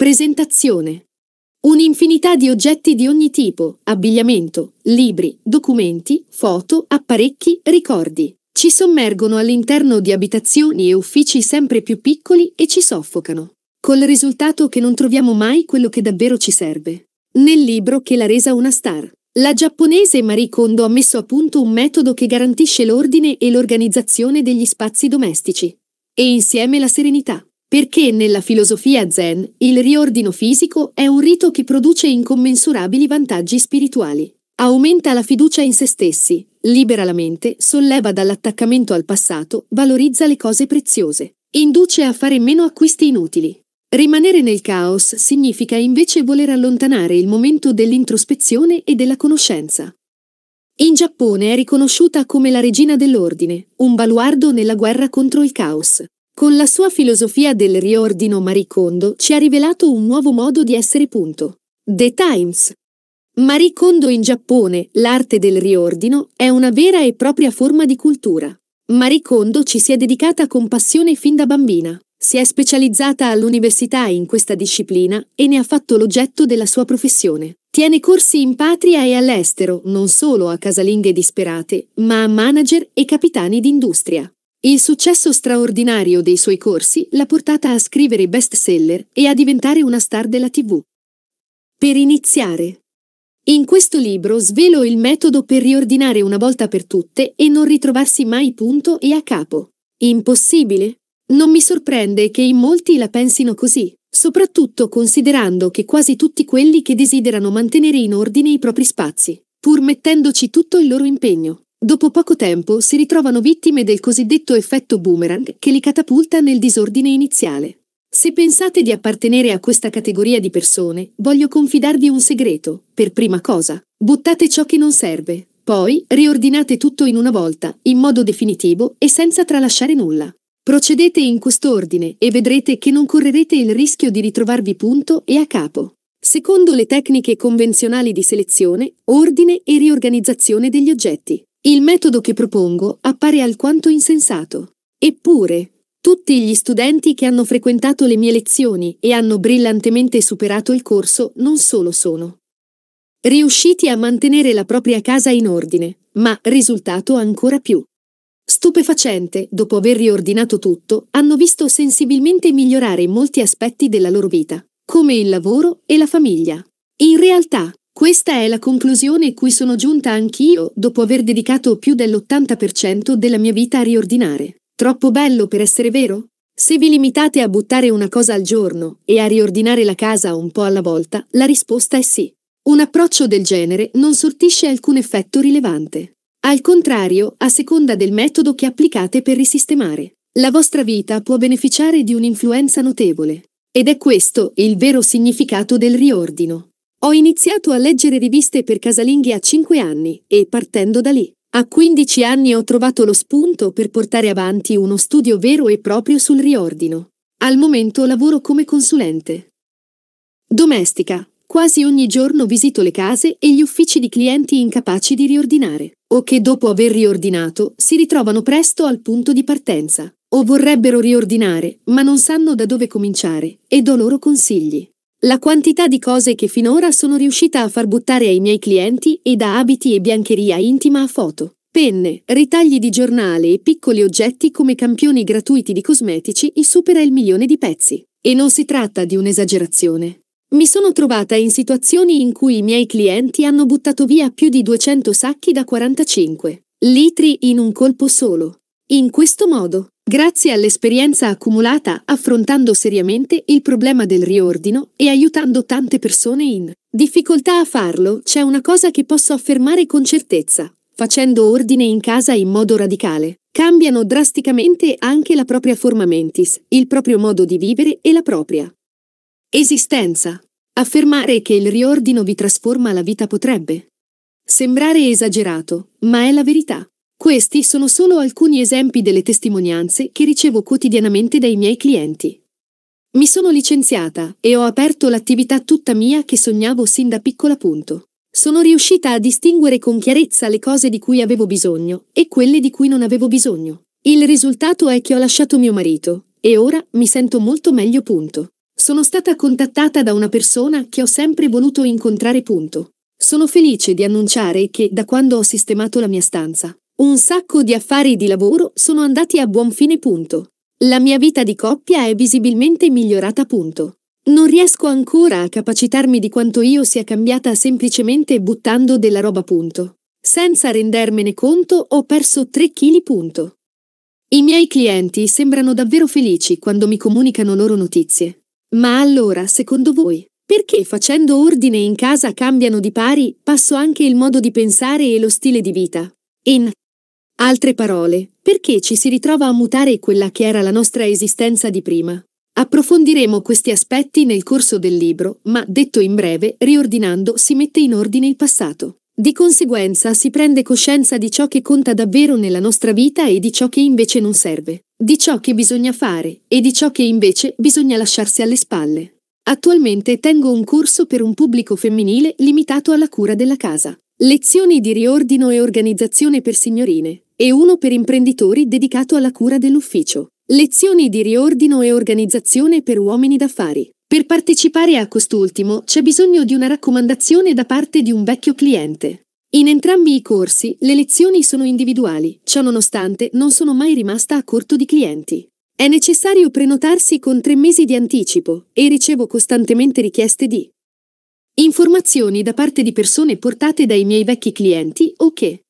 Presentazione. Un'infinità di oggetti di ogni tipo, abbigliamento, libri, documenti, foto, apparecchi, ricordi. Ci sommergono all'interno di abitazioni e uffici sempre più piccoli e ci soffocano, col risultato che non troviamo mai quello che davvero ci serve. Nel libro che l'ha resa una star, la giapponese Marie Kondo ha messo a punto un metodo che garantisce l'ordine e l'organizzazione degli spazi domestici e insieme la serenità. Perché nella filosofia zen il riordino fisico è un rito che produce incommensurabili vantaggi spirituali. Aumenta la fiducia in se stessi, libera la mente, solleva dall'attaccamento al passato, valorizza le cose preziose, induce a fare meno acquisti inutili. Rimanere nel caos significa invece voler allontanare il momento dell'introspezione e della conoscenza. In Giappone è riconosciuta come la regina dell'ordine, un baluardo nella guerra contro il caos. Con la sua filosofia del riordino Maricondo ci ha rivelato un nuovo modo di essere punto. The Times. Maricondo in Giappone, l'arte del riordino, è una vera e propria forma di cultura. Maricondo ci si è dedicata con passione fin da bambina. Si è specializzata all'università in questa disciplina e ne ha fatto l'oggetto della sua professione. Tiene corsi in patria e all'estero, non solo a casalinghe disperate, ma a manager e capitani d'industria. Il successo straordinario dei suoi corsi l'ha portata a scrivere bestseller e a diventare una star della TV. Per iniziare, in questo libro svelo il metodo per riordinare una volta per tutte e non ritrovarsi mai punto e a capo. Impossibile? Non mi sorprende che in molti la pensino così, soprattutto considerando che quasi tutti quelli che desiderano mantenere in ordine i propri spazi, pur mettendoci tutto il loro impegno, Dopo poco tempo si ritrovano vittime del cosiddetto effetto boomerang che li catapulta nel disordine iniziale. Se pensate di appartenere a questa categoria di persone, voglio confidarvi un segreto. Per prima cosa, buttate ciò che non serve, poi riordinate tutto in una volta, in modo definitivo e senza tralasciare nulla. Procedete in quest'ordine e vedrete che non correrete il rischio di ritrovarvi punto e a capo. Secondo le tecniche convenzionali di selezione, ordine e riorganizzazione degli oggetti. Il metodo che propongo appare alquanto insensato. Eppure, tutti gli studenti che hanno frequentato le mie lezioni e hanno brillantemente superato il corso non solo sono riusciti a mantenere la propria casa in ordine, ma risultato ancora più stupefacente, dopo aver riordinato tutto, hanno visto sensibilmente migliorare molti aspetti della loro vita, come il lavoro e la famiglia. In realtà, questa è la conclusione cui sono giunta anch'io dopo aver dedicato più dell'80% della mia vita a riordinare. Troppo bello per essere vero? Se vi limitate a buttare una cosa al giorno e a riordinare la casa un po' alla volta, la risposta è sì. Un approccio del genere non sortisce alcun effetto rilevante. Al contrario, a seconda del metodo che applicate per risistemare, la vostra vita può beneficiare di un'influenza notevole. Ed è questo il vero significato del riordino. Ho iniziato a leggere riviste per casalinghi a 5 anni e, partendo da lì, a 15 anni ho trovato lo spunto per portare avanti uno studio vero e proprio sul riordino. Al momento lavoro come consulente. Domestica. Quasi ogni giorno visito le case e gli uffici di clienti incapaci di riordinare, o che dopo aver riordinato si ritrovano presto al punto di partenza, o vorrebbero riordinare, ma non sanno da dove cominciare, e do loro consigli. La quantità di cose che finora sono riuscita a far buttare ai miei clienti e da abiti e biancheria intima a foto, penne, ritagli di giornale e piccoli oggetti come campioni gratuiti di cosmetici supera il milione di pezzi. E non si tratta di un'esagerazione. Mi sono trovata in situazioni in cui i miei clienti hanno buttato via più di 200 sacchi da 45 litri in un colpo solo. In questo modo, Grazie all'esperienza accumulata affrontando seriamente il problema del riordino e aiutando tante persone in difficoltà a farlo, c'è una cosa che posso affermare con certezza. Facendo ordine in casa in modo radicale, cambiano drasticamente anche la propria forma mentis, il proprio modo di vivere e la propria esistenza. Affermare che il riordino vi trasforma la vita potrebbe sembrare esagerato, ma è la verità. Questi sono solo alcuni esempi delle testimonianze che ricevo quotidianamente dai miei clienti. Mi sono licenziata e ho aperto l'attività tutta mia che sognavo sin da piccola punto. Sono riuscita a distinguere con chiarezza le cose di cui avevo bisogno e quelle di cui non avevo bisogno. Il risultato è che ho lasciato mio marito e ora mi sento molto meglio punto. Sono stata contattata da una persona che ho sempre voluto incontrare punto. Sono felice di annunciare che da quando ho sistemato la mia stanza un sacco di affari di lavoro sono andati a buon fine punto. La mia vita di coppia è visibilmente migliorata punto. Non riesco ancora a capacitarmi di quanto io sia cambiata semplicemente buttando della roba punto. Senza rendermene conto ho perso 3 kg punto. I miei clienti sembrano davvero felici quando mi comunicano loro notizie. Ma allora, secondo voi, perché facendo ordine in casa cambiano di pari, passo anche il modo di pensare e lo stile di vita? In Altre parole, perché ci si ritrova a mutare quella che era la nostra esistenza di prima? Approfondiremo questi aspetti nel corso del libro, ma detto in breve, riordinando si mette in ordine il passato. Di conseguenza si prende coscienza di ciò che conta davvero nella nostra vita e di ciò che invece non serve, di ciò che bisogna fare e di ciò che invece bisogna lasciarsi alle spalle. Attualmente tengo un corso per un pubblico femminile limitato alla cura della casa. Lezioni di riordino e organizzazione per signorine, e uno per imprenditori dedicato alla cura dell'ufficio. Lezioni di riordino e organizzazione per uomini d'affari. Per partecipare a quest'ultimo c'è bisogno di una raccomandazione da parte di un vecchio cliente. In entrambi i corsi le lezioni sono individuali, ciononostante non sono mai rimasta a corto di clienti. È necessario prenotarsi con tre mesi di anticipo e ricevo costantemente richieste di informazioni da parte di persone portate dai miei vecchi clienti o che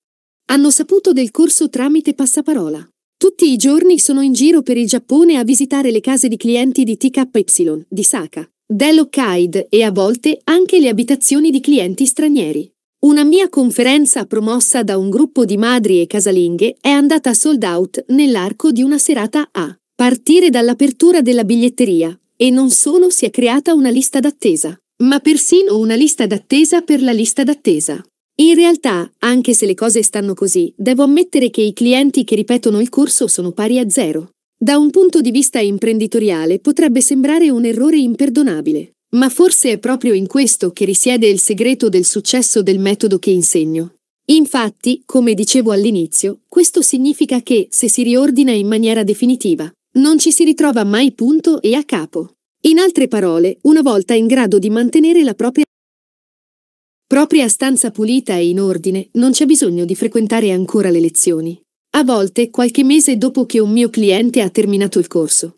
hanno saputo del corso tramite passaparola. Tutti i giorni sono in giro per il Giappone a visitare le case di clienti di TKY, di Saka, Delokaid e a volte anche le abitazioni di clienti stranieri. Una mia conferenza promossa da un gruppo di madri e casalinghe è andata sold out nell'arco di una serata a partire dall'apertura della biglietteria e non solo si è creata una lista d'attesa, ma persino una lista d'attesa per la lista d'attesa. In realtà, anche se le cose stanno così, devo ammettere che i clienti che ripetono il corso sono pari a zero. Da un punto di vista imprenditoriale potrebbe sembrare un errore imperdonabile, ma forse è proprio in questo che risiede il segreto del successo del metodo che insegno. Infatti, come dicevo all'inizio, questo significa che, se si riordina in maniera definitiva, non ci si ritrova mai punto e a capo. In altre parole, una volta in grado di mantenere la propria Propria stanza pulita e in ordine, non c'è bisogno di frequentare ancora le lezioni. A volte qualche mese dopo che un mio cliente ha terminato il corso.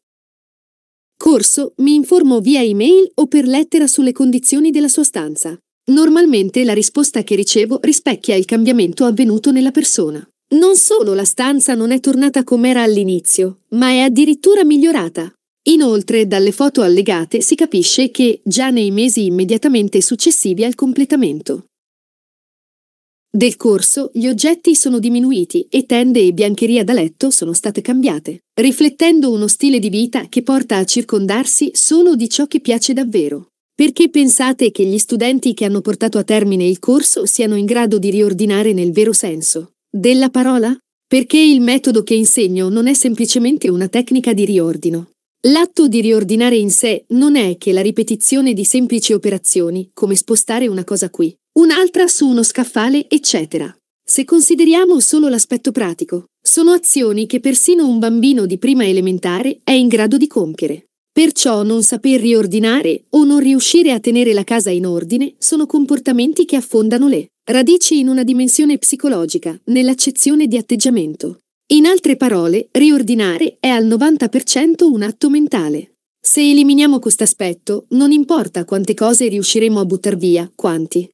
Corso mi informo via email o per lettera sulle condizioni della sua stanza. Normalmente la risposta che ricevo rispecchia il cambiamento avvenuto nella persona. Non solo la stanza non è tornata com'era all'inizio, ma è addirittura migliorata. Inoltre, dalle foto allegate si capisce che già nei mesi immediatamente successivi al completamento del corso, gli oggetti sono diminuiti e tende e biancheria da letto sono state cambiate, riflettendo uno stile di vita che porta a circondarsi solo di ciò che piace davvero. Perché pensate che gli studenti che hanno portato a termine il corso siano in grado di riordinare nel vero senso della parola? Perché il metodo che insegno non è semplicemente una tecnica di riordino, L'atto di riordinare in sé non è che la ripetizione di semplici operazioni, come spostare una cosa qui, un'altra su uno scaffale, eccetera. Se consideriamo solo l'aspetto pratico, sono azioni che persino un bambino di prima elementare è in grado di compiere. Perciò non saper riordinare o non riuscire a tenere la casa in ordine sono comportamenti che affondano le radici in una dimensione psicologica, nell'accezione di atteggiamento. In altre parole, riordinare è al 90% un atto mentale. Se eliminiamo questo aspetto, non importa quante cose riusciremo a buttare via, quanti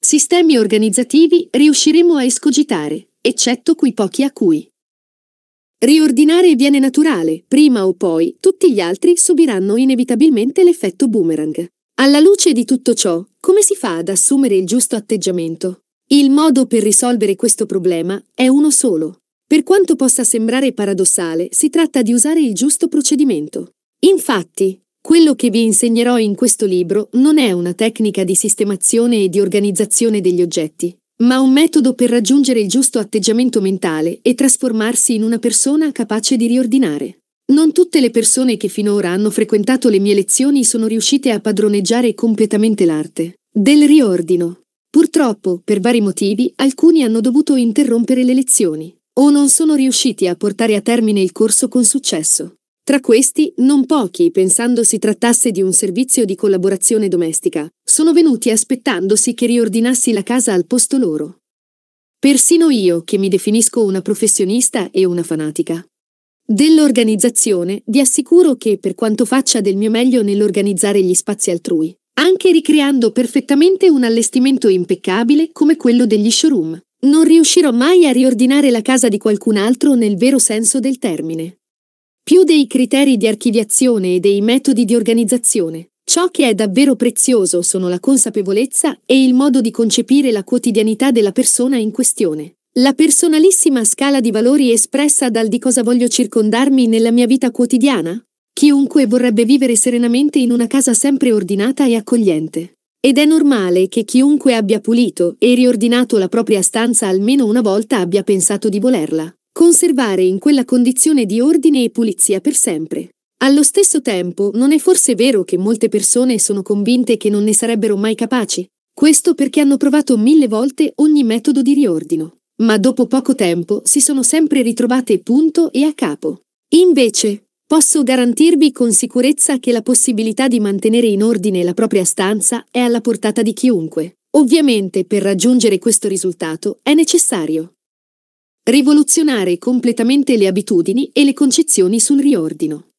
sistemi organizzativi riusciremo a escogitare, eccetto quei pochi a cui. Riordinare viene naturale, prima o poi tutti gli altri subiranno inevitabilmente l'effetto boomerang. Alla luce di tutto ciò, come si fa ad assumere il giusto atteggiamento? Il modo per risolvere questo problema è uno solo. Per quanto possa sembrare paradossale, si tratta di usare il giusto procedimento. Infatti, quello che vi insegnerò in questo libro non è una tecnica di sistemazione e di organizzazione degli oggetti, ma un metodo per raggiungere il giusto atteggiamento mentale e trasformarsi in una persona capace di riordinare. Non tutte le persone che finora hanno frequentato le mie lezioni sono riuscite a padroneggiare completamente l'arte del riordino. Purtroppo, per vari motivi, alcuni hanno dovuto interrompere le lezioni o non sono riusciti a portare a termine il corso con successo. Tra questi, non pochi, pensando si trattasse di un servizio di collaborazione domestica, sono venuti aspettandosi che riordinassi la casa al posto loro. Persino io, che mi definisco una professionista e una fanatica. Dell'organizzazione, vi assicuro che, per quanto faccia del mio meglio nell'organizzare gli spazi altrui, anche ricreando perfettamente un allestimento impeccabile come quello degli showroom, non riuscirò mai a riordinare la casa di qualcun altro nel vero senso del termine. Più dei criteri di archiviazione e dei metodi di organizzazione, ciò che è davvero prezioso sono la consapevolezza e il modo di concepire la quotidianità della persona in questione. La personalissima scala di valori espressa dal di cosa voglio circondarmi nella mia vita quotidiana? Chiunque vorrebbe vivere serenamente in una casa sempre ordinata e accogliente ed è normale che chiunque abbia pulito e riordinato la propria stanza almeno una volta abbia pensato di volerla conservare in quella condizione di ordine e pulizia per sempre. Allo stesso tempo, non è forse vero che molte persone sono convinte che non ne sarebbero mai capaci? Questo perché hanno provato mille volte ogni metodo di riordino, ma dopo poco tempo si sono sempre ritrovate punto e a capo. Invece, Posso garantirvi con sicurezza che la possibilità di mantenere in ordine la propria stanza è alla portata di chiunque. Ovviamente per raggiungere questo risultato è necessario rivoluzionare completamente le abitudini e le concezioni sul riordino,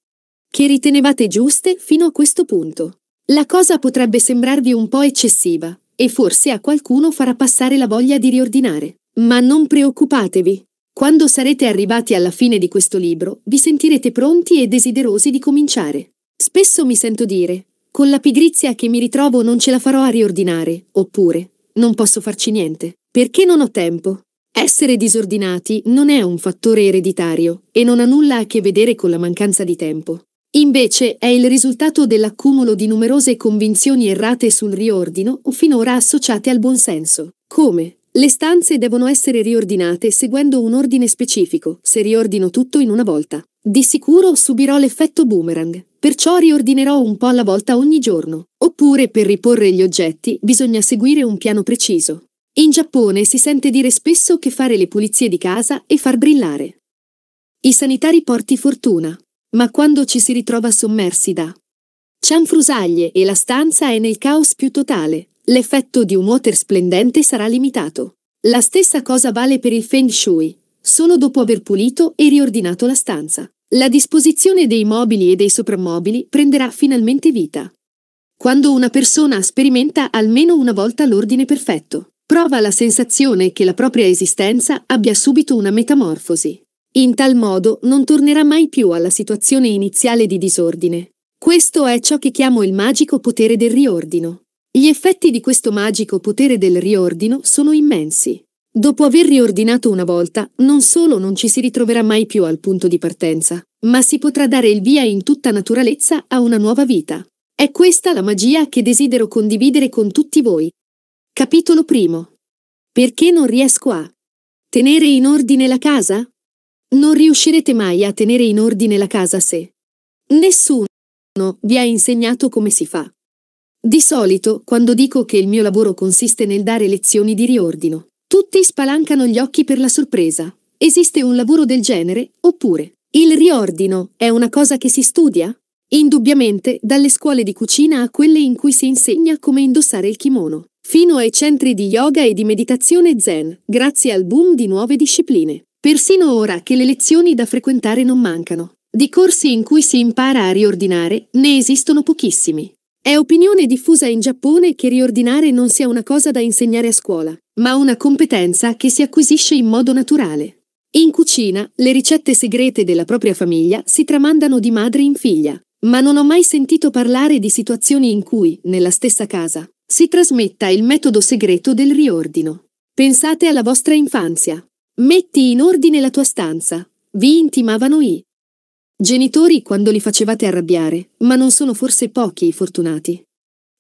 che ritenevate giuste fino a questo punto. La cosa potrebbe sembrarvi un po' eccessiva, e forse a qualcuno farà passare la voglia di riordinare. Ma non preoccupatevi, quando sarete arrivati alla fine di questo libro, vi sentirete pronti e desiderosi di cominciare. Spesso mi sento dire, con la pigrizia che mi ritrovo non ce la farò a riordinare, oppure, non posso farci niente, perché non ho tempo. Essere disordinati non è un fattore ereditario e non ha nulla a che vedere con la mancanza di tempo. Invece è il risultato dell'accumulo di numerose convinzioni errate sul riordino o finora associate al buonsenso, come le stanze devono essere riordinate seguendo un ordine specifico, se riordino tutto in una volta. Di sicuro subirò l'effetto boomerang, perciò riordinerò un po' alla volta ogni giorno. Oppure per riporre gli oggetti bisogna seguire un piano preciso. In Giappone si sente dire spesso che fare le pulizie di casa e far brillare. I sanitari porti fortuna, ma quando ci si ritrova sommersi da cianfrusaglie e la stanza è nel caos più totale, l'effetto di un water splendente sarà limitato. La stessa cosa vale per il Feng Shui, solo dopo aver pulito e riordinato la stanza. La disposizione dei mobili e dei soprammobili prenderà finalmente vita. Quando una persona sperimenta almeno una volta l'ordine perfetto, prova la sensazione che la propria esistenza abbia subito una metamorfosi. In tal modo non tornerà mai più alla situazione iniziale di disordine. Questo è ciò che chiamo il magico potere del riordino. Gli effetti di questo magico potere del riordino sono immensi. Dopo aver riordinato una volta, non solo non ci si ritroverà mai più al punto di partenza, ma si potrà dare il via in tutta naturalezza a una nuova vita. È questa la magia che desidero condividere con tutti voi. Capitolo primo. Perché non riesco a tenere in ordine la casa? Non riuscirete mai a tenere in ordine la casa se nessuno vi ha insegnato come si fa. Di solito, quando dico che il mio lavoro consiste nel dare lezioni di riordino, tutti spalancano gli occhi per la sorpresa. Esiste un lavoro del genere, oppure il riordino è una cosa che si studia? Indubbiamente, dalle scuole di cucina a quelle in cui si insegna come indossare il kimono, fino ai centri di yoga e di meditazione zen, grazie al boom di nuove discipline. Persino ora che le lezioni da frequentare non mancano. Di corsi in cui si impara a riordinare ne esistono pochissimi. È opinione diffusa in Giappone che riordinare non sia una cosa da insegnare a scuola, ma una competenza che si acquisisce in modo naturale. In cucina, le ricette segrete della propria famiglia si tramandano di madre in figlia, ma non ho mai sentito parlare di situazioni in cui, nella stessa casa, si trasmetta il metodo segreto del riordino. Pensate alla vostra infanzia. Metti in ordine la tua stanza, vi intimavano i Genitori quando li facevate arrabbiare, ma non sono forse pochi i fortunati.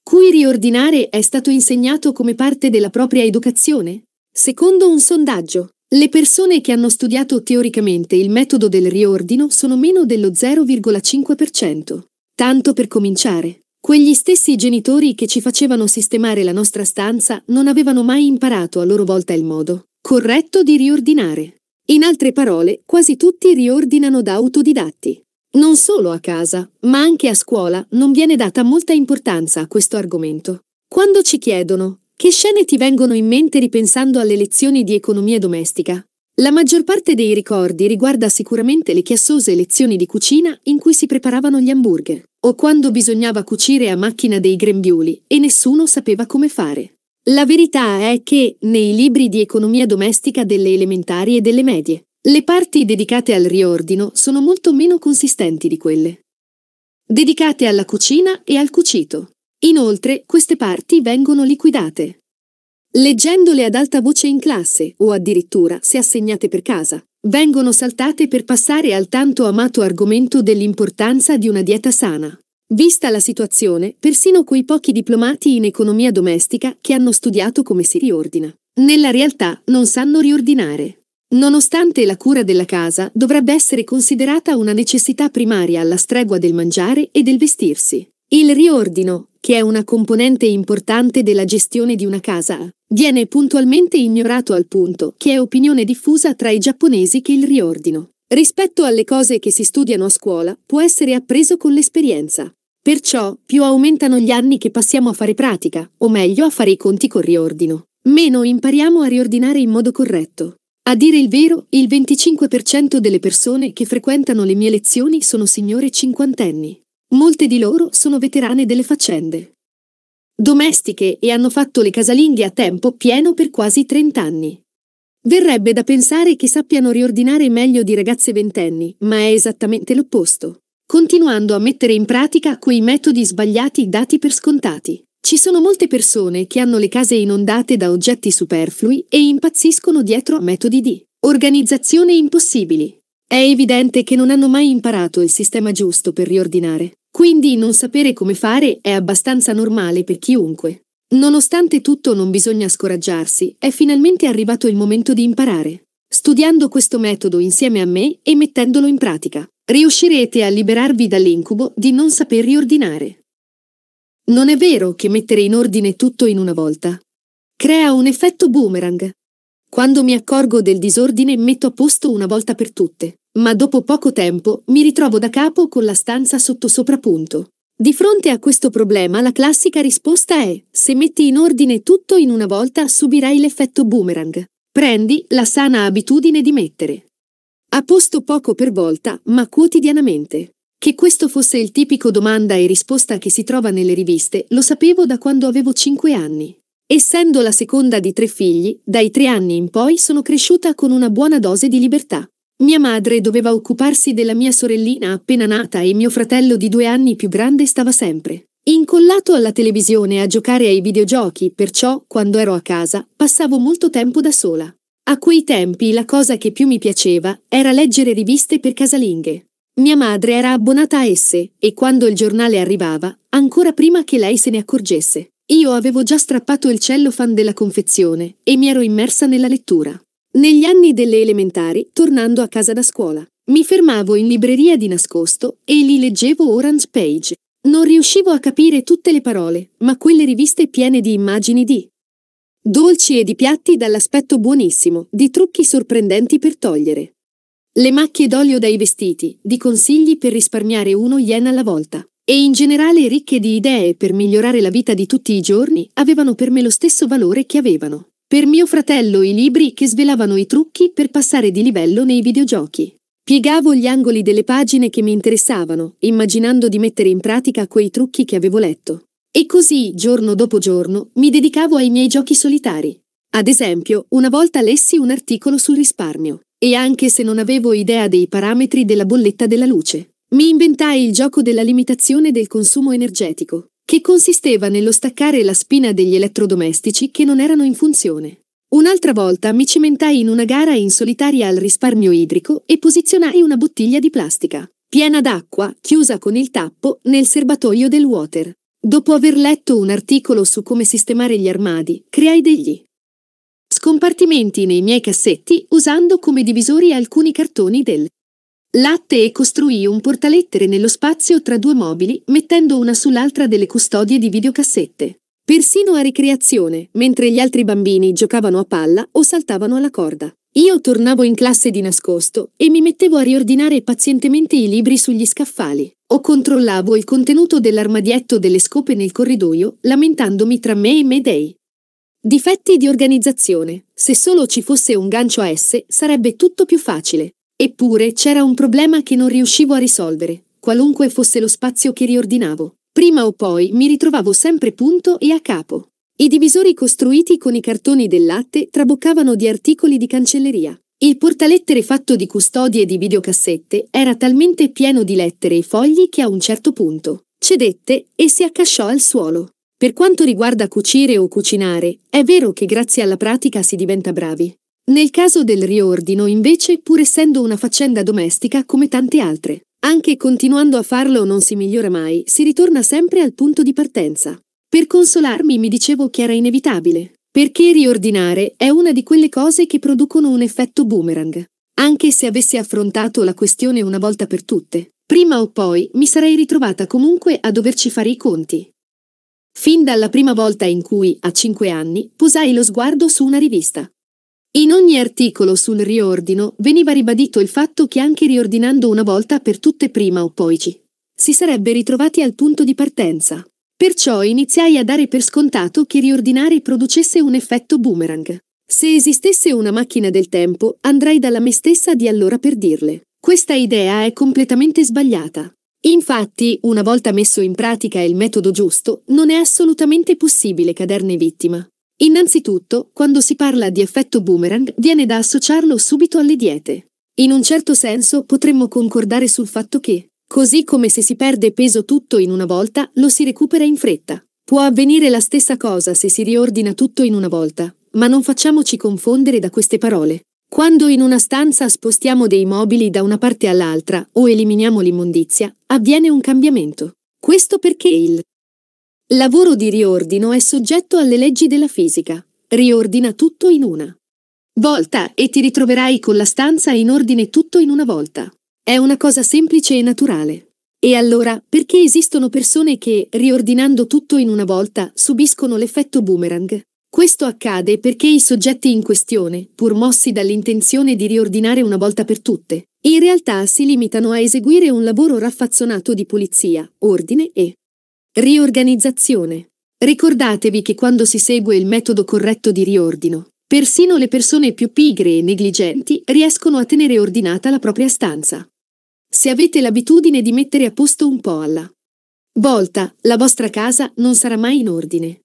Cui riordinare è stato insegnato come parte della propria educazione? Secondo un sondaggio, le persone che hanno studiato teoricamente il metodo del riordino sono meno dello 0,5%. Tanto per cominciare, quegli stessi genitori che ci facevano sistemare la nostra stanza non avevano mai imparato a loro volta il modo corretto di riordinare. In altre parole, quasi tutti riordinano da autodidatti. Non solo a casa, ma anche a scuola non viene data molta importanza a questo argomento. Quando ci chiedono che scene ti vengono in mente ripensando alle lezioni di economia domestica, la maggior parte dei ricordi riguarda sicuramente le chiassose lezioni di cucina in cui si preparavano gli hamburger, o quando bisognava cucire a macchina dei grembiuli e nessuno sapeva come fare. La verità è che, nei libri di economia domestica delle elementari e delle medie, le parti dedicate al riordino sono molto meno consistenti di quelle dedicate alla cucina e al cucito. Inoltre, queste parti vengono liquidate. Leggendole ad alta voce in classe o addirittura, se assegnate per casa, vengono saltate per passare al tanto amato argomento dell'importanza di una dieta sana. Vista la situazione, persino quei pochi diplomati in economia domestica che hanno studiato come si riordina. Nella realtà non sanno riordinare. Nonostante la cura della casa dovrebbe essere considerata una necessità primaria alla stregua del mangiare e del vestirsi. Il riordino, che è una componente importante della gestione di una casa, viene puntualmente ignorato al punto che è opinione diffusa tra i giapponesi che il riordino, rispetto alle cose che si studiano a scuola, può essere appreso con l'esperienza. Perciò, più aumentano gli anni che passiamo a fare pratica, o meglio a fare i conti con riordino, meno impariamo a riordinare in modo corretto. A dire il vero, il 25% delle persone che frequentano le mie lezioni sono signore cinquantenni. Molte di loro sono veterane delle faccende. Domestiche e hanno fatto le casalinghe a tempo pieno per quasi 30 anni. Verrebbe da pensare che sappiano riordinare meglio di ragazze ventenni, ma è esattamente l'opposto continuando a mettere in pratica quei metodi sbagliati dati per scontati. Ci sono molte persone che hanno le case inondate da oggetti superflui e impazziscono dietro a metodi di organizzazione impossibili. È evidente che non hanno mai imparato il sistema giusto per riordinare, quindi non sapere come fare è abbastanza normale per chiunque. Nonostante tutto non bisogna scoraggiarsi, è finalmente arrivato il momento di imparare, studiando questo metodo insieme a me e mettendolo in pratica riuscirete a liberarvi dall'incubo di non saper riordinare. Non è vero che mettere in ordine tutto in una volta crea un effetto boomerang. Quando mi accorgo del disordine metto a posto una volta per tutte, ma dopo poco tempo mi ritrovo da capo con la stanza sotto soprapunto. Di fronte a questo problema la classica risposta è se metti in ordine tutto in una volta subirai l'effetto boomerang. Prendi la sana abitudine di mettere a posto poco per volta, ma quotidianamente. Che questo fosse il tipico domanda e risposta che si trova nelle riviste lo sapevo da quando avevo 5 anni. Essendo la seconda di tre figli, dai tre anni in poi sono cresciuta con una buona dose di libertà. Mia madre doveva occuparsi della mia sorellina appena nata e mio fratello di due anni più grande stava sempre. Incollato alla televisione a giocare ai videogiochi, perciò, quando ero a casa, passavo molto tempo da sola. A quei tempi la cosa che più mi piaceva era leggere riviste per casalinghe. Mia madre era abbonata a esse, e quando il giornale arrivava, ancora prima che lei se ne accorgesse, io avevo già strappato il cellofan della confezione e mi ero immersa nella lettura. Negli anni delle elementari, tornando a casa da scuola, mi fermavo in libreria di nascosto e li leggevo Orange Page. Non riuscivo a capire tutte le parole, ma quelle riviste piene di immagini di Dolci e di piatti dall'aspetto buonissimo, di trucchi sorprendenti per togliere. Le macchie d'olio dai vestiti, di consigli per risparmiare uno yen alla volta. E in generale ricche di idee per migliorare la vita di tutti i giorni, avevano per me lo stesso valore che avevano. Per mio fratello i libri che svelavano i trucchi per passare di livello nei videogiochi. Piegavo gli angoli delle pagine che mi interessavano, immaginando di mettere in pratica quei trucchi che avevo letto. E così, giorno dopo giorno, mi dedicavo ai miei giochi solitari. Ad esempio, una volta lessi un articolo sul risparmio, e anche se non avevo idea dei parametri della bolletta della luce, mi inventai il gioco della limitazione del consumo energetico, che consisteva nello staccare la spina degli elettrodomestici che non erano in funzione. Un'altra volta mi cimentai in una gara in solitaria al risparmio idrico e posizionai una bottiglia di plastica, piena d'acqua, chiusa con il tappo, nel serbatoio del water. Dopo aver letto un articolo su come sistemare gli armadi, creai degli scompartimenti nei miei cassetti usando come divisori alcuni cartoni del latte e costruii un portalettere nello spazio tra due mobili mettendo una sull'altra delle custodie di videocassette. Persino a ricreazione, mentre gli altri bambini giocavano a palla o saltavano alla corda. Io tornavo in classe di nascosto e mi mettevo a riordinare pazientemente i libri sugli scaffali o controllavo il contenuto dell'armadietto delle scope nel corridoio, lamentandomi tra me e Mayday. Difetti di organizzazione. Se solo ci fosse un gancio a S, sarebbe tutto più facile. Eppure c'era un problema che non riuscivo a risolvere, qualunque fosse lo spazio che riordinavo. Prima o poi mi ritrovavo sempre punto e a capo. I divisori costruiti con i cartoni del latte traboccavano di articoli di cancelleria. Il portalettere fatto di custodie di videocassette era talmente pieno di lettere e fogli che a un certo punto cedette e si accasciò al suolo. Per quanto riguarda cucire o cucinare, è vero che grazie alla pratica si diventa bravi. Nel caso del riordino, invece, pur essendo una faccenda domestica come tante altre, anche continuando a farlo non si migliora mai, si ritorna sempre al punto di partenza. Per consolarmi mi dicevo che era inevitabile, perché riordinare è una di quelle cose che producono un effetto boomerang. Anche se avessi affrontato la questione una volta per tutte, prima o poi mi sarei ritrovata comunque a doverci fare i conti. Fin dalla prima volta in cui, a cinque anni, posai lo sguardo su una rivista. In ogni articolo sul riordino veniva ribadito il fatto che anche riordinando una volta per tutte prima o poi ci si sarebbe ritrovati al punto di partenza. Perciò iniziai a dare per scontato che riordinare producesse un effetto boomerang. Se esistesse una macchina del tempo, andrei dalla me stessa di allora per dirle. Questa idea è completamente sbagliata. Infatti, una volta messo in pratica il metodo giusto, non è assolutamente possibile caderne vittima. Innanzitutto, quando si parla di effetto boomerang, viene da associarlo subito alle diete. In un certo senso potremmo concordare sul fatto che Così come se si perde peso tutto in una volta, lo si recupera in fretta. Può avvenire la stessa cosa se si riordina tutto in una volta, ma non facciamoci confondere da queste parole. Quando in una stanza spostiamo dei mobili da una parte all'altra o eliminiamo l'immondizia, avviene un cambiamento. Questo perché il lavoro di riordino è soggetto alle leggi della fisica. Riordina tutto in una volta e ti ritroverai con la stanza in ordine tutto in una volta. È una cosa semplice e naturale. E allora, perché esistono persone che, riordinando tutto in una volta, subiscono l'effetto boomerang? Questo accade perché i soggetti in questione, pur mossi dall'intenzione di riordinare una volta per tutte, in realtà si limitano a eseguire un lavoro raffazzonato di pulizia, ordine e riorganizzazione. Ricordatevi che quando si segue il metodo corretto di riordino, persino le persone più pigre e negligenti riescono a tenere ordinata la propria stanza se avete l'abitudine di mettere a posto un po' alla volta, la vostra casa non sarà mai in ordine.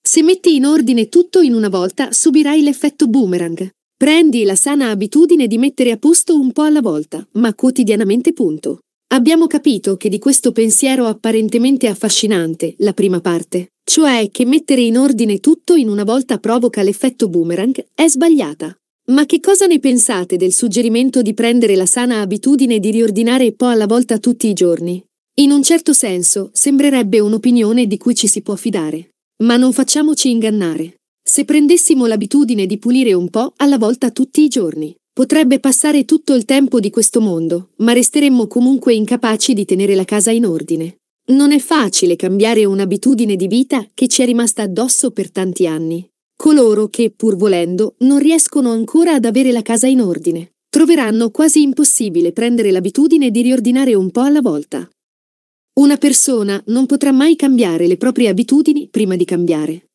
Se metti in ordine tutto in una volta, subirai l'effetto boomerang. Prendi la sana abitudine di mettere a posto un po' alla volta, ma quotidianamente punto. Abbiamo capito che di questo pensiero apparentemente affascinante, la prima parte, cioè che mettere in ordine tutto in una volta provoca l'effetto boomerang, è sbagliata. Ma che cosa ne pensate del suggerimento di prendere la sana abitudine di riordinare po' alla volta tutti i giorni? In un certo senso, sembrerebbe un'opinione di cui ci si può fidare. Ma non facciamoci ingannare. Se prendessimo l'abitudine di pulire un po' alla volta tutti i giorni, potrebbe passare tutto il tempo di questo mondo, ma resteremmo comunque incapaci di tenere la casa in ordine. Non è facile cambiare un'abitudine di vita che ci è rimasta addosso per tanti anni. Coloro che, pur volendo, non riescono ancora ad avere la casa in ordine, troveranno quasi impossibile prendere l'abitudine di riordinare un po' alla volta. Una persona non potrà mai cambiare le proprie abitudini prima di cambiare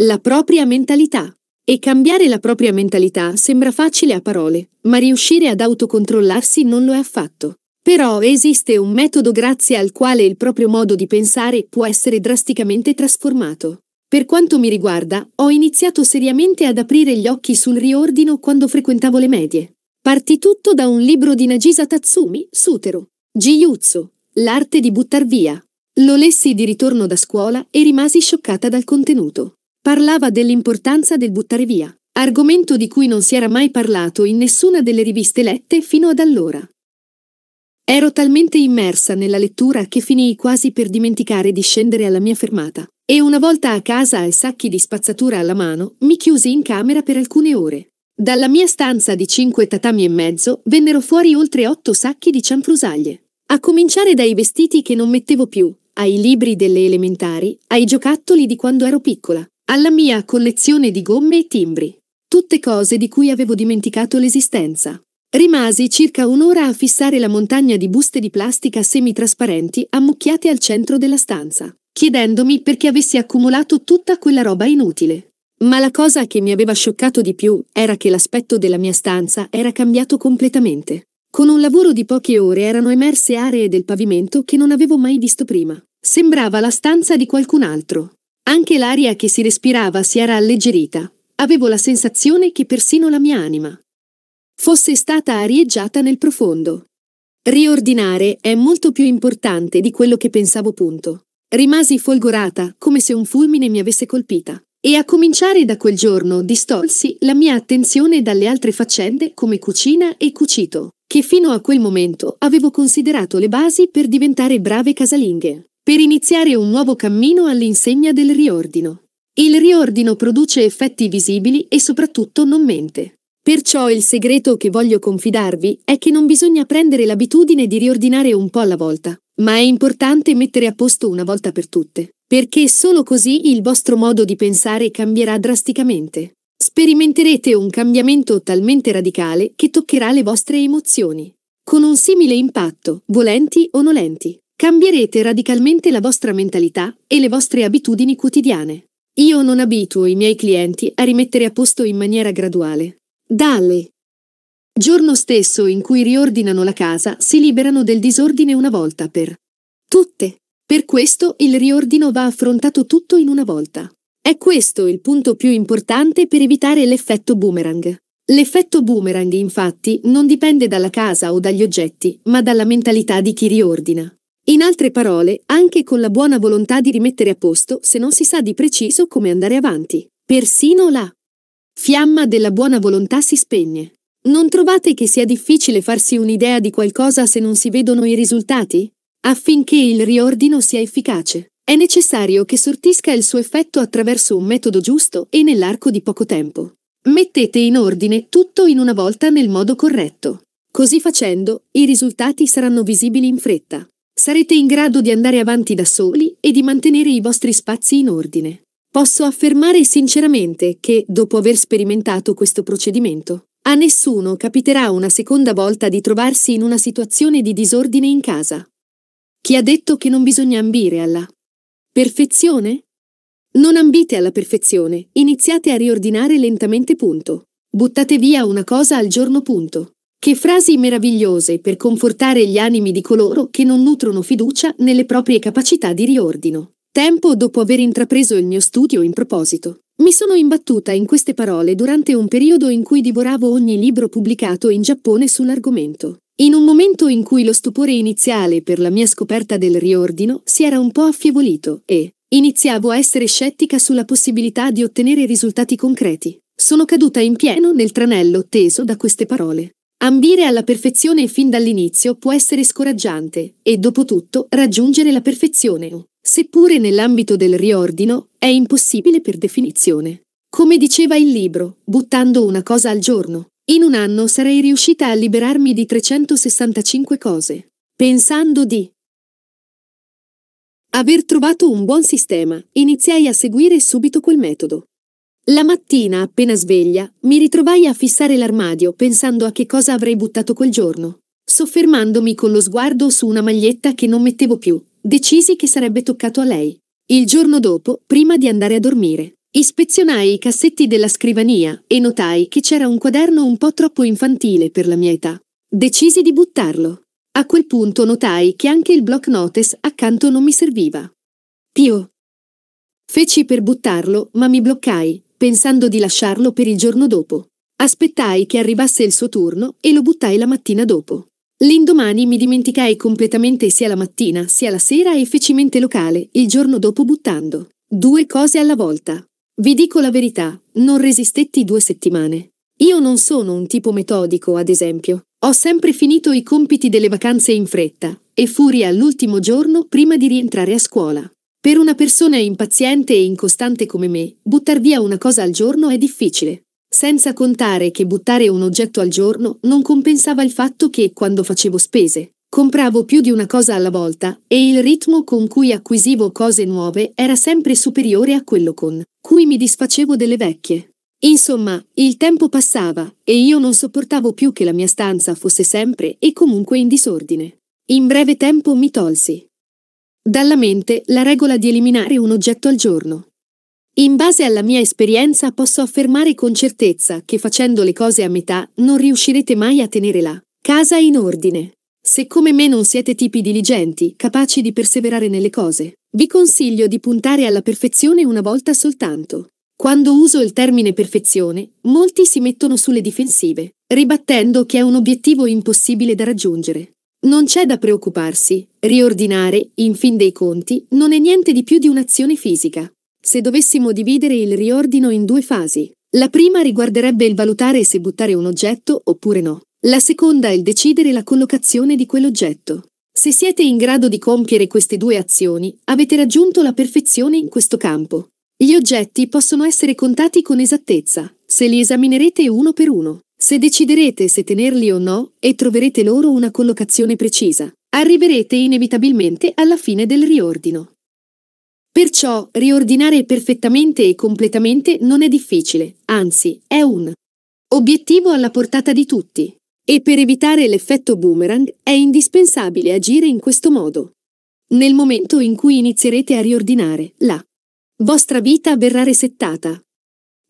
la propria mentalità. E cambiare la propria mentalità sembra facile a parole, ma riuscire ad autocontrollarsi non lo è affatto. Però esiste un metodo grazie al quale il proprio modo di pensare può essere drasticamente trasformato. Per quanto mi riguarda, ho iniziato seriamente ad aprire gli occhi sul riordino quando frequentavo le medie. Parti tutto da un libro di Nagisa Tatsumi, Sutero, Jiyutsu, L'arte di buttar via. Lo lessi di ritorno da scuola e rimasi scioccata dal contenuto. Parlava dell'importanza del buttare via, argomento di cui non si era mai parlato in nessuna delle riviste lette fino ad allora. Ero talmente immersa nella lettura che finii quasi per dimenticare di scendere alla mia fermata. E una volta a casa e sacchi di spazzatura alla mano, mi chiusi in camera per alcune ore. Dalla mia stanza di cinque tatami e mezzo vennero fuori oltre otto sacchi di cianfrusaglie. A cominciare dai vestiti che non mettevo più, ai libri delle elementari, ai giocattoli di quando ero piccola, alla mia collezione di gomme e timbri. Tutte cose di cui avevo dimenticato l'esistenza. Rimasi circa un'ora a fissare la montagna di buste di plastica semitrasparenti ammucchiate al centro della stanza chiedendomi perché avessi accumulato tutta quella roba inutile. Ma la cosa che mi aveva scioccato di più era che l'aspetto della mia stanza era cambiato completamente. Con un lavoro di poche ore erano emerse aree del pavimento che non avevo mai visto prima. Sembrava la stanza di qualcun altro. Anche l'aria che si respirava si era alleggerita. Avevo la sensazione che persino la mia anima fosse stata arieggiata nel profondo. Riordinare è molto più importante di quello che pensavo punto. Rimasi folgorata, come se un fulmine mi avesse colpita. E a cominciare da quel giorno distolsi la mia attenzione dalle altre faccende come cucina e cucito, che fino a quel momento avevo considerato le basi per diventare brave casalinghe, per iniziare un nuovo cammino all'insegna del riordino. Il riordino produce effetti visibili e soprattutto non mente. Perciò il segreto che voglio confidarvi è che non bisogna prendere l'abitudine di riordinare un po' alla volta, ma è importante mettere a posto una volta per tutte, perché solo così il vostro modo di pensare cambierà drasticamente. Sperimenterete un cambiamento talmente radicale che toccherà le vostre emozioni. Con un simile impatto, volenti o nolenti, cambierete radicalmente la vostra mentalità e le vostre abitudini quotidiane. Io non abituo i miei clienti a rimettere a posto in maniera graduale. Dalle Giorno stesso in cui riordinano la casa, si liberano del disordine una volta per tutte. Per questo il riordino va affrontato tutto in una volta. È questo il punto più importante per evitare l'effetto boomerang. L'effetto boomerang infatti non dipende dalla casa o dagli oggetti, ma dalla mentalità di chi riordina. In altre parole, anche con la buona volontà di rimettere a posto, se non si sa di preciso come andare avanti, persino la fiamma della buona volontà si spegne. Non trovate che sia difficile farsi un'idea di qualcosa se non si vedono i risultati? Affinché il riordino sia efficace, è necessario che sortisca il suo effetto attraverso un metodo giusto e nell'arco di poco tempo. Mettete in ordine tutto in una volta nel modo corretto. Così facendo, i risultati saranno visibili in fretta. Sarete in grado di andare avanti da soli e di mantenere i vostri spazi in ordine. Posso affermare sinceramente che, dopo aver sperimentato questo procedimento, a nessuno capiterà una seconda volta di trovarsi in una situazione di disordine in casa. Chi ha detto che non bisogna ambire alla perfezione? Non ambite alla perfezione, iniziate a riordinare lentamente punto. Buttate via una cosa al giorno punto. Che frasi meravigliose per confortare gli animi di coloro che non nutrono fiducia nelle proprie capacità di riordino. Tempo dopo aver intrapreso il mio studio in proposito. Mi sono imbattuta in queste parole durante un periodo in cui divoravo ogni libro pubblicato in Giappone sull'argomento. In un momento in cui lo stupore iniziale per la mia scoperta del riordino si era un po' affievolito e iniziavo a essere scettica sulla possibilità di ottenere risultati concreti, sono caduta in pieno nel tranello teso da queste parole. Ambire alla perfezione fin dall'inizio può essere scoraggiante e, dopo tutto, raggiungere la perfezione seppure nell'ambito del riordino, è impossibile per definizione. Come diceva il libro, buttando una cosa al giorno, in un anno sarei riuscita a liberarmi di 365 cose, pensando di aver trovato un buon sistema, iniziai a seguire subito quel metodo. La mattina, appena sveglia, mi ritrovai a fissare l'armadio pensando a che cosa avrei buttato quel giorno, soffermandomi con lo sguardo su una maglietta che non mettevo più, decisi che sarebbe toccato a lei. Il giorno dopo, prima di andare a dormire, ispezionai i cassetti della scrivania e notai che c'era un quaderno un po' troppo infantile per la mia età. Decisi di buttarlo. A quel punto notai che anche il block notice accanto non mi serviva. Pio. Feci per buttarlo, ma mi bloccai, pensando di lasciarlo per il giorno dopo. Aspettai che arrivasse il suo turno e lo buttai la mattina dopo. L'indomani mi dimenticai completamente sia la mattina sia la sera e feci mente locale, il giorno dopo buttando. Due cose alla volta. Vi dico la verità, non resistetti due settimane. Io non sono un tipo metodico, ad esempio. Ho sempre finito i compiti delle vacanze in fretta e furia l'ultimo giorno prima di rientrare a scuola. Per una persona impaziente e incostante come me, buttar via una cosa al giorno è difficile. Senza contare che buttare un oggetto al giorno non compensava il fatto che, quando facevo spese, compravo più di una cosa alla volta e il ritmo con cui acquisivo cose nuove era sempre superiore a quello con cui mi disfacevo delle vecchie. Insomma, il tempo passava e io non sopportavo più che la mia stanza fosse sempre e comunque in disordine. In breve tempo mi tolsi dalla mente la regola di eliminare un oggetto al giorno. In base alla mia esperienza posso affermare con certezza che facendo le cose a metà non riuscirete mai a tenere la casa in ordine. Se come me non siete tipi diligenti, capaci di perseverare nelle cose, vi consiglio di puntare alla perfezione una volta soltanto. Quando uso il termine perfezione, molti si mettono sulle difensive, ribattendo che è un obiettivo impossibile da raggiungere. Non c'è da preoccuparsi, riordinare, in fin dei conti, non è niente di più di un'azione fisica se dovessimo dividere il riordino in due fasi. La prima riguarderebbe il valutare se buttare un oggetto oppure no. La seconda è il decidere la collocazione di quell'oggetto. Se siete in grado di compiere queste due azioni, avete raggiunto la perfezione in questo campo. Gli oggetti possono essere contati con esattezza, se li esaminerete uno per uno, se deciderete se tenerli o no e troverete loro una collocazione precisa. Arriverete inevitabilmente alla fine del riordino. Perciò riordinare perfettamente e completamente non è difficile, anzi è un obiettivo alla portata di tutti. E per evitare l'effetto boomerang è indispensabile agire in questo modo. Nel momento in cui inizierete a riordinare, la vostra vita verrà resettata.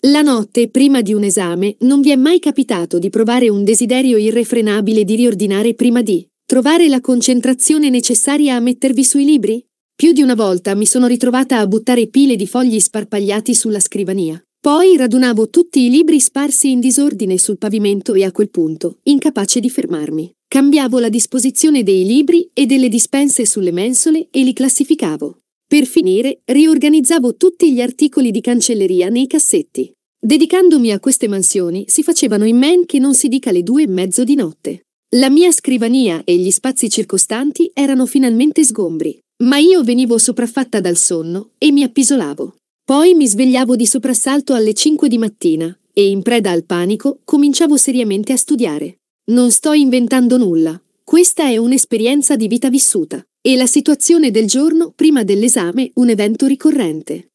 La notte prima di un esame non vi è mai capitato di provare un desiderio irrefrenabile di riordinare prima di trovare la concentrazione necessaria a mettervi sui libri? Più di una volta mi sono ritrovata a buttare pile di fogli sparpagliati sulla scrivania. Poi radunavo tutti i libri sparsi in disordine sul pavimento e a quel punto, incapace di fermarmi, cambiavo la disposizione dei libri e delle dispense sulle mensole e li classificavo. Per finire, riorganizzavo tutti gli articoli di cancelleria nei cassetti. Dedicandomi a queste mansioni, si facevano in men che non si dica le due e mezzo di notte. La mia scrivania e gli spazi circostanti erano finalmente sgombri, ma io venivo sopraffatta dal sonno e mi appisolavo. Poi mi svegliavo di soprassalto alle 5 di mattina e in preda al panico cominciavo seriamente a studiare. Non sto inventando nulla, questa è un'esperienza di vita vissuta e la situazione del giorno prima dell'esame un evento ricorrente.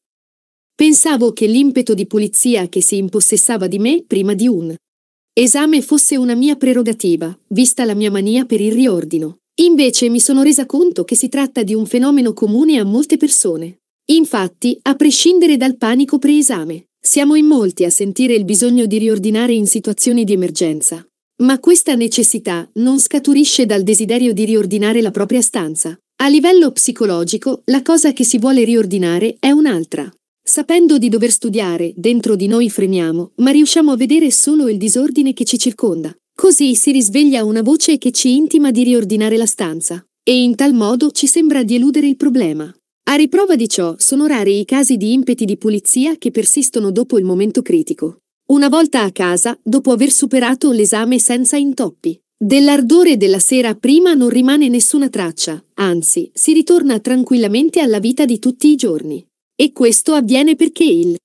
Pensavo che l'impeto di pulizia che si impossessava di me prima di un esame fosse una mia prerogativa, vista la mia mania per il riordino. Invece mi sono resa conto che si tratta di un fenomeno comune a molte persone. Infatti, a prescindere dal panico preesame, siamo in molti a sentire il bisogno di riordinare in situazioni di emergenza. Ma questa necessità non scaturisce dal desiderio di riordinare la propria stanza. A livello psicologico, la cosa che si vuole riordinare è un'altra. Sapendo di dover studiare, dentro di noi fremiamo, ma riusciamo a vedere solo il disordine che ci circonda. Così si risveglia una voce che ci intima di riordinare la stanza. E in tal modo ci sembra di eludere il problema. A riprova di ciò, sono rari i casi di impeti di pulizia che persistono dopo il momento critico. Una volta a casa, dopo aver superato l'esame senza intoppi, dell'ardore della sera prima non rimane nessuna traccia, anzi, si ritorna tranquillamente alla vita di tutti i giorni. E questo avviene perché il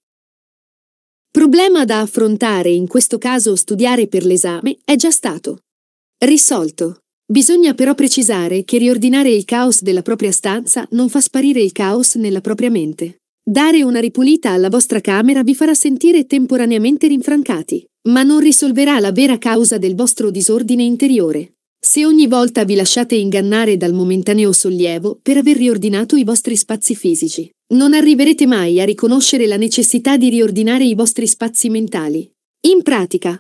problema da affrontare, in questo caso studiare per l'esame, è già stato risolto. Bisogna però precisare che riordinare il caos della propria stanza non fa sparire il caos nella propria mente. Dare una ripulita alla vostra camera vi farà sentire temporaneamente rinfrancati, ma non risolverà la vera causa del vostro disordine interiore. Se ogni volta vi lasciate ingannare dal momentaneo sollievo per aver riordinato i vostri spazi fisici, non arriverete mai a riconoscere la necessità di riordinare i vostri spazi mentali. In pratica,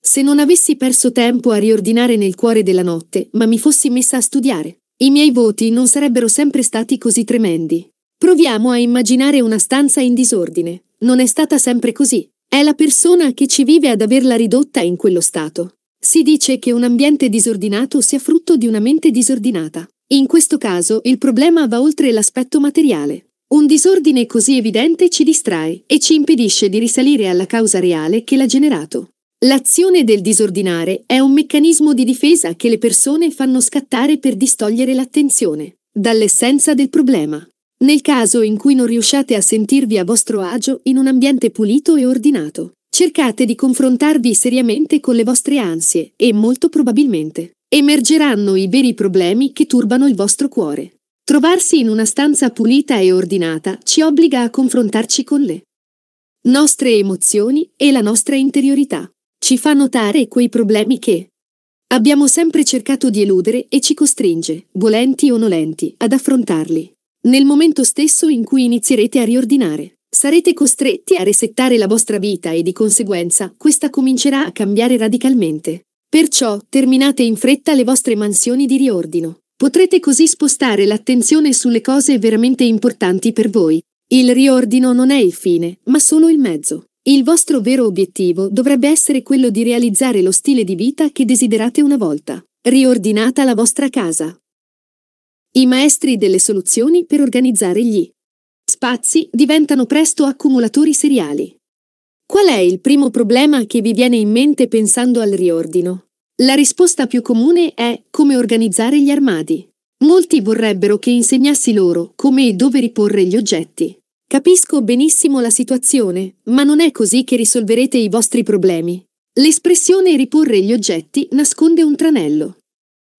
se non avessi perso tempo a riordinare nel cuore della notte, ma mi fossi messa a studiare, i miei voti non sarebbero sempre stati così tremendi. Proviamo a immaginare una stanza in disordine. Non è stata sempre così. È la persona che ci vive ad averla ridotta in quello stato. Si dice che un ambiente disordinato sia frutto di una mente disordinata. In questo caso il problema va oltre l'aspetto materiale. Un disordine così evidente ci distrae e ci impedisce di risalire alla causa reale che l'ha generato. L'azione del disordinare è un meccanismo di difesa che le persone fanno scattare per distogliere l'attenzione dall'essenza del problema. Nel caso in cui non riusciate a sentirvi a vostro agio in un ambiente pulito e ordinato, cercate di confrontarvi seriamente con le vostre ansie e molto probabilmente emergeranno i veri problemi che turbano il vostro cuore. Trovarsi in una stanza pulita e ordinata ci obbliga a confrontarci con le nostre emozioni e la nostra interiorità. Ci fa notare quei problemi che abbiamo sempre cercato di eludere e ci costringe, volenti o nolenti, ad affrontarli. Nel momento stesso in cui inizierete a riordinare, sarete costretti a resettare la vostra vita e di conseguenza questa comincerà a cambiare radicalmente. Perciò terminate in fretta le vostre mansioni di riordino. Potrete così spostare l'attenzione sulle cose veramente importanti per voi. Il riordino non è il fine, ma solo il mezzo. Il vostro vero obiettivo dovrebbe essere quello di realizzare lo stile di vita che desiderate una volta. Riordinata la vostra casa. I maestri delle soluzioni per organizzare gli spazi diventano presto accumulatori seriali. Qual è il primo problema che vi viene in mente pensando al riordino? La risposta più comune è come organizzare gli armadi. Molti vorrebbero che insegnassi loro come e dove riporre gli oggetti. Capisco benissimo la situazione, ma non è così che risolverete i vostri problemi. L'espressione riporre gli oggetti nasconde un tranello.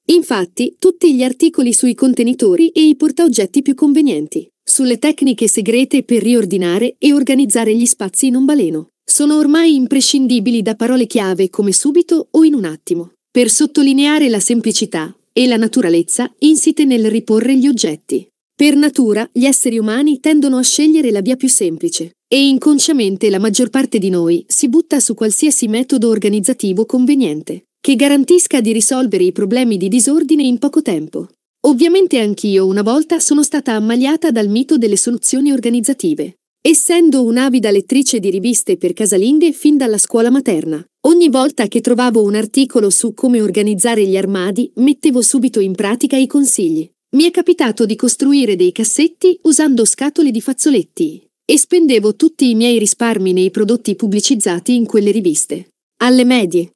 Infatti, tutti gli articoli sui contenitori e i portaoggetti più convenienti, sulle tecniche segrete per riordinare e organizzare gli spazi in un baleno, sono ormai imprescindibili da parole chiave come subito o in un attimo, per sottolineare la semplicità e la naturalezza insite nel riporre gli oggetti. Per natura, gli esseri umani tendono a scegliere la via più semplice, e inconsciamente la maggior parte di noi si butta su qualsiasi metodo organizzativo conveniente, che garantisca di risolvere i problemi di disordine in poco tempo. Ovviamente anch'io una volta sono stata ammaliata dal mito delle soluzioni organizzative, Essendo un'avida lettrice di riviste per casalinghe fin dalla scuola materna, ogni volta che trovavo un articolo su come organizzare gli armadi, mettevo subito in pratica i consigli. Mi è capitato di costruire dei cassetti usando scatole di fazzoletti e spendevo tutti i miei risparmi nei prodotti pubblicizzati in quelle riviste. Alle medie.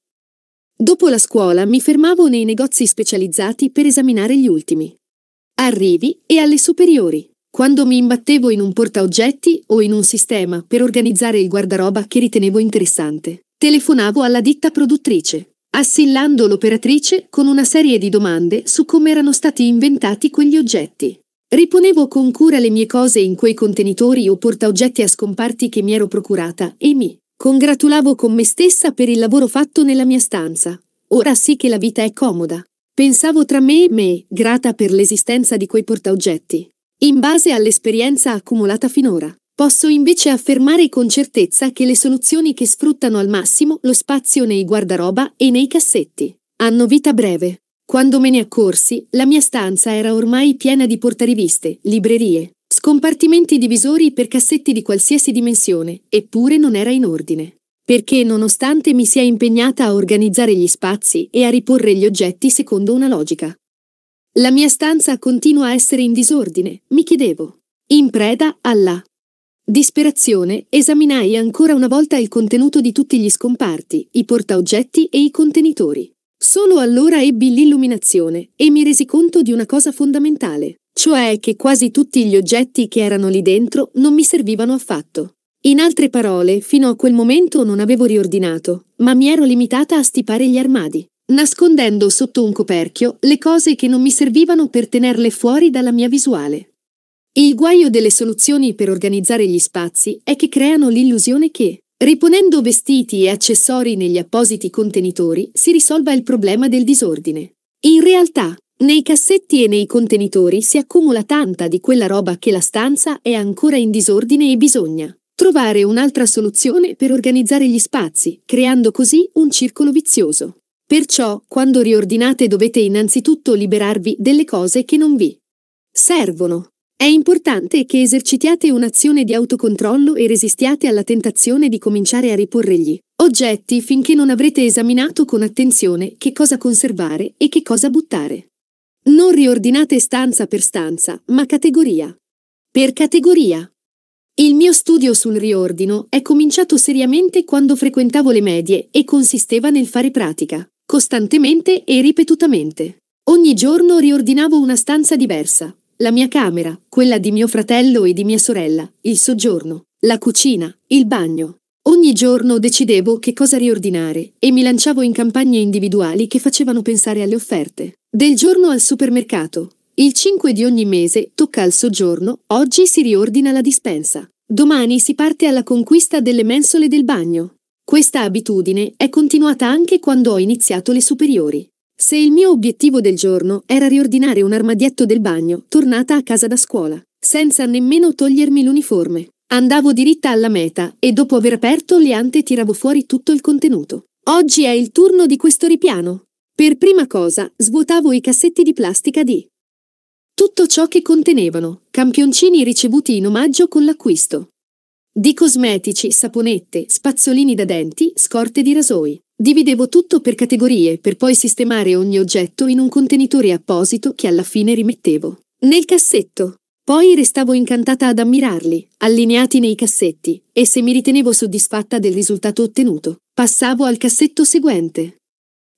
Dopo la scuola mi fermavo nei negozi specializzati per esaminare gli ultimi. Arrivi e alle superiori quando mi imbattevo in un portaoggetti o in un sistema per organizzare il guardaroba che ritenevo interessante. Telefonavo alla ditta produttrice, assillando l'operatrice con una serie di domande su come erano stati inventati quegli oggetti. Riponevo con cura le mie cose in quei contenitori o portaoggetti a scomparti che mi ero procurata e mi congratulavo con me stessa per il lavoro fatto nella mia stanza. Ora sì che la vita è comoda. Pensavo tra me e me, grata per l'esistenza di quei portaoggetti. In base all'esperienza accumulata finora, posso invece affermare con certezza che le soluzioni che sfruttano al massimo lo spazio nei guardaroba e nei cassetti hanno vita breve. Quando me ne accorsi, la mia stanza era ormai piena di portariviste, librerie, scompartimenti divisori per cassetti di qualsiasi dimensione, eppure non era in ordine. Perché nonostante mi sia impegnata a organizzare gli spazi e a riporre gli oggetti secondo una logica, la mia stanza continua a essere in disordine, mi chiedevo. In preda alla disperazione, esaminai ancora una volta il contenuto di tutti gli scomparti, i portaoggetti e i contenitori. Solo allora ebbi l'illuminazione e mi resi conto di una cosa fondamentale, cioè che quasi tutti gli oggetti che erano lì dentro non mi servivano affatto. In altre parole, fino a quel momento non avevo riordinato, ma mi ero limitata a stipare gli armadi nascondendo sotto un coperchio le cose che non mi servivano per tenerle fuori dalla mia visuale. Il guaio delle soluzioni per organizzare gli spazi è che creano l'illusione che, riponendo vestiti e accessori negli appositi contenitori, si risolva il problema del disordine. In realtà, nei cassetti e nei contenitori si accumula tanta di quella roba che la stanza è ancora in disordine e bisogna trovare un'altra soluzione per organizzare gli spazi, creando così un circolo vizioso. Perciò, quando riordinate dovete innanzitutto liberarvi delle cose che non vi servono. È importante che esercitiate un'azione di autocontrollo e resistiate alla tentazione di cominciare a riporre gli oggetti finché non avrete esaminato con attenzione che cosa conservare e che cosa buttare. Non riordinate stanza per stanza, ma categoria. Per categoria. Il mio studio sul riordino è cominciato seriamente quando frequentavo le medie e consisteva nel fare pratica costantemente e ripetutamente. Ogni giorno riordinavo una stanza diversa, la mia camera, quella di mio fratello e di mia sorella, il soggiorno, la cucina, il bagno. Ogni giorno decidevo che cosa riordinare e mi lanciavo in campagne individuali che facevano pensare alle offerte. Del giorno al supermercato. Il 5 di ogni mese tocca al soggiorno, oggi si riordina la dispensa. Domani si parte alla conquista delle mensole del bagno. Questa abitudine è continuata anche quando ho iniziato le superiori. Se il mio obiettivo del giorno era riordinare un armadietto del bagno, tornata a casa da scuola, senza nemmeno togliermi l'uniforme, andavo diritta alla meta e dopo aver aperto le ante tiravo fuori tutto il contenuto. Oggi è il turno di questo ripiano. Per prima cosa svuotavo i cassetti di plastica di tutto ciò che contenevano, campioncini ricevuti in omaggio con l'acquisto, di cosmetici, saponette, spazzolini da denti, scorte di rasoi. Dividevo tutto per categorie per poi sistemare ogni oggetto in un contenitore apposito che alla fine rimettevo. Nel cassetto. Poi restavo incantata ad ammirarli, allineati nei cassetti, e se mi ritenevo soddisfatta del risultato ottenuto, passavo al cassetto seguente.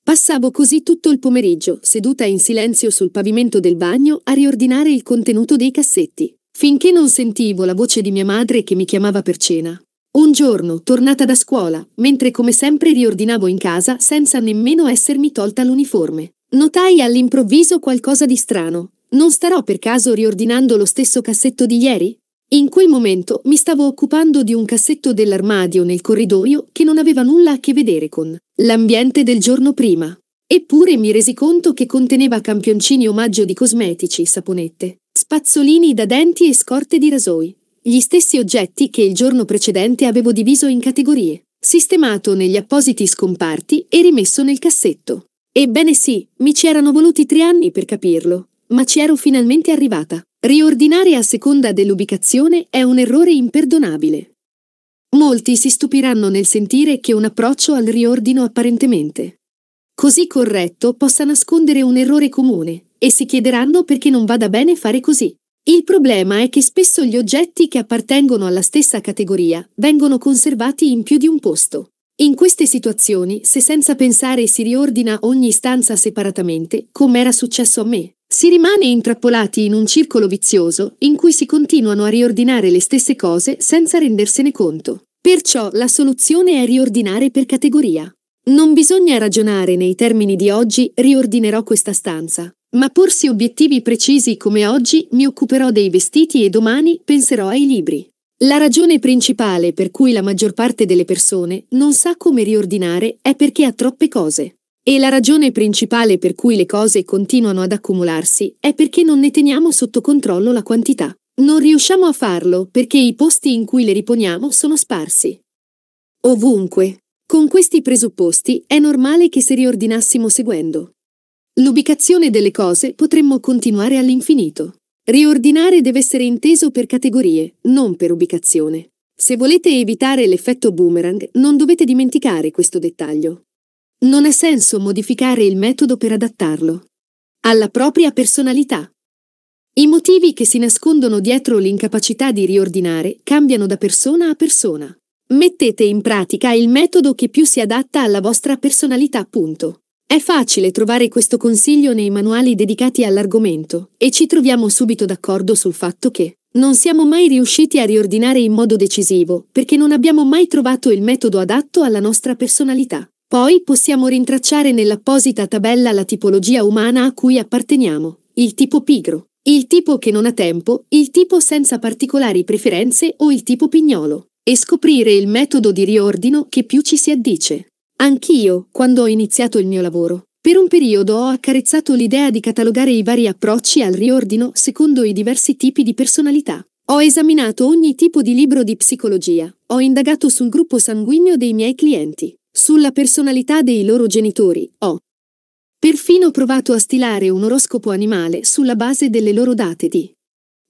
Passavo così tutto il pomeriggio, seduta in silenzio sul pavimento del bagno, a riordinare il contenuto dei cassetti finché non sentivo la voce di mia madre che mi chiamava per cena. Un giorno, tornata da scuola, mentre come sempre riordinavo in casa senza nemmeno essermi tolta l'uniforme, notai all'improvviso qualcosa di strano. Non starò per caso riordinando lo stesso cassetto di ieri? In quel momento mi stavo occupando di un cassetto dell'armadio nel corridoio che non aveva nulla a che vedere con l'ambiente del giorno prima. Eppure mi resi conto che conteneva campioncini omaggio di cosmetici, saponette, Spazzolini da denti e scorte di rasoi. Gli stessi oggetti che il giorno precedente avevo diviso in categorie, sistemato negli appositi scomparti e rimesso nel cassetto. Ebbene sì, mi ci erano voluti tre anni per capirlo, ma ci ero finalmente arrivata. Riordinare a seconda dell'ubicazione è un errore imperdonabile. Molti si stupiranno nel sentire che un approccio al riordino apparentemente così corretto possa nascondere un errore comune, e si chiederanno perché non vada bene fare così. Il problema è che spesso gli oggetti che appartengono alla stessa categoria vengono conservati in più di un posto. In queste situazioni, se senza pensare si riordina ogni stanza separatamente, come era successo a me, si rimane intrappolati in un circolo vizioso in cui si continuano a riordinare le stesse cose senza rendersene conto. Perciò la soluzione è riordinare per categoria. Non bisogna ragionare nei termini di oggi riordinerò questa stanza, ma porsi obiettivi precisi come oggi mi occuperò dei vestiti e domani penserò ai libri. La ragione principale per cui la maggior parte delle persone non sa come riordinare è perché ha troppe cose. E la ragione principale per cui le cose continuano ad accumularsi è perché non ne teniamo sotto controllo la quantità. Non riusciamo a farlo perché i posti in cui le riponiamo sono sparsi. Ovunque. Con questi presupposti è normale che se riordinassimo seguendo L'ubicazione delle cose potremmo continuare all'infinito. Riordinare deve essere inteso per categorie, non per ubicazione. Se volete evitare l'effetto boomerang, non dovete dimenticare questo dettaglio. Non ha senso modificare il metodo per adattarlo alla propria personalità. I motivi che si nascondono dietro l'incapacità di riordinare cambiano da persona a persona. Mettete in pratica il metodo che più si adatta alla vostra personalità. Punto. È facile trovare questo consiglio nei manuali dedicati all'argomento e ci troviamo subito d'accordo sul fatto che non siamo mai riusciti a riordinare in modo decisivo perché non abbiamo mai trovato il metodo adatto alla nostra personalità. Poi possiamo rintracciare nell'apposita tabella la tipologia umana a cui apparteniamo, il tipo pigro, il tipo che non ha tempo, il tipo senza particolari preferenze o il tipo pignolo, e scoprire il metodo di riordino che più ci si addice. Anch'io, quando ho iniziato il mio lavoro, per un periodo ho accarezzato l'idea di catalogare i vari approcci al riordino secondo i diversi tipi di personalità. Ho esaminato ogni tipo di libro di psicologia, ho indagato sul gruppo sanguigno dei miei clienti, sulla personalità dei loro genitori, ho perfino provato a stilare un oroscopo animale sulla base delle loro date di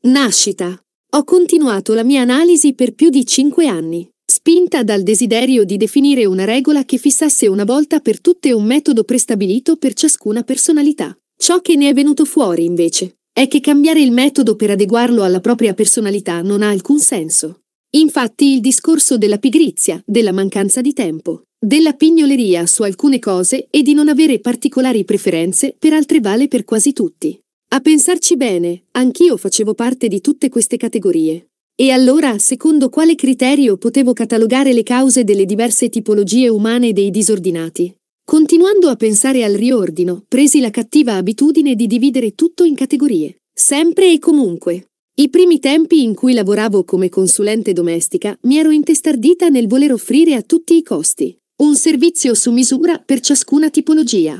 nascita. Ho continuato la mia analisi per più di cinque anni spinta dal desiderio di definire una regola che fissasse una volta per tutte un metodo prestabilito per ciascuna personalità. Ciò che ne è venuto fuori, invece, è che cambiare il metodo per adeguarlo alla propria personalità non ha alcun senso. Infatti il discorso della pigrizia, della mancanza di tempo, della pignoleria su alcune cose e di non avere particolari preferenze per altre vale per quasi tutti. A pensarci bene, anch'io facevo parte di tutte queste categorie. E allora, secondo quale criterio potevo catalogare le cause delle diverse tipologie umane dei disordinati? Continuando a pensare al riordino, presi la cattiva abitudine di dividere tutto in categorie, sempre e comunque. I primi tempi in cui lavoravo come consulente domestica mi ero intestardita nel voler offrire a tutti i costi un servizio su misura per ciascuna tipologia.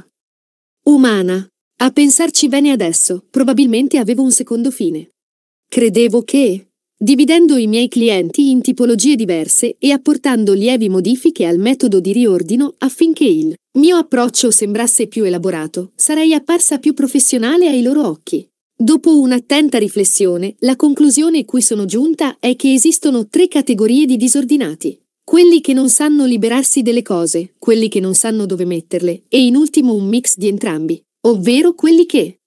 Umana. A pensarci bene adesso, probabilmente avevo un secondo fine. Credevo che, dividendo i miei clienti in tipologie diverse e apportando lievi modifiche al metodo di riordino affinché il mio approccio sembrasse più elaborato, sarei apparsa più professionale ai loro occhi. Dopo un'attenta riflessione, la conclusione cui sono giunta è che esistono tre categorie di disordinati. Quelli che non sanno liberarsi delle cose, quelli che non sanno dove metterle e in ultimo un mix di entrambi, ovvero quelli che,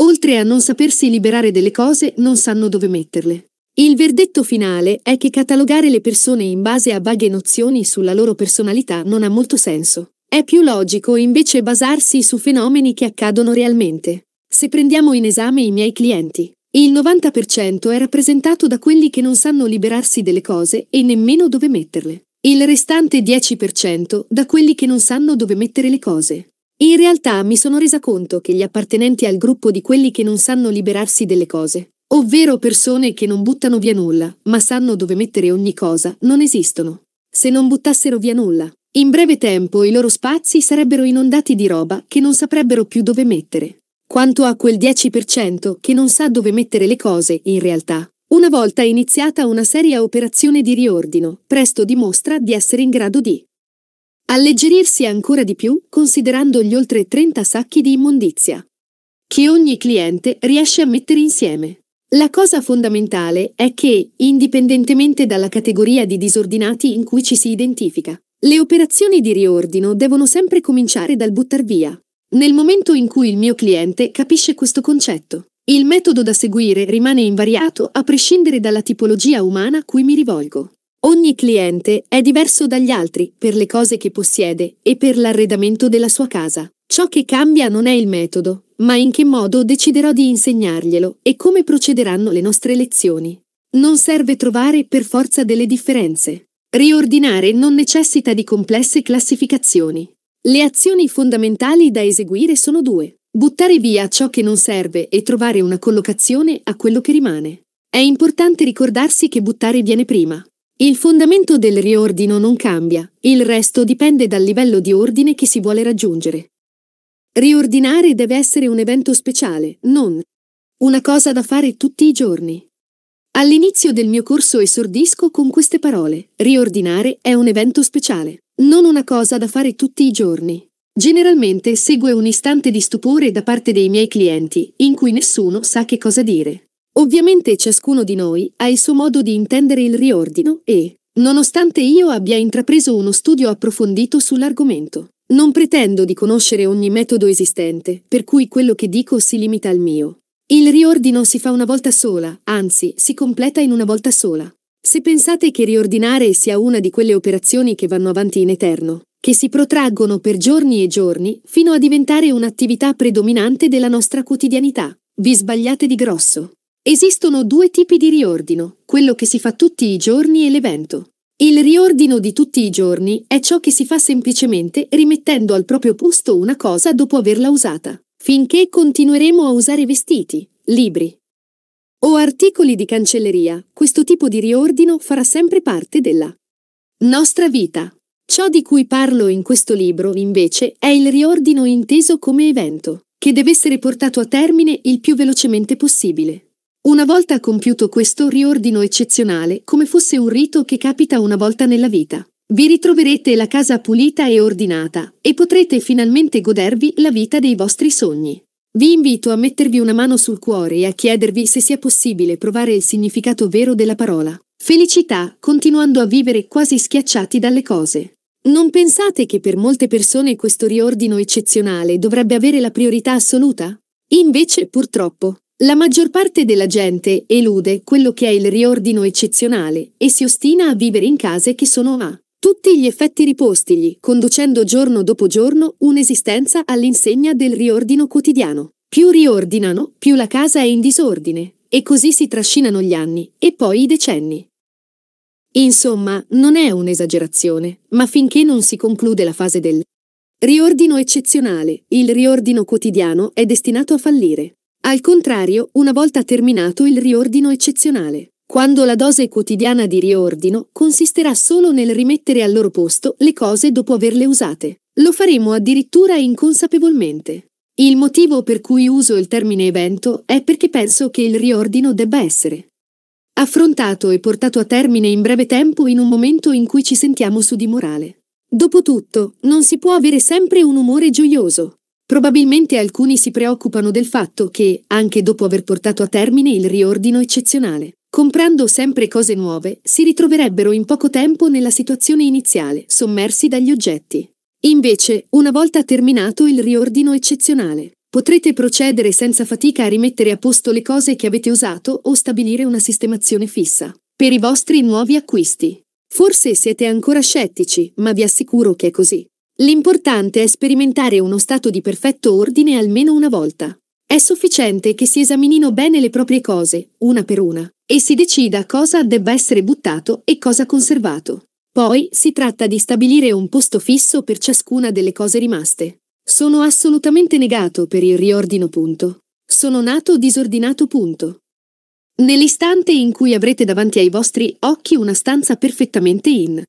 oltre a non sapersi liberare delle cose, non sanno dove metterle. Il verdetto finale è che catalogare le persone in base a vaghe nozioni sulla loro personalità non ha molto senso. È più logico invece basarsi su fenomeni che accadono realmente. Se prendiamo in esame i miei clienti, il 90% è rappresentato da quelli che non sanno liberarsi delle cose e nemmeno dove metterle. Il restante 10% da quelli che non sanno dove mettere le cose. In realtà mi sono resa conto che gli appartenenti al gruppo di quelli che non sanno liberarsi delle cose Ovvero persone che non buttano via nulla, ma sanno dove mettere ogni cosa, non esistono. Se non buttassero via nulla, in breve tempo i loro spazi sarebbero inondati di roba che non saprebbero più dove mettere. Quanto a quel 10% che non sa dove mettere le cose, in realtà, una volta iniziata una seria operazione di riordino, presto dimostra di essere in grado di alleggerirsi ancora di più considerando gli oltre 30 sacchi di immondizia che ogni cliente riesce a mettere insieme. La cosa fondamentale è che, indipendentemente dalla categoria di disordinati in cui ci si identifica, le operazioni di riordino devono sempre cominciare dal buttar via. Nel momento in cui il mio cliente capisce questo concetto, il metodo da seguire rimane invariato a prescindere dalla tipologia umana a cui mi rivolgo. Ogni cliente è diverso dagli altri per le cose che possiede e per l'arredamento della sua casa. Ciò che cambia non è il metodo, ma in che modo deciderò di insegnarglielo e come procederanno le nostre lezioni. Non serve trovare per forza delle differenze. Riordinare non necessita di complesse classificazioni. Le azioni fondamentali da eseguire sono due. Buttare via ciò che non serve e trovare una collocazione a quello che rimane. È importante ricordarsi che buttare viene prima. Il fondamento del riordino non cambia, il resto dipende dal livello di ordine che si vuole raggiungere. Riordinare deve essere un evento speciale, non una cosa da fare tutti i giorni. All'inizio del mio corso esordisco con queste parole. Riordinare è un evento speciale, non una cosa da fare tutti i giorni. Generalmente segue un istante di stupore da parte dei miei clienti, in cui nessuno sa che cosa dire. Ovviamente ciascuno di noi ha il suo modo di intendere il riordino e, nonostante io abbia intrapreso uno studio approfondito sull'argomento, non pretendo di conoscere ogni metodo esistente, per cui quello che dico si limita al mio. Il riordino si fa una volta sola, anzi, si completa in una volta sola. Se pensate che riordinare sia una di quelle operazioni che vanno avanti in eterno, che si protraggono per giorni e giorni, fino a diventare un'attività predominante della nostra quotidianità, vi sbagliate di grosso. Esistono due tipi di riordino, quello che si fa tutti i giorni e l'evento. Il riordino di tutti i giorni è ciò che si fa semplicemente rimettendo al proprio posto una cosa dopo averla usata, finché continueremo a usare vestiti, libri o articoli di cancelleria. Questo tipo di riordino farà sempre parte della nostra vita. Ciò di cui parlo in questo libro, invece, è il riordino inteso come evento, che deve essere portato a termine il più velocemente possibile. Una volta compiuto questo riordino eccezionale, come fosse un rito che capita una volta nella vita, vi ritroverete la casa pulita e ordinata e potrete finalmente godervi la vita dei vostri sogni. Vi invito a mettervi una mano sul cuore e a chiedervi se sia possibile provare il significato vero della parola. Felicità, continuando a vivere quasi schiacciati dalle cose. Non pensate che per molte persone questo riordino eccezionale dovrebbe avere la priorità assoluta? Invece, purtroppo, la maggior parte della gente elude quello che è il riordino eccezionale e si ostina a vivere in case che sono a tutti gli effetti ripostigli, conducendo giorno dopo giorno un'esistenza all'insegna del riordino quotidiano. Più riordinano, più la casa è in disordine, e così si trascinano gli anni e poi i decenni. Insomma, non è un'esagerazione, ma finché non si conclude la fase del riordino eccezionale, il riordino quotidiano è destinato a fallire. Al contrario, una volta terminato il riordino eccezionale, quando la dose quotidiana di riordino consisterà solo nel rimettere al loro posto le cose dopo averle usate. Lo faremo addirittura inconsapevolmente. Il motivo per cui uso il termine evento è perché penso che il riordino debba essere affrontato e portato a termine in breve tempo in un momento in cui ci sentiamo su di morale. Dopotutto, non si può avere sempre un umore gioioso. Probabilmente alcuni si preoccupano del fatto che, anche dopo aver portato a termine il riordino eccezionale, comprando sempre cose nuove, si ritroverebbero in poco tempo nella situazione iniziale, sommersi dagli oggetti. Invece, una volta terminato il riordino eccezionale, potrete procedere senza fatica a rimettere a posto le cose che avete usato o stabilire una sistemazione fissa per i vostri nuovi acquisti. Forse siete ancora scettici, ma vi assicuro che è così. L'importante è sperimentare uno stato di perfetto ordine almeno una volta. È sufficiente che si esaminino bene le proprie cose, una per una, e si decida cosa debba essere buttato e cosa conservato. Poi si tratta di stabilire un posto fisso per ciascuna delle cose rimaste. Sono assolutamente negato per il riordino punto. Sono nato disordinato punto. Nell'istante in cui avrete davanti ai vostri occhi una stanza perfettamente in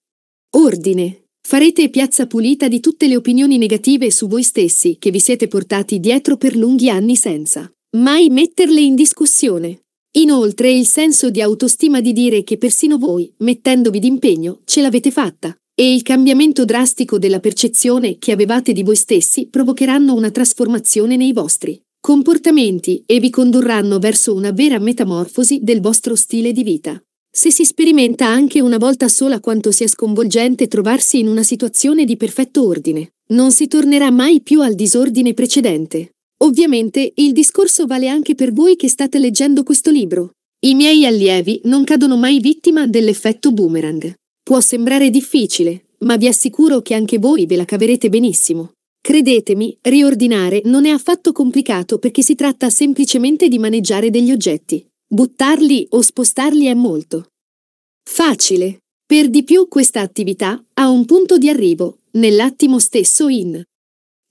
ordine, Farete piazza pulita di tutte le opinioni negative su voi stessi che vi siete portati dietro per lunghi anni senza mai metterle in discussione. Inoltre il senso di autostima di dire che persino voi, mettendovi d'impegno, ce l'avete fatta. E il cambiamento drastico della percezione che avevate di voi stessi provocheranno una trasformazione nei vostri comportamenti e vi condurranno verso una vera metamorfosi del vostro stile di vita. Se si sperimenta anche una volta sola quanto sia sconvolgente trovarsi in una situazione di perfetto ordine, non si tornerà mai più al disordine precedente. Ovviamente, il discorso vale anche per voi che state leggendo questo libro. I miei allievi non cadono mai vittima dell'effetto boomerang. Può sembrare difficile, ma vi assicuro che anche voi ve la caverete benissimo. Credetemi, riordinare non è affatto complicato perché si tratta semplicemente di maneggiare degli oggetti, Buttarli o spostarli è molto. Facile. Per di più questa attività ha un punto di arrivo, nell'attimo stesso in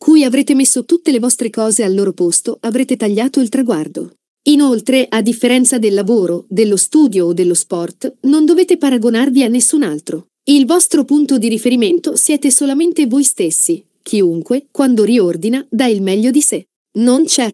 cui avrete messo tutte le vostre cose al loro posto, avrete tagliato il traguardo. Inoltre, a differenza del lavoro, dello studio o dello sport, non dovete paragonarvi a nessun altro. Il vostro punto di riferimento siete solamente voi stessi. Chiunque, quando riordina, dà il meglio di sé. Non c'è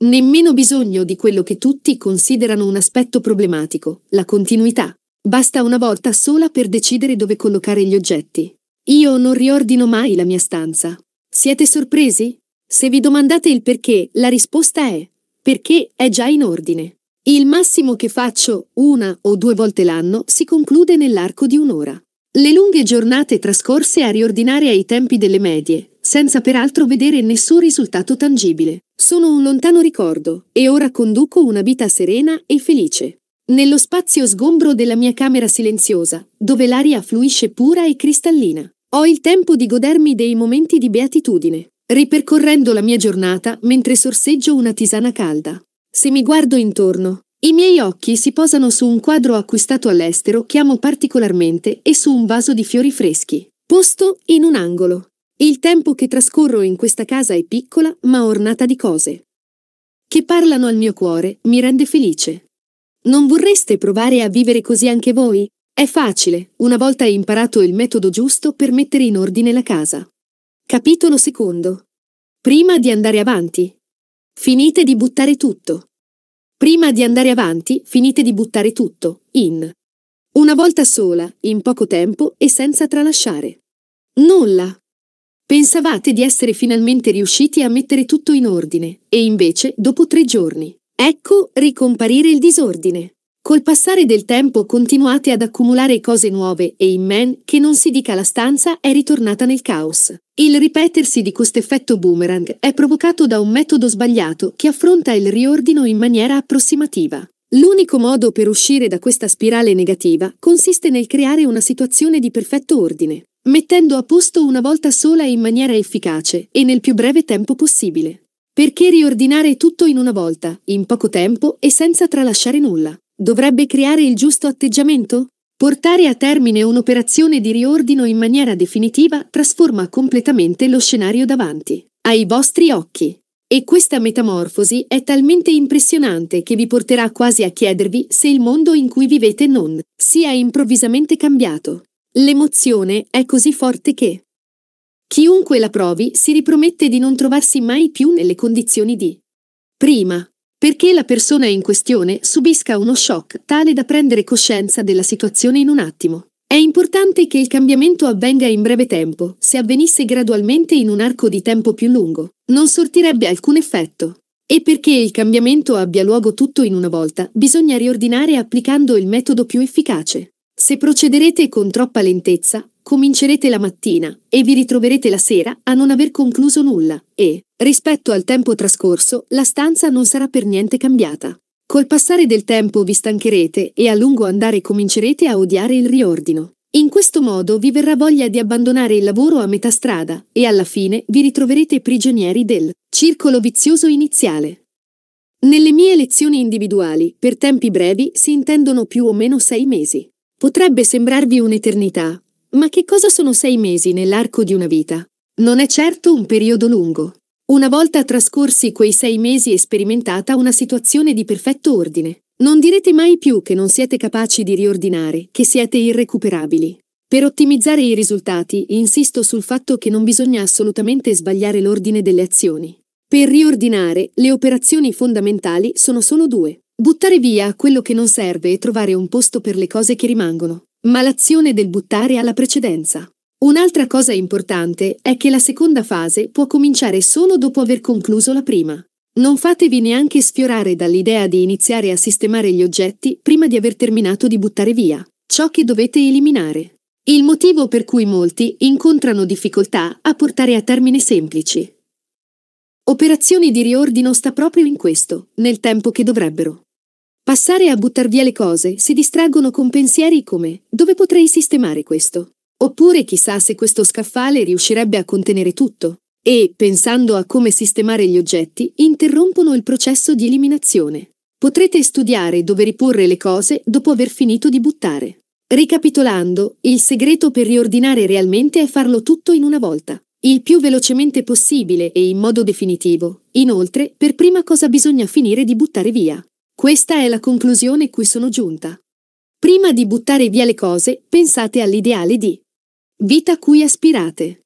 Nemmeno bisogno di quello che tutti considerano un aspetto problematico, la continuità. Basta una volta sola per decidere dove collocare gli oggetti. Io non riordino mai la mia stanza. Siete sorpresi? Se vi domandate il perché, la risposta è perché è già in ordine. Il massimo che faccio, una o due volte l'anno, si conclude nell'arco di un'ora. Le lunghe giornate trascorse a riordinare ai tempi delle medie, senza peraltro vedere nessun risultato tangibile. Sono un lontano ricordo e ora conduco una vita serena e felice. Nello spazio sgombro della mia camera silenziosa, dove l'aria fluisce pura e cristallina, ho il tempo di godermi dei momenti di beatitudine, ripercorrendo la mia giornata mentre sorseggio una tisana calda. Se mi guardo intorno, i miei occhi si posano su un quadro acquistato all'estero che amo particolarmente e su un vaso di fiori freschi, posto in un angolo. Il tempo che trascorro in questa casa è piccola ma ornata di cose. Che parlano al mio cuore mi rende felice. Non vorreste provare a vivere così anche voi? È facile, una volta imparato il metodo giusto per mettere in ordine la casa. Capitolo secondo. Prima di andare avanti. Finite di buttare tutto. Prima di andare avanti, finite di buttare tutto, in. Una volta sola, in poco tempo e senza tralasciare. Nulla. Pensavate di essere finalmente riusciti a mettere tutto in ordine, e invece, dopo tre giorni, ecco ricomparire il disordine. Col passare del tempo continuate ad accumulare cose nuove e in men che non si dica la stanza è ritornata nel caos. Il ripetersi di questo effetto boomerang è provocato da un metodo sbagliato che affronta il riordino in maniera approssimativa. L'unico modo per uscire da questa spirale negativa consiste nel creare una situazione di perfetto ordine mettendo a posto una volta sola in maniera efficace e nel più breve tempo possibile. Perché riordinare tutto in una volta, in poco tempo e senza tralasciare nulla? Dovrebbe creare il giusto atteggiamento? Portare a termine un'operazione di riordino in maniera definitiva trasforma completamente lo scenario davanti, ai vostri occhi. E questa metamorfosi è talmente impressionante che vi porterà quasi a chiedervi se il mondo in cui vivete non sia improvvisamente cambiato. L'emozione è così forte che chiunque la provi si ripromette di non trovarsi mai più nelle condizioni di prima, perché la persona in questione subisca uno shock tale da prendere coscienza della situazione in un attimo. È importante che il cambiamento avvenga in breve tempo, se avvenisse gradualmente in un arco di tempo più lungo, non sortirebbe alcun effetto. E perché il cambiamento abbia luogo tutto in una volta, bisogna riordinare applicando il metodo più efficace. Se procederete con troppa lentezza, comincerete la mattina e vi ritroverete la sera a non aver concluso nulla e, rispetto al tempo trascorso, la stanza non sarà per niente cambiata. Col passare del tempo vi stancherete e a lungo andare comincerete a odiare il riordino. In questo modo vi verrà voglia di abbandonare il lavoro a metà strada e alla fine vi ritroverete prigionieri del circolo vizioso iniziale. Nelle mie lezioni individuali, per tempi brevi, si intendono più o meno sei mesi. Potrebbe sembrarvi un'eternità, ma che cosa sono sei mesi nell'arco di una vita? Non è certo un periodo lungo. Una volta trascorsi quei sei mesi e sperimentata una situazione di perfetto ordine, non direte mai più che non siete capaci di riordinare, che siete irrecuperabili. Per ottimizzare i risultati, insisto sul fatto che non bisogna assolutamente sbagliare l'ordine delle azioni. Per riordinare, le operazioni fondamentali sono solo due. Buttare via quello che non serve e trovare un posto per le cose che rimangono. Ma l'azione del buttare ha la precedenza. Un'altra cosa importante è che la seconda fase può cominciare solo dopo aver concluso la prima. Non fatevi neanche sfiorare dall'idea di iniziare a sistemare gli oggetti prima di aver terminato di buttare via ciò che dovete eliminare. Il motivo per cui molti incontrano difficoltà a portare a termine semplici. Operazioni di riordino sta proprio in questo, nel tempo che dovrebbero. Passare a buttar via le cose si distraggono con pensieri come dove potrei sistemare questo? Oppure chissà se questo scaffale riuscirebbe a contenere tutto. E, pensando a come sistemare gli oggetti, interrompono il processo di eliminazione. Potrete studiare dove riporre le cose dopo aver finito di buttare. Ricapitolando, il segreto per riordinare realmente è farlo tutto in una volta, il più velocemente possibile e in modo definitivo. Inoltre, per prima cosa bisogna finire di buttare via. Questa è la conclusione cui sono giunta. Prima di buttare via le cose, pensate all'ideale di vita a cui aspirate.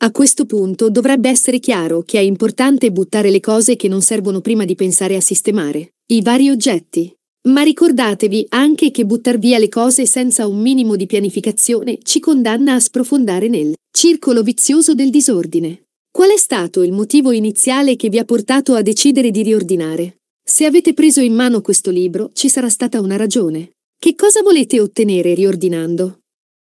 A questo punto dovrebbe essere chiaro che è importante buttare le cose che non servono prima di pensare a sistemare i vari oggetti. Ma ricordatevi anche che buttare via le cose senza un minimo di pianificazione ci condanna a sprofondare nel circolo vizioso del disordine. Qual è stato il motivo iniziale che vi ha portato a decidere di riordinare? Se avete preso in mano questo libro, ci sarà stata una ragione. Che cosa volete ottenere riordinando?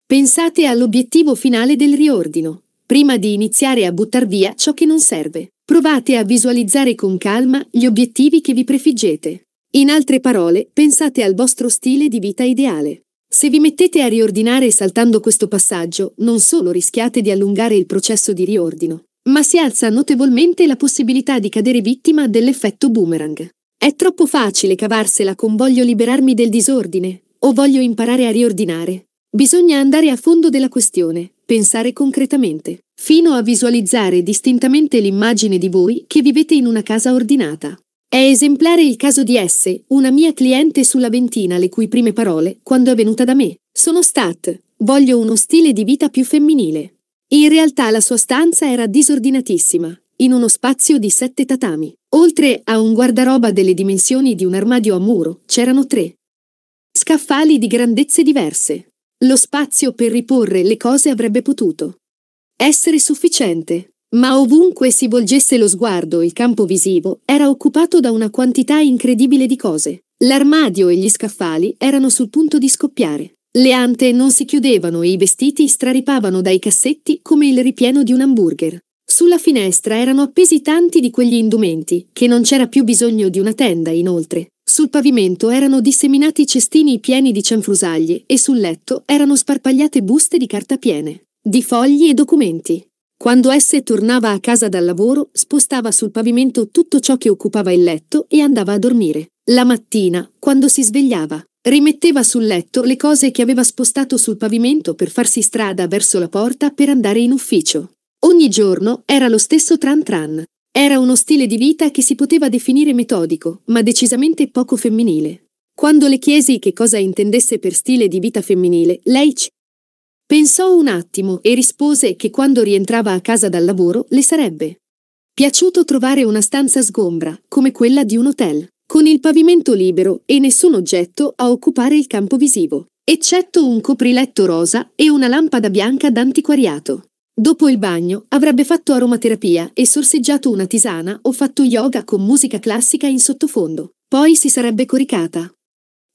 Pensate all'obiettivo finale del riordino. Prima di iniziare a buttar via ciò che non serve, provate a visualizzare con calma gli obiettivi che vi prefiggete. In altre parole, pensate al vostro stile di vita ideale. Se vi mettete a riordinare saltando questo passaggio, non solo rischiate di allungare il processo di riordino, ma si alza notevolmente la possibilità di cadere vittima dell'effetto boomerang. È troppo facile cavarsela con voglio liberarmi del disordine o voglio imparare a riordinare. Bisogna andare a fondo della questione, pensare concretamente, fino a visualizzare distintamente l'immagine di voi che vivete in una casa ordinata. È esemplare il caso di S, una mia cliente sulla Ventina, le cui prime parole, quando è venuta da me, sono stat, voglio uno stile di vita più femminile. In realtà la sua stanza era disordinatissima, in uno spazio di sette tatami. Oltre a un guardaroba delle dimensioni di un armadio a muro, c'erano tre scaffali di grandezze diverse. Lo spazio per riporre le cose avrebbe potuto essere sufficiente, ma ovunque si volgesse lo sguardo, il campo visivo era occupato da una quantità incredibile di cose. L'armadio e gli scaffali erano sul punto di scoppiare. Le ante non si chiudevano e i vestiti straripavano dai cassetti come il ripieno di un hamburger. Sulla finestra erano appesi tanti di quegli indumenti, che non c'era più bisogno di una tenda, inoltre. Sul pavimento erano disseminati cestini pieni di cianfrusaglie e sul letto erano sparpagliate buste di carta piene, di fogli e documenti. Quando esse tornava a casa dal lavoro, spostava sul pavimento tutto ciò che occupava il letto e andava a dormire. La mattina, quando si svegliava, rimetteva sul letto le cose che aveva spostato sul pavimento per farsi strada verso la porta per andare in ufficio. Ogni giorno era lo stesso Tran Tran. Era uno stile di vita che si poteva definire metodico, ma decisamente poco femminile. Quando le chiesi che cosa intendesse per stile di vita femminile, lei ci pensò un attimo e rispose che quando rientrava a casa dal lavoro le sarebbe piaciuto trovare una stanza sgombra, come quella di un hotel, con il pavimento libero e nessun oggetto a occupare il campo visivo, eccetto un copriletto rosa e una lampada bianca d'antiquariato. Dopo il bagno avrebbe fatto aromaterapia e sorseggiato una tisana o fatto yoga con musica classica in sottofondo. Poi si sarebbe coricata.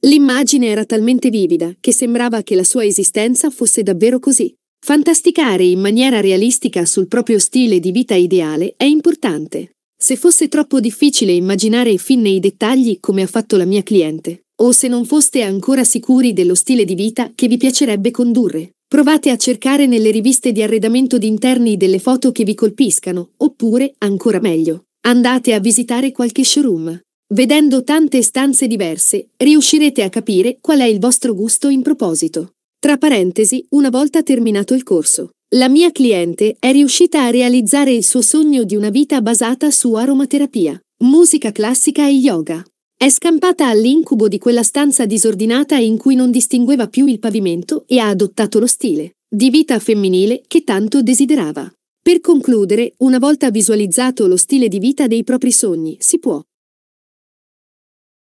L'immagine era talmente vivida che sembrava che la sua esistenza fosse davvero così. Fantasticare in maniera realistica sul proprio stile di vita ideale è importante. Se fosse troppo difficile immaginare fin nei dettagli come ha fatto la mia cliente, o se non foste ancora sicuri dello stile di vita che vi piacerebbe condurre, Provate a cercare nelle riviste di arredamento di interni delle foto che vi colpiscano, oppure, ancora meglio, andate a visitare qualche showroom. Vedendo tante stanze diverse, riuscirete a capire qual è il vostro gusto in proposito. Tra parentesi, una volta terminato il corso, la mia cliente è riuscita a realizzare il suo sogno di una vita basata su aromaterapia, musica classica e yoga. È scampata all'incubo di quella stanza disordinata in cui non distingueva più il pavimento e ha adottato lo stile di vita femminile che tanto desiderava. Per concludere, una volta visualizzato lo stile di vita dei propri sogni, si può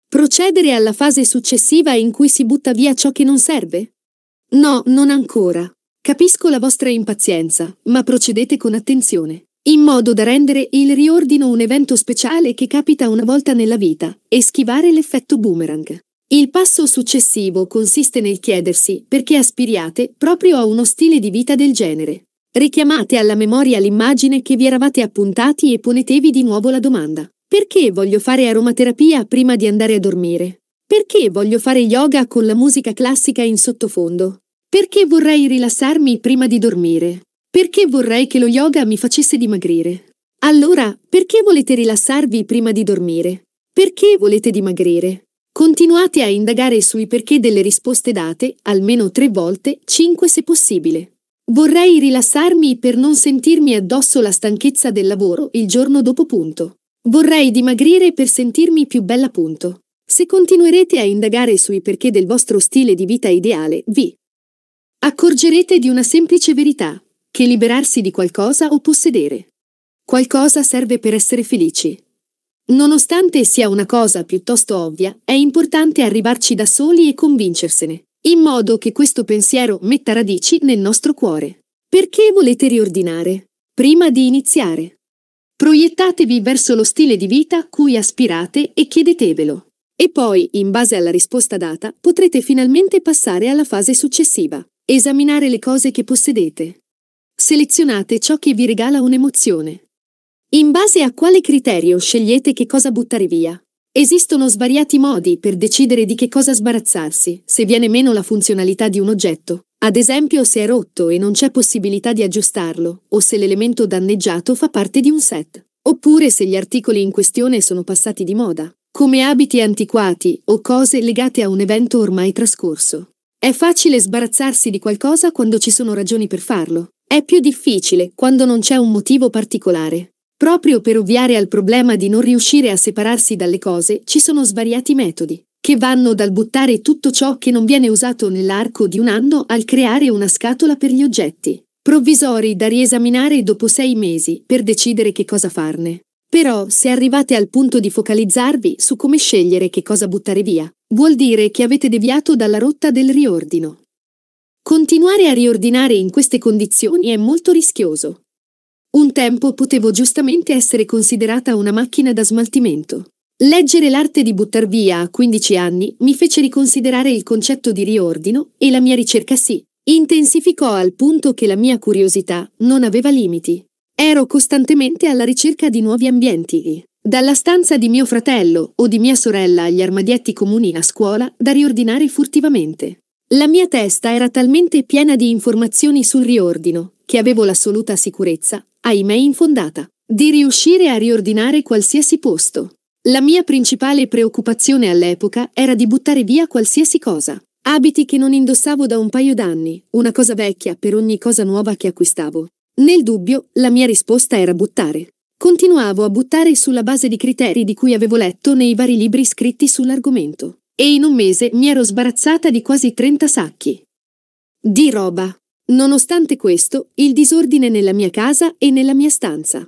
procedere alla fase successiva in cui si butta via ciò che non serve? No, non ancora. Capisco la vostra impazienza, ma procedete con attenzione in modo da rendere il riordino un evento speciale che capita una volta nella vita, e schivare l'effetto boomerang. Il passo successivo consiste nel chiedersi perché aspiriate proprio a uno stile di vita del genere. Richiamate alla memoria l'immagine che vi eravate appuntati e ponetevi di nuovo la domanda. Perché voglio fare aromaterapia prima di andare a dormire? Perché voglio fare yoga con la musica classica in sottofondo? Perché vorrei rilassarmi prima di dormire? Perché vorrei che lo yoga mi facesse dimagrire? Allora, perché volete rilassarvi prima di dormire? Perché volete dimagrire? Continuate a indagare sui perché delle risposte date, almeno tre volte, cinque se possibile. Vorrei rilassarmi per non sentirmi addosso la stanchezza del lavoro il giorno dopo punto. Vorrei dimagrire per sentirmi più bella punto. Se continuerete a indagare sui perché del vostro stile di vita ideale, vi accorgerete di una semplice verità che liberarsi di qualcosa o possedere. Qualcosa serve per essere felici. Nonostante sia una cosa piuttosto ovvia, è importante arrivarci da soli e convincersene, in modo che questo pensiero metta radici nel nostro cuore. Perché volete riordinare? Prima di iniziare. Proiettatevi verso lo stile di vita a cui aspirate e chiedetevelo. E poi, in base alla risposta data, potrete finalmente passare alla fase successiva, esaminare le cose che possedete. Selezionate ciò che vi regala un'emozione. In base a quale criterio scegliete che cosa buttare via? Esistono svariati modi per decidere di che cosa sbarazzarsi, se viene meno la funzionalità di un oggetto, ad esempio se è rotto e non c'è possibilità di aggiustarlo, o se l'elemento danneggiato fa parte di un set, oppure se gli articoli in questione sono passati di moda, come abiti antiquati o cose legate a un evento ormai trascorso. È facile sbarazzarsi di qualcosa quando ci sono ragioni per farlo, è più difficile quando non c'è un motivo particolare. Proprio per ovviare al problema di non riuscire a separarsi dalle cose, ci sono svariati metodi, che vanno dal buttare tutto ciò che non viene usato nell'arco di un anno al creare una scatola per gli oggetti, provvisori da riesaminare dopo sei mesi per decidere che cosa farne. Però, se arrivate al punto di focalizzarvi su come scegliere che cosa buttare via, vuol dire che avete deviato dalla rotta del riordino. Continuare a riordinare in queste condizioni è molto rischioso. Un tempo potevo giustamente essere considerata una macchina da smaltimento. Leggere l'arte di buttar via a 15 anni mi fece riconsiderare il concetto di riordino e la mia ricerca si intensificò al punto che la mia curiosità non aveva limiti. Ero costantemente alla ricerca di nuovi ambienti, dalla stanza di mio fratello o di mia sorella agli armadietti comuni a scuola da riordinare furtivamente. La mia testa era talmente piena di informazioni sul riordino, che avevo l'assoluta sicurezza, ahimè infondata, di riuscire a riordinare qualsiasi posto. La mia principale preoccupazione all'epoca era di buttare via qualsiasi cosa. Abiti che non indossavo da un paio d'anni, una cosa vecchia per ogni cosa nuova che acquistavo. Nel dubbio, la mia risposta era buttare. Continuavo a buttare sulla base di criteri di cui avevo letto nei vari libri scritti sull'argomento e in un mese mi ero sbarazzata di quasi 30 sacchi. Di roba. Nonostante questo, il disordine nella mia casa e nella mia stanza.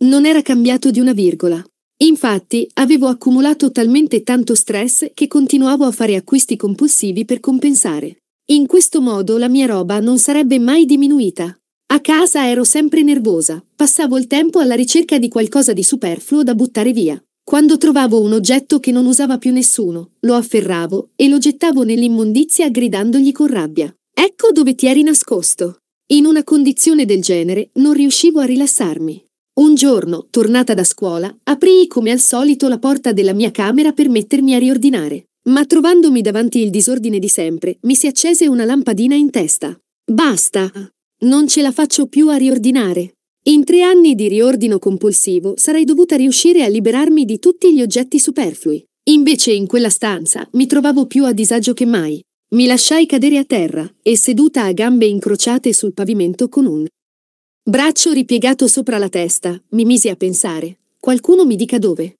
Non era cambiato di una virgola. Infatti, avevo accumulato talmente tanto stress che continuavo a fare acquisti compulsivi per compensare. In questo modo la mia roba non sarebbe mai diminuita. A casa ero sempre nervosa, passavo il tempo alla ricerca di qualcosa di superfluo da buttare via. Quando trovavo un oggetto che non usava più nessuno, lo afferravo e lo gettavo nell'immondizia gridandogli con rabbia. Ecco dove ti eri nascosto. In una condizione del genere non riuscivo a rilassarmi. Un giorno, tornata da scuola, aprii come al solito la porta della mia camera per mettermi a riordinare. Ma trovandomi davanti il disordine di sempre, mi si accese una lampadina in testa. Basta! Non ce la faccio più a riordinare. In tre anni di riordino compulsivo sarei dovuta riuscire a liberarmi di tutti gli oggetti superflui. Invece in quella stanza mi trovavo più a disagio che mai. Mi lasciai cadere a terra e seduta a gambe incrociate sul pavimento con un braccio ripiegato sopra la testa, mi misi a pensare. Qualcuno mi dica dove.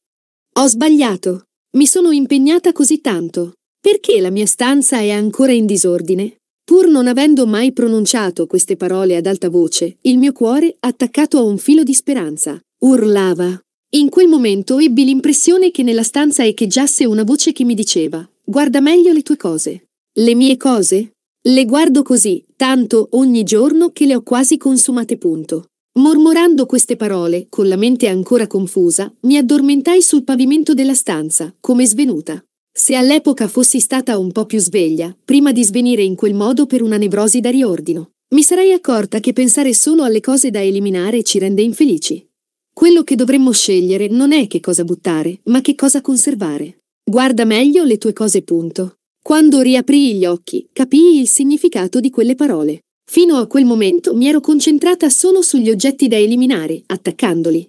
Ho sbagliato. Mi sono impegnata così tanto. Perché la mia stanza è ancora in disordine? Pur non avendo mai pronunciato queste parole ad alta voce, il mio cuore, attaccato a un filo di speranza, urlava. In quel momento ebbi l'impressione che nella stanza echeggiasse una voce che mi diceva «Guarda meglio le tue cose». «Le mie cose?» «Le guardo così, tanto ogni giorno che le ho quasi consumate punto». Mormorando queste parole, con la mente ancora confusa, mi addormentai sul pavimento della stanza, come svenuta. Se all'epoca fossi stata un po' più sveglia, prima di svenire in quel modo per una nevrosi da riordino, mi sarei accorta che pensare solo alle cose da eliminare ci rende infelici. Quello che dovremmo scegliere non è che cosa buttare, ma che cosa conservare. Guarda meglio le tue cose, punto. Quando riaprii gli occhi, capii il significato di quelle parole. Fino a quel momento mi ero concentrata solo sugli oggetti da eliminare, attaccandoli.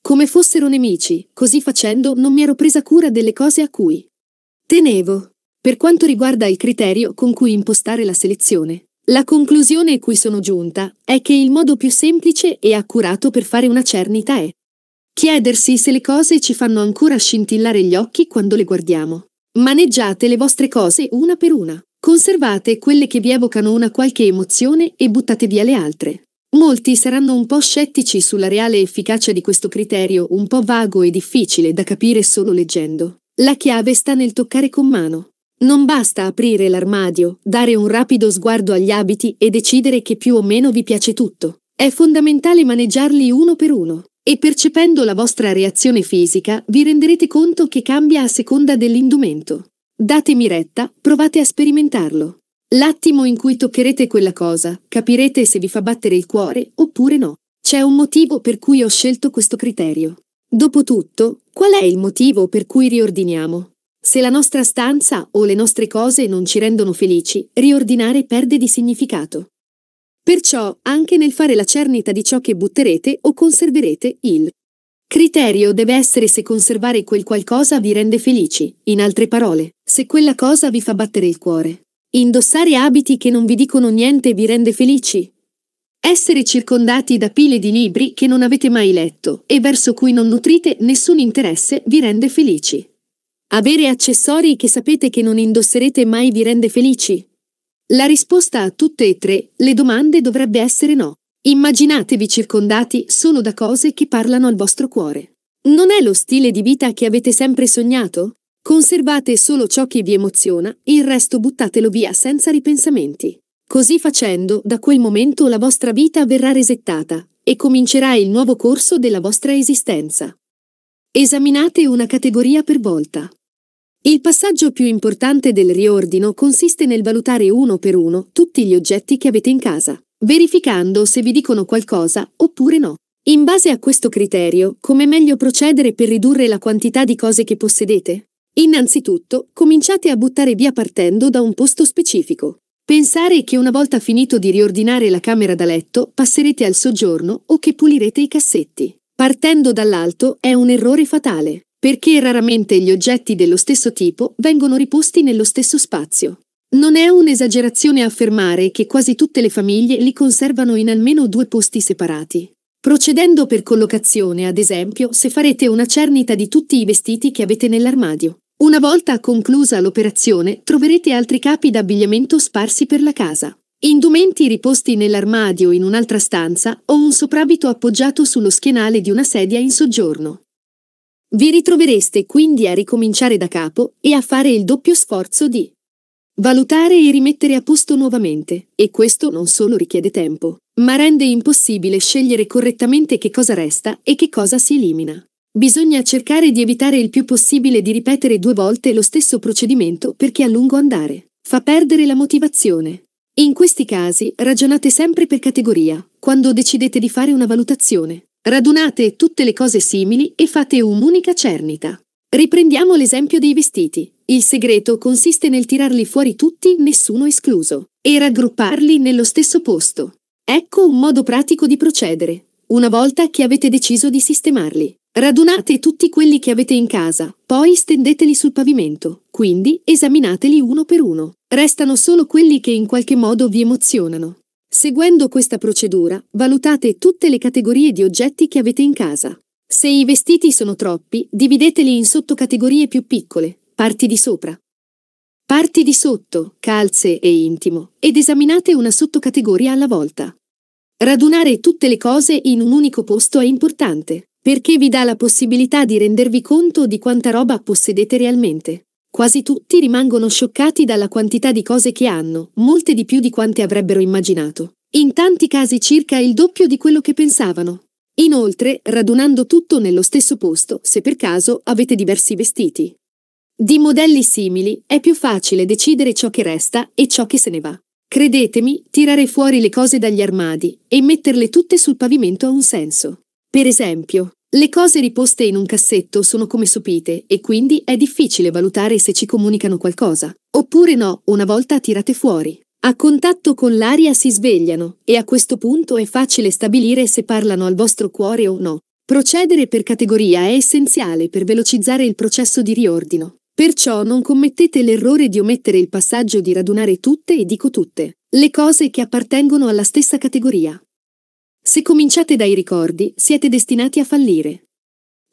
Come fossero nemici, così facendo non mi ero presa cura delle cose a cui Tenevo. Per quanto riguarda il criterio con cui impostare la selezione, la conclusione a cui sono giunta è che il modo più semplice e accurato per fare una cernita è chiedersi se le cose ci fanno ancora scintillare gli occhi quando le guardiamo. Maneggiate le vostre cose una per una, conservate quelle che vi evocano una qualche emozione e buttate via le altre. Molti saranno un po' scettici sulla reale efficacia di questo criterio, un po' vago e difficile da capire solo leggendo. La chiave sta nel toccare con mano. Non basta aprire l'armadio, dare un rapido sguardo agli abiti e decidere che più o meno vi piace tutto. È fondamentale maneggiarli uno per uno. E percependo la vostra reazione fisica, vi renderete conto che cambia a seconda dell'indumento. Datemi retta, provate a sperimentarlo. L'attimo in cui toccherete quella cosa, capirete se vi fa battere il cuore oppure no. C'è un motivo per cui ho scelto questo criterio. Dopotutto, qual è il motivo per cui riordiniamo? Se la nostra stanza o le nostre cose non ci rendono felici, riordinare perde di significato. Perciò, anche nel fare la cernita di ciò che butterete o conserverete, il criterio deve essere se conservare quel qualcosa vi rende felici, in altre parole, se quella cosa vi fa battere il cuore. Indossare abiti che non vi dicono niente vi rende felici? Essere circondati da pile di libri che non avete mai letto e verso cui non nutrite nessun interesse vi rende felici. Avere accessori che sapete che non indosserete mai vi rende felici? La risposta a tutte e tre le domande dovrebbe essere no. Immaginatevi circondati solo da cose che parlano al vostro cuore. Non è lo stile di vita che avete sempre sognato? Conservate solo ciò che vi emoziona il resto buttatelo via senza ripensamenti. Così facendo, da quel momento la vostra vita verrà resettata e comincerà il nuovo corso della vostra esistenza. Esaminate una categoria per volta. Il passaggio più importante del riordino consiste nel valutare uno per uno tutti gli oggetti che avete in casa, verificando se vi dicono qualcosa oppure no. In base a questo criterio, come meglio procedere per ridurre la quantità di cose che possedete? Innanzitutto, cominciate a buttare via partendo da un posto specifico. Pensare che una volta finito di riordinare la camera da letto passerete al soggiorno o che pulirete i cassetti. Partendo dall'alto è un errore fatale, perché raramente gli oggetti dello stesso tipo vengono riposti nello stesso spazio. Non è un'esagerazione affermare che quasi tutte le famiglie li conservano in almeno due posti separati. Procedendo per collocazione, ad esempio, se farete una cernita di tutti i vestiti che avete nell'armadio. Una volta conclusa l'operazione, troverete altri capi d'abbigliamento sparsi per la casa. Indumenti riposti nell'armadio in un'altra stanza o un soprabito appoggiato sullo schienale di una sedia in soggiorno. Vi ritrovereste quindi a ricominciare da capo e a fare il doppio sforzo di valutare e rimettere a posto nuovamente, e questo non solo richiede tempo, ma rende impossibile scegliere correttamente che cosa resta e che cosa si elimina. Bisogna cercare di evitare il più possibile di ripetere due volte lo stesso procedimento perché a lungo andare fa perdere la motivazione. In questi casi ragionate sempre per categoria, quando decidete di fare una valutazione. Radunate tutte le cose simili e fate un'unica cernita. Riprendiamo l'esempio dei vestiti. Il segreto consiste nel tirarli fuori tutti, nessuno escluso, e raggrupparli nello stesso posto. Ecco un modo pratico di procedere, una volta che avete deciso di sistemarli. Radunate tutti quelli che avete in casa, poi stendeteli sul pavimento, quindi esaminateli uno per uno. Restano solo quelli che in qualche modo vi emozionano. Seguendo questa procedura, valutate tutte le categorie di oggetti che avete in casa. Se i vestiti sono troppi, divideteli in sottocategorie più piccole, parti di sopra. Parti di sotto, calze e intimo, ed esaminate una sottocategoria alla volta. Radunare tutte le cose in un unico posto è importante perché vi dà la possibilità di rendervi conto di quanta roba possedete realmente. Quasi tutti rimangono scioccati dalla quantità di cose che hanno, molte di più di quante avrebbero immaginato. In tanti casi circa il doppio di quello che pensavano. Inoltre, radunando tutto nello stesso posto, se per caso avete diversi vestiti. Di modelli simili è più facile decidere ciò che resta e ciò che se ne va. Credetemi, tirare fuori le cose dagli armadi e metterle tutte sul pavimento ha un senso. Per esempio, le cose riposte in un cassetto sono come sopite e quindi è difficile valutare se ci comunicano qualcosa. Oppure no, una volta tirate fuori. A contatto con l'aria si svegliano e a questo punto è facile stabilire se parlano al vostro cuore o no. Procedere per categoria è essenziale per velocizzare il processo di riordino. Perciò non commettete l'errore di omettere il passaggio di radunare tutte e dico tutte le cose che appartengono alla stessa categoria. Se cominciate dai ricordi, siete destinati a fallire.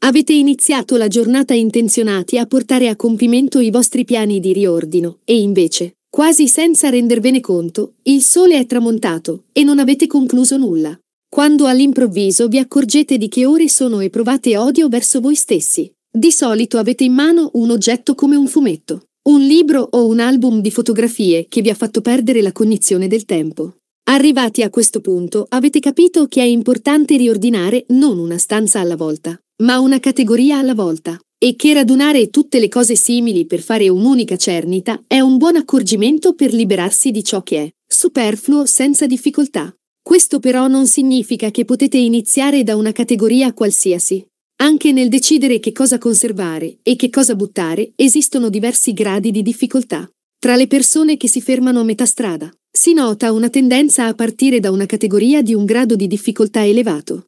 Avete iniziato la giornata intenzionati a portare a compimento i vostri piani di riordino, e invece, quasi senza rendervene conto, il sole è tramontato e non avete concluso nulla. Quando all'improvviso vi accorgete di che ore sono e provate odio verso voi stessi, di solito avete in mano un oggetto come un fumetto, un libro o un album di fotografie che vi ha fatto perdere la cognizione del tempo. Arrivati a questo punto, avete capito che è importante riordinare non una stanza alla volta, ma una categoria alla volta, e che radunare tutte le cose simili per fare un'unica cernita è un buon accorgimento per liberarsi di ciò che è superfluo senza difficoltà. Questo però non significa che potete iniziare da una categoria qualsiasi. Anche nel decidere che cosa conservare e che cosa buttare esistono diversi gradi di difficoltà. Tra le persone che si fermano a metà strada, si nota una tendenza a partire da una categoria di un grado di difficoltà elevato.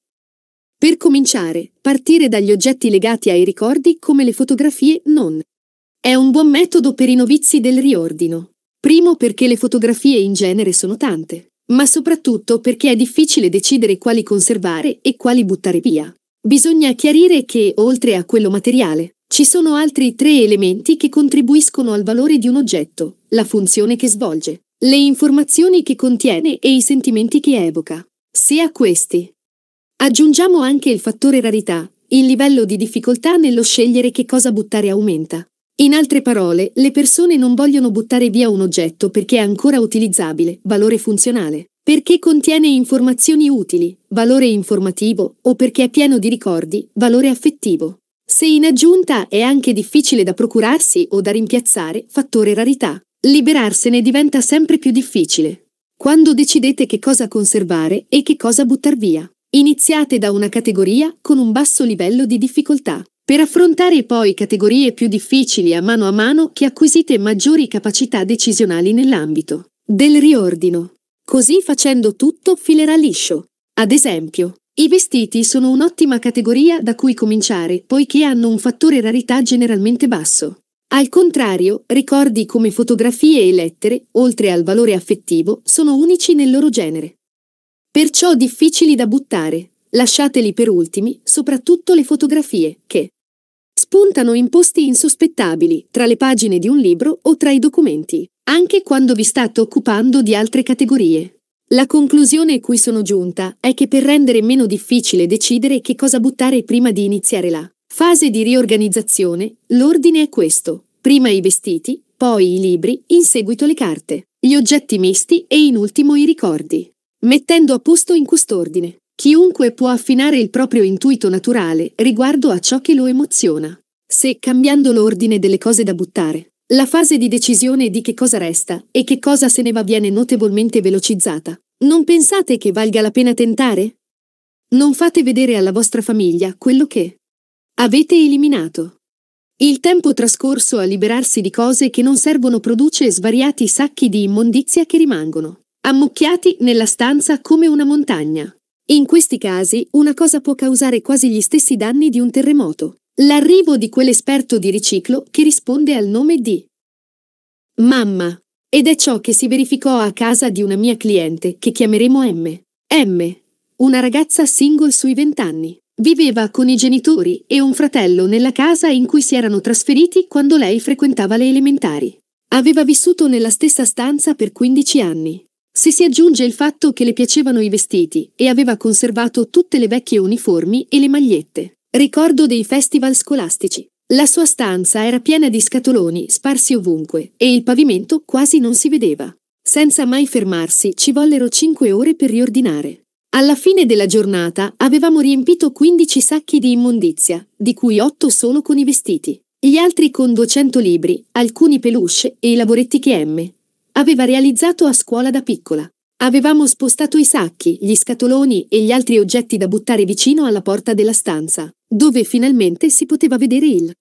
Per cominciare, partire dagli oggetti legati ai ricordi come le fotografie non. È un buon metodo per i novizi del riordino. Primo perché le fotografie in genere sono tante, ma soprattutto perché è difficile decidere quali conservare e quali buttare via. Bisogna chiarire che, oltre a quello materiale, ci sono altri tre elementi che contribuiscono al valore di un oggetto, la funzione che svolge, le informazioni che contiene e i sentimenti che evoca. Se a questi aggiungiamo anche il fattore rarità, il livello di difficoltà nello scegliere che cosa buttare aumenta. In altre parole, le persone non vogliono buttare via un oggetto perché è ancora utilizzabile, valore funzionale, perché contiene informazioni utili, valore informativo, o perché è pieno di ricordi, valore affettivo. Se in aggiunta è anche difficile da procurarsi o da rimpiazzare, fattore rarità. Liberarsene diventa sempre più difficile. Quando decidete che cosa conservare e che cosa buttar via, iniziate da una categoria con un basso livello di difficoltà, per affrontare poi categorie più difficili a mano a mano che acquisite maggiori capacità decisionali nell'ambito del riordino. Così facendo tutto filerà liscio. Ad esempio, i vestiti sono un'ottima categoria da cui cominciare, poiché hanno un fattore rarità generalmente basso. Al contrario, ricordi come fotografie e lettere, oltre al valore affettivo, sono unici nel loro genere. Perciò difficili da buttare, lasciateli per ultimi, soprattutto le fotografie, che spuntano in posti insospettabili, tra le pagine di un libro o tra i documenti, anche quando vi state occupando di altre categorie. La conclusione a cui sono giunta è che per rendere meno difficile decidere che cosa buttare prima di iniziare la Fase di riorganizzazione, l'ordine è questo. Prima i vestiti, poi i libri, in seguito le carte, gli oggetti misti e in ultimo i ricordi. Mettendo a posto in quest'ordine, chiunque può affinare il proprio intuito naturale riguardo a ciò che lo emoziona. Se, cambiando l'ordine delle cose da buttare, la fase di decisione di che cosa resta e che cosa se ne va viene notevolmente velocizzata, non pensate che valga la pena tentare? Non fate vedere alla vostra famiglia quello che Avete eliminato. Il tempo trascorso a liberarsi di cose che non servono produce svariati sacchi di immondizia che rimangono, ammucchiati nella stanza come una montagna. In questi casi una cosa può causare quasi gli stessi danni di un terremoto. L'arrivo di quell'esperto di riciclo che risponde al nome di Mamma. Ed è ciò che si verificò a casa di una mia cliente che chiameremo M. M. Una ragazza single sui vent'anni. Viveva con i genitori e un fratello nella casa in cui si erano trasferiti quando lei frequentava le elementari. Aveva vissuto nella stessa stanza per 15 anni. Se si aggiunge il fatto che le piacevano i vestiti e aveva conservato tutte le vecchie uniformi e le magliette. Ricordo dei festival scolastici. La sua stanza era piena di scatoloni sparsi ovunque e il pavimento quasi non si vedeva. Senza mai fermarsi ci vollero cinque ore per riordinare. Alla fine della giornata avevamo riempito 15 sacchi di immondizia, di cui 8 solo con i vestiti, gli altri con 200 libri, alcuni peluche e i lavoretti che M. Aveva realizzato a scuola da piccola. Avevamo spostato i sacchi, gli scatoloni e gli altri oggetti da buttare vicino alla porta della stanza, dove finalmente si poteva vedere il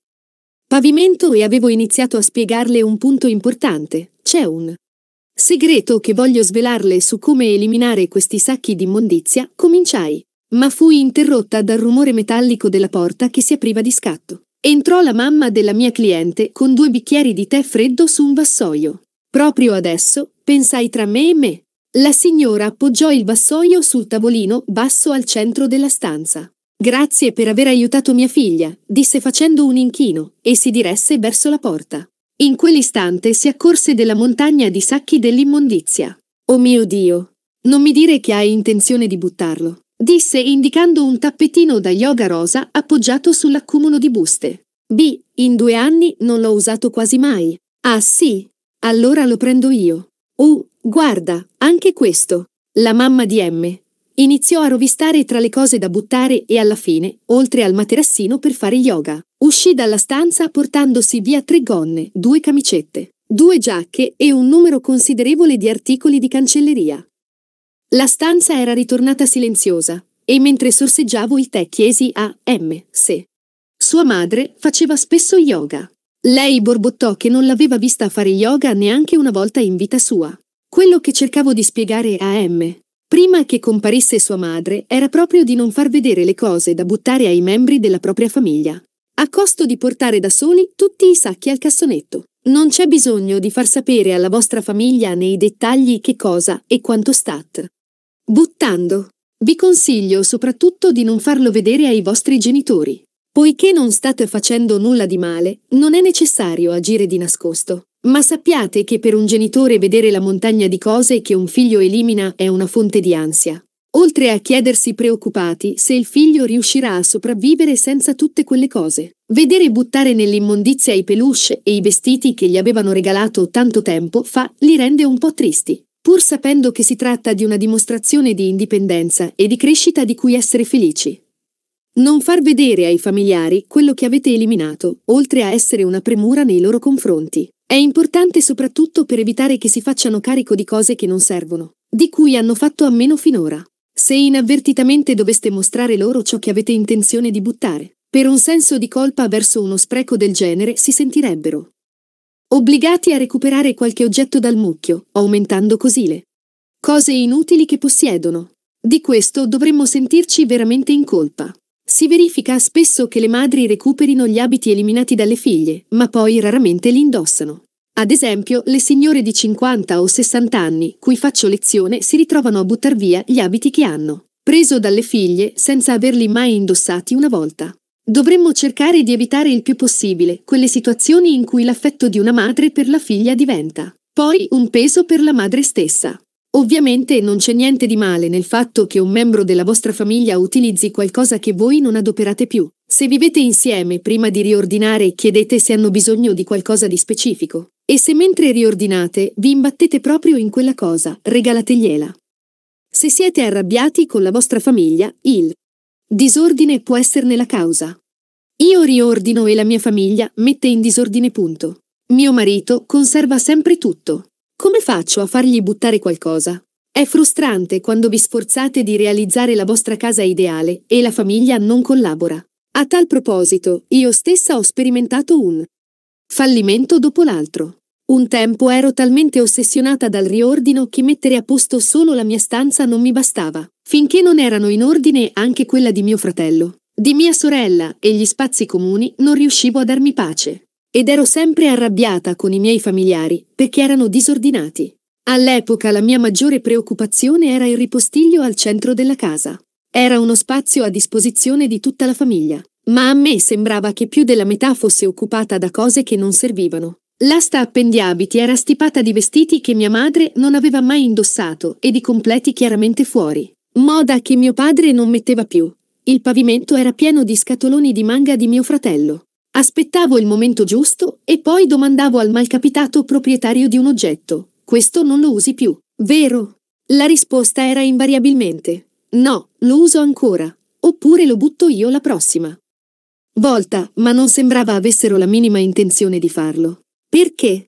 pavimento e avevo iniziato a spiegarle un punto importante. C'è un Segreto che voglio svelarle su come eliminare questi sacchi di immondizia, cominciai. Ma fui interrotta dal rumore metallico della porta che si apriva di scatto. Entrò la mamma della mia cliente con due bicchieri di tè freddo su un vassoio. Proprio adesso, pensai tra me e me. La signora appoggiò il vassoio sul tavolino basso al centro della stanza. Grazie per aver aiutato mia figlia, disse facendo un inchino, e si diresse verso la porta. In quell'istante si accorse della montagna di sacchi dell'immondizia. Oh mio Dio! Non mi dire che hai intenzione di buttarlo, disse indicando un tappetino da yoga rosa appoggiato sull'accumulo di buste. B. In due anni non l'ho usato quasi mai. Ah sì? Allora lo prendo io. Oh, guarda, anche questo. La mamma di M. Iniziò a rovistare tra le cose da buttare e alla fine, oltre al materassino per fare yoga, Uscì dalla stanza portandosi via tre gonne, due camicette, due giacche e un numero considerevole di articoli di cancelleria. La stanza era ritornata silenziosa, e mentre sorseggiavo il tè chiesi a M se sua madre faceva spesso yoga. Lei borbottò che non l'aveva vista fare yoga neanche una volta in vita sua. Quello che cercavo di spiegare a M, prima che comparisse sua madre, era proprio di non far vedere le cose da buttare ai membri della propria famiglia a costo di portare da soli tutti i sacchi al cassonetto. Non c'è bisogno di far sapere alla vostra famiglia nei dettagli che cosa e quanto stat. Buttando. Vi consiglio soprattutto di non farlo vedere ai vostri genitori. Poiché non state facendo nulla di male, non è necessario agire di nascosto. Ma sappiate che per un genitore vedere la montagna di cose che un figlio elimina è una fonte di ansia oltre a chiedersi preoccupati se il figlio riuscirà a sopravvivere senza tutte quelle cose. Vedere buttare nell'immondizia i peluche e i vestiti che gli avevano regalato tanto tempo fa li rende un po' tristi, pur sapendo che si tratta di una dimostrazione di indipendenza e di crescita di cui essere felici. Non far vedere ai familiari quello che avete eliminato, oltre a essere una premura nei loro confronti. È importante soprattutto per evitare che si facciano carico di cose che non servono, di cui hanno fatto a meno finora se inavvertitamente doveste mostrare loro ciò che avete intenzione di buttare. Per un senso di colpa verso uno spreco del genere si sentirebbero obbligati a recuperare qualche oggetto dal mucchio, aumentando così le cose inutili che possiedono. Di questo dovremmo sentirci veramente in colpa. Si verifica spesso che le madri recuperino gli abiti eliminati dalle figlie, ma poi raramente li indossano. Ad esempio, le signore di 50 o 60 anni, cui faccio lezione, si ritrovano a buttar via gli abiti che hanno, preso dalle figlie, senza averli mai indossati una volta. Dovremmo cercare di evitare il più possibile quelle situazioni in cui l'affetto di una madre per la figlia diventa poi un peso per la madre stessa. Ovviamente non c'è niente di male nel fatto che un membro della vostra famiglia utilizzi qualcosa che voi non adoperate più. Se vivete insieme, prima di riordinare, chiedete se hanno bisogno di qualcosa di specifico. E se mentre riordinate vi imbattete proprio in quella cosa, regalategliela. Se siete arrabbiati con la vostra famiglia, il disordine può esserne la causa. Io riordino e la mia famiglia mette in disordine punto. Mio marito conserva sempre tutto. Come faccio a fargli buttare qualcosa? È frustrante quando vi sforzate di realizzare la vostra casa ideale e la famiglia non collabora. A tal proposito, io stessa ho sperimentato un fallimento dopo l'altro. Un tempo ero talmente ossessionata dal riordino che mettere a posto solo la mia stanza non mi bastava, finché non erano in ordine anche quella di mio fratello, di mia sorella e gli spazi comuni non riuscivo a darmi pace. Ed ero sempre arrabbiata con i miei familiari perché erano disordinati. All'epoca la mia maggiore preoccupazione era il ripostiglio al centro della casa. Era uno spazio a disposizione di tutta la famiglia, ma a me sembrava che più della metà fosse occupata da cose che non servivano, L'asta appendiabiti era stipata di vestiti che mia madre non aveva mai indossato e di completi chiaramente fuori. Moda che mio padre non metteva più. Il pavimento era pieno di scatoloni di manga di mio fratello. Aspettavo il momento giusto e poi domandavo al malcapitato proprietario di un oggetto. Questo non lo usi più, vero? La risposta era invariabilmente. No, lo uso ancora. Oppure lo butto io la prossima. Volta, ma non sembrava avessero la minima intenzione di farlo. Perché?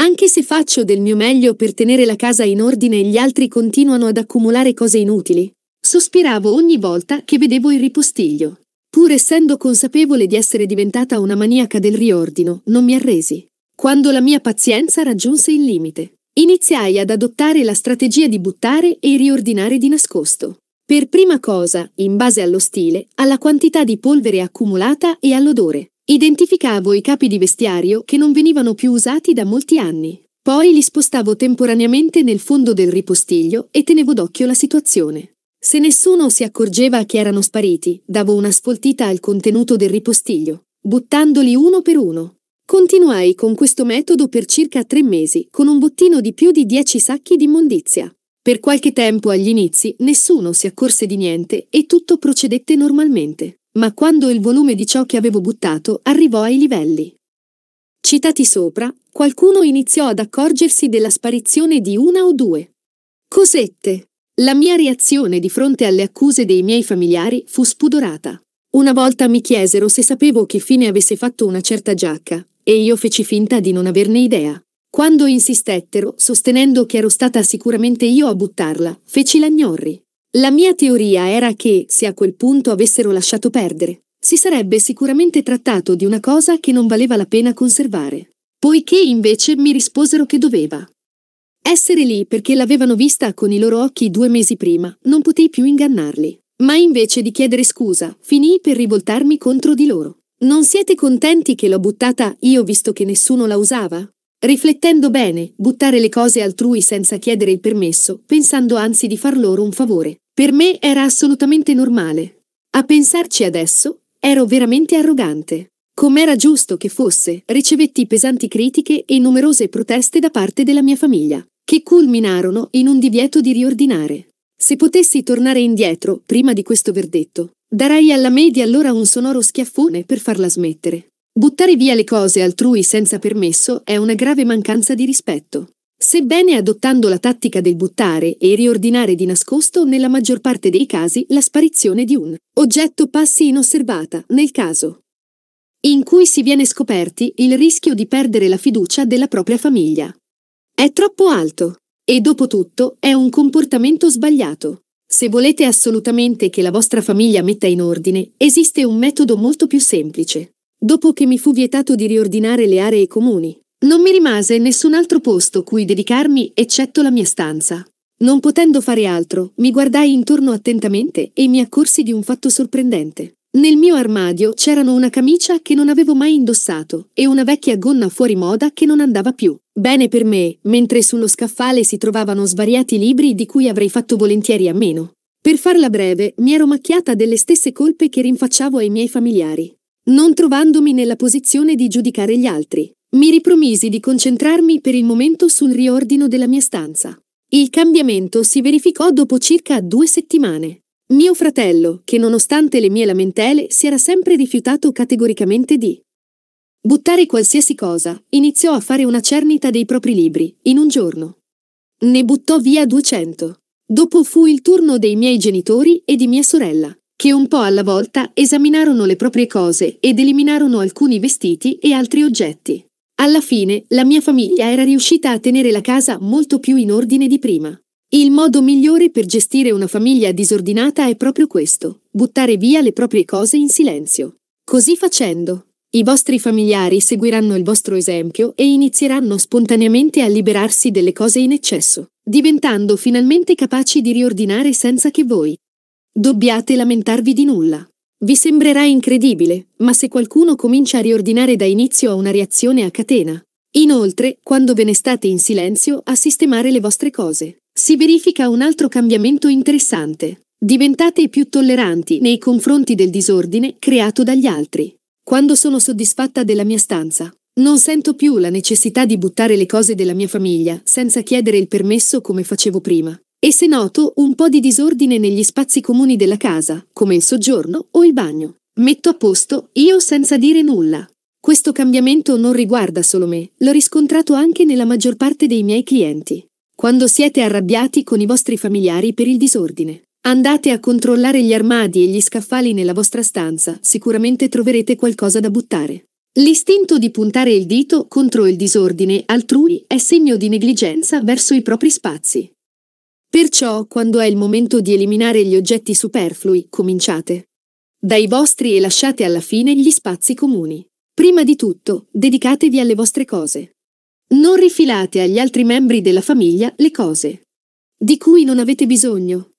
Anche se faccio del mio meglio per tenere la casa in ordine e gli altri continuano ad accumulare cose inutili, sospiravo ogni volta che vedevo il ripostiglio. Pur essendo consapevole di essere diventata una maniaca del riordino, non mi arresi. Quando la mia pazienza raggiunse il limite, iniziai ad adottare la strategia di buttare e riordinare di nascosto. Per prima cosa, in base allo stile, alla quantità di polvere accumulata e all'odore. Identificavo i capi di vestiario che non venivano più usati da molti anni. Poi li spostavo temporaneamente nel fondo del ripostiglio e tenevo d'occhio la situazione. Se nessuno si accorgeva che erano spariti, davo una sfoltita al contenuto del ripostiglio, buttandoli uno per uno. Continuai con questo metodo per circa tre mesi, con un bottino di più di dieci sacchi di immondizia. Per qualche tempo agli inizi nessuno si accorse di niente e tutto procedette normalmente ma quando il volume di ciò che avevo buttato arrivò ai livelli citati sopra, qualcuno iniziò ad accorgersi della sparizione di una o due cosette. La mia reazione di fronte alle accuse dei miei familiari fu spudorata. Una volta mi chiesero se sapevo che fine avesse fatto una certa giacca, e io feci finta di non averne idea. Quando insistettero, sostenendo che ero stata sicuramente io a buttarla, feci la gnorri. La mia teoria era che, se a quel punto avessero lasciato perdere, si sarebbe sicuramente trattato di una cosa che non valeva la pena conservare, poiché invece mi risposero che doveva. Essere lì perché l'avevano vista con i loro occhi due mesi prima, non potei più ingannarli. Ma invece di chiedere scusa, finii per rivoltarmi contro di loro. Non siete contenti che l'ho buttata io visto che nessuno la usava? Riflettendo bene, buttare le cose altrui senza chiedere il permesso, pensando anzi di far loro un favore. Per me era assolutamente normale. A pensarci adesso, ero veramente arrogante. Com'era giusto che fosse, ricevetti pesanti critiche e numerose proteste da parte della mia famiglia, che culminarono in un divieto di riordinare. Se potessi tornare indietro, prima di questo verdetto, darei alla media allora un sonoro schiaffone per farla smettere. Buttare via le cose altrui senza permesso è una grave mancanza di rispetto. Sebbene adottando la tattica del buttare e riordinare di nascosto, nella maggior parte dei casi la sparizione di un oggetto passi inosservata, nel caso in cui si viene scoperti il rischio di perdere la fiducia della propria famiglia. È troppo alto e dopo tutto è un comportamento sbagliato. Se volete assolutamente che la vostra famiglia metta in ordine, esiste un metodo molto più semplice dopo che mi fu vietato di riordinare le aree comuni. Non mi rimase nessun altro posto cui dedicarmi eccetto la mia stanza. Non potendo fare altro, mi guardai intorno attentamente e mi accorsi di un fatto sorprendente. Nel mio armadio c'erano una camicia che non avevo mai indossato e una vecchia gonna fuori moda che non andava più. Bene per me, mentre sullo scaffale si trovavano svariati libri di cui avrei fatto volentieri a meno. Per farla breve, mi ero macchiata delle stesse colpe che rinfacciavo ai miei familiari non trovandomi nella posizione di giudicare gli altri. Mi ripromisi di concentrarmi per il momento sul riordino della mia stanza. Il cambiamento si verificò dopo circa due settimane. Mio fratello, che nonostante le mie lamentele si era sempre rifiutato categoricamente di buttare qualsiasi cosa, iniziò a fare una cernita dei propri libri, in un giorno. Ne buttò via 200. Dopo fu il turno dei miei genitori e di mia sorella che un po' alla volta esaminarono le proprie cose ed eliminarono alcuni vestiti e altri oggetti. Alla fine, la mia famiglia era riuscita a tenere la casa molto più in ordine di prima. Il modo migliore per gestire una famiglia disordinata è proprio questo, buttare via le proprie cose in silenzio. Così facendo, i vostri familiari seguiranno il vostro esempio e inizieranno spontaneamente a liberarsi delle cose in eccesso, diventando finalmente capaci di riordinare senza che voi dobbiate lamentarvi di nulla. Vi sembrerà incredibile, ma se qualcuno comincia a riordinare da inizio a una reazione a catena. Inoltre, quando ve ne state in silenzio a sistemare le vostre cose, si verifica un altro cambiamento interessante. Diventate più tolleranti nei confronti del disordine creato dagli altri. Quando sono soddisfatta della mia stanza, non sento più la necessità di buttare le cose della mia famiglia senza chiedere il permesso come facevo prima. E se noto un po' di disordine negli spazi comuni della casa, come il soggiorno o il bagno, metto a posto io senza dire nulla. Questo cambiamento non riguarda solo me, l'ho riscontrato anche nella maggior parte dei miei clienti. Quando siete arrabbiati con i vostri familiari per il disordine, andate a controllare gli armadi e gli scaffali nella vostra stanza, sicuramente troverete qualcosa da buttare. L'istinto di puntare il dito contro il disordine altrui è segno di negligenza verso i propri spazi. Perciò, quando è il momento di eliminare gli oggetti superflui, cominciate dai vostri e lasciate alla fine gli spazi comuni. Prima di tutto, dedicatevi alle vostre cose. Non rifilate agli altri membri della famiglia le cose di cui non avete bisogno.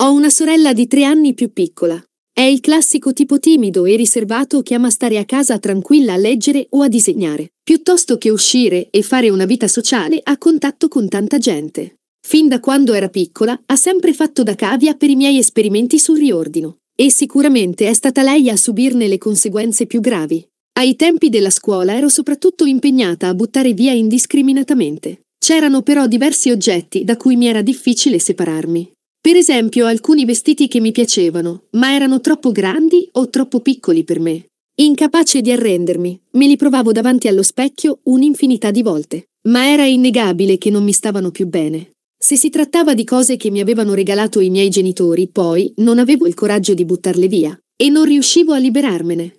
Ho una sorella di tre anni più piccola. È il classico tipo timido e riservato che ama stare a casa tranquilla a leggere o a disegnare, piuttosto che uscire e fare una vita sociale a contatto con tanta gente. Fin da quando era piccola, ha sempre fatto da cavia per i miei esperimenti sul riordino. E sicuramente è stata lei a subirne le conseguenze più gravi. Ai tempi della scuola ero soprattutto impegnata a buttare via indiscriminatamente. C'erano però diversi oggetti da cui mi era difficile separarmi. Per esempio alcuni vestiti che mi piacevano, ma erano troppo grandi o troppo piccoli per me. Incapace di arrendermi, me li provavo davanti allo specchio un'infinità di volte, ma era innegabile che non mi stavano più bene. Se si trattava di cose che mi avevano regalato i miei genitori, poi non avevo il coraggio di buttarle via e non riuscivo a liberarmene.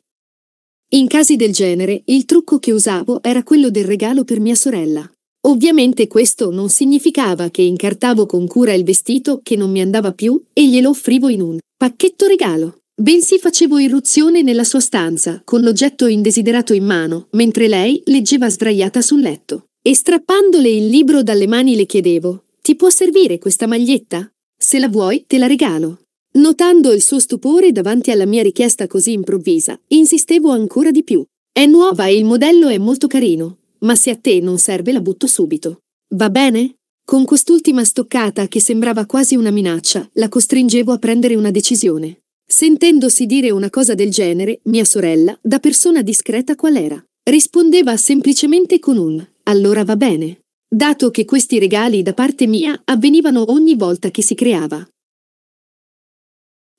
In casi del genere, il trucco che usavo era quello del regalo per mia sorella. Ovviamente questo non significava che incartavo con cura il vestito che non mi andava più e glielo offrivo in un pacchetto regalo. Bensì facevo irruzione nella sua stanza, con l'oggetto indesiderato in mano, mentre lei leggeva sdraiata sul letto. E strappandole il libro dalle mani le chiedevo, ti può servire questa maglietta? Se la vuoi, te la regalo. Notando il suo stupore davanti alla mia richiesta così improvvisa, insistevo ancora di più. È nuova e il modello è molto carino, ma se a te non serve la butto subito. Va bene? Con quest'ultima stoccata che sembrava quasi una minaccia, la costringevo a prendere una decisione. Sentendosi dire una cosa del genere, mia sorella, da persona discreta qual era, rispondeva semplicemente con un allora va bene dato che questi regali da parte mia avvenivano ogni volta che si creava.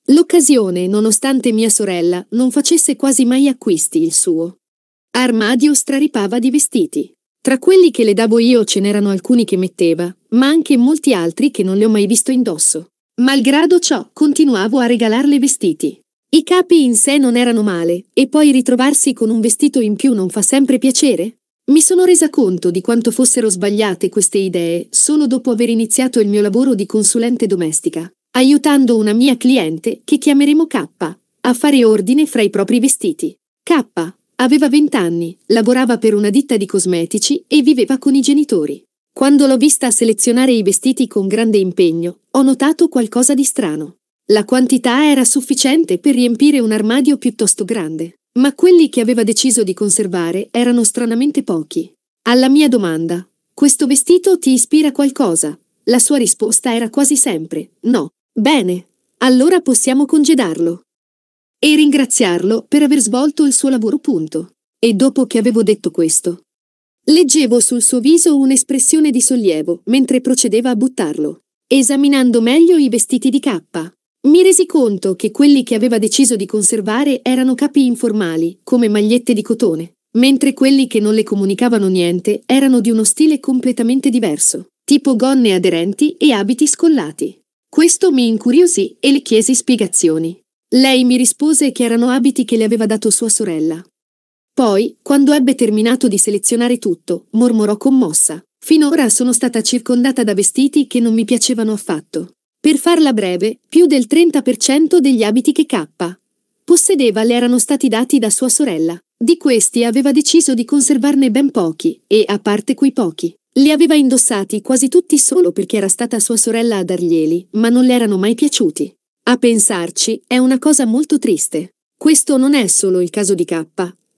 L'occasione, nonostante mia sorella, non facesse quasi mai acquisti il suo. Armadio straripava di vestiti. Tra quelli che le davo io ce n'erano alcuni che metteva, ma anche molti altri che non le ho mai visto indosso. Malgrado ciò, continuavo a regalarle vestiti. I capi in sé non erano male, e poi ritrovarsi con un vestito in più non fa sempre piacere? Mi sono resa conto di quanto fossero sbagliate queste idee solo dopo aver iniziato il mio lavoro di consulente domestica, aiutando una mia cliente, che chiameremo K, a fare ordine fra i propri vestiti. K aveva 20 anni, lavorava per una ditta di cosmetici e viveva con i genitori. Quando l'ho vista selezionare i vestiti con grande impegno, ho notato qualcosa di strano. La quantità era sufficiente per riempire un armadio piuttosto grande. Ma quelli che aveva deciso di conservare erano stranamente pochi. Alla mia domanda, questo vestito ti ispira qualcosa? La sua risposta era quasi sempre, no. Bene, allora possiamo congedarlo. E ringraziarlo per aver svolto il suo lavoro punto. E dopo che avevo detto questo, leggevo sul suo viso un'espressione di sollievo mentre procedeva a buttarlo, esaminando meglio i vestiti di cappa. Mi resi conto che quelli che aveva deciso di conservare erano capi informali, come magliette di cotone, mentre quelli che non le comunicavano niente erano di uno stile completamente diverso, tipo gonne aderenti e abiti scollati. Questo mi incuriosì e le chiesi spiegazioni. Lei mi rispose che erano abiti che le aveva dato sua sorella. Poi, quando ebbe terminato di selezionare tutto, mormorò commossa. Finora sono stata circondata da vestiti che non mi piacevano affatto. Per farla breve, più del 30% degli abiti che K possedeva le erano stati dati da sua sorella. Di questi aveva deciso di conservarne ben pochi, e a parte quei pochi, li aveva indossati quasi tutti solo perché era stata sua sorella a darglieli, ma non le erano mai piaciuti. A pensarci, è una cosa molto triste. Questo non è solo il caso di K,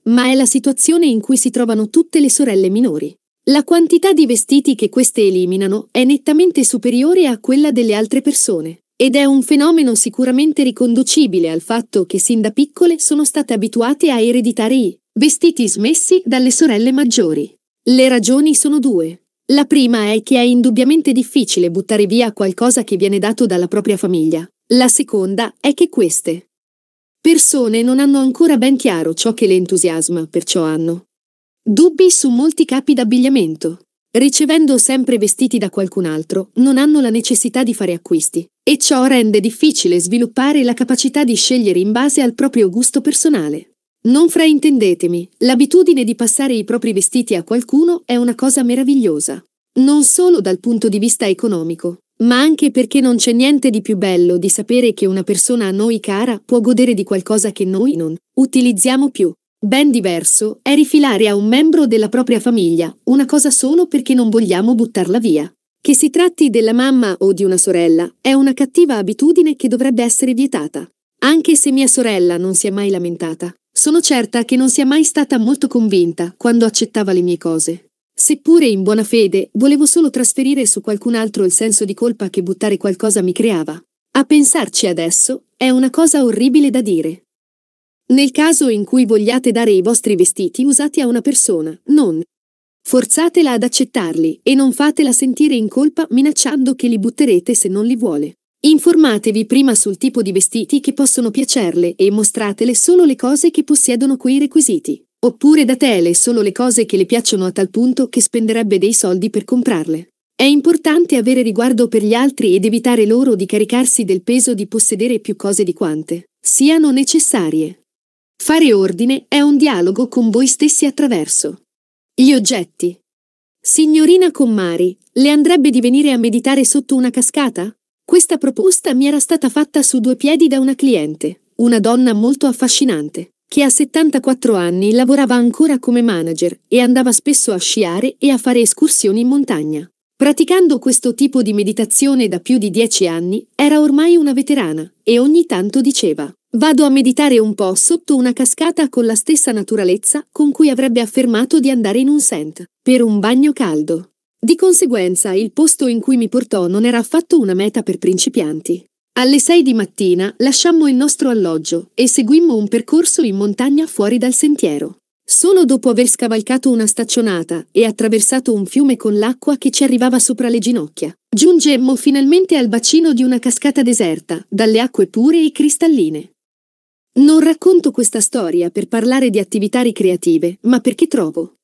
ma è la situazione in cui si trovano tutte le sorelle minori. La quantità di vestiti che queste eliminano è nettamente superiore a quella delle altre persone, ed è un fenomeno sicuramente riconducibile al fatto che sin da piccole sono state abituate a ereditare i vestiti smessi dalle sorelle maggiori. Le ragioni sono due. La prima è che è indubbiamente difficile buttare via qualcosa che viene dato dalla propria famiglia. La seconda è che queste persone non hanno ancora ben chiaro ciò che le entusiasma, perciò hanno Dubbi su molti capi d'abbigliamento. Ricevendo sempre vestiti da qualcun altro, non hanno la necessità di fare acquisti, e ciò rende difficile sviluppare la capacità di scegliere in base al proprio gusto personale. Non fraintendetemi, l'abitudine di passare i propri vestiti a qualcuno è una cosa meravigliosa. Non solo dal punto di vista economico, ma anche perché non c'è niente di più bello di sapere che una persona a noi cara può godere di qualcosa che noi non utilizziamo più. Ben diverso è rifilare a un membro della propria famiglia una cosa solo perché non vogliamo buttarla via. Che si tratti della mamma o di una sorella, è una cattiva abitudine che dovrebbe essere vietata. Anche se mia sorella non si è mai lamentata, sono certa che non sia mai stata molto convinta quando accettava le mie cose. Seppure in buona fede, volevo solo trasferire su qualcun altro il senso di colpa che buttare qualcosa mi creava. A pensarci adesso, è una cosa orribile da dire. Nel caso in cui vogliate dare i vostri vestiti usati a una persona, non forzatela ad accettarli e non fatela sentire in colpa minacciando che li butterete se non li vuole. Informatevi prima sul tipo di vestiti che possono piacerle e mostratele solo le cose che possiedono quei requisiti. Oppure datele solo le cose che le piacciono a tal punto che spenderebbe dei soldi per comprarle. È importante avere riguardo per gli altri ed evitare loro di caricarsi del peso di possedere più cose di quante siano necessarie. Fare ordine è un dialogo con voi stessi attraverso gli oggetti. Signorina Commari, le andrebbe di venire a meditare sotto una cascata? Questa proposta mi era stata fatta su due piedi da una cliente, una donna molto affascinante, che a 74 anni lavorava ancora come manager e andava spesso a sciare e a fare escursioni in montagna. Praticando questo tipo di meditazione da più di dieci anni, era ormai una veterana e ogni tanto diceva Vado a meditare un po' sotto una cascata con la stessa naturalezza con cui avrebbe affermato di andare in un sent, per un bagno caldo. Di conseguenza il posto in cui mi portò non era affatto una meta per principianti. Alle 6 di mattina lasciammo il nostro alloggio e seguimmo un percorso in montagna fuori dal sentiero. Solo dopo aver scavalcato una staccionata e attraversato un fiume con l'acqua che ci arrivava sopra le ginocchia, giungemmo finalmente al bacino di una cascata deserta, dalle acque pure e cristalline. Non racconto questa storia per parlare di attività ricreative, ma perché trovo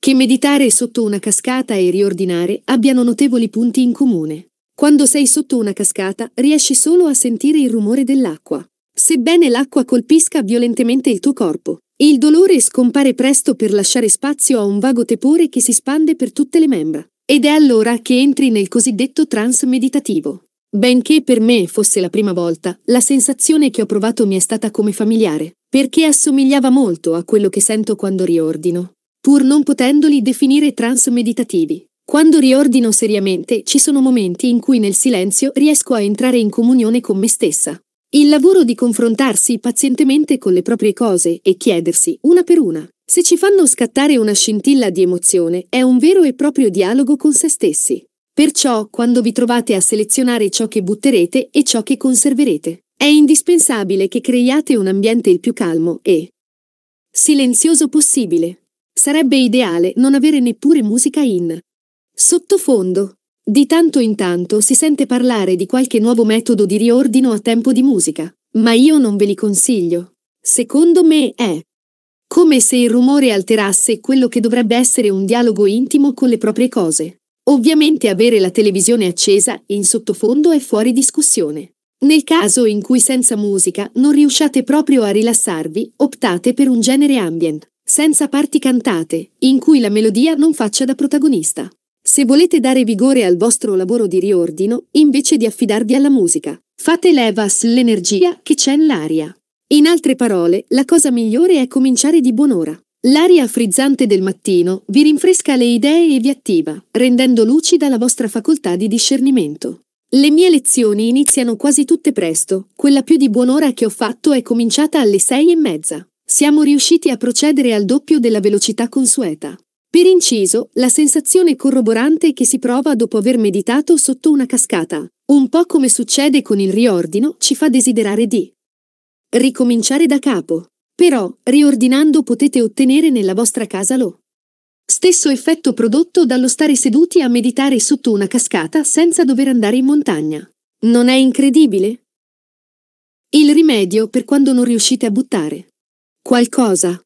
che meditare sotto una cascata e riordinare abbiano notevoli punti in comune. Quando sei sotto una cascata, riesci solo a sentire il rumore dell'acqua, sebbene l'acqua colpisca violentemente il tuo corpo. Il dolore scompare presto per lasciare spazio a un vago tepore che si spande per tutte le membra. Ed è allora che entri nel cosiddetto trance meditativo. Benché per me fosse la prima volta, la sensazione che ho provato mi è stata come familiare, perché assomigliava molto a quello che sento quando riordino, pur non potendoli definire trance meditativi. Quando riordino seriamente, ci sono momenti in cui nel silenzio riesco a entrare in comunione con me stessa. Il lavoro di confrontarsi pazientemente con le proprie cose e chiedersi, una per una, se ci fanno scattare una scintilla di emozione, è un vero e proprio dialogo con se stessi. Perciò, quando vi trovate a selezionare ciò che butterete e ciò che conserverete, è indispensabile che creiate un ambiente il più calmo e silenzioso possibile. Sarebbe ideale non avere neppure musica in sottofondo. Di tanto in tanto si sente parlare di qualche nuovo metodo di riordino a tempo di musica, ma io non ve li consiglio. Secondo me è come se il rumore alterasse quello che dovrebbe essere un dialogo intimo con le proprie cose. Ovviamente avere la televisione accesa in sottofondo è fuori discussione. Nel caso in cui senza musica non riusciate proprio a rilassarvi, optate per un genere ambient, senza parti cantate, in cui la melodia non faccia da protagonista. Se volete dare vigore al vostro lavoro di riordino, invece di affidarvi alla musica, fate leva sull'energia che c'è nell'aria. In altre parole, la cosa migliore è cominciare di buon'ora. L'aria frizzante del mattino vi rinfresca le idee e vi attiva, rendendo lucida la vostra facoltà di discernimento. Le mie lezioni iniziano quasi tutte presto, quella più di buon'ora che ho fatto è cominciata alle sei e mezza. Siamo riusciti a procedere al doppio della velocità consueta. Per inciso, la sensazione corroborante che si prova dopo aver meditato sotto una cascata, un po' come succede con il riordino, ci fa desiderare di ricominciare da capo. Però, riordinando potete ottenere nella vostra casa lo stesso effetto prodotto dallo stare seduti a meditare sotto una cascata senza dover andare in montagna. Non è incredibile? Il rimedio per quando non riuscite a buttare qualcosa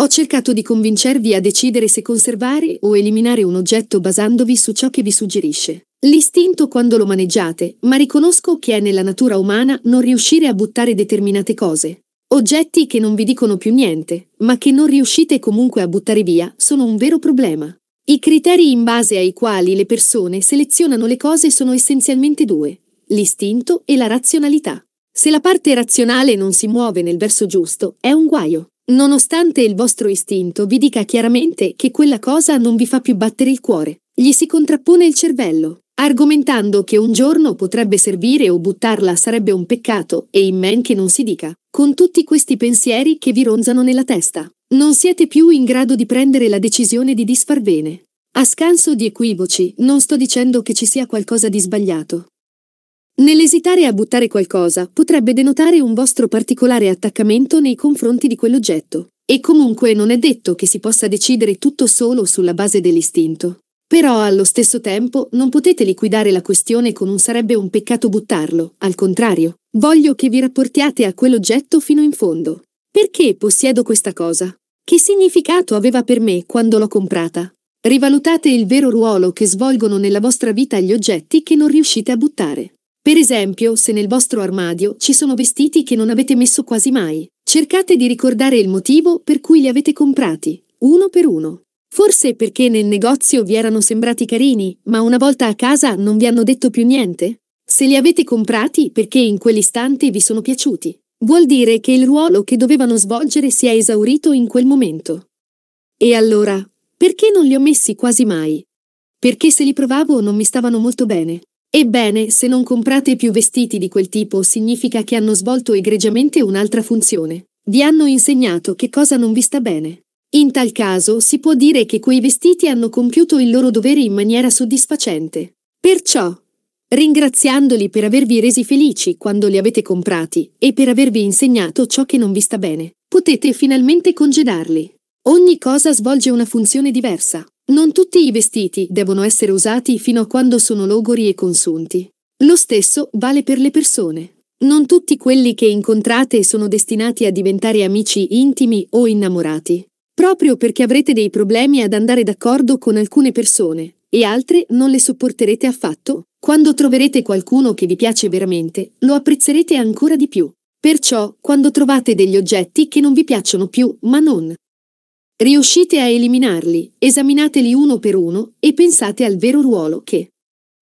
ho cercato di convincervi a decidere se conservare o eliminare un oggetto basandovi su ciò che vi suggerisce. L'istinto quando lo maneggiate, ma riconosco che è nella natura umana non riuscire a buttare determinate cose. Oggetti che non vi dicono più niente, ma che non riuscite comunque a buttare via, sono un vero problema. I criteri in base ai quali le persone selezionano le cose sono essenzialmente due, l'istinto e la razionalità. Se la parte razionale non si muove nel verso giusto, è un guaio. Nonostante il vostro istinto vi dica chiaramente che quella cosa non vi fa più battere il cuore, gli si contrappone il cervello, argomentando che un giorno potrebbe servire o buttarla sarebbe un peccato e in men che non si dica, con tutti questi pensieri che vi ronzano nella testa. Non siete più in grado di prendere la decisione di disfarvene. A scanso di equivoci, non sto dicendo che ci sia qualcosa di sbagliato. Nell'esitare a buttare qualcosa potrebbe denotare un vostro particolare attaccamento nei confronti di quell'oggetto. E comunque non è detto che si possa decidere tutto solo sulla base dell'istinto. Però allo stesso tempo non potete liquidare la questione con un sarebbe un peccato buttarlo, al contrario, voglio che vi rapportiate a quell'oggetto fino in fondo. Perché possiedo questa cosa? Che significato aveva per me quando l'ho comprata? Rivalutate il vero ruolo che svolgono nella vostra vita gli oggetti che non riuscite a buttare. Per esempio, se nel vostro armadio ci sono vestiti che non avete messo quasi mai, cercate di ricordare il motivo per cui li avete comprati, uno per uno. Forse perché nel negozio vi erano sembrati carini, ma una volta a casa non vi hanno detto più niente? Se li avete comprati perché in quell'istante vi sono piaciuti, vuol dire che il ruolo che dovevano svolgere si è esaurito in quel momento. E allora, perché non li ho messi quasi mai? Perché se li provavo non mi stavano molto bene. Ebbene, se non comprate più vestiti di quel tipo significa che hanno svolto egregiamente un'altra funzione. Vi hanno insegnato che cosa non vi sta bene. In tal caso si può dire che quei vestiti hanno compiuto il loro dovere in maniera soddisfacente. Perciò, ringraziandoli per avervi resi felici quando li avete comprati e per avervi insegnato ciò che non vi sta bene, potete finalmente congedarli. Ogni cosa svolge una funzione diversa. Non tutti i vestiti devono essere usati fino a quando sono logori e consunti. Lo stesso vale per le persone. Non tutti quelli che incontrate sono destinati a diventare amici intimi o innamorati, proprio perché avrete dei problemi ad andare d'accordo con alcune persone e altre non le sopporterete affatto. Quando troverete qualcuno che vi piace veramente, lo apprezzerete ancora di più. Perciò, quando trovate degli oggetti che non vi piacciono più, ma non Riuscite a eliminarli, esaminateli uno per uno e pensate al vero ruolo che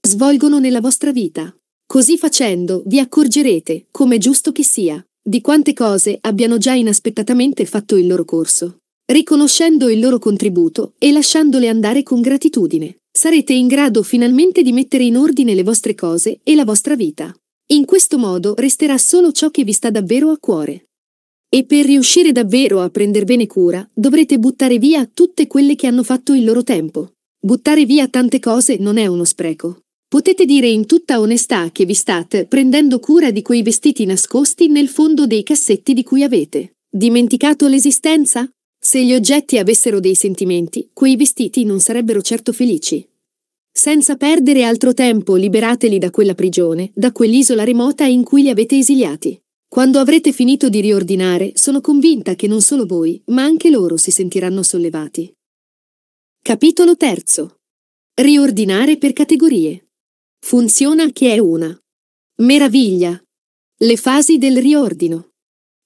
svolgono nella vostra vita. Così facendo vi accorgerete, come giusto che sia, di quante cose abbiano già inaspettatamente fatto il loro corso. Riconoscendo il loro contributo e lasciandole andare con gratitudine, sarete in grado finalmente di mettere in ordine le vostre cose e la vostra vita. In questo modo resterà solo ciò che vi sta davvero a cuore. E per riuscire davvero a prendervene cura, dovrete buttare via tutte quelle che hanno fatto il loro tempo. Buttare via tante cose non è uno spreco. Potete dire in tutta onestà che vi state prendendo cura di quei vestiti nascosti nel fondo dei cassetti di cui avete dimenticato l'esistenza? Se gli oggetti avessero dei sentimenti, quei vestiti non sarebbero certo felici. Senza perdere altro tempo, liberateli da quella prigione, da quell'isola remota in cui li avete esiliati. Quando avrete finito di riordinare, sono convinta che non solo voi, ma anche loro si sentiranno sollevati. Capitolo 3. Riordinare per categorie. Funziona che è una. Meraviglia. Le fasi del riordino.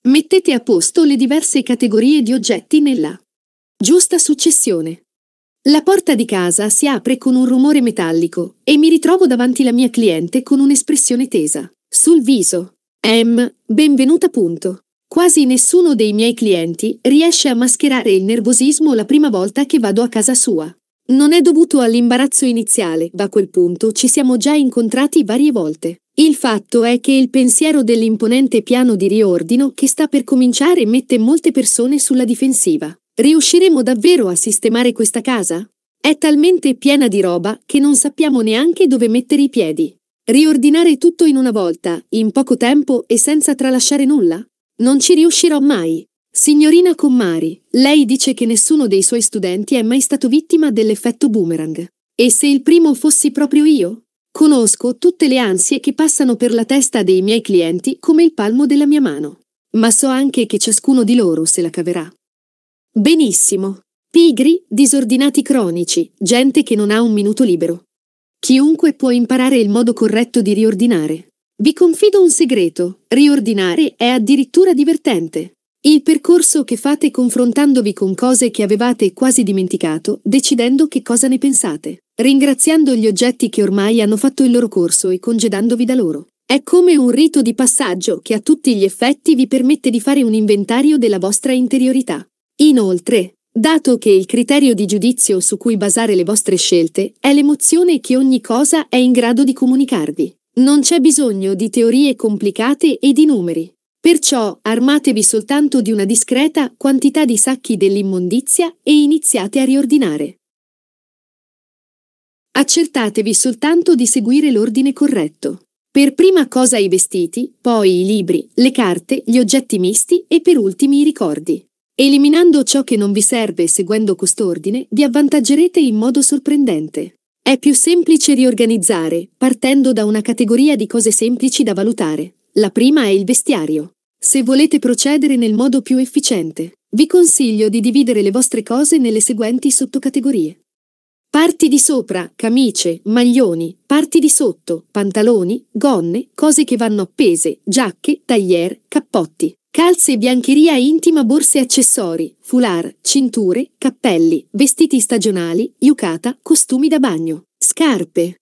Mettete a posto le diverse categorie di oggetti nella giusta successione. La porta di casa si apre con un rumore metallico e mi ritrovo davanti la mia cliente con un'espressione tesa sul viso. Em, benvenuta punto. Quasi nessuno dei miei clienti riesce a mascherare il nervosismo la prima volta che vado a casa sua. Non è dovuto all'imbarazzo iniziale, ma a quel punto ci siamo già incontrati varie volte. Il fatto è che il pensiero dell'imponente piano di riordino che sta per cominciare mette molte persone sulla difensiva. Riusciremo davvero a sistemare questa casa? È talmente piena di roba che non sappiamo neanche dove mettere i piedi. Riordinare tutto in una volta, in poco tempo e senza tralasciare nulla? Non ci riuscirò mai. Signorina Commari, lei dice che nessuno dei suoi studenti è mai stato vittima dell'effetto boomerang. E se il primo fossi proprio io? Conosco tutte le ansie che passano per la testa dei miei clienti come il palmo della mia mano. Ma so anche che ciascuno di loro se la caverà. Benissimo. Pigri, disordinati cronici, gente che non ha un minuto libero. Chiunque può imparare il modo corretto di riordinare. Vi confido un segreto, riordinare è addirittura divertente. Il percorso che fate confrontandovi con cose che avevate quasi dimenticato, decidendo che cosa ne pensate, ringraziando gli oggetti che ormai hanno fatto il loro corso e congedandovi da loro. È come un rito di passaggio che a tutti gli effetti vi permette di fare un inventario della vostra interiorità. Inoltre, dato che il criterio di giudizio su cui basare le vostre scelte è l'emozione che ogni cosa è in grado di comunicarvi. Non c'è bisogno di teorie complicate e di numeri. Perciò armatevi soltanto di una discreta quantità di sacchi dell'immondizia e iniziate a riordinare. Accertatevi soltanto di seguire l'ordine corretto. Per prima cosa i vestiti, poi i libri, le carte, gli oggetti misti e per ultimi i ricordi. Eliminando ciò che non vi serve e seguendo quest'ordine, vi avvantaggerete in modo sorprendente. È più semplice riorganizzare, partendo da una categoria di cose semplici da valutare. La prima è il vestiario. Se volete procedere nel modo più efficiente, vi consiglio di dividere le vostre cose nelle seguenti sottocategorie. Parti di sopra, camicie, maglioni, parti di sotto, pantaloni, gonne, cose che vanno appese, giacche, taglier, cappotti. Calze e biancheria intima, borse e accessori, foulard, cinture, cappelli, vestiti stagionali, yucata, costumi da bagno, scarpe.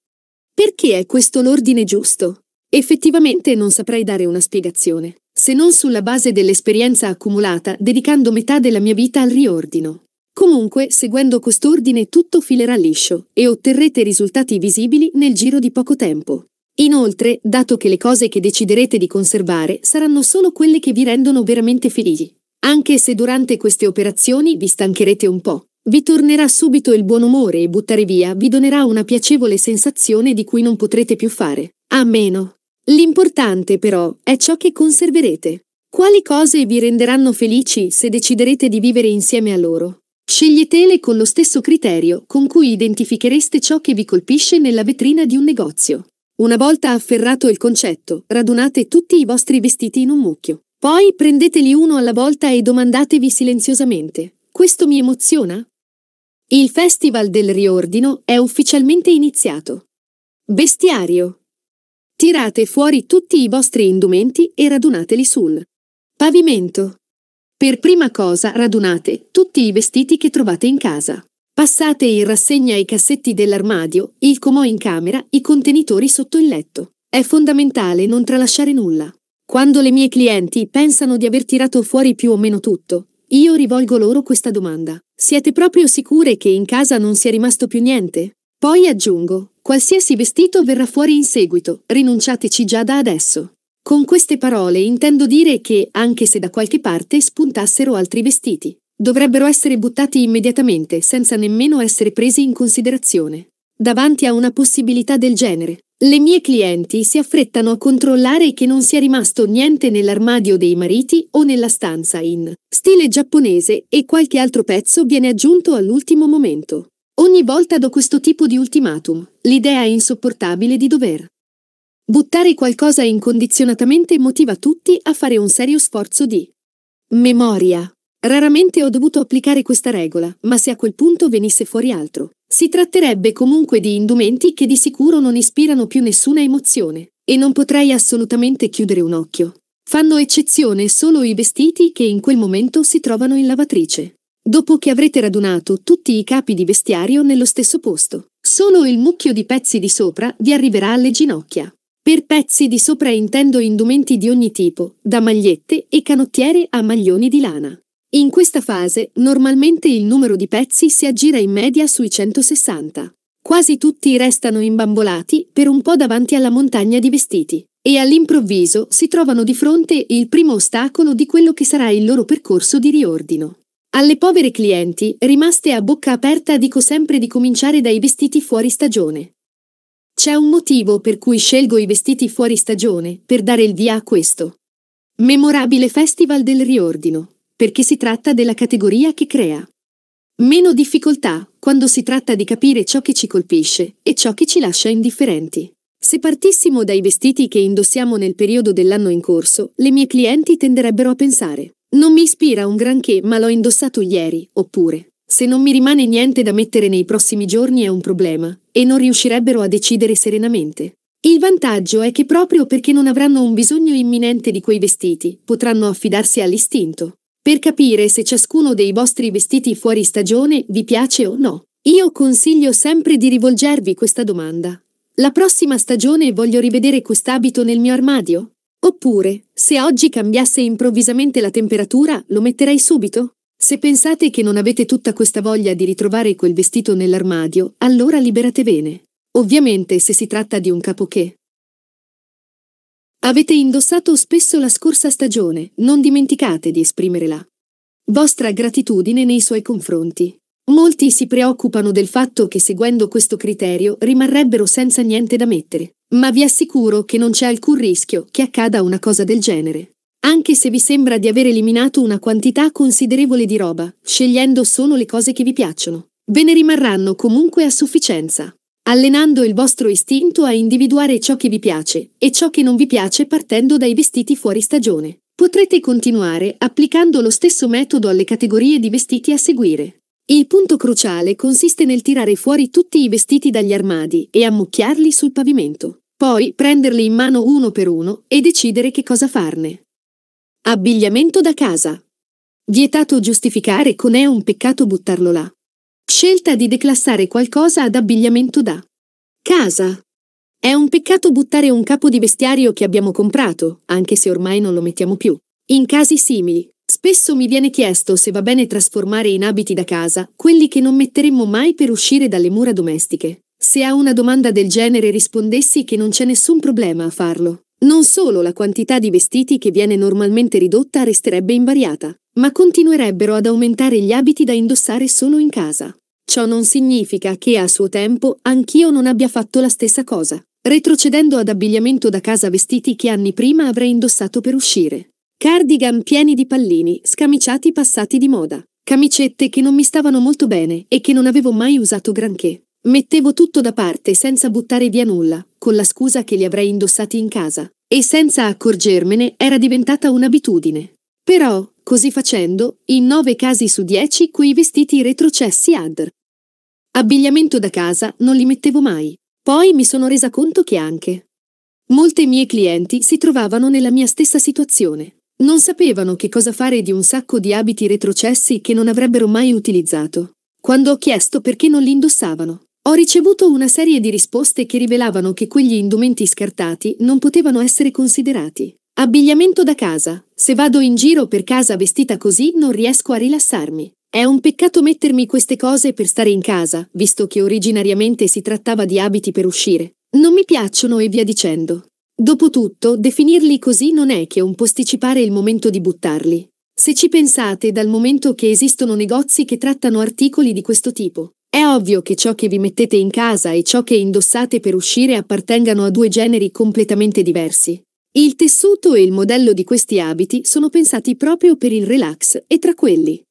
Perché è questo l'ordine giusto? Effettivamente non saprei dare una spiegazione, se non sulla base dell'esperienza accumulata dedicando metà della mia vita al riordino. Comunque, seguendo quest'ordine tutto filerà liscio e otterrete risultati visibili nel giro di poco tempo. Inoltre, dato che le cose che deciderete di conservare saranno solo quelle che vi rendono veramente felici, anche se durante queste operazioni vi stancherete un po', vi tornerà subito il buon umore e buttare via vi donerà una piacevole sensazione di cui non potrete più fare, a meno. L'importante però è ciò che conserverete. Quali cose vi renderanno felici se deciderete di vivere insieme a loro? Sceglietele con lo stesso criterio con cui identifichereste ciò che vi colpisce nella vetrina di un negozio. Una volta afferrato il concetto, radunate tutti i vostri vestiti in un mucchio. Poi prendeteli uno alla volta e domandatevi silenziosamente, questo mi emoziona? Il Festival del Riordino è ufficialmente iniziato. Bestiario. Tirate fuori tutti i vostri indumenti e radunateli sul pavimento. Per prima cosa radunate tutti i vestiti che trovate in casa. Passate in rassegna i cassetti dell'armadio, il comò in camera, i contenitori sotto il letto. È fondamentale non tralasciare nulla. Quando le mie clienti pensano di aver tirato fuori più o meno tutto, io rivolgo loro questa domanda. Siete proprio sicure che in casa non sia rimasto più niente? Poi aggiungo, qualsiasi vestito verrà fuori in seguito, rinunciateci già da adesso. Con queste parole intendo dire che, anche se da qualche parte spuntassero altri vestiti, dovrebbero essere buttati immediatamente senza nemmeno essere presi in considerazione. Davanti a una possibilità del genere, le mie clienti si affrettano a controllare che non sia rimasto niente nell'armadio dei mariti o nella stanza in stile giapponese e qualche altro pezzo viene aggiunto all'ultimo momento. Ogni volta do questo tipo di ultimatum, l'idea insopportabile di dover buttare qualcosa incondizionatamente motiva tutti a fare un serio sforzo di memoria. Raramente ho dovuto applicare questa regola, ma se a quel punto venisse fuori altro, si tratterebbe comunque di indumenti che di sicuro non ispirano più nessuna emozione, e non potrei assolutamente chiudere un occhio. Fanno eccezione solo i vestiti che in quel momento si trovano in lavatrice. Dopo che avrete radunato tutti i capi di vestiario nello stesso posto, solo il mucchio di pezzi di sopra vi arriverà alle ginocchia. Per pezzi di sopra intendo indumenti di ogni tipo, da magliette e canottiere a maglioni di lana. In questa fase, normalmente il numero di pezzi si aggira in media sui 160. Quasi tutti restano imbambolati per un po' davanti alla montagna di vestiti e all'improvviso si trovano di fronte il primo ostacolo di quello che sarà il loro percorso di riordino. Alle povere clienti, rimaste a bocca aperta, dico sempre di cominciare dai vestiti fuori stagione. C'è un motivo per cui scelgo i vestiti fuori stagione, per dare il via a questo. Memorabile Festival del Riordino perché si tratta della categoria che crea. Meno difficoltà quando si tratta di capire ciò che ci colpisce e ciò che ci lascia indifferenti. Se partissimo dai vestiti che indossiamo nel periodo dell'anno in corso, le mie clienti tenderebbero a pensare non mi ispira un granché ma l'ho indossato ieri, oppure se non mi rimane niente da mettere nei prossimi giorni è un problema, e non riuscirebbero a decidere serenamente. Il vantaggio è che proprio perché non avranno un bisogno imminente di quei vestiti, potranno affidarsi all'istinto per capire se ciascuno dei vostri vestiti fuori stagione vi piace o no. Io consiglio sempre di rivolgervi questa domanda. La prossima stagione voglio rivedere quest'abito nel mio armadio? Oppure, se oggi cambiasse improvvisamente la temperatura, lo metterei subito? Se pensate che non avete tutta questa voglia di ritrovare quel vestito nell'armadio, allora liberate bene. Ovviamente se si tratta di un capo che. Avete indossato spesso la scorsa stagione, non dimenticate di esprimere la vostra gratitudine nei suoi confronti. Molti si preoccupano del fatto che seguendo questo criterio rimarrebbero senza niente da mettere, ma vi assicuro che non c'è alcun rischio che accada una cosa del genere. Anche se vi sembra di aver eliminato una quantità considerevole di roba, scegliendo solo le cose che vi piacciono, ve ne rimarranno comunque a sufficienza allenando il vostro istinto a individuare ciò che vi piace e ciò che non vi piace partendo dai vestiti fuori stagione. Potrete continuare applicando lo stesso metodo alle categorie di vestiti a seguire. Il punto cruciale consiste nel tirare fuori tutti i vestiti dagli armadi e ammucchiarli sul pavimento. Poi prenderli in mano uno per uno e decidere che cosa farne. Abbigliamento da casa. Vietato giustificare con è un peccato buttarlo là. Scelta di declassare qualcosa ad abbigliamento da casa. È un peccato buttare un capo di vestiario che abbiamo comprato, anche se ormai non lo mettiamo più. In casi simili, spesso mi viene chiesto se va bene trasformare in abiti da casa quelli che non metteremmo mai per uscire dalle mura domestiche. Se a una domanda del genere rispondessi che non c'è nessun problema a farlo. Non solo la quantità di vestiti che viene normalmente ridotta resterebbe invariata, ma continuerebbero ad aumentare gli abiti da indossare solo in casa. Ciò non significa che a suo tempo anch'io non abbia fatto la stessa cosa, retrocedendo ad abbigliamento da casa vestiti che anni prima avrei indossato per uscire. Cardigan pieni di pallini, scamiciati passati di moda, camicette che non mi stavano molto bene e che non avevo mai usato granché. Mettevo tutto da parte senza buttare via nulla, con la scusa che li avrei indossati in casa, e senza accorgermene era diventata un'abitudine. Però, così facendo, in 9 casi su 10 quei vestiti retrocessi ad. Abbigliamento da casa non li mettevo mai. Poi mi sono resa conto che anche molte mie clienti si trovavano nella mia stessa situazione. Non sapevano che cosa fare di un sacco di abiti retrocessi che non avrebbero mai utilizzato. Quando ho chiesto perché non li indossavano, ho ricevuto una serie di risposte che rivelavano che quegli indumenti scartati non potevano essere considerati Abbigliamento da casa. Se vado in giro per casa vestita così non riesco a rilassarmi. È un peccato mettermi queste cose per stare in casa, visto che originariamente si trattava di abiti per uscire. Non mi piacciono e via dicendo. Dopotutto, definirli così non è che un posticipare il momento di buttarli. Se ci pensate, dal momento che esistono negozi che trattano articoli di questo tipo, è ovvio che ciò che vi mettete in casa e ciò che indossate per uscire appartengano a due generi completamente diversi. Il tessuto e il modello di questi abiti sono pensati proprio per il relax e tra quelli.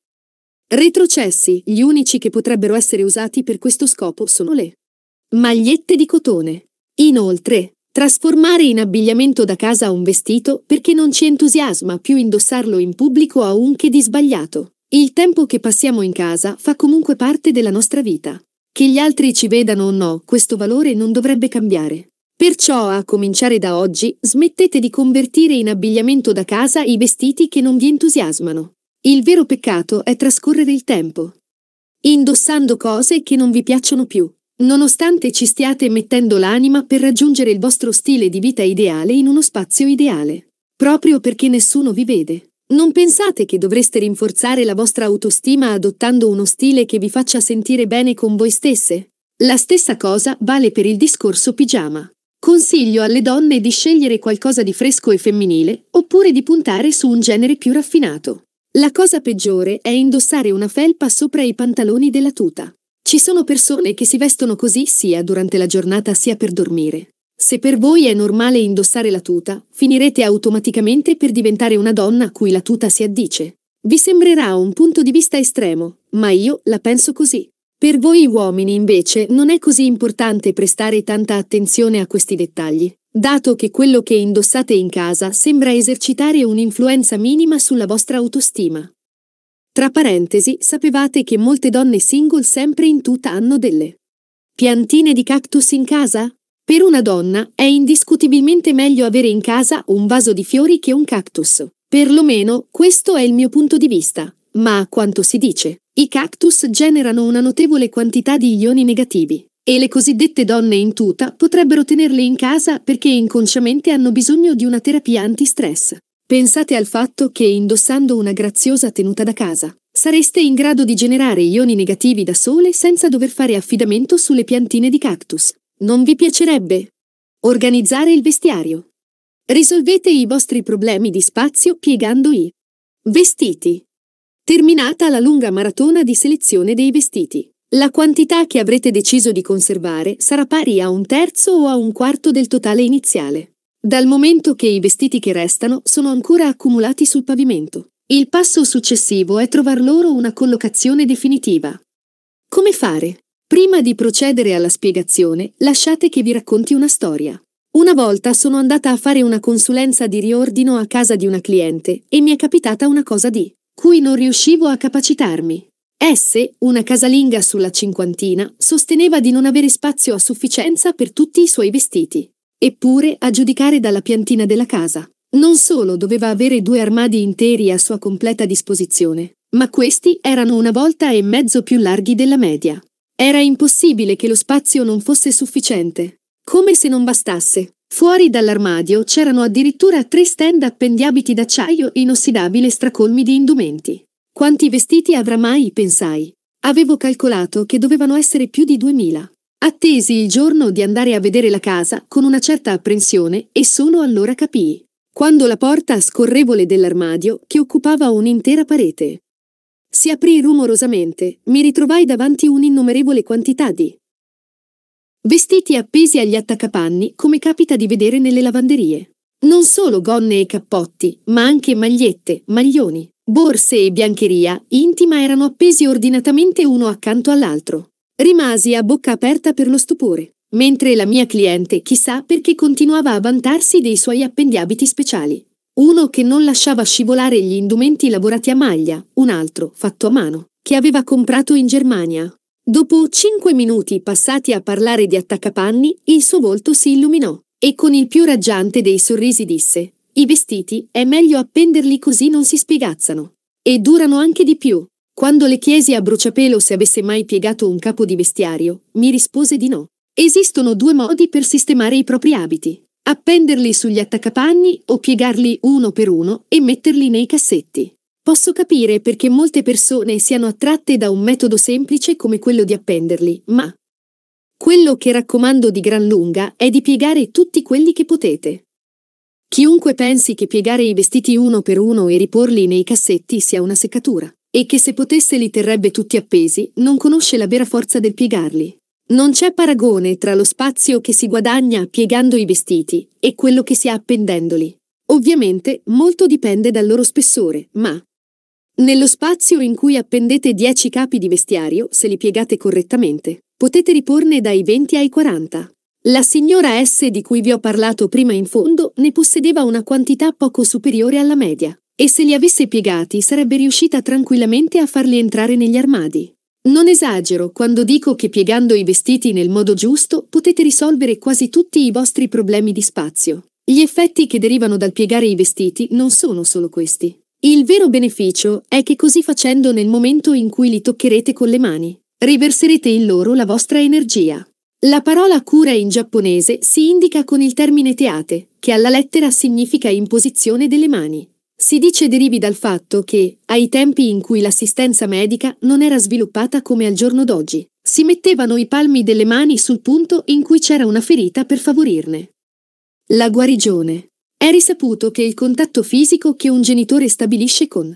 Retrocessi, gli unici che potrebbero essere usati per questo scopo sono le magliette di cotone. Inoltre, trasformare in abbigliamento da casa un vestito perché non ci entusiasma più indossarlo in pubblico ha un che di sbagliato. Il tempo che passiamo in casa fa comunque parte della nostra vita. Che gli altri ci vedano o no, questo valore non dovrebbe cambiare. Perciò a cominciare da oggi smettete di convertire in abbigliamento da casa i vestiti che non vi entusiasmano. Il vero peccato è trascorrere il tempo indossando cose che non vi piacciono più, nonostante ci stiate mettendo l'anima per raggiungere il vostro stile di vita ideale in uno spazio ideale, proprio perché nessuno vi vede. Non pensate che dovreste rinforzare la vostra autostima adottando uno stile che vi faccia sentire bene con voi stesse? La stessa cosa vale per il discorso pigiama. Consiglio alle donne di scegliere qualcosa di fresco e femminile, oppure di puntare su un genere più raffinato. La cosa peggiore è indossare una felpa sopra i pantaloni della tuta. Ci sono persone che si vestono così sia durante la giornata sia per dormire. Se per voi è normale indossare la tuta, finirete automaticamente per diventare una donna a cui la tuta si addice. Vi sembrerà un punto di vista estremo, ma io la penso così. Per voi uomini invece non è così importante prestare tanta attenzione a questi dettagli, dato che quello che indossate in casa sembra esercitare un'influenza minima sulla vostra autostima. Tra parentesi, sapevate che molte donne single sempre in tuta hanno delle piantine di cactus in casa? Per una donna è indiscutibilmente meglio avere in casa un vaso di fiori che un cactus. Perlomeno questo è il mio punto di vista, ma a quanto si dice, i cactus generano una notevole quantità di ioni negativi, e le cosiddette donne in tuta potrebbero tenerle in casa perché inconsciamente hanno bisogno di una terapia antistress. Pensate al fatto che indossando una graziosa tenuta da casa, sareste in grado di generare ioni negativi da sole senza dover fare affidamento sulle piantine di cactus. Non vi piacerebbe? Organizzare il vestiario. Risolvete i vostri problemi di spazio piegando i vestiti. Terminata la lunga maratona di selezione dei vestiti, la quantità che avrete deciso di conservare sarà pari a un terzo o a un quarto del totale iniziale. Dal momento che i vestiti che restano sono ancora accumulati sul pavimento, il passo successivo è trovar loro una collocazione definitiva. Come fare? Prima di procedere alla spiegazione, lasciate che vi racconti una storia. Una volta sono andata a fare una consulenza di riordino a casa di una cliente e mi è capitata una cosa di cui non riuscivo a capacitarmi. Esse, una casalinga sulla cinquantina, sosteneva di non avere spazio a sufficienza per tutti i suoi vestiti. Eppure, a giudicare dalla piantina della casa, non solo doveva avere due armadi interi a sua completa disposizione, ma questi erano una volta e mezzo più larghi della media. Era impossibile che lo spazio non fosse sufficiente. Come se non bastasse, Fuori dall'armadio c'erano addirittura tre stand appendi abiti d'acciaio inossidabile stracolmi di indumenti. Quanti vestiti avrà mai, pensai. Avevo calcolato che dovevano essere più di duemila. Attesi il giorno di andare a vedere la casa con una certa apprensione e solo allora capii, quando la porta scorrevole dell'armadio che occupava un'intera parete. Si aprì rumorosamente, mi ritrovai davanti un'innumerevole quantità di Vestiti appesi agli attaccapanni come capita di vedere nelle lavanderie. Non solo gonne e cappotti, ma anche magliette, maglioni, borse e biancheria intima erano appesi ordinatamente uno accanto all'altro. Rimasi a bocca aperta per lo stupore, mentre la mia cliente, chissà perché, continuava a vantarsi dei suoi appendiabiti speciali. Uno che non lasciava scivolare gli indumenti lavorati a maglia, un altro, fatto a mano, che aveva comprato in Germania, Dopo cinque minuti passati a parlare di attaccapanni, il suo volto si illuminò e con il più raggiante dei sorrisi disse «I vestiti è meglio appenderli così non si spiegazzano. E durano anche di più». Quando le chiesi a bruciapelo se avesse mai piegato un capo di vestiario, mi rispose di no. Esistono due modi per sistemare i propri abiti. Appenderli sugli attaccapanni o piegarli uno per uno e metterli nei cassetti. Posso capire perché molte persone siano attratte da un metodo semplice come quello di appenderli, ma quello che raccomando di gran lunga è di piegare tutti quelli che potete. Chiunque pensi che piegare i vestiti uno per uno e riporli nei cassetti sia una seccatura, e che se potesse li terrebbe tutti appesi, non conosce la vera forza del piegarli. Non c'è paragone tra lo spazio che si guadagna piegando i vestiti e quello che si ha appendendoli. Ovviamente molto dipende dal loro spessore, ma nello spazio in cui appendete 10 capi di vestiario, se li piegate correttamente, potete riporne dai 20 ai 40. La signora S di cui vi ho parlato prima in fondo ne possedeva una quantità poco superiore alla media, e se li avesse piegati sarebbe riuscita tranquillamente a farli entrare negli armadi. Non esagero quando dico che piegando i vestiti nel modo giusto potete risolvere quasi tutti i vostri problemi di spazio. Gli effetti che derivano dal piegare i vestiti non sono solo questi. Il vero beneficio è che così facendo nel momento in cui li toccherete con le mani, riverserete in loro la vostra energia. La parola cura in giapponese si indica con il termine teate, che alla lettera significa imposizione delle mani. Si dice derivi dal fatto che, ai tempi in cui l'assistenza medica non era sviluppata come al giorno d'oggi, si mettevano i palmi delle mani sul punto in cui c'era una ferita per favorirne. La guarigione. È risaputo che il contatto fisico che un genitore stabilisce con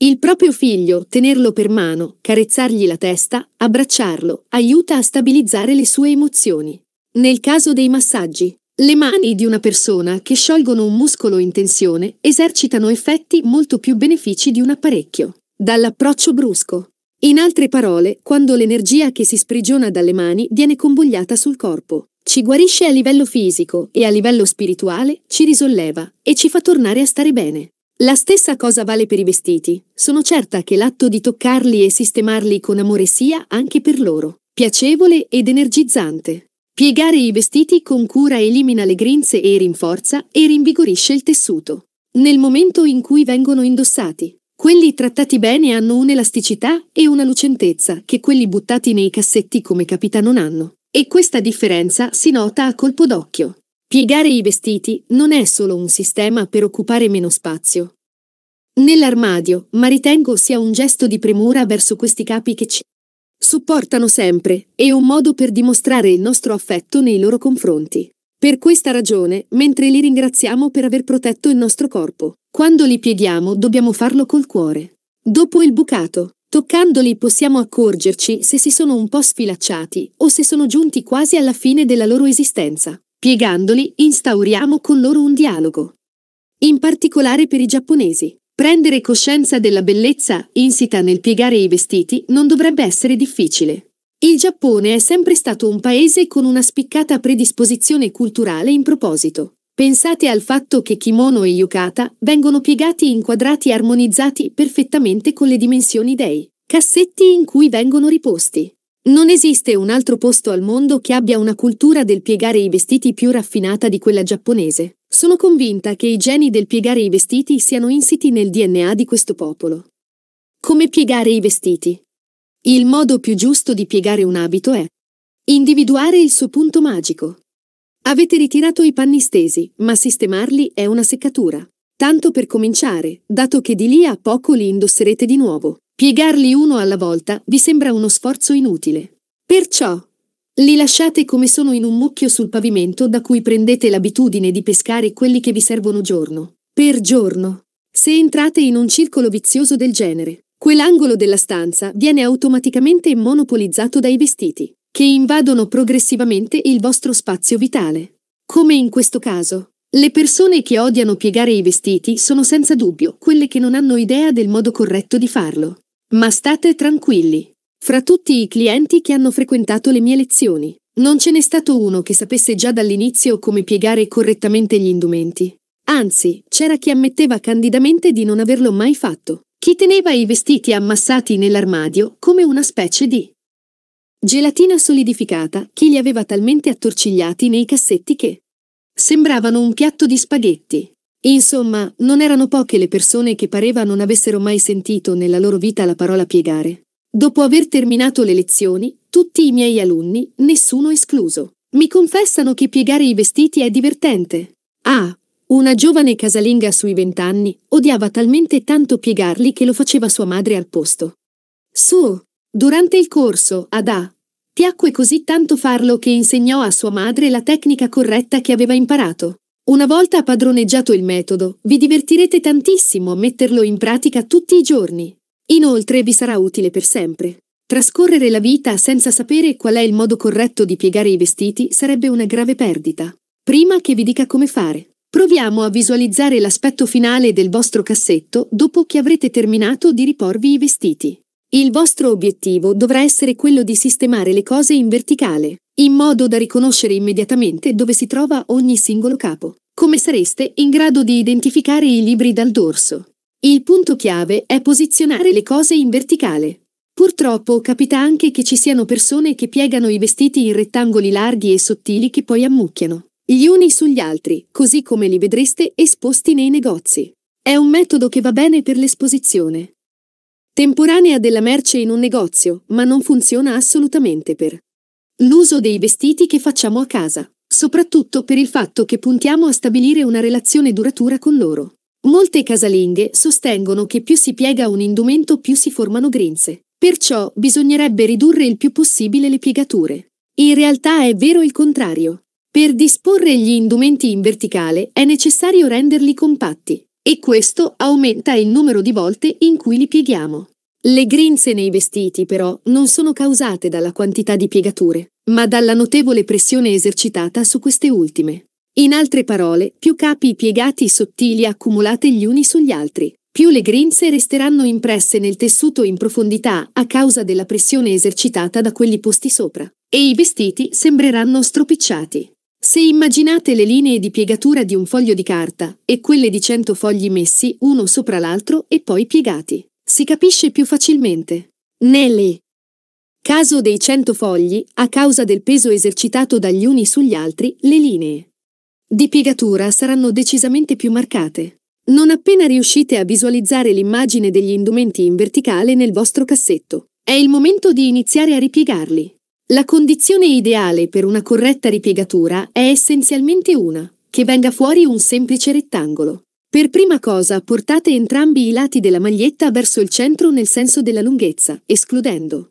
il proprio figlio, tenerlo per mano, carezzargli la testa, abbracciarlo, aiuta a stabilizzare le sue emozioni. Nel caso dei massaggi, le mani di una persona che sciolgono un muscolo in tensione esercitano effetti molto più benefici di un apparecchio, dall'approccio brusco. In altre parole, quando l'energia che si sprigiona dalle mani viene convogliata sul corpo. Ci guarisce a livello fisico e a livello spirituale, ci risolleva e ci fa tornare a stare bene. La stessa cosa vale per i vestiti. Sono certa che l'atto di toccarli e sistemarli con amore sia, anche per loro, piacevole ed energizzante. Piegare i vestiti con cura elimina le grinze e rinforza e rinvigorisce il tessuto. Nel momento in cui vengono indossati, quelli trattati bene hanno un'elasticità e una lucentezza che quelli buttati nei cassetti come capita non hanno. E questa differenza si nota a colpo d'occhio. Piegare i vestiti non è solo un sistema per occupare meno spazio. Nell'armadio, ma ritengo sia un gesto di premura verso questi capi che ci supportano sempre e un modo per dimostrare il nostro affetto nei loro confronti. Per questa ragione, mentre li ringraziamo per aver protetto il nostro corpo, quando li pieghiamo dobbiamo farlo col cuore. Dopo il bucato, Toccandoli possiamo accorgerci se si sono un po' sfilacciati o se sono giunti quasi alla fine della loro esistenza. Piegandoli, instauriamo con loro un dialogo. In particolare per i giapponesi, prendere coscienza della bellezza insita nel piegare i vestiti non dovrebbe essere difficile. Il Giappone è sempre stato un paese con una spiccata predisposizione culturale in proposito. Pensate al fatto che kimono e yukata vengono piegati in quadrati armonizzati perfettamente con le dimensioni dei cassetti in cui vengono riposti. Non esiste un altro posto al mondo che abbia una cultura del piegare i vestiti più raffinata di quella giapponese. Sono convinta che i geni del piegare i vestiti siano insiti nel DNA di questo popolo. Come piegare i vestiti? Il modo più giusto di piegare un abito è individuare il suo punto magico. Avete ritirato i panni stesi, ma sistemarli è una seccatura. Tanto per cominciare, dato che di lì a poco li indosserete di nuovo. Piegarli uno alla volta vi sembra uno sforzo inutile. Perciò, li lasciate come sono in un mucchio sul pavimento da cui prendete l'abitudine di pescare quelli che vi servono giorno per giorno. Se entrate in un circolo vizioso del genere, quell'angolo della stanza viene automaticamente monopolizzato dai vestiti che invadono progressivamente il vostro spazio vitale. Come in questo caso. Le persone che odiano piegare i vestiti sono senza dubbio quelle che non hanno idea del modo corretto di farlo. Ma state tranquilli. Fra tutti i clienti che hanno frequentato le mie lezioni, non ce n'è stato uno che sapesse già dall'inizio come piegare correttamente gli indumenti. Anzi, c'era chi ammetteva candidamente di non averlo mai fatto. Chi teneva i vestiti ammassati nell'armadio come una specie di Gelatina solidificata chi li aveva talmente attorcigliati nei cassetti che sembravano un piatto di spaghetti. Insomma, non erano poche le persone che pareva non avessero mai sentito nella loro vita la parola piegare. Dopo aver terminato le lezioni, tutti i miei alunni, nessuno escluso, mi confessano che piegare i vestiti è divertente. Ah, una giovane casalinga sui vent'anni odiava talmente tanto piegarli che lo faceva sua madre al posto. Su, Durante il corso, Ada piacque così tanto farlo che insegnò a sua madre la tecnica corretta che aveva imparato. Una volta padroneggiato il metodo, vi divertirete tantissimo a metterlo in pratica tutti i giorni. Inoltre vi sarà utile per sempre. Trascorrere la vita senza sapere qual è il modo corretto di piegare i vestiti sarebbe una grave perdita. Prima che vi dica come fare, proviamo a visualizzare l'aspetto finale del vostro cassetto dopo che avrete terminato di riporvi i vestiti. Il vostro obiettivo dovrà essere quello di sistemare le cose in verticale, in modo da riconoscere immediatamente dove si trova ogni singolo capo. Come sareste in grado di identificare i libri dal dorso? Il punto chiave è posizionare le cose in verticale. Purtroppo capita anche che ci siano persone che piegano i vestiti in rettangoli larghi e sottili che poi ammucchiano, gli uni sugli altri, così come li vedreste esposti nei negozi. È un metodo che va bene per l'esposizione, temporanea della merce in un negozio, ma non funziona assolutamente per l'uso dei vestiti che facciamo a casa, soprattutto per il fatto che puntiamo a stabilire una relazione duratura con loro. Molte casalinghe sostengono che più si piega un indumento più si formano grinze, perciò bisognerebbe ridurre il più possibile le piegature. In realtà è vero il contrario. Per disporre gli indumenti in verticale è necessario renderli compatti, e questo aumenta il numero di volte in cui li pieghiamo. Le grinze nei vestiti, però, non sono causate dalla quantità di piegature, ma dalla notevole pressione esercitata su queste ultime. In altre parole, più capi piegati sottili accumulate gli uni sugli altri, più le grinze resteranno impresse nel tessuto in profondità a causa della pressione esercitata da quelli posti sopra, e i vestiti sembreranno stropicciati. Se immaginate le linee di piegatura di un foglio di carta e quelle di 100 fogli messi uno sopra l'altro e poi piegati, si capisce più facilmente. Nelle caso dei 100 fogli, a causa del peso esercitato dagli uni sugli altri, le linee di piegatura saranno decisamente più marcate. Non appena riuscite a visualizzare l'immagine degli indumenti in verticale nel vostro cassetto, è il momento di iniziare a ripiegarli. La condizione ideale per una corretta ripiegatura è essenzialmente una, che venga fuori un semplice rettangolo. Per prima cosa portate entrambi i lati della maglietta verso il centro nel senso della lunghezza, escludendo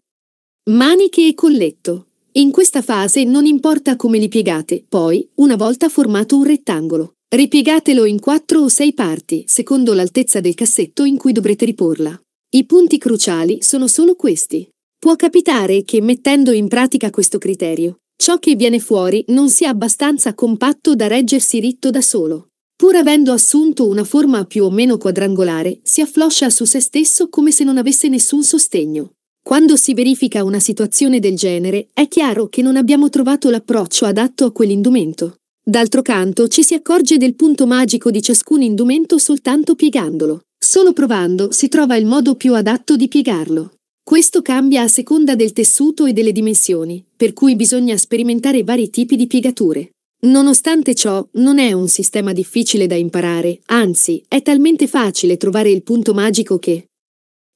maniche e colletto. In questa fase non importa come li piegate, poi, una volta formato un rettangolo, ripiegatelo in quattro o sei parti, secondo l'altezza del cassetto in cui dovrete riporla. I punti cruciali sono solo questi. Può capitare che, mettendo in pratica questo criterio, ciò che viene fuori non sia abbastanza compatto da reggersi ritto da solo. Pur avendo assunto una forma più o meno quadrangolare, si affloscia su se stesso come se non avesse nessun sostegno. Quando si verifica una situazione del genere, è chiaro che non abbiamo trovato l'approccio adatto a quell'indumento. D'altro canto, ci si accorge del punto magico di ciascun indumento soltanto piegandolo. Solo provando si trova il modo più adatto di piegarlo. Questo cambia a seconda del tessuto e delle dimensioni, per cui bisogna sperimentare vari tipi di piegature. Nonostante ciò, non è un sistema difficile da imparare, anzi, è talmente facile trovare il punto magico che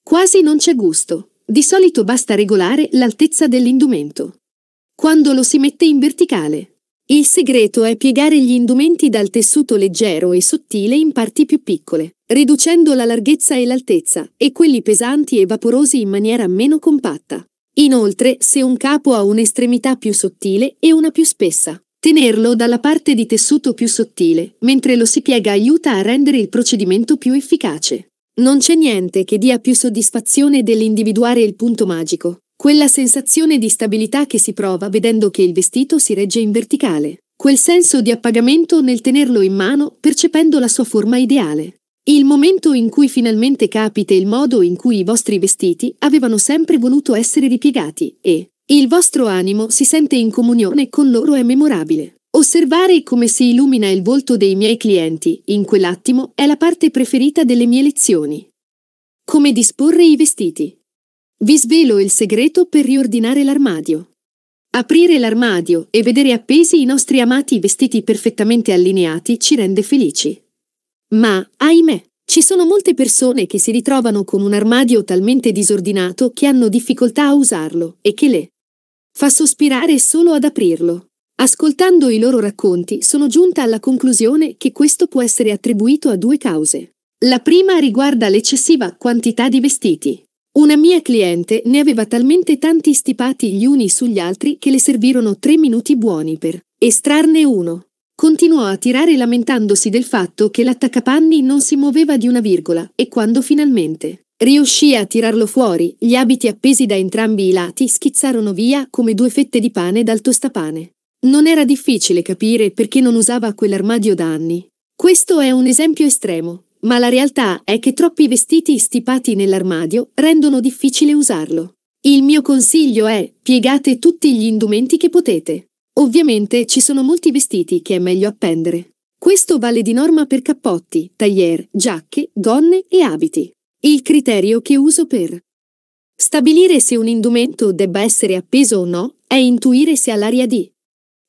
quasi non c'è gusto. Di solito basta regolare l'altezza dell'indumento. Quando lo si mette in verticale, il segreto è piegare gli indumenti dal tessuto leggero e sottile in parti più piccole, riducendo la larghezza e l'altezza, e quelli pesanti e vaporosi in maniera meno compatta. Inoltre, se un capo ha un'estremità più sottile e una più spessa, tenerlo dalla parte di tessuto più sottile, mentre lo si piega aiuta a rendere il procedimento più efficace. Non c'è niente che dia più soddisfazione dell'individuare il punto magico, quella sensazione di stabilità che si prova vedendo che il vestito si regge in verticale. Quel senso di appagamento nel tenerlo in mano, percependo la sua forma ideale. Il momento in cui finalmente capite il modo in cui i vostri vestiti avevano sempre voluto essere ripiegati e il vostro animo si sente in comunione con loro è memorabile. Osservare come si illumina il volto dei miei clienti in quell'attimo è la parte preferita delle mie lezioni. Come disporre i vestiti. Vi svelo il segreto per riordinare l'armadio. Aprire l'armadio e vedere appesi i nostri amati vestiti perfettamente allineati ci rende felici. Ma, ahimè, ci sono molte persone che si ritrovano con un armadio talmente disordinato che hanno difficoltà a usarlo e che le fa sospirare solo ad aprirlo. Ascoltando i loro racconti sono giunta alla conclusione che questo può essere attribuito a due cause. La prima riguarda l'eccessiva quantità di vestiti. Una mia cliente ne aveva talmente tanti stipati gli uni sugli altri che le servirono tre minuti buoni per estrarne uno. Continuò a tirare lamentandosi del fatto che l'attaccapanni non si muoveva di una virgola e quando finalmente riuscì a tirarlo fuori, gli abiti appesi da entrambi i lati schizzarono via come due fette di pane dal tostapane. Non era difficile capire perché non usava quell'armadio da anni. Questo è un esempio estremo, ma la realtà è che troppi vestiti stipati nell'armadio rendono difficile usarlo. Il mio consiglio è piegate tutti gli indumenti che potete. Ovviamente ci sono molti vestiti che è meglio appendere. Questo vale di norma per cappotti, taglier, giacche, gonne e abiti. Il criterio che uso per stabilire se un indumento debba essere appeso o no è intuire se ha l'aria di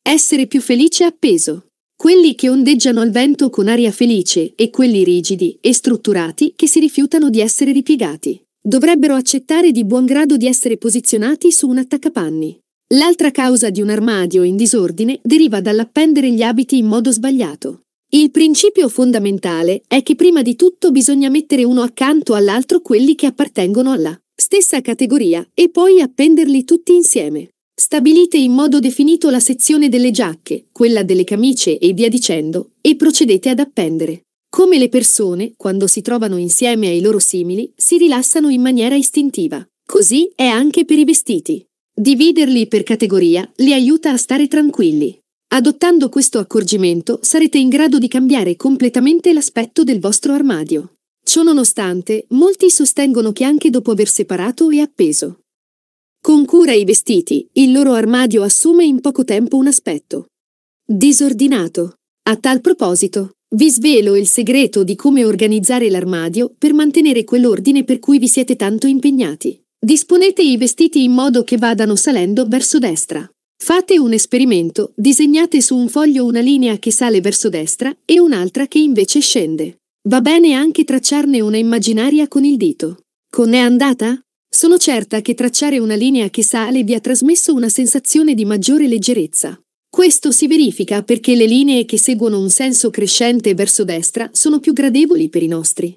essere più felice appeso quelli che ondeggiano al vento con aria felice e quelli rigidi e strutturati che si rifiutano di essere ripiegati. Dovrebbero accettare di buon grado di essere posizionati su un attaccapanni. L'altra causa di un armadio in disordine deriva dall'appendere gli abiti in modo sbagliato. Il principio fondamentale è che prima di tutto bisogna mettere uno accanto all'altro quelli che appartengono alla stessa categoria e poi appenderli tutti insieme. Stabilite in modo definito la sezione delle giacche, quella delle camicie e via dicendo, e procedete ad appendere. Come le persone, quando si trovano insieme ai loro simili, si rilassano in maniera istintiva. Così è anche per i vestiti. Dividerli per categoria li aiuta a stare tranquilli. Adottando questo accorgimento sarete in grado di cambiare completamente l'aspetto del vostro armadio. Ciononostante, molti sostengono che anche dopo aver separato e appeso con cura i vestiti, il loro armadio assume in poco tempo un aspetto disordinato. A tal proposito, vi svelo il segreto di come organizzare l'armadio per mantenere quell'ordine per cui vi siete tanto impegnati. Disponete i vestiti in modo che vadano salendo verso destra. Fate un esperimento, disegnate su un foglio una linea che sale verso destra e un'altra che invece scende. Va bene anche tracciarne una immaginaria con il dito. Con è andata? Sono certa che tracciare una linea che sale vi ha trasmesso una sensazione di maggiore leggerezza. Questo si verifica perché le linee che seguono un senso crescente verso destra sono più gradevoli per i nostri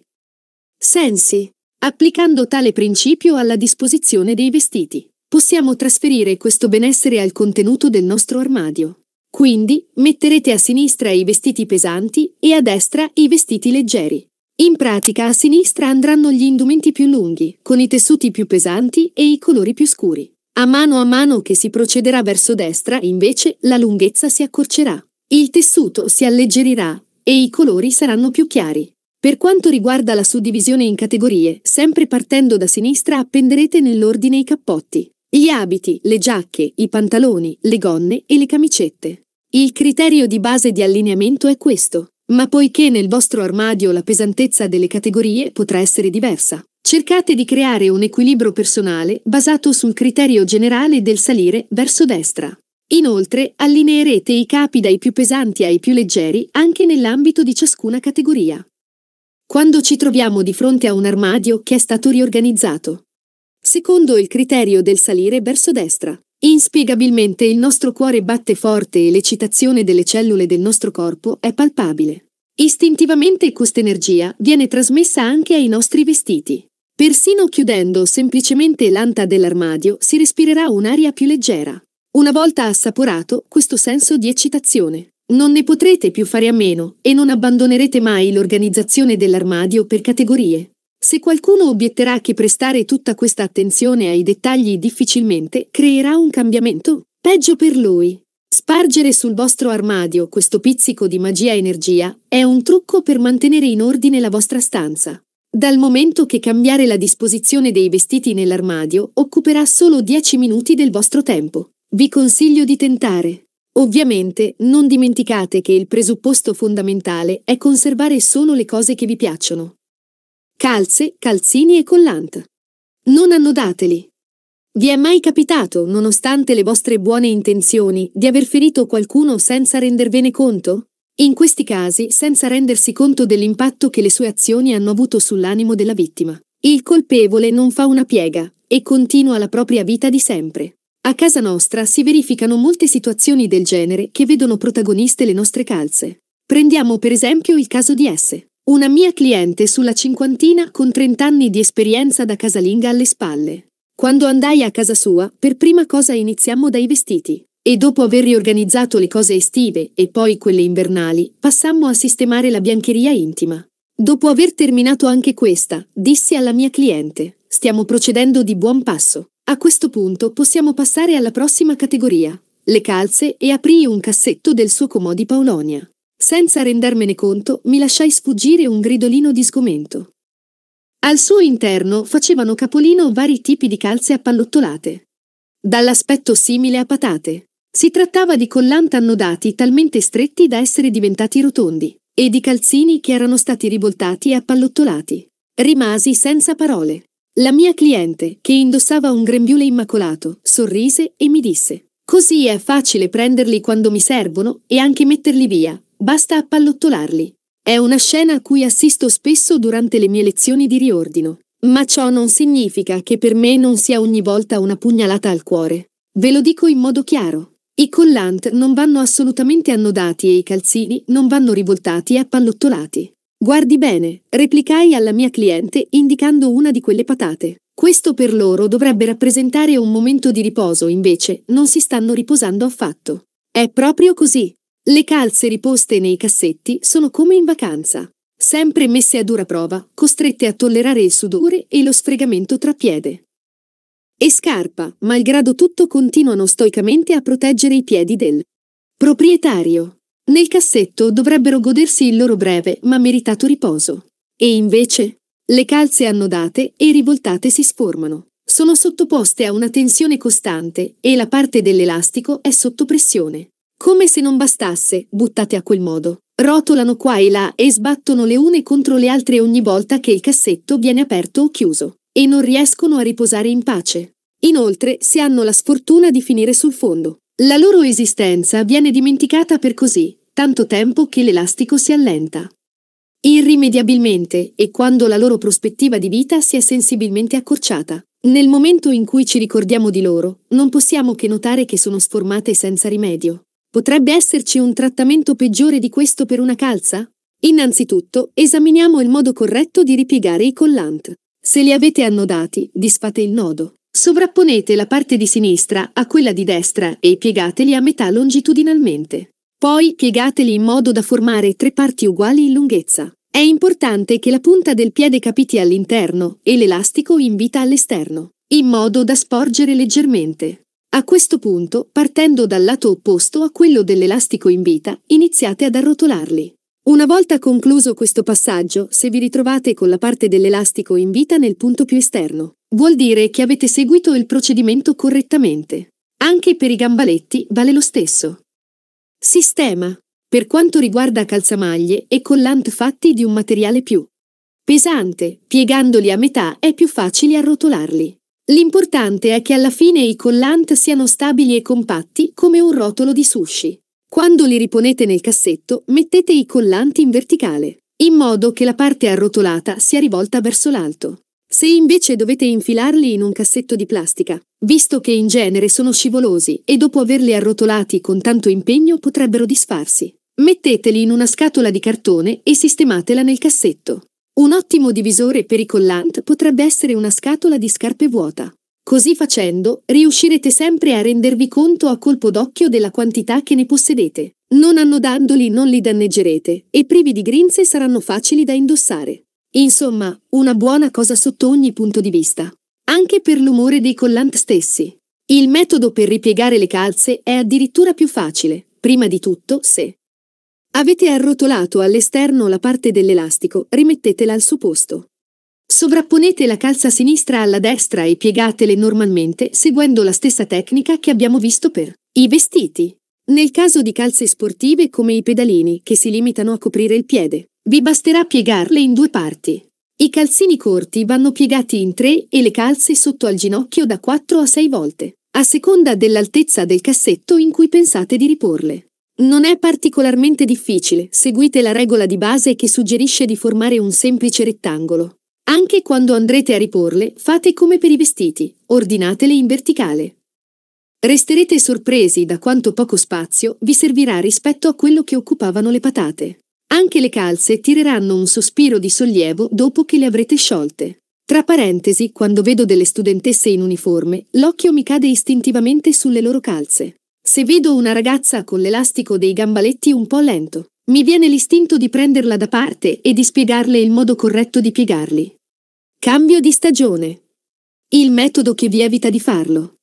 sensi. Applicando tale principio alla disposizione dei vestiti, possiamo trasferire questo benessere al contenuto del nostro armadio. Quindi metterete a sinistra i vestiti pesanti e a destra i vestiti leggeri. In pratica a sinistra andranno gli indumenti più lunghi, con i tessuti più pesanti e i colori più scuri. A mano a mano che si procederà verso destra, invece, la lunghezza si accorcerà. Il tessuto si alleggerirà e i colori saranno più chiari. Per quanto riguarda la suddivisione in categorie, sempre partendo da sinistra appenderete nell'ordine i cappotti, gli abiti, le giacche, i pantaloni, le gonne e le camicette. Il criterio di base di allineamento è questo. Ma poiché nel vostro armadio la pesantezza delle categorie potrà essere diversa, cercate di creare un equilibrio personale basato sul criterio generale del salire verso destra. Inoltre, allineerete i capi dai più pesanti ai più leggeri anche nell'ambito di ciascuna categoria. Quando ci troviamo di fronte a un armadio che è stato riorganizzato, secondo il criterio del salire verso destra, Inspiegabilmente il nostro cuore batte forte e l'eccitazione delle cellule del nostro corpo è palpabile. Istintivamente questa energia viene trasmessa anche ai nostri vestiti. Persino chiudendo semplicemente l'anta dell'armadio si respirerà un'aria più leggera. Una volta assaporato questo senso di eccitazione, non ne potrete più fare a meno e non abbandonerete mai l'organizzazione dell'armadio per categorie. Se qualcuno obietterà che prestare tutta questa attenzione ai dettagli difficilmente creerà un cambiamento, peggio per lui. Spargere sul vostro armadio questo pizzico di magia energia è un trucco per mantenere in ordine la vostra stanza. Dal momento che cambiare la disposizione dei vestiti nell'armadio occuperà solo 10 minuti del vostro tempo, vi consiglio di tentare. Ovviamente non dimenticate che il presupposto fondamentale è conservare solo le cose che vi piacciono. Calze, calzini e collant. Non annodateli. Vi è mai capitato, nonostante le vostre buone intenzioni, di aver ferito qualcuno senza rendervene conto? In questi casi, senza rendersi conto dell'impatto che le sue azioni hanno avuto sull'animo della vittima. Il colpevole non fa una piega e continua la propria vita di sempre. A casa nostra si verificano molte situazioni del genere che vedono protagoniste le nostre calze. Prendiamo per esempio il caso di S. Una mia cliente sulla cinquantina con 30 anni di esperienza da casalinga alle spalle. Quando andai a casa sua, per prima cosa iniziammo dai vestiti. E dopo aver riorganizzato le cose estive e poi quelle invernali, passammo a sistemare la biancheria intima. Dopo aver terminato anche questa, dissi alla mia cliente, stiamo procedendo di buon passo. A questo punto possiamo passare alla prossima categoria, le calze e aprì un cassetto del suo comodi Paolonia. Senza rendermene conto, mi lasciai sfuggire un gridolino di sgomento. Al suo interno facevano capolino vari tipi di calze appallottolate. Dall'aspetto simile a patate. Si trattava di collant annodati talmente stretti da essere diventati rotondi, e di calzini che erano stati rivoltati e appallottolati. Rimasi senza parole. La mia cliente, che indossava un grembiule immacolato, sorrise e mi disse: Così è facile prenderli quando mi servono e anche metterli via, Basta appallottolarli. È una scena a cui assisto spesso durante le mie lezioni di riordino. Ma ciò non significa che per me non sia ogni volta una pugnalata al cuore. Ve lo dico in modo chiaro. I collant non vanno assolutamente annodati e i calzini non vanno rivoltati e appallottolati. Guardi bene, replicai alla mia cliente indicando una di quelle patate. Questo per loro dovrebbe rappresentare un momento di riposo, invece non si stanno riposando affatto. È proprio così. Le calze riposte nei cassetti sono come in vacanza, sempre messe a dura prova, costrette a tollerare il sudore e lo sfregamento tra piede. E scarpa, malgrado tutto, continuano stoicamente a proteggere i piedi del proprietario. Nel cassetto dovrebbero godersi il loro breve ma meritato riposo. E invece, le calze annodate e rivoltate si sformano. Sono sottoposte a una tensione costante e la parte dell'elastico è sotto pressione. Come se non bastasse, buttate a quel modo, rotolano qua e là e sbattono le une contro le altre ogni volta che il cassetto viene aperto o chiuso, e non riescono a riposare in pace. Inoltre, se hanno la sfortuna di finire sul fondo, la loro esistenza viene dimenticata per così tanto tempo che l'elastico si allenta. Irrimediabilmente, e quando la loro prospettiva di vita si è sensibilmente accorciata, nel momento in cui ci ricordiamo di loro, non possiamo che notare che sono sformate senza rimedio. Potrebbe esserci un trattamento peggiore di questo per una calza? Innanzitutto, esaminiamo il modo corretto di ripiegare i collant. Se li avete annodati, disfate il nodo. Sovrapponete la parte di sinistra a quella di destra e piegateli a metà longitudinalmente. Poi piegateli in modo da formare tre parti uguali in lunghezza. È importante che la punta del piede capiti all'interno e l'elastico in vita all'esterno, in modo da sporgere leggermente. A questo punto, partendo dal lato opposto a quello dell'elastico in vita, iniziate ad arrotolarli. Una volta concluso questo passaggio, se vi ritrovate con la parte dell'elastico in vita nel punto più esterno, vuol dire che avete seguito il procedimento correttamente. Anche per i gambaletti vale lo stesso. Sistema. Per quanto riguarda calzamaglie e collant fatti di un materiale più pesante, piegandoli a metà è più facile arrotolarli. L'importante è che alla fine i collant siano stabili e compatti come un rotolo di sushi. Quando li riponete nel cassetto, mettete i collanti in verticale, in modo che la parte arrotolata sia rivolta verso l'alto. Se invece dovete infilarli in un cassetto di plastica, visto che in genere sono scivolosi e dopo averli arrotolati con tanto impegno potrebbero disfarsi, metteteli in una scatola di cartone e sistematela nel cassetto. Un ottimo divisore per i collant potrebbe essere una scatola di scarpe vuota. Così facendo, riuscirete sempre a rendervi conto a colpo d'occhio della quantità che ne possedete. Non annodandoli non li danneggerete e privi di grinze saranno facili da indossare. Insomma, una buona cosa sotto ogni punto di vista. Anche per l'umore dei collant stessi. Il metodo per ripiegare le calze è addirittura più facile, prima di tutto se Avete arrotolato all'esterno la parte dell'elastico, rimettetela al suo posto. Sovrapponete la calza sinistra alla destra e piegatele normalmente seguendo la stessa tecnica che abbiamo visto per i vestiti. Nel caso di calze sportive come i pedalini, che si limitano a coprire il piede, vi basterà piegarle in due parti. I calzini corti vanno piegati in tre e le calze sotto al ginocchio da 4 a 6 volte, a seconda dell'altezza del cassetto in cui pensate di riporle. Non è particolarmente difficile, seguite la regola di base che suggerisce di formare un semplice rettangolo. Anche quando andrete a riporle, fate come per i vestiti, ordinatele in verticale. Resterete sorpresi da quanto poco spazio vi servirà rispetto a quello che occupavano le patate. Anche le calze tireranno un sospiro di sollievo dopo che le avrete sciolte. Tra parentesi, quando vedo delle studentesse in uniforme, l'occhio mi cade istintivamente sulle loro calze. Se vedo una ragazza con l'elastico dei gambaletti un po' lento, mi viene l'istinto di prenderla da parte e di spiegarle il modo corretto di piegarli. Cambio di stagione. Il metodo che vi evita di farlo.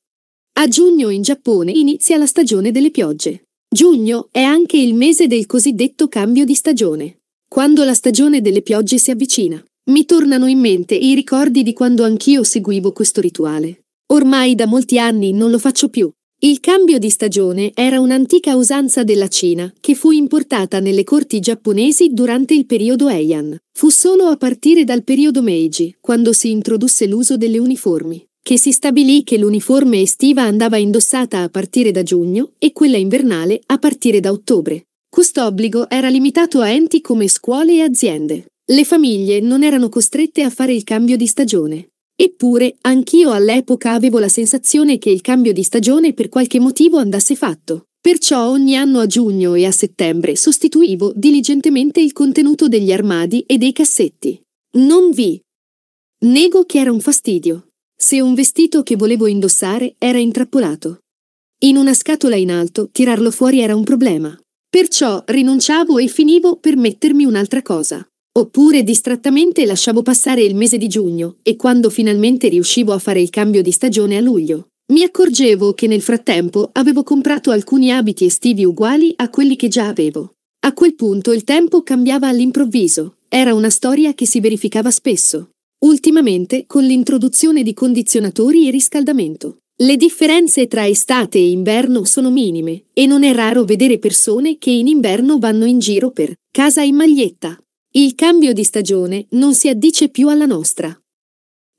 A giugno in Giappone inizia la stagione delle piogge. Giugno è anche il mese del cosiddetto cambio di stagione. Quando la stagione delle piogge si avvicina, mi tornano in mente i ricordi di quando anch'io seguivo questo rituale. Ormai da molti anni non lo faccio più, il cambio di stagione era un'antica usanza della Cina, che fu importata nelle corti giapponesi durante il periodo Heian. Fu solo a partire dal periodo Meiji, quando si introdusse l'uso delle uniformi, che si stabilì che l'uniforme estiva andava indossata a partire da giugno e quella invernale a partire da ottobre. Quest'obbligo era limitato a enti come scuole e aziende. Le famiglie non erano costrette a fare il cambio di stagione. Eppure, anch'io all'epoca avevo la sensazione che il cambio di stagione per qualche motivo andasse fatto. Perciò ogni anno a giugno e a settembre sostituivo diligentemente il contenuto degli armadi e dei cassetti. Non vi nego che era un fastidio. Se un vestito che volevo indossare era intrappolato. In una scatola in alto, tirarlo fuori era un problema. Perciò rinunciavo e finivo per mettermi un'altra cosa. Oppure distrattamente lasciavo passare il mese di giugno e quando finalmente riuscivo a fare il cambio di stagione a luglio, mi accorgevo che nel frattempo avevo comprato alcuni abiti estivi uguali a quelli che già avevo. A quel punto il tempo cambiava all'improvviso, era una storia che si verificava spesso, ultimamente con l'introduzione di condizionatori e riscaldamento. Le differenze tra estate e inverno sono minime e non è raro vedere persone che in inverno vanno in giro per casa in maglietta, il cambio di stagione non si addice più alla nostra.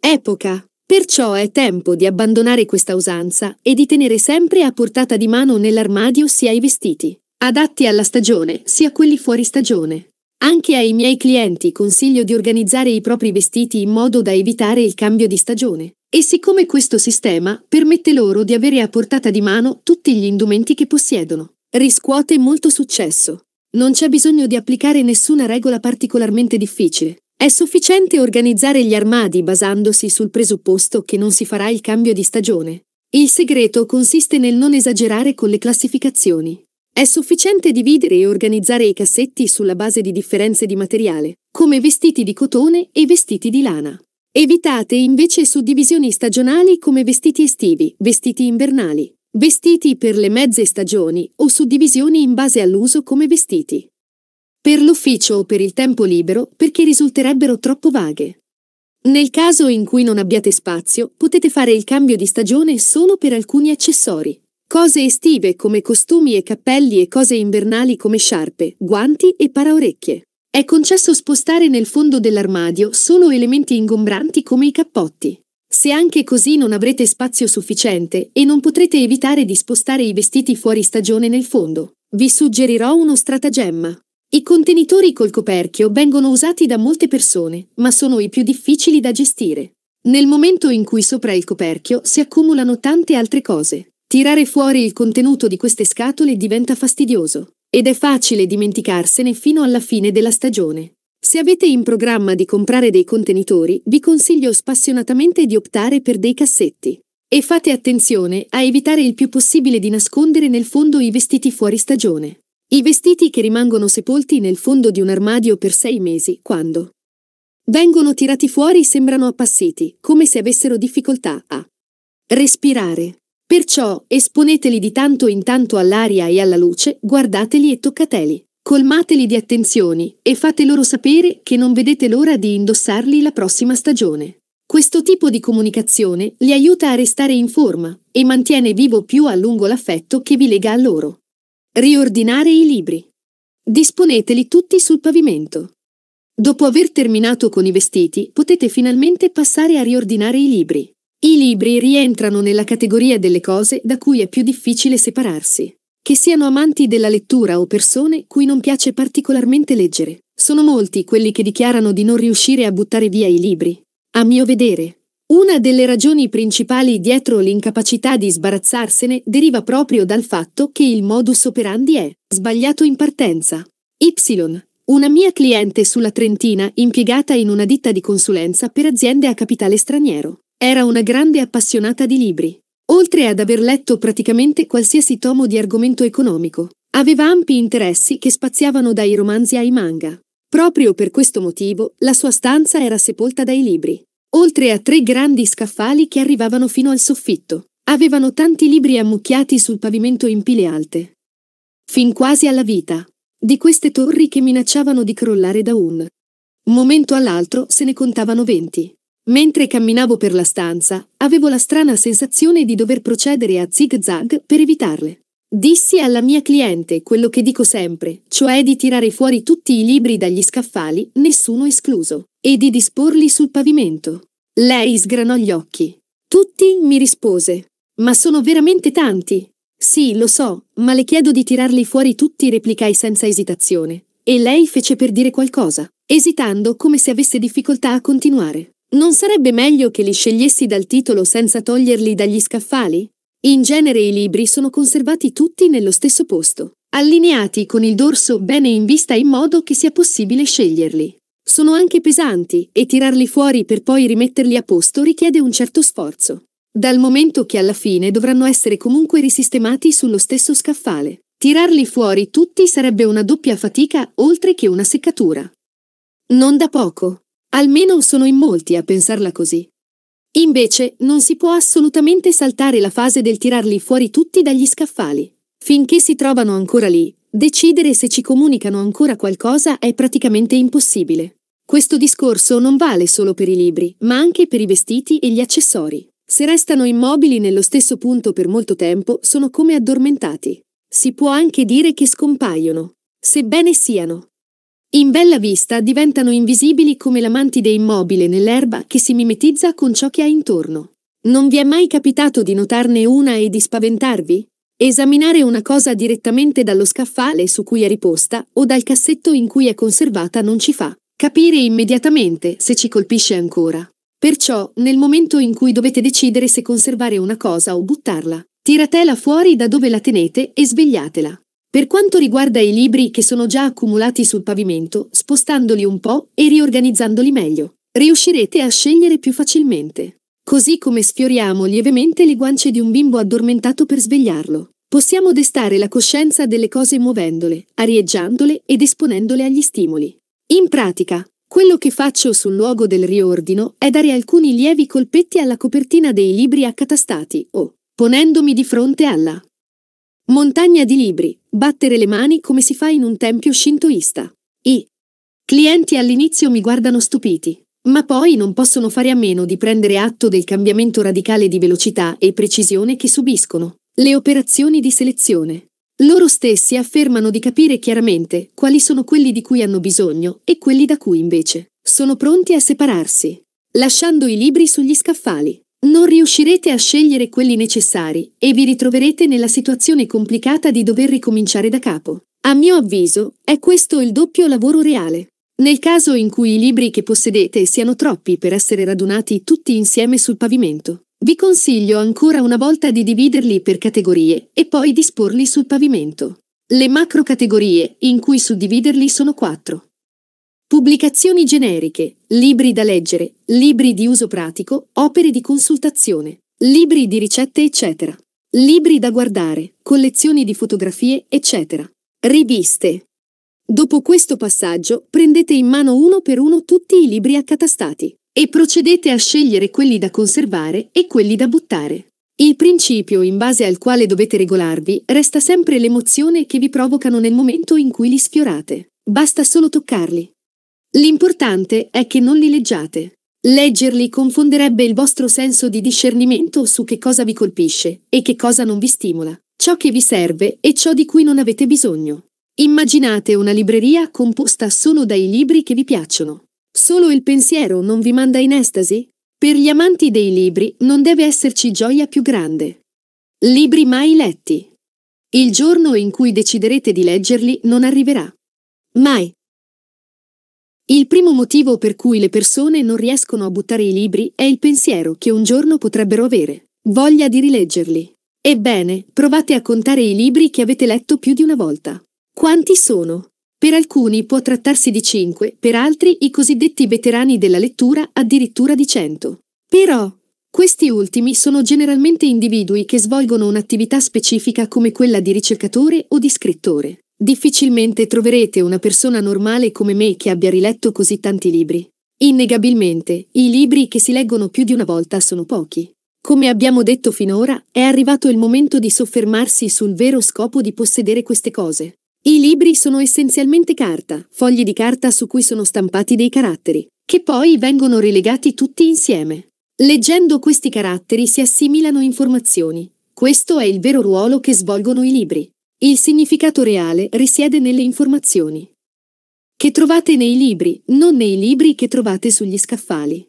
Epoca, perciò è tempo di abbandonare questa usanza e di tenere sempre a portata di mano nell'armadio sia i vestiti, adatti alla stagione, sia quelli fuori stagione. Anche ai miei clienti consiglio di organizzare i propri vestiti in modo da evitare il cambio di stagione. E siccome questo sistema permette loro di avere a portata di mano tutti gli indumenti che possiedono, riscuote molto successo. Non c'è bisogno di applicare nessuna regola particolarmente difficile. È sufficiente organizzare gli armadi basandosi sul presupposto che non si farà il cambio di stagione. Il segreto consiste nel non esagerare con le classificazioni. È sufficiente dividere e organizzare i cassetti sulla base di differenze di materiale, come vestiti di cotone e vestiti di lana. Evitate invece suddivisioni stagionali come vestiti estivi, vestiti invernali, Vestiti per le mezze stagioni o suddivisioni in base all'uso come vestiti. Per l'ufficio o per il tempo libero perché risulterebbero troppo vaghe. Nel caso in cui non abbiate spazio, potete fare il cambio di stagione solo per alcuni accessori. Cose estive come costumi e cappelli e cose invernali come sciarpe, guanti e paraorecchie. È concesso spostare nel fondo dell'armadio solo elementi ingombranti come i cappotti. Se anche così non avrete spazio sufficiente e non potrete evitare di spostare i vestiti fuori stagione nel fondo, vi suggerirò uno stratagemma. I contenitori col coperchio vengono usati da molte persone, ma sono i più difficili da gestire. Nel momento in cui sopra il coperchio si accumulano tante altre cose, tirare fuori il contenuto di queste scatole diventa fastidioso, ed è facile dimenticarsene fino alla fine della stagione. Se avete in programma di comprare dei contenitori, vi consiglio spassionatamente di optare per dei cassetti. E fate attenzione a evitare il più possibile di nascondere nel fondo i vestiti fuori stagione. I vestiti che rimangono sepolti nel fondo di un armadio per sei mesi, quando vengono tirati fuori sembrano appassiti, come se avessero difficoltà a respirare. Perciò esponeteli di tanto in tanto all'aria e alla luce, guardateli e toccateli. Colmateli di attenzioni e fate loro sapere che non vedete l'ora di indossarli la prossima stagione. Questo tipo di comunicazione li aiuta a restare in forma e mantiene vivo più a lungo l'affetto che vi lega a loro. Riordinare i libri. Disponeteli tutti sul pavimento. Dopo aver terminato con i vestiti, potete finalmente passare a riordinare i libri. I libri rientrano nella categoria delle cose da cui è più difficile separarsi. Che siano amanti della lettura o persone cui non piace particolarmente leggere. Sono molti quelli che dichiarano di non riuscire a buttare via i libri. A mio vedere, una delle ragioni principali dietro l'incapacità di sbarazzarsene deriva proprio dal fatto che il modus operandi è sbagliato in partenza. Y. Una mia cliente sulla Trentina, impiegata in una ditta di consulenza per aziende a capitale straniero, era una grande appassionata di libri. Oltre ad aver letto praticamente qualsiasi tomo di argomento economico, aveva ampi interessi che spaziavano dai romanzi ai manga. Proprio per questo motivo, la sua stanza era sepolta dai libri. Oltre a tre grandi scaffali che arrivavano fino al soffitto, avevano tanti libri ammucchiati sul pavimento in pile alte. Fin quasi alla vita, di queste torri che minacciavano di crollare da un momento all'altro se ne contavano venti. Mentre camminavo per la stanza, avevo la strana sensazione di dover procedere a zig-zag per evitarle. Dissi alla mia cliente quello che dico sempre, cioè di tirare fuori tutti i libri dagli scaffali, nessuno escluso, e di disporli sul pavimento. Lei sgranò gli occhi. Tutti mi rispose. Ma sono veramente tanti. Sì, lo so, ma le chiedo di tirarli fuori tutti, replicai senza esitazione. E lei fece per dire qualcosa, esitando come se avesse difficoltà a continuare. Non sarebbe meglio che li scegliessi dal titolo senza toglierli dagli scaffali? In genere i libri sono conservati tutti nello stesso posto, allineati con il dorso bene in vista in modo che sia possibile sceglierli. Sono anche pesanti e tirarli fuori per poi rimetterli a posto richiede un certo sforzo. Dal momento che alla fine dovranno essere comunque risistemati sullo stesso scaffale, tirarli fuori tutti sarebbe una doppia fatica oltre che una seccatura. Non da poco. Almeno sono in molti a pensarla così. Invece, non si può assolutamente saltare la fase del tirarli fuori tutti dagli scaffali. Finché si trovano ancora lì, decidere se ci comunicano ancora qualcosa è praticamente impossibile. Questo discorso non vale solo per i libri, ma anche per i vestiti e gli accessori. Se restano immobili nello stesso punto per molto tempo, sono come addormentati. Si può anche dire che scompaiono, sebbene siano. In bella vista diventano invisibili come la mantide immobile nell'erba che si mimetizza con ciò che ha intorno. Non vi è mai capitato di notarne una e di spaventarvi? Esaminare una cosa direttamente dallo scaffale su cui è riposta o dal cassetto in cui è conservata non ci fa capire immediatamente se ci colpisce ancora. Perciò, nel momento in cui dovete decidere se conservare una cosa o buttarla, tiratela fuori da dove la tenete e svegliatela. Per quanto riguarda i libri che sono già accumulati sul pavimento, spostandoli un po' e riorganizzandoli meglio, riuscirete a scegliere più facilmente. Così come sfioriamo lievemente le guance di un bimbo addormentato per svegliarlo, possiamo destare la coscienza delle cose muovendole, arieggiandole ed esponendole agli stimoli. In pratica, quello che faccio sul luogo del riordino è dare alcuni lievi colpetti alla copertina dei libri accatastati o ponendomi di fronte alla montagna di libri, Battere le mani come si fa in un tempio shintoista. I clienti all'inizio mi guardano stupiti, ma poi non possono fare a meno di prendere atto del cambiamento radicale di velocità e precisione che subiscono. Le operazioni di selezione. Loro stessi affermano di capire chiaramente quali sono quelli di cui hanno bisogno e quelli da cui invece sono pronti a separarsi, lasciando i libri sugli scaffali non riuscirete a scegliere quelli necessari e vi ritroverete nella situazione complicata di dover ricominciare da capo. A mio avviso, è questo il doppio lavoro reale. Nel caso in cui i libri che possedete siano troppi per essere radunati tutti insieme sul pavimento, vi consiglio ancora una volta di dividerli per categorie e poi disporli sul pavimento. Le macro categorie in cui suddividerli sono quattro. Pubblicazioni generiche, libri da leggere, libri di uso pratico, opere di consultazione, libri di ricette, eccetera. Libri da guardare, collezioni di fotografie, eccetera. Riviste. Dopo questo passaggio prendete in mano uno per uno tutti i libri accatastati e procedete a scegliere quelli da conservare e quelli da buttare. Il principio in base al quale dovete regolarvi resta sempre l'emozione che vi provocano nel momento in cui li sfiorate. Basta solo toccarli. L'importante è che non li leggiate. Leggerli confonderebbe il vostro senso di discernimento su che cosa vi colpisce e che cosa non vi stimola, ciò che vi serve e ciò di cui non avete bisogno. Immaginate una libreria composta solo dai libri che vi piacciono. Solo il pensiero non vi manda in estasi? Per gli amanti dei libri non deve esserci gioia più grande. Libri mai letti. Il giorno in cui deciderete di leggerli non arriverà. Mai. Il primo motivo per cui le persone non riescono a buttare i libri è il pensiero che un giorno potrebbero avere, voglia di rileggerli. Ebbene, provate a contare i libri che avete letto più di una volta. Quanti sono? Per alcuni può trattarsi di 5, per altri i cosiddetti veterani della lettura addirittura di 100. Però, questi ultimi sono generalmente individui che svolgono un'attività specifica come quella di ricercatore o di scrittore. Difficilmente troverete una persona normale come me che abbia riletto così tanti libri. Innegabilmente, i libri che si leggono più di una volta sono pochi. Come abbiamo detto finora, è arrivato il momento di soffermarsi sul vero scopo di possedere queste cose. I libri sono essenzialmente carta, fogli di carta su cui sono stampati dei caratteri, che poi vengono rilegati tutti insieme. Leggendo questi caratteri si assimilano informazioni. Questo è il vero ruolo che svolgono i libri. Il significato reale risiede nelle informazioni che trovate nei libri, non nei libri che trovate sugli scaffali.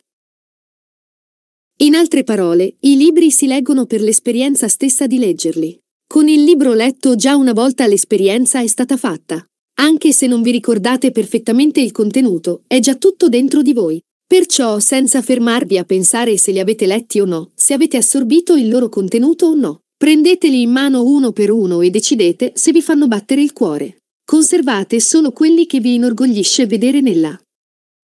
In altre parole, i libri si leggono per l'esperienza stessa di leggerli. Con il libro letto già una volta l'esperienza è stata fatta. Anche se non vi ricordate perfettamente il contenuto, è già tutto dentro di voi. Perciò, senza fermarvi a pensare se li avete letti o no, se avete assorbito il loro contenuto o no. Prendeteli in mano uno per uno e decidete se vi fanno battere il cuore. Conservate solo quelli che vi inorgoglisce vedere nella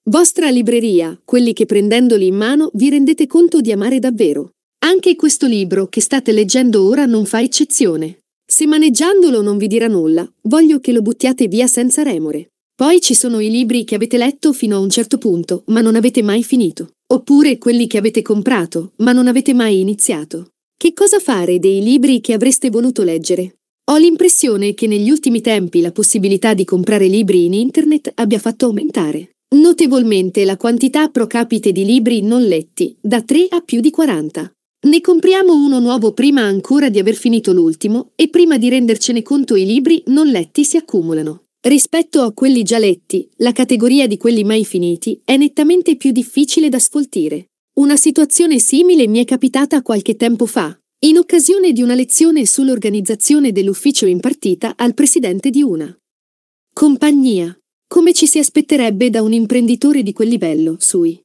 vostra libreria, quelli che prendendoli in mano vi rendete conto di amare davvero. Anche questo libro che state leggendo ora non fa eccezione. Se maneggiandolo non vi dirà nulla, voglio che lo buttiate via senza remore. Poi ci sono i libri che avete letto fino a un certo punto, ma non avete mai finito. Oppure quelli che avete comprato, ma non avete mai iniziato. Che cosa fare dei libri che avreste voluto leggere? Ho l'impressione che negli ultimi tempi la possibilità di comprare libri in internet abbia fatto aumentare notevolmente la quantità pro capite di libri non letti, da 3 a più di 40. Ne compriamo uno nuovo prima ancora di aver finito l'ultimo e prima di rendercene conto i libri non letti si accumulano. Rispetto a quelli già letti, la categoria di quelli mai finiti è nettamente più difficile da sfoltire. Una situazione simile mi è capitata qualche tempo fa, in occasione di una lezione sull'organizzazione dell'ufficio impartita al presidente di una compagnia, come ci si aspetterebbe da un imprenditore di quel livello, sui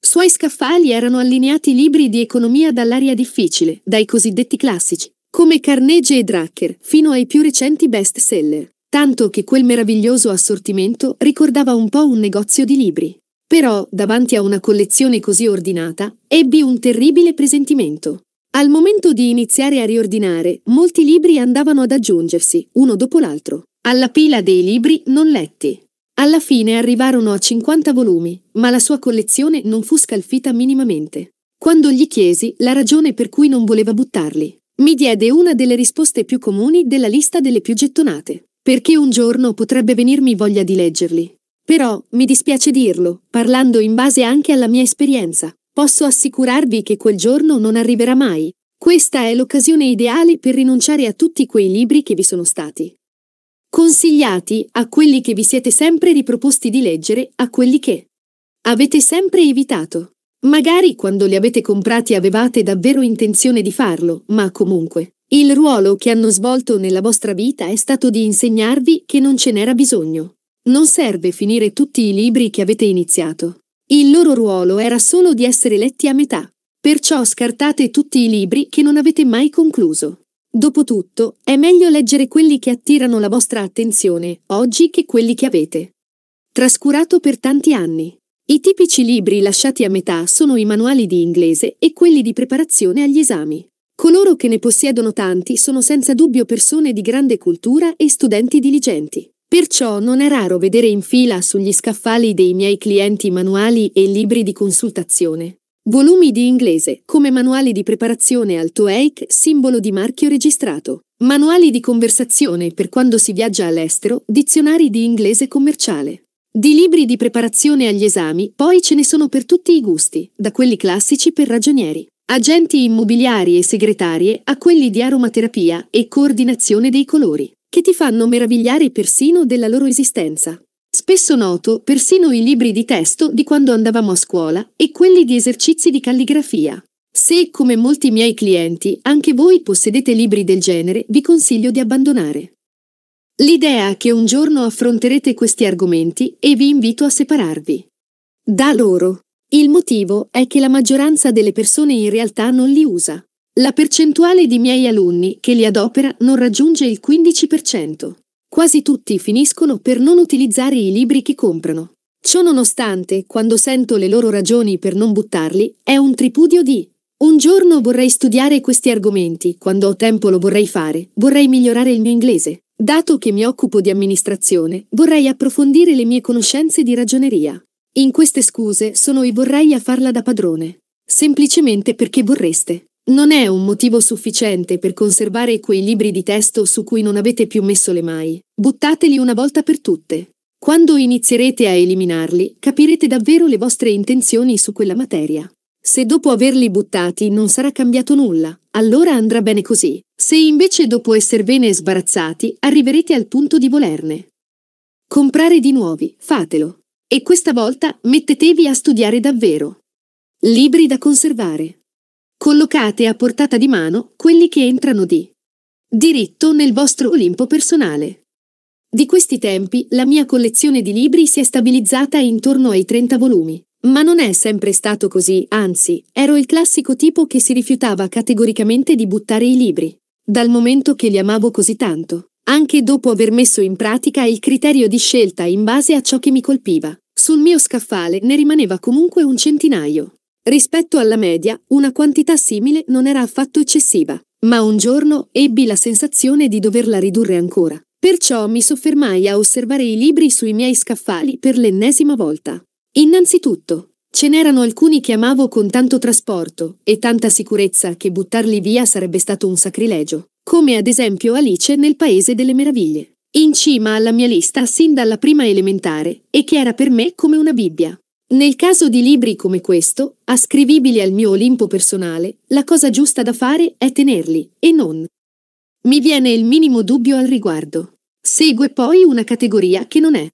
suoi scaffali erano allineati libri di economia dall'aria difficile, dai cosiddetti classici, come Carnegie e Drucker, fino ai più recenti best seller, tanto che quel meraviglioso assortimento ricordava un po' un negozio di libri. Però, davanti a una collezione così ordinata, ebbi un terribile presentimento. Al momento di iniziare a riordinare, molti libri andavano ad aggiungersi, uno dopo l'altro, alla pila dei libri non letti. Alla fine arrivarono a 50 volumi, ma la sua collezione non fu scalfita minimamente. Quando gli chiesi la ragione per cui non voleva buttarli, mi diede una delle risposte più comuni della lista delle più gettonate. Perché un giorno potrebbe venirmi voglia di leggerli. Però, mi dispiace dirlo, parlando in base anche alla mia esperienza, posso assicurarvi che quel giorno non arriverà mai. Questa è l'occasione ideale per rinunciare a tutti quei libri che vi sono stati. Consigliati a quelli che vi siete sempre riproposti di leggere, a quelli che avete sempre evitato. Magari quando li avete comprati avevate davvero intenzione di farlo, ma comunque, il ruolo che hanno svolto nella vostra vita è stato di insegnarvi che non ce n'era bisogno. Non serve finire tutti i libri che avete iniziato. Il loro ruolo era solo di essere letti a metà. Perciò scartate tutti i libri che non avete mai concluso. Dopotutto, è meglio leggere quelli che attirano la vostra attenzione oggi che quelli che avete trascurato per tanti anni. I tipici libri lasciati a metà sono i manuali di inglese e quelli di preparazione agli esami. Coloro che ne possiedono tanti sono senza dubbio persone di grande cultura e studenti diligenti. Perciò non è raro vedere in fila sugli scaffali dei miei clienti manuali e libri di consultazione. Volumi di inglese, come manuali di preparazione al TOEIC, simbolo di marchio registrato. Manuali di conversazione per quando si viaggia all'estero, dizionari di inglese commerciale. Di libri di preparazione agli esami, poi ce ne sono per tutti i gusti, da quelli classici per ragionieri, agenti immobiliari e segretarie a quelli di aromaterapia e coordinazione dei colori che ti fanno meravigliare persino della loro esistenza. Spesso noto persino i libri di testo di quando andavamo a scuola e quelli di esercizi di calligrafia. Se, come molti miei clienti, anche voi possedete libri del genere, vi consiglio di abbandonare. L'idea che un giorno affronterete questi argomenti e vi invito a separarvi. Da loro. Il motivo è che la maggioranza delle persone in realtà non li usa. La percentuale di miei alunni che li adopera non raggiunge il 15%. Quasi tutti finiscono per non utilizzare i libri che comprano. Ciò nonostante, quando sento le loro ragioni per non buttarli, è un tripudio di un giorno vorrei studiare questi argomenti, quando ho tempo lo vorrei fare, vorrei migliorare il mio inglese. Dato che mi occupo di amministrazione, vorrei approfondire le mie conoscenze di ragioneria. In queste scuse sono i vorrei a farla da padrone. Semplicemente perché vorreste non è un motivo sufficiente per conservare quei libri di testo su cui non avete più messo le mai. Buttateli una volta per tutte. Quando inizierete a eliminarli, capirete davvero le vostre intenzioni su quella materia. Se dopo averli buttati non sarà cambiato nulla, allora andrà bene così. Se invece dopo esservene sbarazzati, arriverete al punto di volerne. Comprare di nuovi, fatelo. E questa volta mettetevi a studiare davvero. Libri da conservare. Collocate a portata di mano quelli che entrano di diritto nel vostro Olimpo personale. Di questi tempi la mia collezione di libri si è stabilizzata intorno ai 30 volumi. Ma non è sempre stato così, anzi, ero il classico tipo che si rifiutava categoricamente di buttare i libri, dal momento che li amavo così tanto, anche dopo aver messo in pratica il criterio di scelta in base a ciò che mi colpiva. Sul mio scaffale ne rimaneva comunque un centinaio. Rispetto alla media, una quantità simile non era affatto eccessiva, ma un giorno ebbi la sensazione di doverla ridurre ancora. Perciò mi soffermai a osservare i libri sui miei scaffali per l'ennesima volta. Innanzitutto, ce n'erano alcuni che amavo con tanto trasporto e tanta sicurezza che buttarli via sarebbe stato un sacrilegio, come ad esempio Alice nel Paese delle Meraviglie, in cima alla mia lista sin dalla prima elementare e che era per me come una Bibbia. Nel caso di libri come questo, ascrivibili al mio Olimpo personale, la cosa giusta da fare è tenerli, e non. Mi viene il minimo dubbio al riguardo. Segue poi una categoria che non è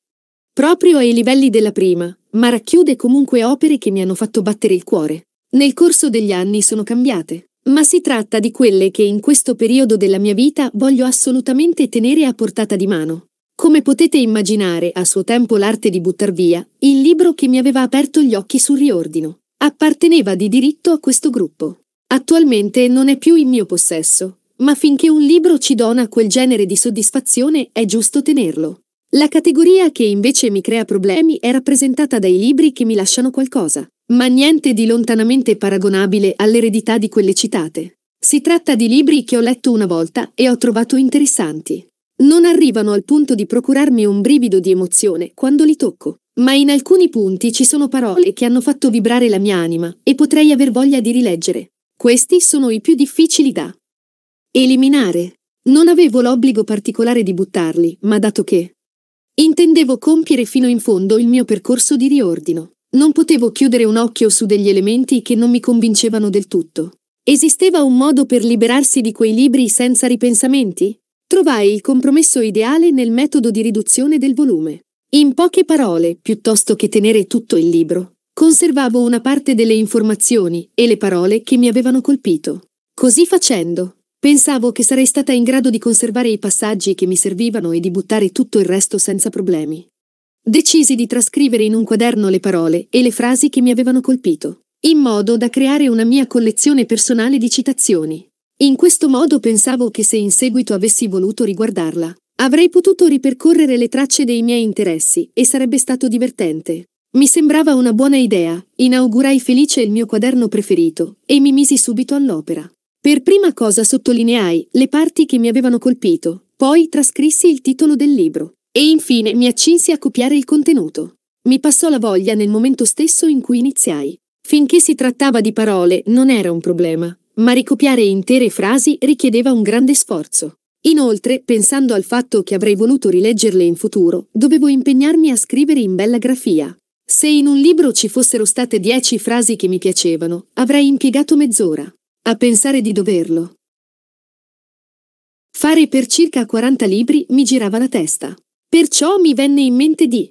proprio ai livelli della prima, ma racchiude comunque opere che mi hanno fatto battere il cuore. Nel corso degli anni sono cambiate, ma si tratta di quelle che in questo periodo della mia vita voglio assolutamente tenere a portata di mano. Come potete immaginare, a suo tempo l'arte di buttar via, il libro che mi aveva aperto gli occhi sul riordino, apparteneva di diritto a questo gruppo. Attualmente non è più in mio possesso, ma finché un libro ci dona quel genere di soddisfazione è giusto tenerlo. La categoria che invece mi crea problemi è rappresentata dai libri che mi lasciano qualcosa, ma niente di lontanamente paragonabile all'eredità di quelle citate. Si tratta di libri che ho letto una volta e ho trovato interessanti. Non arrivano al punto di procurarmi un brivido di emozione quando li tocco, ma in alcuni punti ci sono parole che hanno fatto vibrare la mia anima e potrei aver voglia di rileggere. Questi sono i più difficili da eliminare. Non avevo l'obbligo particolare di buttarli, ma dato che intendevo compiere fino in fondo il mio percorso di riordino, non potevo chiudere un occhio su degli elementi che non mi convincevano del tutto. Esisteva un modo per liberarsi di quei libri senza ripensamenti? Trovai il compromesso ideale nel metodo di riduzione del volume. In poche parole, piuttosto che tenere tutto il libro, conservavo una parte delle informazioni e le parole che mi avevano colpito. Così facendo, pensavo che sarei stata in grado di conservare i passaggi che mi servivano e di buttare tutto il resto senza problemi. Decisi di trascrivere in un quaderno le parole e le frasi che mi avevano colpito, in modo da creare una mia collezione personale di citazioni. In questo modo pensavo che se in seguito avessi voluto riguardarla, avrei potuto ripercorrere le tracce dei miei interessi e sarebbe stato divertente. Mi sembrava una buona idea, inaugurai felice il mio quaderno preferito e mi misi subito all'opera. Per prima cosa sottolineai le parti che mi avevano colpito, poi trascrissi il titolo del libro e infine mi accinsi a copiare il contenuto. Mi passò la voglia nel momento stesso in cui iniziai. Finché si trattava di parole non era un problema, ma ricopiare intere frasi richiedeva un grande sforzo. Inoltre, pensando al fatto che avrei voluto rileggerle in futuro, dovevo impegnarmi a scrivere in bella grafia. Se in un libro ci fossero state dieci frasi che mi piacevano, avrei impiegato mezz'ora. A pensare di doverlo. Fare per circa 40 libri mi girava la testa. Perciò mi venne in mente di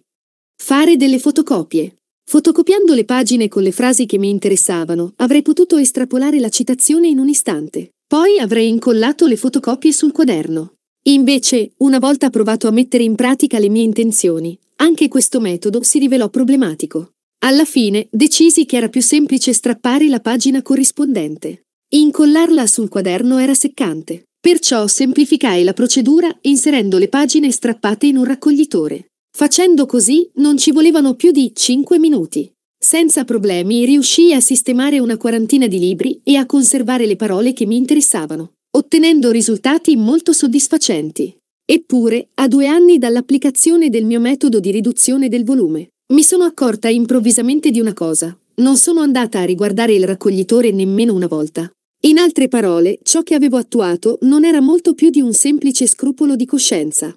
fare delle fotocopie. Fotocopiando le pagine con le frasi che mi interessavano, avrei potuto estrapolare la citazione in un istante. Poi avrei incollato le fotocopie sul quaderno. Invece, una volta provato a mettere in pratica le mie intenzioni, anche questo metodo si rivelò problematico. Alla fine decisi che era più semplice strappare la pagina corrispondente. Incollarla sul quaderno era seccante, perciò semplificai la procedura inserendo le pagine strappate in un raccoglitore. Facendo così non ci volevano più di 5 minuti. Senza problemi riuscii a sistemare una quarantina di libri e a conservare le parole che mi interessavano, ottenendo risultati molto soddisfacenti. Eppure, a due anni dall'applicazione del mio metodo di riduzione del volume, mi sono accorta improvvisamente di una cosa. Non sono andata a riguardare il raccoglitore nemmeno una volta. In altre parole, ciò che avevo attuato non era molto più di un semplice scrupolo di coscienza.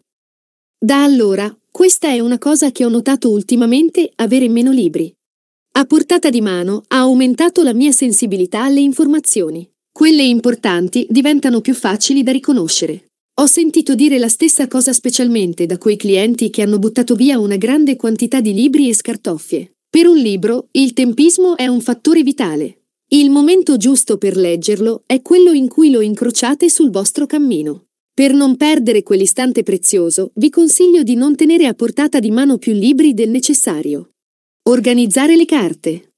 Da allora questa è una cosa che ho notato ultimamente, avere meno libri. A portata di mano ha aumentato la mia sensibilità alle informazioni. Quelle importanti diventano più facili da riconoscere. Ho sentito dire la stessa cosa specialmente da quei clienti che hanno buttato via una grande quantità di libri e scartoffie. Per un libro, il tempismo è un fattore vitale. Il momento giusto per leggerlo è quello in cui lo incrociate sul vostro cammino. Per non perdere quell'istante prezioso, vi consiglio di non tenere a portata di mano più libri del necessario. Organizzare le carte.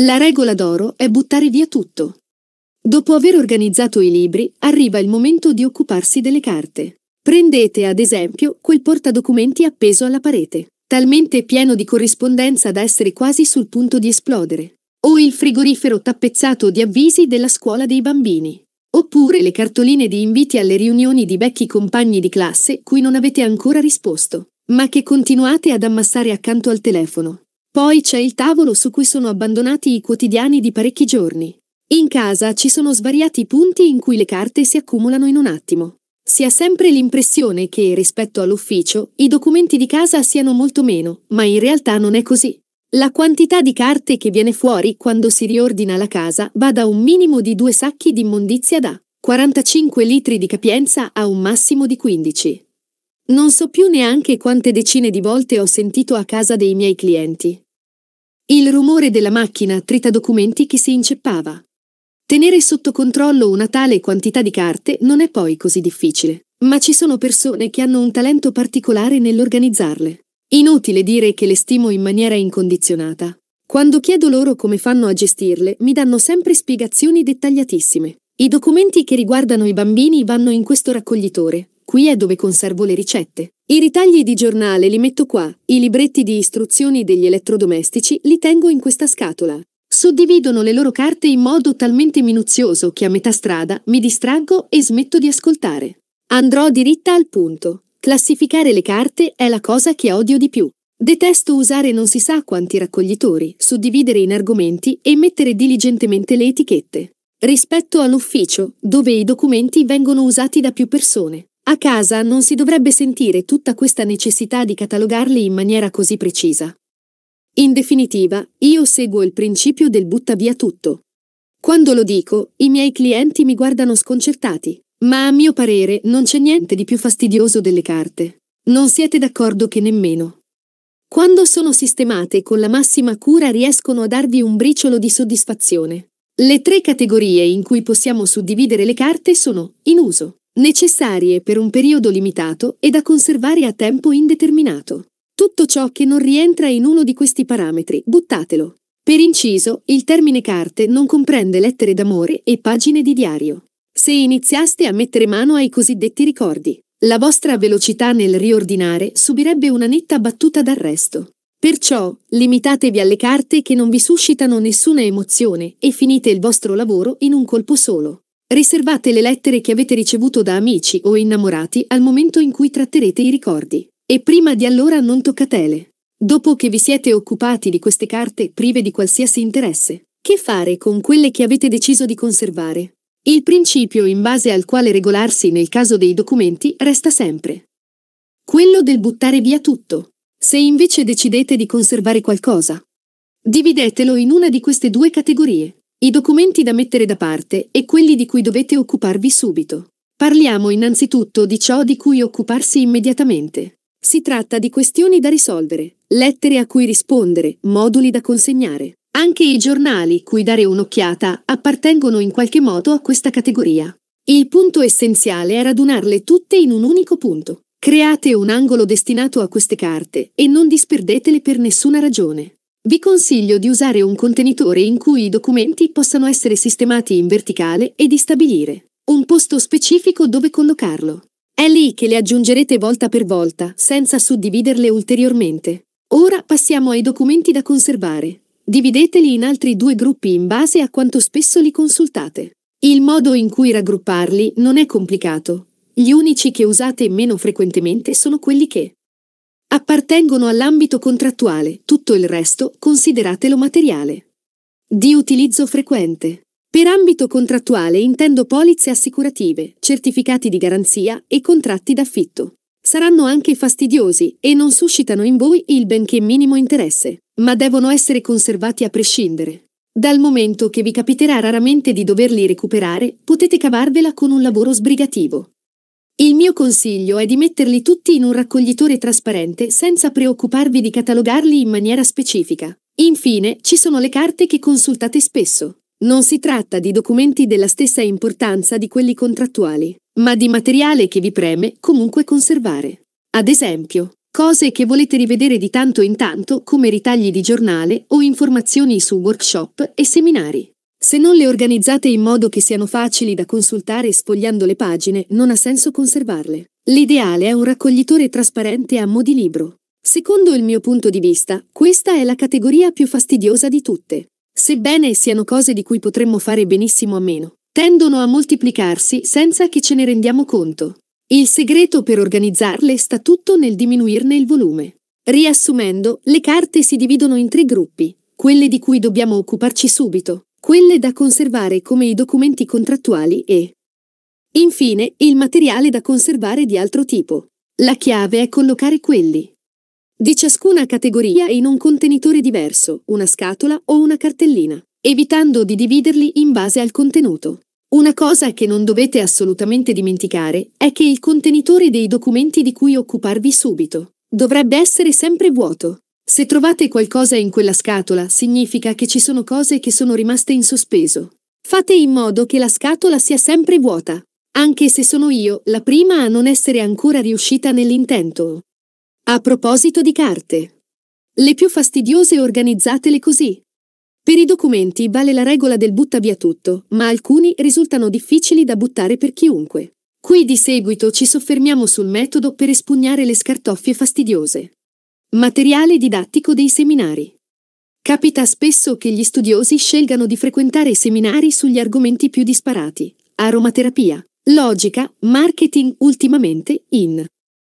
La regola d'oro è buttare via tutto. Dopo aver organizzato i libri, arriva il momento di occuparsi delle carte. Prendete, ad esempio, quel portadocumenti appeso alla parete, talmente pieno di corrispondenza da essere quasi sul punto di esplodere, o il frigorifero tappezzato di avvisi della scuola dei bambini. Oppure le cartoline di inviti alle riunioni di vecchi compagni di classe cui non avete ancora risposto, ma che continuate ad ammassare accanto al telefono. Poi c'è il tavolo su cui sono abbandonati i quotidiani di parecchi giorni. In casa ci sono svariati punti in cui le carte si accumulano in un attimo. Si ha sempre l'impressione che, rispetto all'ufficio, i documenti di casa siano molto meno, ma in realtà non è così. La quantità di carte che viene fuori quando si riordina la casa va da un minimo di due sacchi di immondizia da 45 litri di capienza a un massimo di 15. Non so più neanche quante decine di volte ho sentito a casa dei miei clienti. Il rumore della macchina trita documenti che si inceppava. Tenere sotto controllo una tale quantità di carte non è poi così difficile, ma ci sono persone che hanno un talento particolare nell'organizzarle. Inutile dire che le stimo in maniera incondizionata. Quando chiedo loro come fanno a gestirle, mi danno sempre spiegazioni dettagliatissime. I documenti che riguardano i bambini vanno in questo raccoglitore. Qui è dove conservo le ricette. I ritagli di giornale li metto qua, i libretti di istruzioni degli elettrodomestici li tengo in questa scatola. Suddividono le loro carte in modo talmente minuzioso che a metà strada mi distraggo e smetto di ascoltare. Andrò diritta al punto. Classificare le carte è la cosa che odio di più. Detesto usare non si sa quanti raccoglitori, suddividere in argomenti e mettere diligentemente le etichette. Rispetto all'ufficio, dove i documenti vengono usati da più persone. A casa non si dovrebbe sentire tutta questa necessità di catalogarli in maniera così precisa. In definitiva, io seguo il principio del butta via tutto. Quando lo dico, i miei clienti mi guardano sconcertati. Ma a mio parere non c'è niente di più fastidioso delle carte. Non siete d'accordo che nemmeno. Quando sono sistemate con la massima cura riescono a darvi un briciolo di soddisfazione. Le tre categorie in cui possiamo suddividere le carte sono in uso, necessarie per un periodo limitato e da conservare a tempo indeterminato. Tutto ciò che non rientra in uno di questi parametri, buttatelo. Per inciso, il termine carte non comprende lettere d'amore e pagine di diario se iniziaste a mettere mano ai cosiddetti ricordi. La vostra velocità nel riordinare subirebbe una netta battuta d'arresto. Perciò limitatevi alle carte che non vi suscitano nessuna emozione e finite il vostro lavoro in un colpo solo. Riservate le lettere che avete ricevuto da amici o innamorati al momento in cui tratterete i ricordi. E prima di allora non toccatele. Dopo che vi siete occupati di queste carte prive di qualsiasi interesse, che fare con quelle che avete deciso di conservare? Il principio in base al quale regolarsi nel caso dei documenti resta sempre quello del buttare via tutto. Se invece decidete di conservare qualcosa, dividetelo in una di queste due categorie, i documenti da mettere da parte e quelli di cui dovete occuparvi subito. Parliamo innanzitutto di ciò di cui occuparsi immediatamente. Si tratta di questioni da risolvere, lettere a cui rispondere, moduli da consegnare. Anche i giornali, cui dare un'occhiata, appartengono in qualche modo a questa categoria. Il punto essenziale è radunarle tutte in un unico punto. Create un angolo destinato a queste carte e non disperdetele per nessuna ragione. Vi consiglio di usare un contenitore in cui i documenti possano essere sistemati in verticale e di stabilire un posto specifico dove collocarlo. È lì che le aggiungerete volta per volta, senza suddividerle ulteriormente. Ora passiamo ai documenti da conservare. Divideteli in altri due gruppi in base a quanto spesso li consultate. Il modo in cui raggrupparli non è complicato. Gli unici che usate meno frequentemente sono quelli che appartengono all'ambito contrattuale, tutto il resto consideratelo materiale. Di utilizzo frequente. Per ambito contrattuale intendo polizze assicurative, certificati di garanzia e contratti d'affitto saranno anche fastidiosi e non suscitano in voi il benché minimo interesse, ma devono essere conservati a prescindere. Dal momento che vi capiterà raramente di doverli recuperare, potete cavarvela con un lavoro sbrigativo. Il mio consiglio è di metterli tutti in un raccoglitore trasparente senza preoccuparvi di catalogarli in maniera specifica. Infine, ci sono le carte che consultate spesso. Non si tratta di documenti della stessa importanza di quelli contrattuali ma di materiale che vi preme comunque conservare. Ad esempio, cose che volete rivedere di tanto in tanto come ritagli di giornale o informazioni su workshop e seminari. Se non le organizzate in modo che siano facili da consultare sfogliando le pagine, non ha senso conservarle. L'ideale è un raccoglitore trasparente a mo' di libro. Secondo il mio punto di vista, questa è la categoria più fastidiosa di tutte. Sebbene siano cose di cui potremmo fare benissimo a meno, tendono a moltiplicarsi senza che ce ne rendiamo conto. Il segreto per organizzarle sta tutto nel diminuirne il volume. Riassumendo, le carte si dividono in tre gruppi, quelle di cui dobbiamo occuparci subito, quelle da conservare come i documenti contrattuali e, infine, il materiale da conservare di altro tipo. La chiave è collocare quelli di ciascuna categoria in un contenitore diverso, una scatola o una cartellina, evitando di dividerli in base al contenuto. Una cosa che non dovete assolutamente dimenticare è che il contenitore dei documenti di cui occuparvi subito dovrebbe essere sempre vuoto. Se trovate qualcosa in quella scatola, significa che ci sono cose che sono rimaste in sospeso. Fate in modo che la scatola sia sempre vuota, anche se sono io la prima a non essere ancora riuscita nell'intento. A proposito di carte. Le più fastidiose organizzatele così. Per i documenti vale la regola del butta via tutto, ma alcuni risultano difficili da buttare per chiunque. Qui di seguito ci soffermiamo sul metodo per espugnare le scartoffie fastidiose. Materiale didattico dei seminari. Capita spesso che gli studiosi scelgano di frequentare seminari sugli argomenti più disparati. Aromaterapia, logica, marketing, ultimamente in.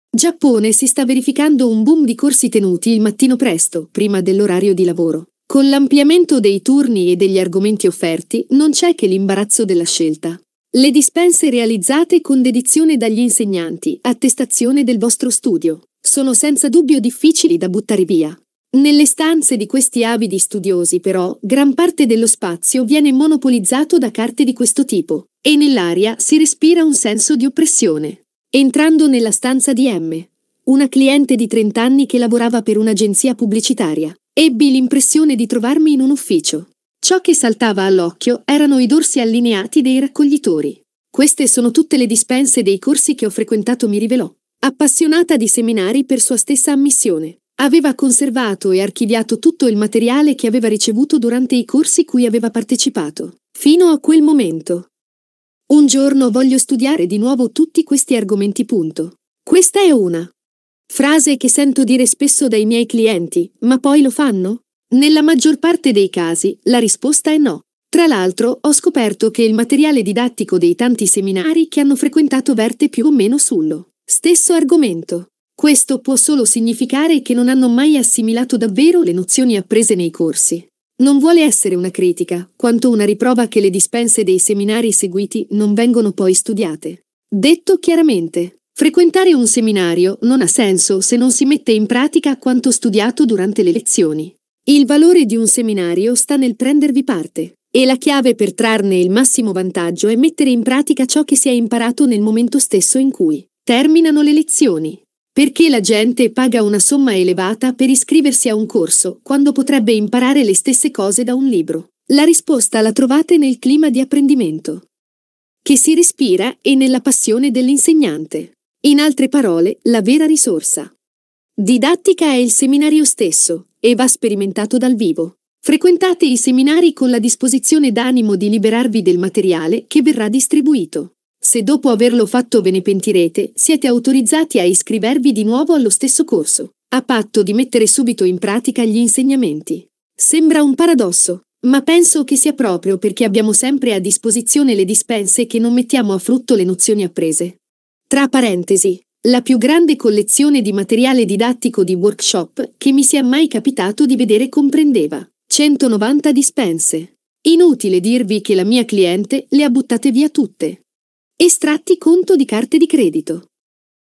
Giappone si sta verificando un boom di corsi tenuti il mattino presto, prima dell'orario di lavoro. Con l'ampliamento dei turni e degli argomenti offerti, non c'è che l'imbarazzo della scelta. Le dispense realizzate con dedizione dagli insegnanti, attestazione del vostro studio, sono senza dubbio difficili da buttare via. Nelle stanze di questi avidi studiosi, però, gran parte dello spazio viene monopolizzato da carte di questo tipo, e nell'aria si respira un senso di oppressione. Entrando nella stanza di M, una cliente di 30 anni che lavorava per un'agenzia pubblicitaria, Ebbi l'impressione di trovarmi in un ufficio. Ciò che saltava all'occhio erano i dorsi allineati dei raccoglitori. Queste sono tutte le dispense dei corsi che ho frequentato, mi rivelò. Appassionata di seminari per sua stessa ammissione. Aveva conservato e archiviato tutto il materiale che aveva ricevuto durante i corsi cui aveva partecipato, fino a quel momento. Un giorno voglio studiare di nuovo tutti questi argomenti. Punto. Questa è una. Frase che sento dire spesso dai miei clienti, ma poi lo fanno? Nella maggior parte dei casi la risposta è no. Tra l'altro ho scoperto che il materiale didattico dei tanti seminari che hanno frequentato verte più o meno sullo stesso argomento. Questo può solo significare che non hanno mai assimilato davvero le nozioni apprese nei corsi. Non vuole essere una critica, quanto una riprova che le dispense dei seminari seguiti non vengono poi studiate. Detto chiaramente, Frequentare un seminario non ha senso se non si mette in pratica quanto studiato durante le lezioni. Il valore di un seminario sta nel prendervi parte e la chiave per trarne il massimo vantaggio è mettere in pratica ciò che si è imparato nel momento stesso in cui terminano le lezioni. Perché la gente paga una somma elevata per iscriversi a un corso quando potrebbe imparare le stesse cose da un libro? La risposta la trovate nel clima di apprendimento che si respira e nella passione dell'insegnante. In altre parole, la vera risorsa. Didattica è il seminario stesso e va sperimentato dal vivo. Frequentate i seminari con la disposizione d'animo di liberarvi del materiale che verrà distribuito. Se dopo averlo fatto ve ne pentirete, siete autorizzati a iscrivervi di nuovo allo stesso corso, a patto di mettere subito in pratica gli insegnamenti. Sembra un paradosso, ma penso che sia proprio perché abbiamo sempre a disposizione le dispense che non mettiamo a frutto le nozioni apprese. Tra parentesi, la più grande collezione di materiale didattico di workshop che mi sia mai capitato di vedere comprendeva 190 dispense. Inutile dirvi che la mia cliente le ha buttate via tutte. Estratti conto di carte di credito.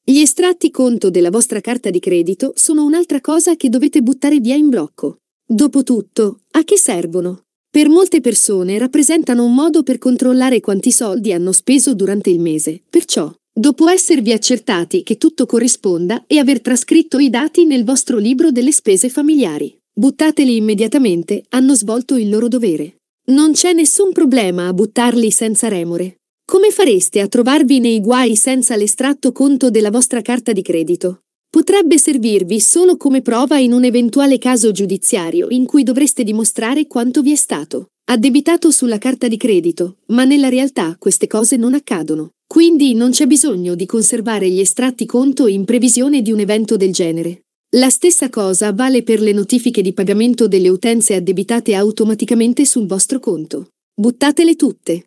Gli estratti conto della vostra carta di credito sono un'altra cosa che dovete buttare via in blocco. Dopotutto, a che servono? Per molte persone rappresentano un modo per controllare quanti soldi hanno speso durante il mese, perciò dopo esservi accertati che tutto corrisponda e aver trascritto i dati nel vostro libro delle spese familiari. Buttateli immediatamente, hanno svolto il loro dovere. Non c'è nessun problema a buttarli senza remore. Come fareste a trovarvi nei guai senza l'estratto conto della vostra carta di credito? Potrebbe servirvi solo come prova in un eventuale caso giudiziario in cui dovreste dimostrare quanto vi è stato addebitato sulla carta di credito, ma nella realtà queste cose non accadono. Quindi non c'è bisogno di conservare gli estratti conto in previsione di un evento del genere. La stessa cosa vale per le notifiche di pagamento delle utenze addebitate automaticamente sul vostro conto. Buttatele tutte.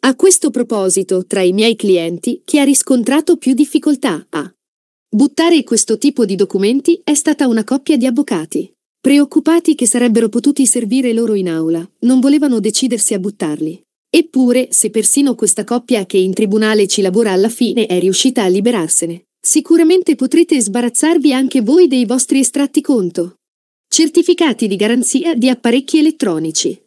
A questo proposito, tra i miei clienti, chi ha riscontrato più difficoltà a buttare questo tipo di documenti è stata una coppia di avvocati. Preoccupati che sarebbero potuti servire loro in aula, non volevano decidersi a buttarli. Eppure, se persino questa coppia che in tribunale ci lavora alla fine è riuscita a liberarsene, sicuramente potrete sbarazzarvi anche voi dei vostri estratti conto. Certificati di garanzia di apparecchi elettronici.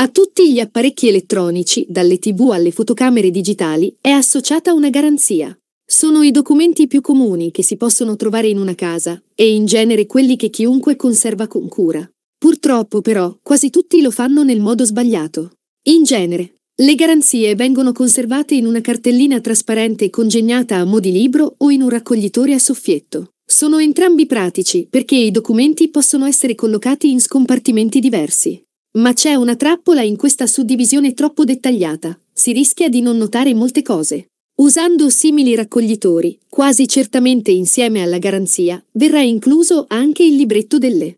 A tutti gli apparecchi elettronici, dalle tv alle fotocamere digitali, è associata una garanzia. Sono i documenti più comuni che si possono trovare in una casa, e in genere quelli che chiunque conserva con cura. Purtroppo però, quasi tutti lo fanno nel modo sbagliato. In genere, le garanzie vengono conservate in una cartellina trasparente congegnata a mo' di libro o in un raccoglitore a soffietto. Sono entrambi pratici perché i documenti possono essere collocati in scompartimenti diversi. Ma c'è una trappola in questa suddivisione troppo dettagliata, si rischia di non notare molte cose. Usando simili raccoglitori, quasi certamente insieme alla garanzia, verrà incluso anche il libretto delle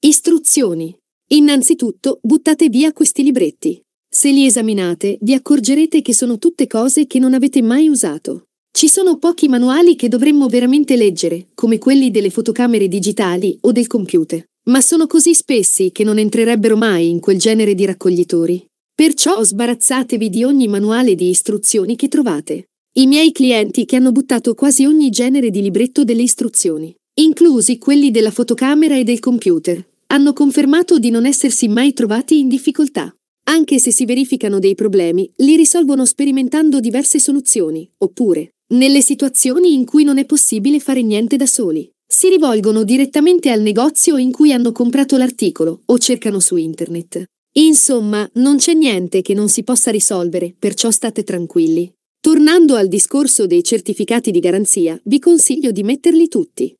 istruzioni. Innanzitutto, buttate via questi libretti. Se li esaminate, vi accorgerete che sono tutte cose che non avete mai usato. Ci sono pochi manuali che dovremmo veramente leggere, come quelli delle fotocamere digitali o del computer, ma sono così spessi che non entrerebbero mai in quel genere di raccoglitori. Perciò sbarazzatevi di ogni manuale di istruzioni che trovate. I miei clienti che hanno buttato quasi ogni genere di libretto delle istruzioni, inclusi quelli della fotocamera e del computer, hanno confermato di non essersi mai trovati in difficoltà. Anche se si verificano dei problemi, li risolvono sperimentando diverse soluzioni, oppure, nelle situazioni in cui non è possibile fare niente da soli, si rivolgono direttamente al negozio in cui hanno comprato l'articolo o cercano su internet. Insomma, non c'è niente che non si possa risolvere, perciò state tranquilli. Tornando al discorso dei certificati di garanzia, vi consiglio di metterli tutti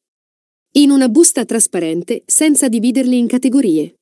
in una busta trasparente senza dividerli in categorie.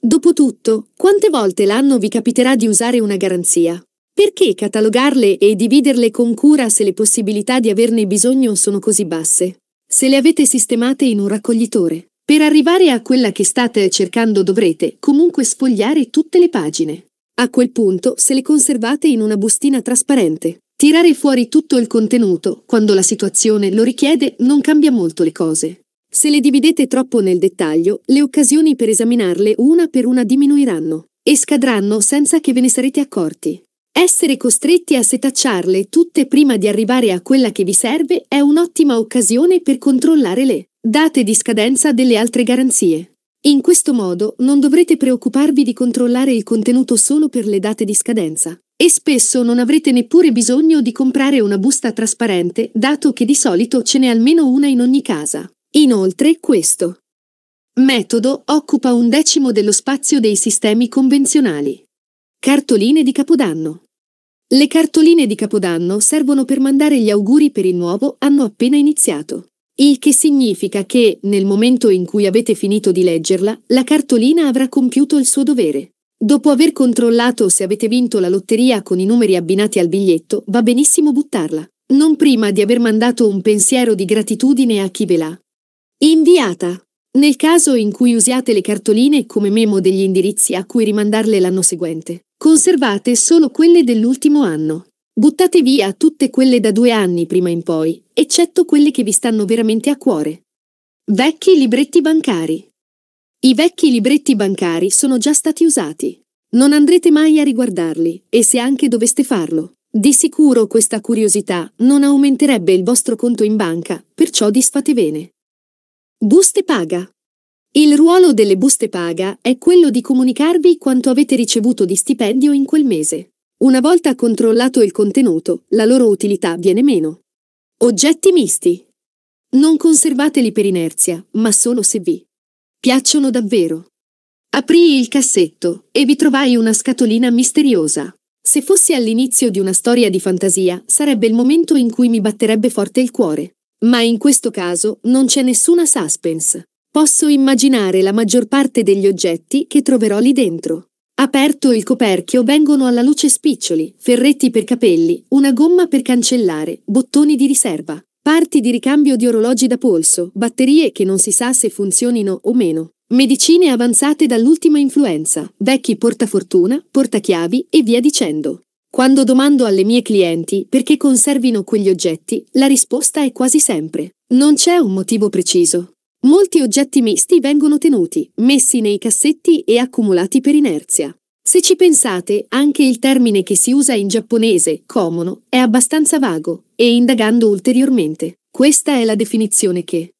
Dopotutto, quante volte l'anno vi capiterà di usare una garanzia? Perché catalogarle e dividerle con cura se le possibilità di averne bisogno sono così basse? Se le avete sistemate in un raccoglitore, per arrivare a quella che state cercando dovrete comunque sfogliare tutte le pagine. A quel punto, se le conservate in una bustina trasparente, tirare fuori tutto il contenuto, quando la situazione lo richiede, non cambia molto le cose. Se le dividete troppo nel dettaglio, le occasioni per esaminarle una per una diminuiranno e scadranno senza che ve ne sarete accorti. Essere costretti a setacciarle tutte prima di arrivare a quella che vi serve è un'ottima occasione per controllare le date di scadenza delle altre garanzie. In questo modo non dovrete preoccuparvi di controllare il contenuto solo per le date di scadenza e spesso non avrete neppure bisogno di comprare una busta trasparente, dato che di solito ce n'è almeno una in ogni casa. Inoltre questo metodo occupa un decimo dello spazio dei sistemi convenzionali. Cartoline di Capodanno Le cartoline di Capodanno servono per mandare gli auguri per il nuovo anno appena iniziato. Il che significa che, nel momento in cui avete finito di leggerla, la cartolina avrà compiuto il suo dovere. Dopo aver controllato se avete vinto la lotteria con i numeri abbinati al biglietto, va benissimo buttarla. Non prima di aver mandato un pensiero di gratitudine a chi ve l'ha Inviata. Nel caso in cui usiate le cartoline come memo degli indirizzi a cui rimandarle l'anno seguente, conservate solo quelle dell'ultimo anno. Buttate via tutte quelle da due anni prima in poi, eccetto quelle che vi stanno veramente a cuore. Vecchi libretti bancari. I vecchi libretti bancari sono già stati usati. Non andrete mai a riguardarli, e se anche doveste farlo, di sicuro questa curiosità non aumenterebbe il vostro conto in banca, perciò disfate bene. Buste paga. Il ruolo delle buste paga è quello di comunicarvi quanto avete ricevuto di stipendio in quel mese. Una volta controllato il contenuto, la loro utilità viene meno. Oggetti misti. Non conservateli per inerzia, ma solo se vi piacciono davvero. Aprì il cassetto e vi trovai una scatolina misteriosa. Se fossi all'inizio di una storia di fantasia, sarebbe il momento in cui mi batterebbe forte il cuore. Ma in questo caso non c'è nessuna suspense. Posso immaginare la maggior parte degli oggetti che troverò lì dentro. Aperto il coperchio vengono alla luce spiccioli, ferretti per capelli, una gomma per cancellare, bottoni di riserva, parti di ricambio di orologi da polso, batterie che non si sa se funzionino o meno, medicine avanzate dall'ultima influenza, vecchi portafortuna, portachiavi e via dicendo. Quando domando alle mie clienti perché conservino quegli oggetti, la risposta è quasi sempre non c'è un motivo preciso. Molti oggetti misti vengono tenuti, messi nei cassetti e accumulati per inerzia. Se ci pensate, anche il termine che si usa in giapponese, comono, è abbastanza vago, e indagando ulteriormente, questa è la definizione che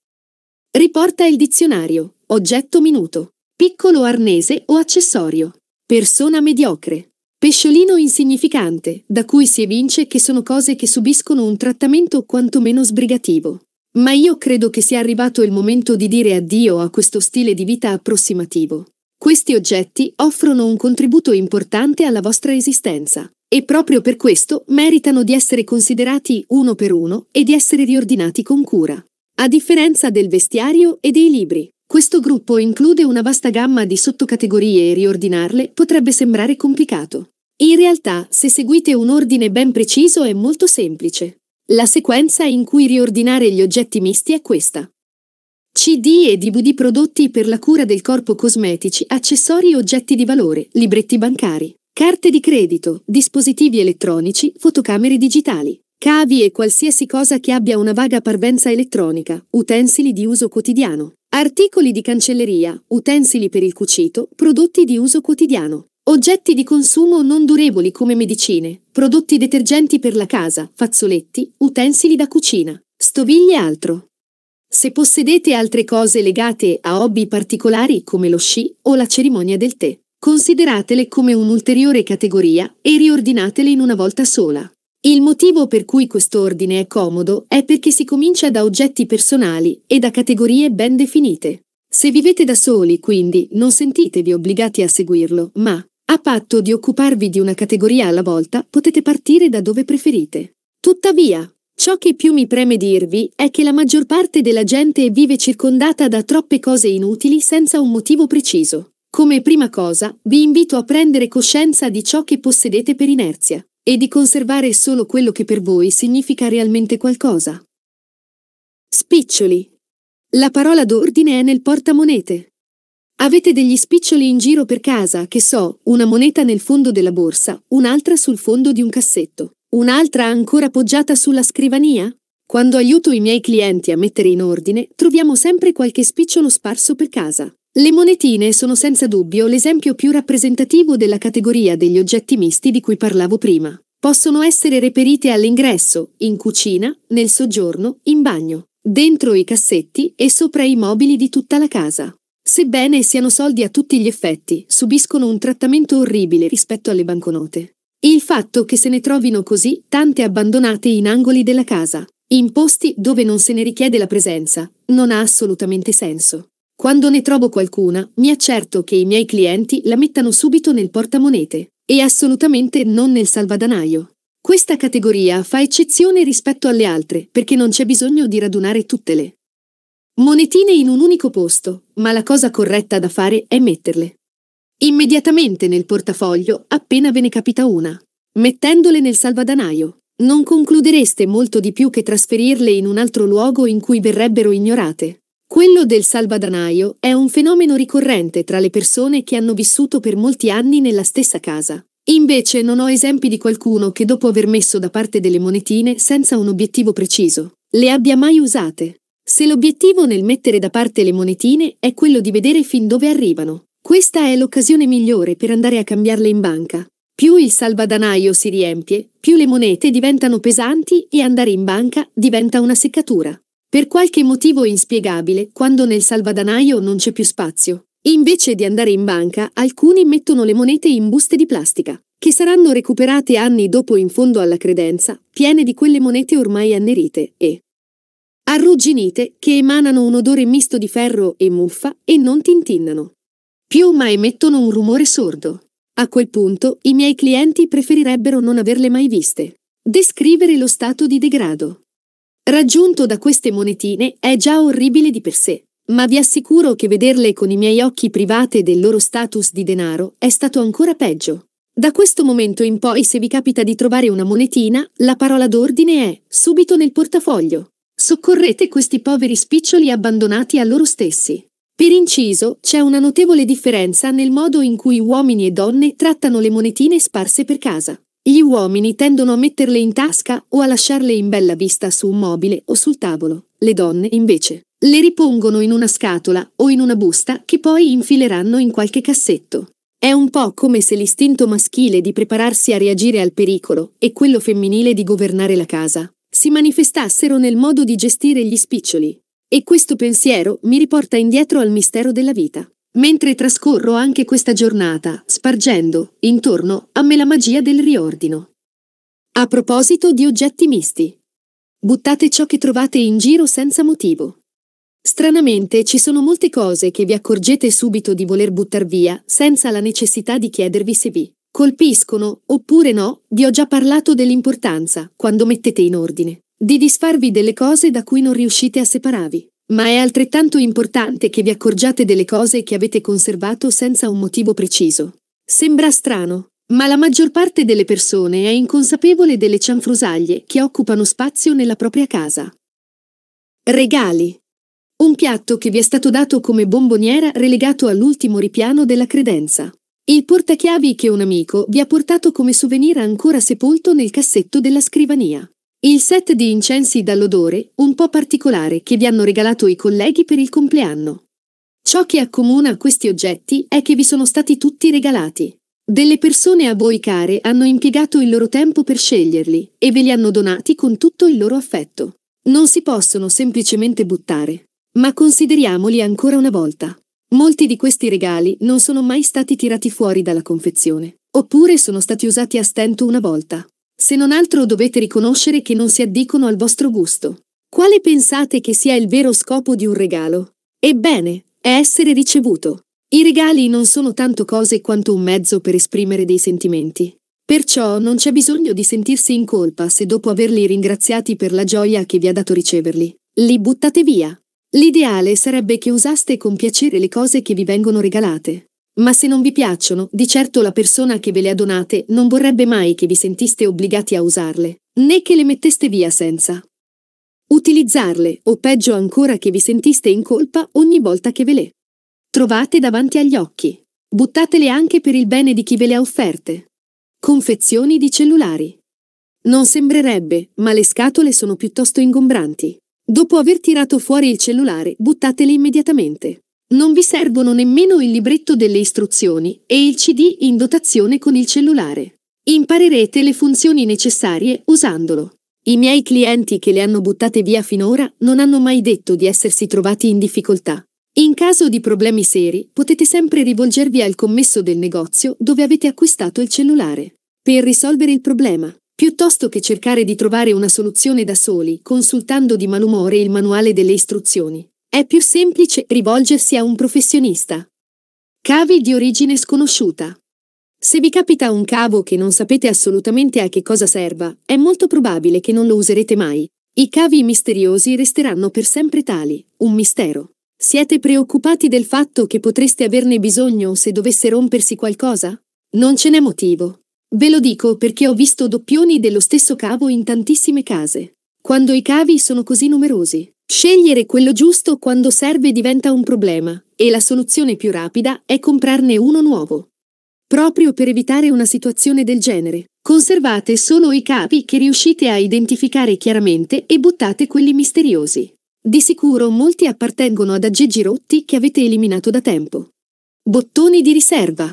riporta il dizionario, oggetto minuto, piccolo arnese o accessorio, persona mediocre. Pesciolino insignificante, da cui si evince che sono cose che subiscono un trattamento quantomeno sbrigativo. Ma io credo che sia arrivato il momento di dire addio a questo stile di vita approssimativo. Questi oggetti offrono un contributo importante alla vostra esistenza e proprio per questo meritano di essere considerati uno per uno e di essere riordinati con cura. A differenza del vestiario e dei libri, questo gruppo include una vasta gamma di sottocategorie e riordinarle potrebbe sembrare complicato. In realtà, se seguite un ordine ben preciso è molto semplice. La sequenza in cui riordinare gli oggetti misti è questa. CD e DVD prodotti per la cura del corpo cosmetici, accessori e oggetti di valore, libretti bancari, carte di credito, dispositivi elettronici, fotocamere digitali, cavi e qualsiasi cosa che abbia una vaga parvenza elettronica, utensili di uso quotidiano, articoli di cancelleria, utensili per il cucito, prodotti di uso quotidiano. Oggetti di consumo non durevoli come medicine, prodotti detergenti per la casa, fazzoletti, utensili da cucina, stoviglie e altro. Se possedete altre cose legate a hobby particolari come lo sci o la cerimonia del tè, consideratele come un'ulteriore categoria e riordinatele in una volta sola. Il motivo per cui quest'ordine è comodo è perché si comincia da oggetti personali e da categorie ben definite. Se vivete da soli, quindi, non sentitevi obbligati a seguirlo, ma, a patto di occuparvi di una categoria alla volta, potete partire da dove preferite. Tuttavia, ciò che più mi preme dirvi è che la maggior parte della gente vive circondata da troppe cose inutili senza un motivo preciso. Come prima cosa, vi invito a prendere coscienza di ciò che possedete per inerzia e di conservare solo quello che per voi significa realmente qualcosa. Spiccioli. La parola d'ordine è nel portamonete. Avete degli spiccioli in giro per casa, che so, una moneta nel fondo della borsa, un'altra sul fondo di un cassetto, un'altra ancora poggiata sulla scrivania? Quando aiuto i miei clienti a mettere in ordine, troviamo sempre qualche spicciolo sparso per casa. Le monetine sono senza dubbio l'esempio più rappresentativo della categoria degli oggetti misti di cui parlavo prima. Possono essere reperite all'ingresso, in cucina, nel soggiorno, in bagno, dentro i cassetti e sopra i mobili di tutta la casa. Sebbene siano soldi a tutti gli effetti, subiscono un trattamento orribile rispetto alle banconote. Il fatto che se ne trovino così tante abbandonate in angoli della casa, in posti dove non se ne richiede la presenza, non ha assolutamente senso. Quando ne trovo qualcuna, mi accerto che i miei clienti la mettano subito nel portamonete e assolutamente non nel salvadanaio. Questa categoria fa eccezione rispetto alle altre perché non c'è bisogno di radunare tutte le Monetine in un unico posto, ma la cosa corretta da fare è metterle. Immediatamente nel portafoglio appena ve ne capita una, mettendole nel salvadanaio. Non concludereste molto di più che trasferirle in un altro luogo in cui verrebbero ignorate. Quello del salvadanaio è un fenomeno ricorrente tra le persone che hanno vissuto per molti anni nella stessa casa. Invece non ho esempi di qualcuno che dopo aver messo da parte delle monetine senza un obiettivo preciso, le abbia mai usate. Se l'obiettivo nel mettere da parte le monetine è quello di vedere fin dove arrivano, questa è l'occasione migliore per andare a cambiarle in banca. Più il salvadanaio si riempie, più le monete diventano pesanti e andare in banca diventa una seccatura. Per qualche motivo inspiegabile, quando nel salvadanaio non c'è più spazio. Invece di andare in banca, alcuni mettono le monete in buste di plastica, che saranno recuperate anni dopo in fondo alla credenza, piene di quelle monete ormai annerite, e, arrugginite che emanano un odore misto di ferro e muffa e non tintinnano. Più ma emettono un rumore sordo. A quel punto i miei clienti preferirebbero non averle mai viste. Descrivere lo stato di degrado. Raggiunto da queste monetine è già orribile di per sé, ma vi assicuro che vederle con i miei occhi private del loro status di denaro è stato ancora peggio. Da questo momento in poi se vi capita di trovare una monetina, la parola d'ordine è subito nel portafoglio. Soccorrete questi poveri spiccioli abbandonati a loro stessi. Per inciso, c'è una notevole differenza nel modo in cui uomini e donne trattano le monetine sparse per casa. Gli uomini tendono a metterle in tasca o a lasciarle in bella vista su un mobile o sul tavolo. Le donne, invece, le ripongono in una scatola o in una busta che poi infileranno in qualche cassetto. È un po' come se l'istinto maschile di prepararsi a reagire al pericolo e quello femminile di governare la casa si manifestassero nel modo di gestire gli spiccioli. E questo pensiero mi riporta indietro al mistero della vita. Mentre trascorro anche questa giornata, spargendo, intorno, a me la magia del riordino. A proposito di oggetti misti. Buttate ciò che trovate in giro senza motivo. Stranamente ci sono molte cose che vi accorgete subito di voler buttar via, senza la necessità di chiedervi se vi Colpiscono, oppure no, vi ho già parlato dell'importanza, quando mettete in ordine, di disfarvi delle cose da cui non riuscite a separarvi. Ma è altrettanto importante che vi accorgiate delle cose che avete conservato senza un motivo preciso. Sembra strano, ma la maggior parte delle persone è inconsapevole delle cianfrusaglie che occupano spazio nella propria casa. Regali. Un piatto che vi è stato dato come bomboniera relegato all'ultimo ripiano della credenza. Il portachiavi che un amico vi ha portato come souvenir ancora sepolto nel cassetto della scrivania. Il set di incensi dall'odore, un po' particolare, che vi hanno regalato i colleghi per il compleanno. Ciò che accomuna questi oggetti è che vi sono stati tutti regalati. Delle persone a voi care hanno impiegato il loro tempo per sceglierli e ve li hanno donati con tutto il loro affetto. Non si possono semplicemente buttare, ma consideriamoli ancora una volta. Molti di questi regali non sono mai stati tirati fuori dalla confezione, oppure sono stati usati a stento una volta. Se non altro dovete riconoscere che non si addicono al vostro gusto. Quale pensate che sia il vero scopo di un regalo? Ebbene, è essere ricevuto. I regali non sono tanto cose quanto un mezzo per esprimere dei sentimenti. Perciò non c'è bisogno di sentirsi in colpa se dopo averli ringraziati per la gioia che vi ha dato riceverli, li buttate via. L'ideale sarebbe che usaste con piacere le cose che vi vengono regalate. Ma se non vi piacciono, di certo la persona che ve le ha donate non vorrebbe mai che vi sentiste obbligati a usarle, né che le metteste via senza utilizzarle, o peggio ancora che vi sentiste in colpa ogni volta che ve le trovate davanti agli occhi. Buttatele anche per il bene di chi ve le ha offerte. Confezioni di cellulari. Non sembrerebbe, ma le scatole sono piuttosto ingombranti. Dopo aver tirato fuori il cellulare, buttatele immediatamente. Non vi servono nemmeno il libretto delle istruzioni e il CD in dotazione con il cellulare. Imparerete le funzioni necessarie usandolo. I miei clienti che le hanno buttate via finora non hanno mai detto di essersi trovati in difficoltà. In caso di problemi seri, potete sempre rivolgervi al commesso del negozio dove avete acquistato il cellulare per risolvere il problema. Piuttosto che cercare di trovare una soluzione da soli, consultando di malumore il manuale delle istruzioni, è più semplice rivolgersi a un professionista. Cavi di origine sconosciuta. Se vi capita un cavo che non sapete assolutamente a che cosa serva, è molto probabile che non lo userete mai. I cavi misteriosi resteranno per sempre tali, un mistero. Siete preoccupati del fatto che potreste averne bisogno se dovesse rompersi qualcosa? Non ce n'è motivo. Ve lo dico perché ho visto doppioni dello stesso cavo in tantissime case. Quando i cavi sono così numerosi, scegliere quello giusto quando serve diventa un problema, e la soluzione più rapida è comprarne uno nuovo. Proprio per evitare una situazione del genere, conservate solo i cavi che riuscite a identificare chiaramente e buttate quelli misteriosi. Di sicuro molti appartengono ad aggeggi rotti che avete eliminato da tempo. Bottoni di riserva.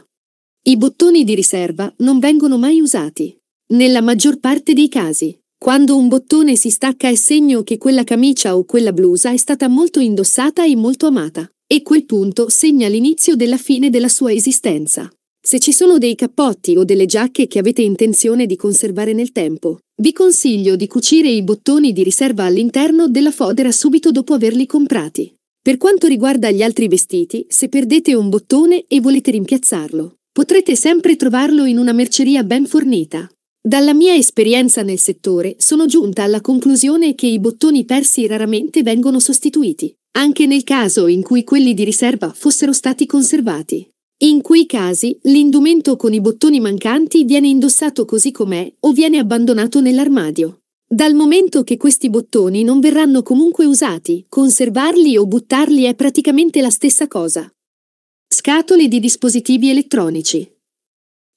I bottoni di riserva non vengono mai usati. Nella maggior parte dei casi, quando un bottone si stacca è segno che quella camicia o quella blusa è stata molto indossata e molto amata, e quel punto segna l'inizio della fine della sua esistenza. Se ci sono dei cappotti o delle giacche che avete intenzione di conservare nel tempo, vi consiglio di cucire i bottoni di riserva all'interno della fodera subito dopo averli comprati. Per quanto riguarda gli altri vestiti, se perdete un bottone e volete rimpiazzarlo, potrete sempre trovarlo in una merceria ben fornita. Dalla mia esperienza nel settore sono giunta alla conclusione che i bottoni persi raramente vengono sostituiti, anche nel caso in cui quelli di riserva fossero stati conservati. In quei casi l'indumento con i bottoni mancanti viene indossato così com'è o viene abbandonato nell'armadio. Dal momento che questi bottoni non verranno comunque usati, conservarli o buttarli è praticamente la stessa cosa. Scatole di dispositivi elettronici.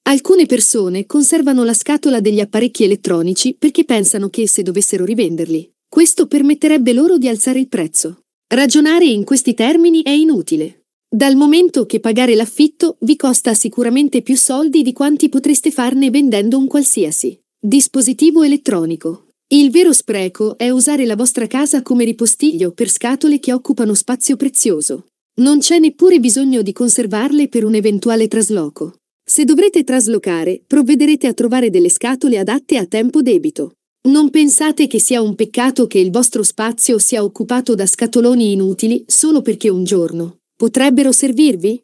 Alcune persone conservano la scatola degli apparecchi elettronici perché pensano che se dovessero rivenderli, questo permetterebbe loro di alzare il prezzo. Ragionare in questi termini è inutile. Dal momento che pagare l'affitto vi costa sicuramente più soldi di quanti potreste farne vendendo un qualsiasi dispositivo elettronico. Il vero spreco è usare la vostra casa come ripostiglio per scatole che occupano spazio prezioso. Non c'è neppure bisogno di conservarle per un eventuale trasloco. Se dovrete traslocare, provvederete a trovare delle scatole adatte a tempo debito. Non pensate che sia un peccato che il vostro spazio sia occupato da scatoloni inutili solo perché un giorno potrebbero servirvi?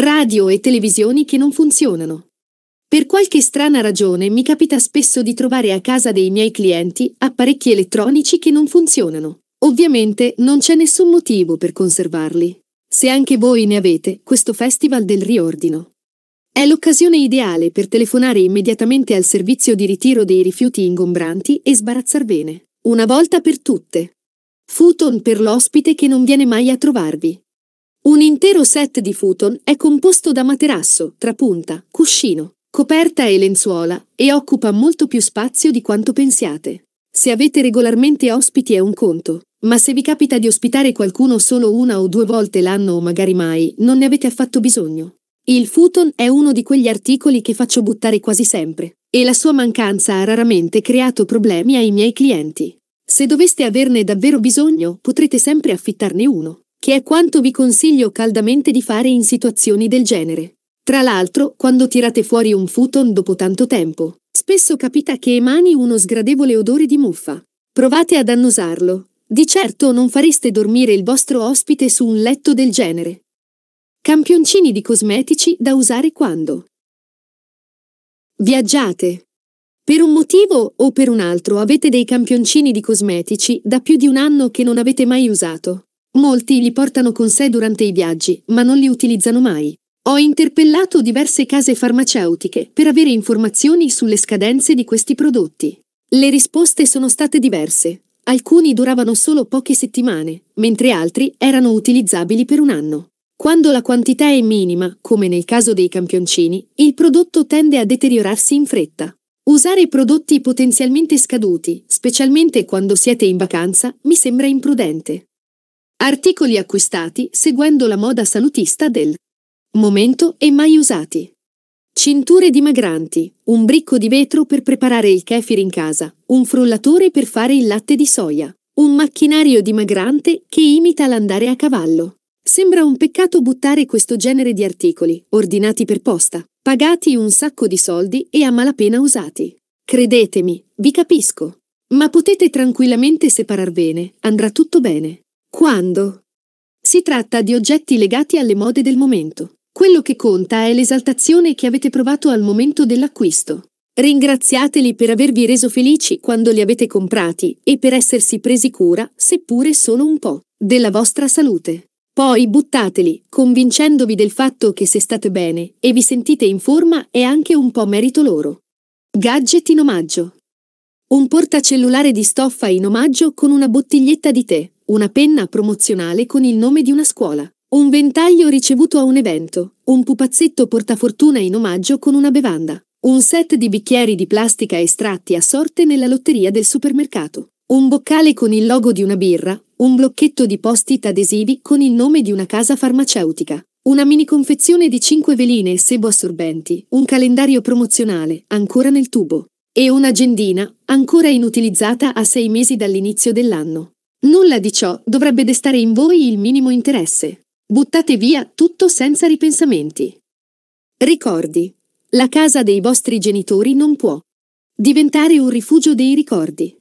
Radio e televisioni che non funzionano. Per qualche strana ragione mi capita spesso di trovare a casa dei miei clienti apparecchi elettronici che non funzionano. Ovviamente non c'è nessun motivo per conservarli. Se anche voi ne avete, questo Festival del Riordino. È l'occasione ideale per telefonare immediatamente al servizio di ritiro dei rifiuti ingombranti e sbarazzarvene, una volta per tutte. Futon per l'ospite che non viene mai a trovarvi. Un intero set di futon è composto da materasso, trapunta, cuscino, coperta e lenzuola e occupa molto più spazio di quanto pensiate. Se avete regolarmente ospiti è un conto, ma se vi capita di ospitare qualcuno solo una o due volte l'anno o magari mai, non ne avete affatto bisogno. Il futon è uno di quegli articoli che faccio buttare quasi sempre, e la sua mancanza ha raramente creato problemi ai miei clienti. Se doveste averne davvero bisogno, potrete sempre affittarne uno, che è quanto vi consiglio caldamente di fare in situazioni del genere. Tra l'altro, quando tirate fuori un futon dopo tanto tempo, spesso capita che emani uno sgradevole odore di muffa. Provate ad annusarlo, di certo non fareste dormire il vostro ospite su un letto del genere. Campioncini di cosmetici da usare quando Viaggiate. Per un motivo o per un altro avete dei campioncini di cosmetici da più di un anno che non avete mai usato. Molti li portano con sé durante i viaggi, ma non li utilizzano mai. Ho interpellato diverse case farmaceutiche per avere informazioni sulle scadenze di questi prodotti. Le risposte sono state diverse. Alcuni duravano solo poche settimane, mentre altri erano utilizzabili per un anno. Quando la quantità è minima, come nel caso dei campioncini, il prodotto tende a deteriorarsi in fretta. Usare prodotti potenzialmente scaduti, specialmente quando siete in vacanza, mi sembra imprudente. Articoli acquistati seguendo la moda salutista del momento e mai usati. Cinture dimagranti, un bricco di vetro per preparare il kefir in casa, un frullatore per fare il latte di soia, un macchinario dimagrante che imita l'andare a cavallo. Sembra un peccato buttare questo genere di articoli, ordinati per posta, pagati un sacco di soldi e a malapena usati. Credetemi, vi capisco. Ma potete tranquillamente separar bene, andrà tutto bene. Quando? Si tratta di oggetti legati alle mode del momento. Quello che conta è l'esaltazione che avete provato al momento dell'acquisto. Ringraziateli per avervi reso felici quando li avete comprati e per essersi presi cura, seppure solo un po', della vostra salute. Poi buttateli, convincendovi del fatto che se state bene e vi sentite in forma è anche un po' merito loro. Gadget in omaggio. Un portacellulare di stoffa in omaggio con una bottiglietta di tè, una penna promozionale con il nome di una scuola, un ventaglio ricevuto a un evento, un pupazzetto portafortuna in omaggio con una bevanda, un set di bicchieri di plastica estratti a sorte nella lotteria del supermercato, un boccale con il logo di una birra, un blocchetto di post-it adesivi con il nome di una casa farmaceutica, una mini confezione di 5 veline e sebo assorbenti, un calendario promozionale, ancora nel tubo, e un'agendina, ancora inutilizzata a 6 mesi dall'inizio dell'anno. Nulla di ciò dovrebbe destare in voi il minimo interesse. Buttate via tutto senza ripensamenti. Ricordi. La casa dei vostri genitori non può diventare un rifugio dei ricordi.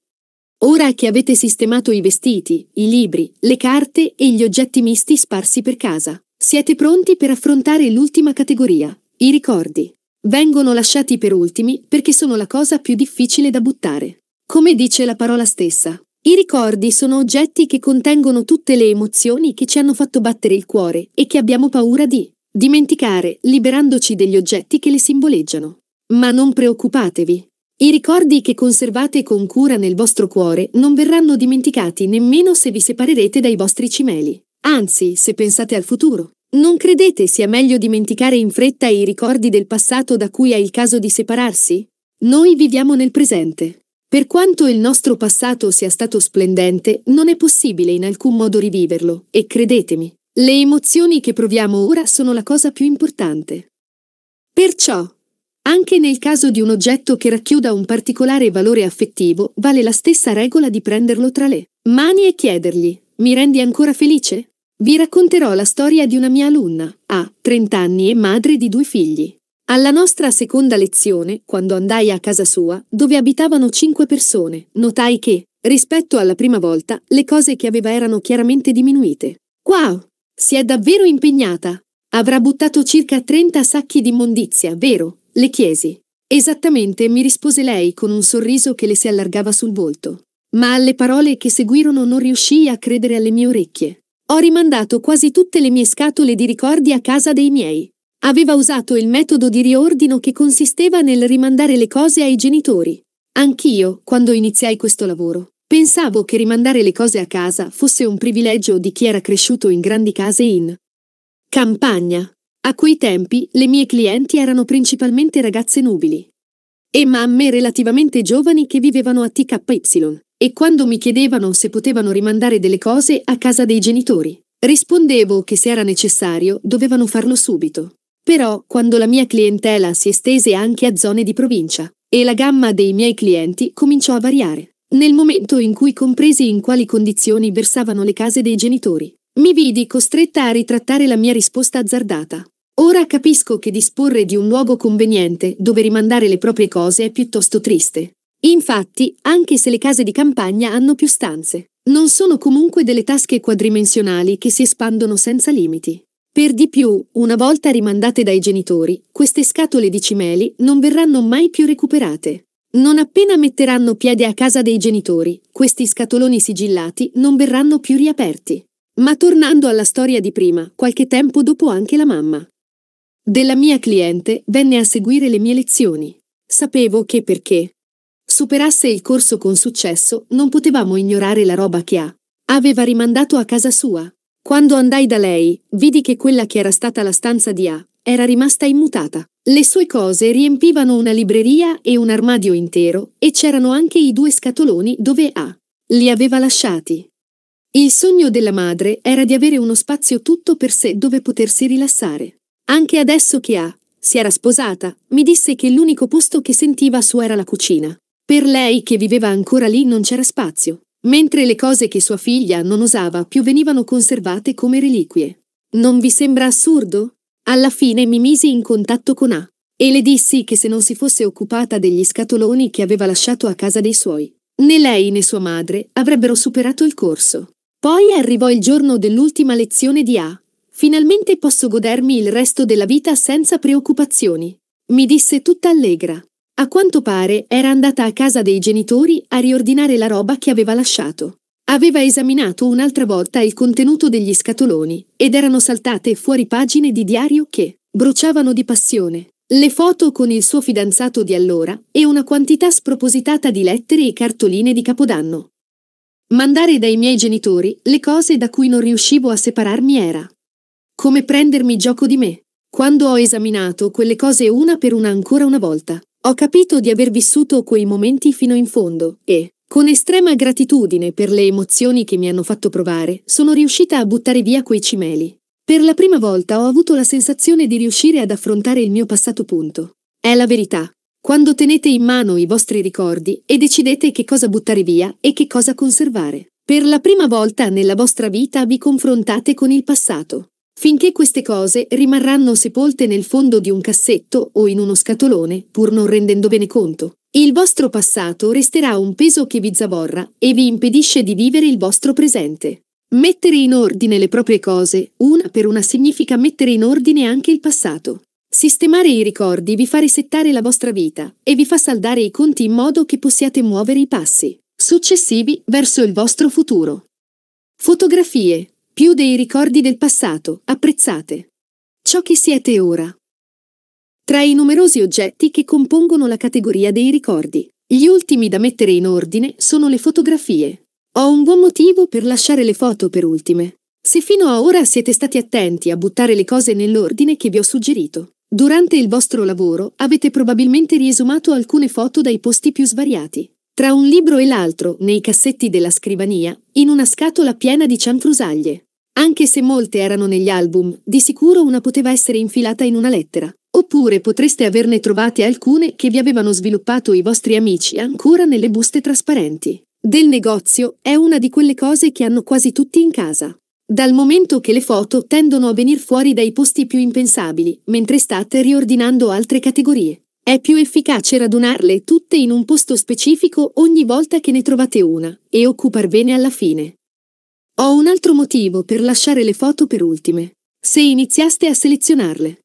Ora che avete sistemato i vestiti, i libri, le carte e gli oggetti misti sparsi per casa, siete pronti per affrontare l'ultima categoria, i ricordi. Vengono lasciati per ultimi perché sono la cosa più difficile da buttare. Come dice la parola stessa, i ricordi sono oggetti che contengono tutte le emozioni che ci hanno fatto battere il cuore e che abbiamo paura di dimenticare, liberandoci degli oggetti che le simboleggiano. Ma non preoccupatevi. I ricordi che conservate con cura nel vostro cuore non verranno dimenticati nemmeno se vi separerete dai vostri cimeli. Anzi, se pensate al futuro. Non credete sia meglio dimenticare in fretta i ricordi del passato da cui è il caso di separarsi? Noi viviamo nel presente. Per quanto il nostro passato sia stato splendente, non è possibile in alcun modo riviverlo, e credetemi, le emozioni che proviamo ora sono la cosa più importante. Perciò, anche nel caso di un oggetto che racchiuda un particolare valore affettivo, vale la stessa regola di prenderlo tra le mani e chiedergli, mi rendi ancora felice? Vi racconterò la storia di una mia alunna, ha 30 anni e madre di due figli. Alla nostra seconda lezione, quando andai a casa sua, dove abitavano cinque persone, notai che, rispetto alla prima volta, le cose che aveva erano chiaramente diminuite. Wow! Si è davvero impegnata! Avrà buttato circa 30 sacchi di immondizia, vero? Le chiesi. Esattamente, mi rispose lei con un sorriso che le si allargava sul volto. Ma alle parole che seguirono non riuscii a credere alle mie orecchie. Ho rimandato quasi tutte le mie scatole di ricordi a casa dei miei. Aveva usato il metodo di riordino che consisteva nel rimandare le cose ai genitori. Anch'io, quando iniziai questo lavoro, pensavo che rimandare le cose a casa fosse un privilegio di chi era cresciuto in grandi case in campagna. A quei tempi le mie clienti erano principalmente ragazze nubili e mamme relativamente giovani che vivevano a TKY e quando mi chiedevano se potevano rimandare delle cose a casa dei genitori, rispondevo che se era necessario dovevano farlo subito. Però quando la mia clientela si estese anche a zone di provincia e la gamma dei miei clienti cominciò a variare, nel momento in cui compresi in quali condizioni versavano le case dei genitori, mi vidi costretta a ritrattare la mia risposta azzardata. Ora capisco che disporre di un luogo conveniente dove rimandare le proprie cose è piuttosto triste. Infatti, anche se le case di campagna hanno più stanze, non sono comunque delle tasche quadrimensionali che si espandono senza limiti. Per di più, una volta rimandate dai genitori, queste scatole di cimeli non verranno mai più recuperate. Non appena metteranno piede a casa dei genitori, questi scatoloni sigillati non verranno più riaperti. Ma tornando alla storia di prima, qualche tempo dopo anche la mamma della mia cliente venne a seguire le mie lezioni. Sapevo che perché superasse il corso con successo non potevamo ignorare la roba che ha. Aveva rimandato a casa sua. Quando andai da lei, vidi che quella che era stata la stanza di A era rimasta immutata. Le sue cose riempivano una libreria e un armadio intero, e c'erano anche i due scatoloni dove A li aveva lasciati. Il sogno della madre era di avere uno spazio tutto per sé dove potersi rilassare. Anche adesso che A si era sposata, mi disse che l'unico posto che sentiva suo era la cucina. Per lei che viveva ancora lì non c'era spazio mentre le cose che sua figlia non usava più venivano conservate come reliquie. Non vi sembra assurdo? Alla fine mi misi in contatto con A e le dissi che se non si fosse occupata degli scatoloni che aveva lasciato a casa dei suoi, né lei né sua madre avrebbero superato il corso. Poi arrivò il giorno dell'ultima lezione di A. Finalmente posso godermi il resto della vita senza preoccupazioni. Mi disse tutta allegra. A quanto pare era andata a casa dei genitori a riordinare la roba che aveva lasciato. Aveva esaminato un'altra volta il contenuto degli scatoloni ed erano saltate fuori pagine di diario che bruciavano di passione, le foto con il suo fidanzato di allora e una quantità spropositata di lettere e cartoline di Capodanno. Mandare dai miei genitori le cose da cui non riuscivo a separarmi era come prendermi gioco di me, quando ho esaminato quelle cose una per una ancora una volta. Ho capito di aver vissuto quei momenti fino in fondo e, con estrema gratitudine per le emozioni che mi hanno fatto provare, sono riuscita a buttare via quei cimeli. Per la prima volta ho avuto la sensazione di riuscire ad affrontare il mio passato punto. È la verità. Quando tenete in mano i vostri ricordi e decidete che cosa buttare via e che cosa conservare. Per la prima volta nella vostra vita vi confrontate con il passato finché queste cose rimarranno sepolte nel fondo di un cassetto o in uno scatolone, pur non rendendovene conto. Il vostro passato resterà un peso che vi zavorra e vi impedisce di vivere il vostro presente. Mettere in ordine le proprie cose, una per una, significa mettere in ordine anche il passato. Sistemare i ricordi vi fa risettare la vostra vita e vi fa saldare i conti in modo che possiate muovere i passi successivi verso il vostro futuro. Fotografie, più dei ricordi del passato, apprezzate. Ciò che siete ora. Tra i numerosi oggetti che compongono la categoria dei ricordi, gli ultimi da mettere in ordine sono le fotografie. Ho un buon motivo per lasciare le foto per ultime. Se fino a ora siete stati attenti a buttare le cose nell'ordine che vi ho suggerito, durante il vostro lavoro avete probabilmente riesumato alcune foto dai posti più svariati. Tra un libro e l'altro, nei cassetti della scrivania, in una scatola piena di cianfrusaglie. Anche se molte erano negli album, di sicuro una poteva essere infilata in una lettera. Oppure potreste averne trovate alcune che vi avevano sviluppato i vostri amici ancora nelle buste trasparenti. Del negozio è una di quelle cose che hanno quasi tutti in casa. Dal momento che le foto tendono a venir fuori dai posti più impensabili, mentre state riordinando altre categorie. È più efficace radunarle tutte in un posto specifico ogni volta che ne trovate una e occuparvene alla fine. Ho un altro motivo per lasciare le foto per ultime. Se iniziaste a selezionarle.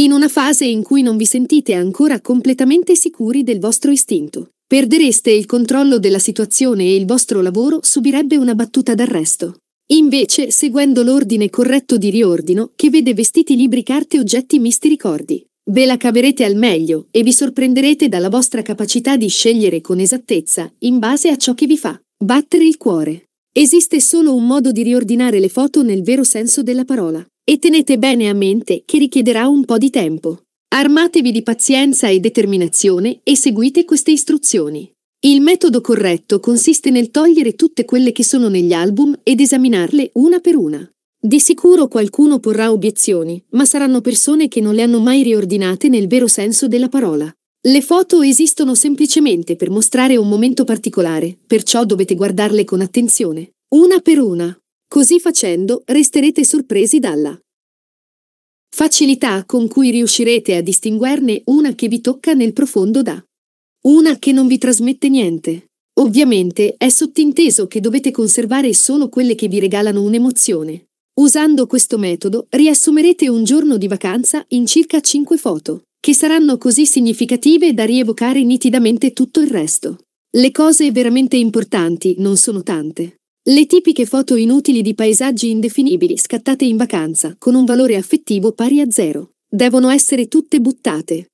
In una fase in cui non vi sentite ancora completamente sicuri del vostro istinto, perdereste il controllo della situazione e il vostro lavoro subirebbe una battuta d'arresto. Invece, seguendo l'ordine corretto di riordino, che vede vestiti, libri, carte, oggetti misti, ricordi, Ve la caverete al meglio e vi sorprenderete dalla vostra capacità di scegliere con esattezza, in base a ciò che vi fa, battere il cuore. Esiste solo un modo di riordinare le foto nel vero senso della parola. E tenete bene a mente che richiederà un po' di tempo. Armatevi di pazienza e determinazione e seguite queste istruzioni. Il metodo corretto consiste nel togliere tutte quelle che sono negli album ed esaminarle una per una. Di sicuro qualcuno porrà obiezioni, ma saranno persone che non le hanno mai riordinate nel vero senso della parola. Le foto esistono semplicemente per mostrare un momento particolare, perciò dovete guardarle con attenzione, una per una. Così facendo resterete sorpresi dalla facilità con cui riuscirete a distinguerne una che vi tocca nel profondo da una che non vi trasmette niente. Ovviamente è sottinteso che dovete conservare solo quelle che vi regalano un'emozione. Usando questo metodo riassumerete un giorno di vacanza in circa 5 foto, che saranno così significative da rievocare nitidamente tutto il resto. Le cose veramente importanti non sono tante. Le tipiche foto inutili di paesaggi indefinibili scattate in vacanza con un valore affettivo pari a zero devono essere tutte buttate.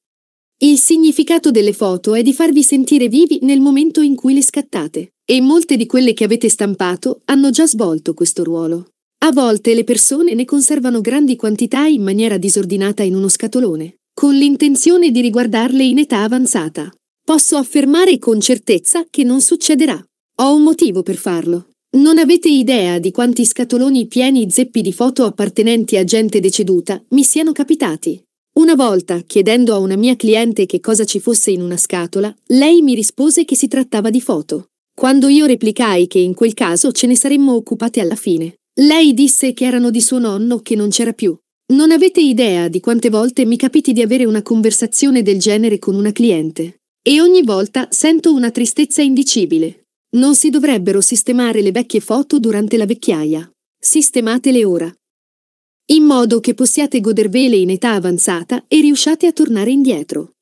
Il significato delle foto è di farvi sentire vivi nel momento in cui le scattate, e molte di quelle che avete stampato hanno già svolto questo ruolo. A volte le persone ne conservano grandi quantità in maniera disordinata in uno scatolone, con l'intenzione di riguardarle in età avanzata. Posso affermare con certezza che non succederà. Ho un motivo per farlo. Non avete idea di quanti scatoloni pieni zeppi di foto appartenenti a gente deceduta mi siano capitati. Una volta, chiedendo a una mia cliente che cosa ci fosse in una scatola, lei mi rispose che si trattava di foto. Quando io replicai che in quel caso ce ne saremmo occupate alla fine, lei disse che erano di suo nonno che non c'era più. Non avete idea di quante volte mi capiti di avere una conversazione del genere con una cliente. E ogni volta sento una tristezza indicibile. Non si dovrebbero sistemare le vecchie foto durante la vecchiaia. Sistematele ora. In modo che possiate godervele in età avanzata e riusciate a tornare indietro.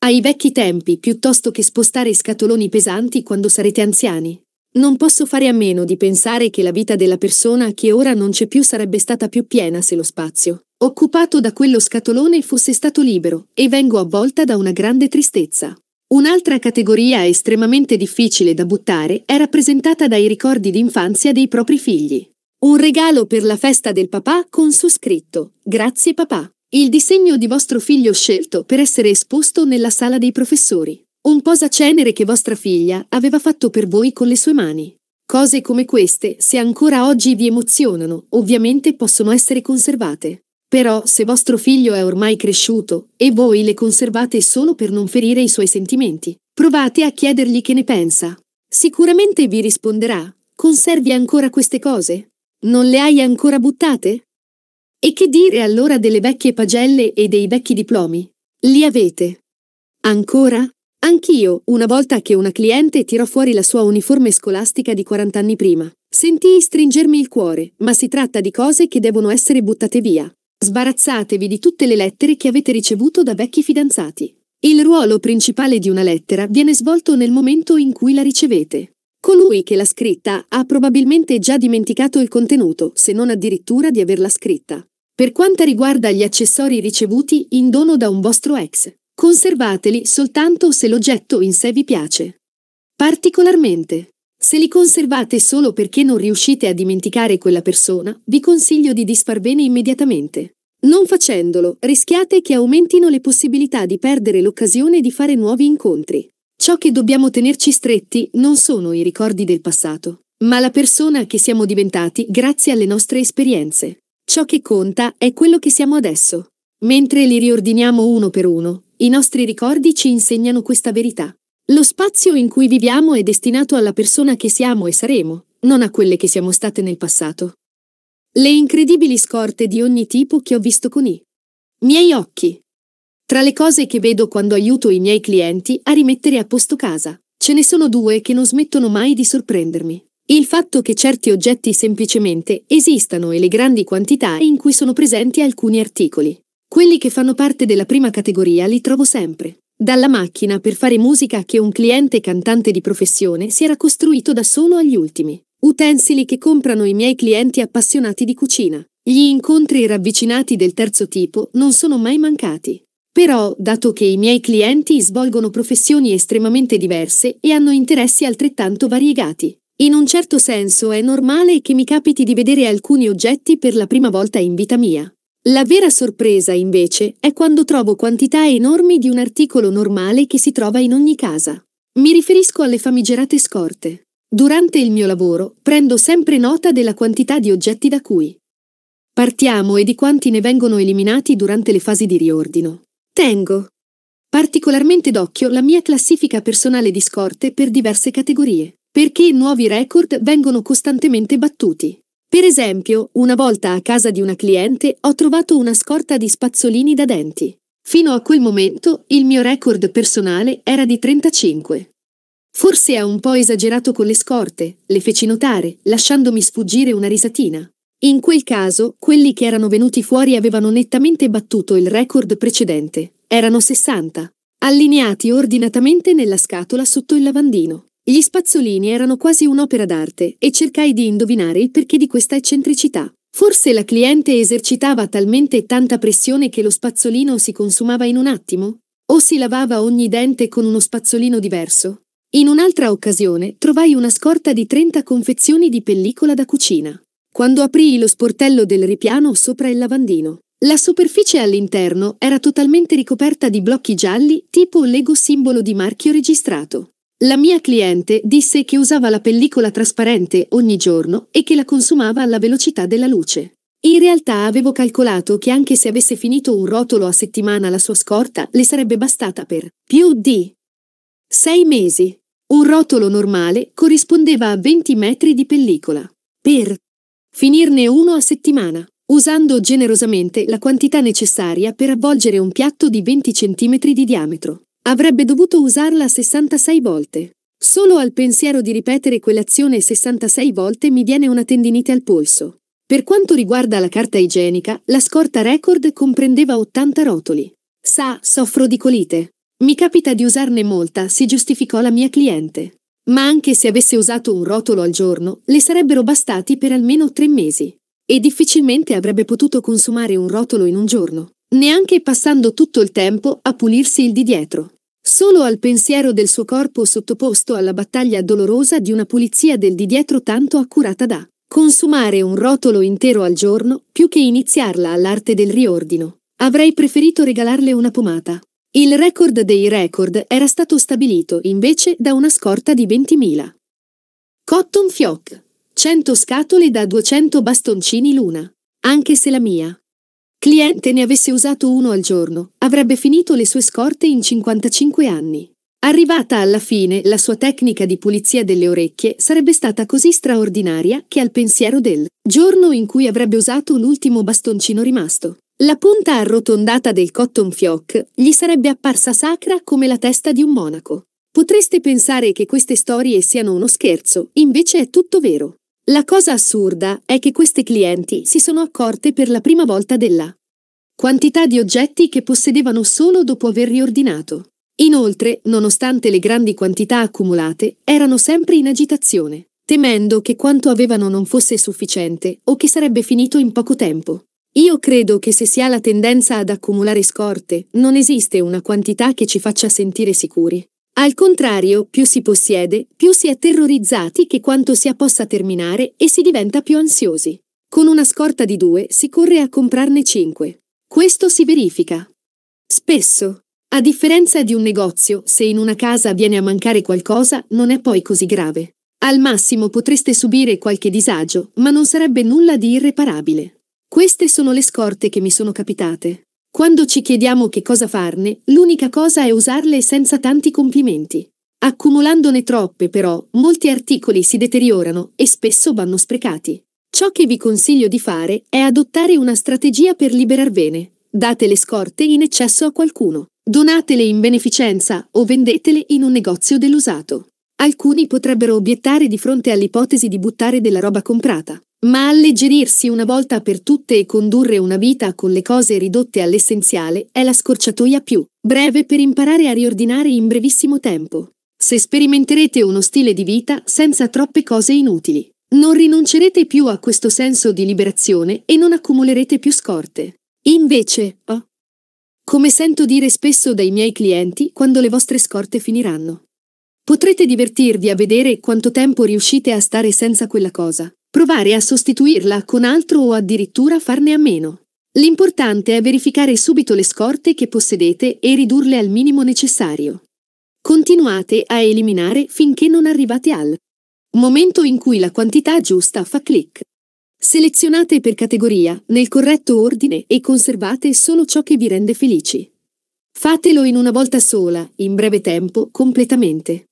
Ai vecchi tempi piuttosto che spostare scatoloni pesanti quando sarete anziani. Non posso fare a meno di pensare che la vita della persona che ora non c'è più sarebbe stata più piena se lo spazio, occupato da quello scatolone, fosse stato libero, e vengo avvolta da una grande tristezza. Un'altra categoria estremamente difficile da buttare è rappresentata dai ricordi d'infanzia dei propri figli. Un regalo per la festa del papà con su scritto Grazie papà. Il disegno di vostro figlio scelto per essere esposto nella sala dei professori. Un cenere che vostra figlia aveva fatto per voi con le sue mani. Cose come queste, se ancora oggi vi emozionano, ovviamente possono essere conservate. Però se vostro figlio è ormai cresciuto e voi le conservate solo per non ferire i suoi sentimenti, provate a chiedergli che ne pensa. Sicuramente vi risponderà, conservi ancora queste cose? Non le hai ancora buttate? E che dire allora delle vecchie pagelle e dei vecchi diplomi? Li avete? Ancora? Anch'io, una volta che una cliente tirò fuori la sua uniforme scolastica di 40 anni prima, sentii stringermi il cuore, ma si tratta di cose che devono essere buttate via. Sbarazzatevi di tutte le lettere che avete ricevuto da vecchi fidanzati. Il ruolo principale di una lettera viene svolto nel momento in cui la ricevete. Colui che l'ha scritta ha probabilmente già dimenticato il contenuto, se non addirittura di averla scritta. Per quanto riguarda gli accessori ricevuti in dono da un vostro ex, Conservateli soltanto se l'oggetto in sé vi piace. Particolarmente, se li conservate solo perché non riuscite a dimenticare quella persona, vi consiglio di disfarvene immediatamente. Non facendolo, rischiate che aumentino le possibilità di perdere l'occasione di fare nuovi incontri. Ciò che dobbiamo tenerci stretti non sono i ricordi del passato, ma la persona che siamo diventati grazie alle nostre esperienze. Ciò che conta è quello che siamo adesso. Mentre li riordiniamo uno per uno, i nostri ricordi ci insegnano questa verità. Lo spazio in cui viviamo è destinato alla persona che siamo e saremo, non a quelle che siamo state nel passato. Le incredibili scorte di ogni tipo che ho visto con i miei occhi. Tra le cose che vedo quando aiuto i miei clienti a rimettere a posto casa, ce ne sono due che non smettono mai di sorprendermi. Il fatto che certi oggetti semplicemente esistano e le grandi quantità in cui sono presenti alcuni articoli. Quelli che fanno parte della prima categoria li trovo sempre. Dalla macchina per fare musica che un cliente cantante di professione si era costruito da solo agli ultimi. Utensili che comprano i miei clienti appassionati di cucina. Gli incontri ravvicinati del terzo tipo non sono mai mancati. Però, dato che i miei clienti svolgono professioni estremamente diverse e hanno interessi altrettanto variegati, in un certo senso è normale che mi capiti di vedere alcuni oggetti per la prima volta in vita mia. La vera sorpresa, invece, è quando trovo quantità enormi di un articolo normale che si trova in ogni casa. Mi riferisco alle famigerate scorte. Durante il mio lavoro prendo sempre nota della quantità di oggetti da cui partiamo e di quanti ne vengono eliminati durante le fasi di riordino. Tengo particolarmente d'occhio la mia classifica personale di scorte per diverse categorie, perché nuovi record vengono costantemente battuti. Per esempio, una volta a casa di una cliente ho trovato una scorta di spazzolini da denti. Fino a quel momento il mio record personale era di 35. Forse ho un po' esagerato con le scorte, le feci notare, lasciandomi sfuggire una risatina. In quel caso, quelli che erano venuti fuori avevano nettamente battuto il record precedente. Erano 60, allineati ordinatamente nella scatola sotto il lavandino. Gli spazzolini erano quasi un'opera d'arte e cercai di indovinare il perché di questa eccentricità. Forse la cliente esercitava talmente tanta pressione che lo spazzolino si consumava in un attimo? O si lavava ogni dente con uno spazzolino diverso? In un'altra occasione trovai una scorta di 30 confezioni di pellicola da cucina. Quando aprii lo sportello del ripiano sopra il lavandino, la superficie all'interno era totalmente ricoperta di blocchi gialli tipo Lego simbolo di marchio registrato. La mia cliente disse che usava la pellicola trasparente ogni giorno e che la consumava alla velocità della luce. In realtà avevo calcolato che anche se avesse finito un rotolo a settimana la sua scorta le sarebbe bastata per più di 6 mesi. Un rotolo normale corrispondeva a 20 metri di pellicola. Per finirne uno a settimana, usando generosamente la quantità necessaria per avvolgere un piatto di 20 cm di diametro. Avrebbe dovuto usarla 66 volte. Solo al pensiero di ripetere quell'azione 66 volte mi viene una tendinite al polso. Per quanto riguarda la carta igienica, la scorta record comprendeva 80 rotoli. Sa, soffro di colite. Mi capita di usarne molta, si giustificò la mia cliente. Ma anche se avesse usato un rotolo al giorno, le sarebbero bastati per almeno tre mesi. E difficilmente avrebbe potuto consumare un rotolo in un giorno, neanche passando tutto il tempo a pulirsi il di dietro. Solo al pensiero del suo corpo sottoposto alla battaglia dolorosa di una pulizia del di dietro tanto accurata da consumare un rotolo intero al giorno più che iniziarla all'arte del riordino. Avrei preferito regalarle una pomata. Il record dei record era stato stabilito invece da una scorta di 20.000. Cotton Fioc. 100 scatole da 200 bastoncini l'una. Anche se la mia cliente ne avesse usato uno al giorno, avrebbe finito le sue scorte in 55 anni. Arrivata alla fine, la sua tecnica di pulizia delle orecchie sarebbe stata così straordinaria che al pensiero del giorno in cui avrebbe usato l'ultimo bastoncino rimasto, la punta arrotondata del cotton fioc gli sarebbe apparsa sacra come la testa di un monaco. Potreste pensare che queste storie siano uno scherzo, invece è tutto vero. La cosa assurda è che queste clienti si sono accorte per la prima volta della quantità di oggetti che possedevano solo dopo aver riordinato. Inoltre, nonostante le grandi quantità accumulate, erano sempre in agitazione, temendo che quanto avevano non fosse sufficiente o che sarebbe finito in poco tempo. Io credo che se si ha la tendenza ad accumulare scorte, non esiste una quantità che ci faccia sentire sicuri. Al contrario, più si possiede, più si è terrorizzati che quanto sia possa terminare e si diventa più ansiosi. Con una scorta di due si corre a comprarne cinque. Questo si verifica. Spesso. A differenza di un negozio, se in una casa viene a mancare qualcosa, non è poi così grave. Al massimo potreste subire qualche disagio, ma non sarebbe nulla di irreparabile. Queste sono le scorte che mi sono capitate. Quando ci chiediamo che cosa farne, l'unica cosa è usarle senza tanti complimenti. Accumulandone troppe però, molti articoli si deteriorano e spesso vanno sprecati. Ciò che vi consiglio di fare è adottare una strategia per liberarvene. Date le scorte in eccesso a qualcuno, donatele in beneficenza o vendetele in un negozio dell'usato. Alcuni potrebbero obiettare di fronte all'ipotesi di buttare della roba comprata. Ma alleggerirsi una volta per tutte e condurre una vita con le cose ridotte all'essenziale è la scorciatoia più breve per imparare a riordinare in brevissimo tempo. Se sperimenterete uno stile di vita senza troppe cose inutili, non rinuncerete più a questo senso di liberazione e non accumulerete più scorte. Invece, oh, come sento dire spesso dai miei clienti quando le vostre scorte finiranno. Potrete divertirvi a vedere quanto tempo riuscite a stare senza quella cosa provare a sostituirla con altro o addirittura farne a meno. L'importante è verificare subito le scorte che possedete e ridurle al minimo necessario. Continuate a eliminare finché non arrivate al momento in cui la quantità giusta fa clic. Selezionate per categoria, nel corretto ordine e conservate solo ciò che vi rende felici. Fatelo in una volta sola, in breve tempo, completamente.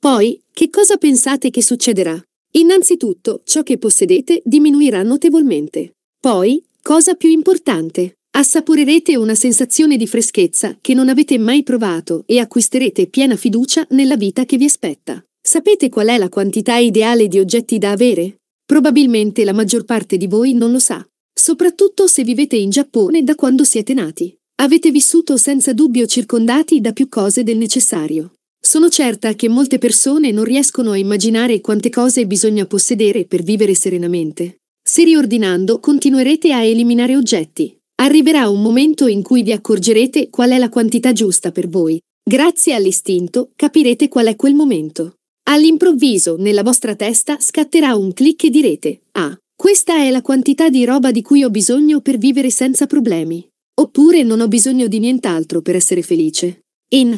Poi, che cosa pensate che succederà? Innanzitutto, ciò che possedete diminuirà notevolmente. Poi, cosa più importante, assaporerete una sensazione di freschezza che non avete mai provato e acquisterete piena fiducia nella vita che vi aspetta. Sapete qual è la quantità ideale di oggetti da avere? Probabilmente la maggior parte di voi non lo sa, soprattutto se vivete in Giappone da quando siete nati. Avete vissuto senza dubbio circondati da più cose del necessario. Sono certa che molte persone non riescono a immaginare quante cose bisogna possedere per vivere serenamente. Se riordinando continuerete a eliminare oggetti, arriverà un momento in cui vi accorgerete qual è la quantità giusta per voi. Grazie all'istinto capirete qual è quel momento. All'improvviso nella vostra testa scatterà un clic e direte, ah, questa è la quantità di roba di cui ho bisogno per vivere senza problemi. Oppure non ho bisogno di nient'altro per essere felice. In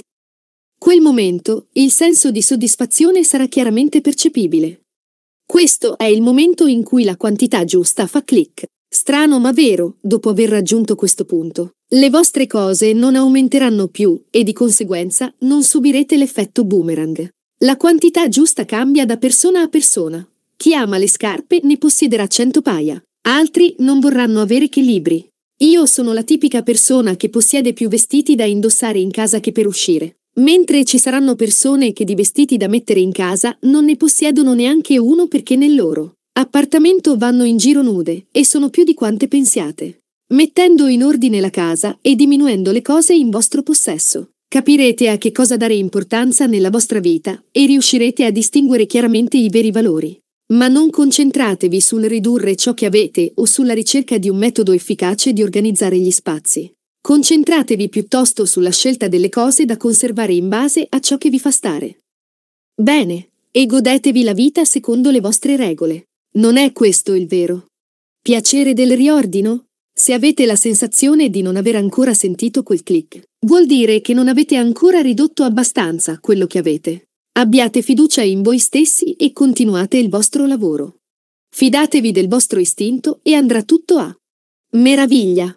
quel momento, il senso di soddisfazione sarà chiaramente percepibile. Questo è il momento in cui la quantità giusta fa click. Strano ma vero, dopo aver raggiunto questo punto, le vostre cose non aumenteranno più e di conseguenza non subirete l'effetto boomerang. La quantità giusta cambia da persona a persona. Chi ama le scarpe ne possiederà cento paia, altri non vorranno avere che libri. Io sono la tipica persona che possiede più vestiti da indossare in casa che per uscire. Mentre ci saranno persone che di vestiti da mettere in casa non ne possiedono neanche uno perché nel loro appartamento vanno in giro nude e sono più di quante pensiate. Mettendo in ordine la casa e diminuendo le cose in vostro possesso, capirete a che cosa dare importanza nella vostra vita e riuscirete a distinguere chiaramente i veri valori. Ma non concentratevi sul ridurre ciò che avete o sulla ricerca di un metodo efficace di organizzare gli spazi. Concentratevi piuttosto sulla scelta delle cose da conservare in base a ciò che vi fa stare. Bene, e godetevi la vita secondo le vostre regole. Non è questo il vero. Piacere del riordino? Se avete la sensazione di non aver ancora sentito quel click, vuol dire che non avete ancora ridotto abbastanza quello che avete. Abbiate fiducia in voi stessi e continuate il vostro lavoro. Fidatevi del vostro istinto e andrà tutto a meraviglia.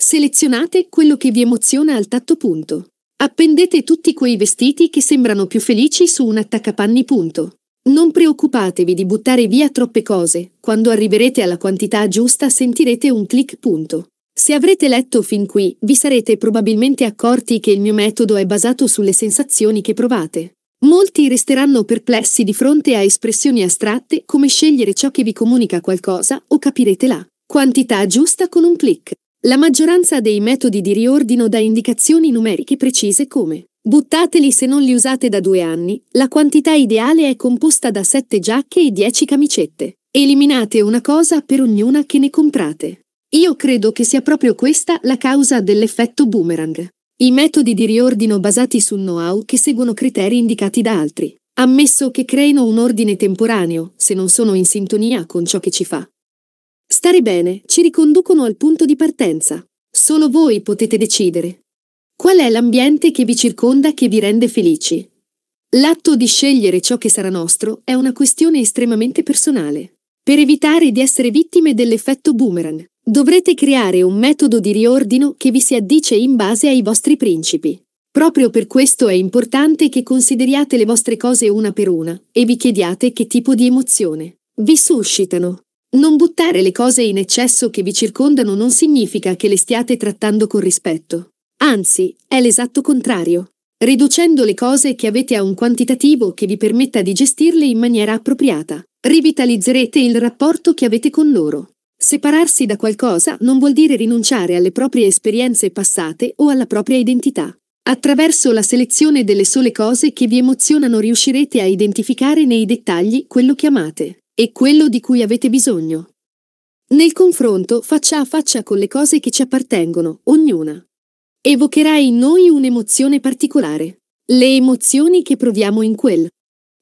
Selezionate quello che vi emoziona al tatto punto. Appendete tutti quei vestiti che sembrano più felici su un attaccapanni punto. Non preoccupatevi di buttare via troppe cose, quando arriverete alla quantità giusta sentirete un click punto. Se avrete letto fin qui, vi sarete probabilmente accorti che il mio metodo è basato sulle sensazioni che provate. Molti resteranno perplessi di fronte a espressioni astratte come scegliere ciò che vi comunica qualcosa o capirete la quantità giusta con un click. La maggioranza dei metodi di riordino dà indicazioni numeriche precise come buttateli se non li usate da due anni, la quantità ideale è composta da 7 giacche e 10 camicette. Eliminate una cosa per ognuna che ne comprate. Io credo che sia proprio questa la causa dell'effetto boomerang. I metodi di riordino basati sul know-how che seguono criteri indicati da altri, ammesso che creino un ordine temporaneo, se non sono in sintonia con ciò che ci fa Stare bene ci riconducono al punto di partenza. Solo voi potete decidere. Qual è l'ambiente che vi circonda che vi rende felici? L'atto di scegliere ciò che sarà nostro è una questione estremamente personale. Per evitare di essere vittime dell'effetto boomerang, dovrete creare un metodo di riordino che vi si addice in base ai vostri principi. Proprio per questo è importante che consideriate le vostre cose una per una e vi chiediate che tipo di emozione vi suscitano. Non buttare le cose in eccesso che vi circondano non significa che le stiate trattando con rispetto. Anzi, è l'esatto contrario. Riducendo le cose che avete a un quantitativo che vi permetta di gestirle in maniera appropriata, rivitalizzerete il rapporto che avete con loro. Separarsi da qualcosa non vuol dire rinunciare alle proprie esperienze passate o alla propria identità. Attraverso la selezione delle sole cose che vi emozionano riuscirete a identificare nei dettagli quello che amate e quello di cui avete bisogno. Nel confronto faccia a faccia con le cose che ci appartengono, ognuna. Evocherà in noi un'emozione particolare. Le emozioni che proviamo in quel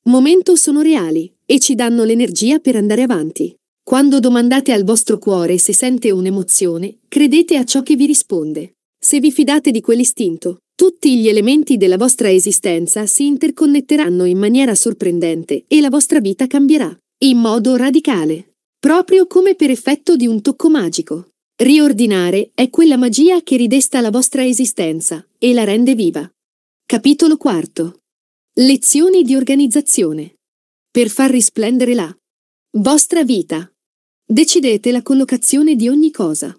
momento sono reali e ci danno l'energia per andare avanti. Quando domandate al vostro cuore se sente un'emozione, credete a ciò che vi risponde. Se vi fidate di quell'istinto, tutti gli elementi della vostra esistenza si interconnetteranno in maniera sorprendente e la vostra vita cambierà in modo radicale, proprio come per effetto di un tocco magico. Riordinare è quella magia che ridesta la vostra esistenza e la rende viva. Capitolo 4. Lezioni di organizzazione. Per far risplendere la vostra vita. Decidete la collocazione di ogni cosa.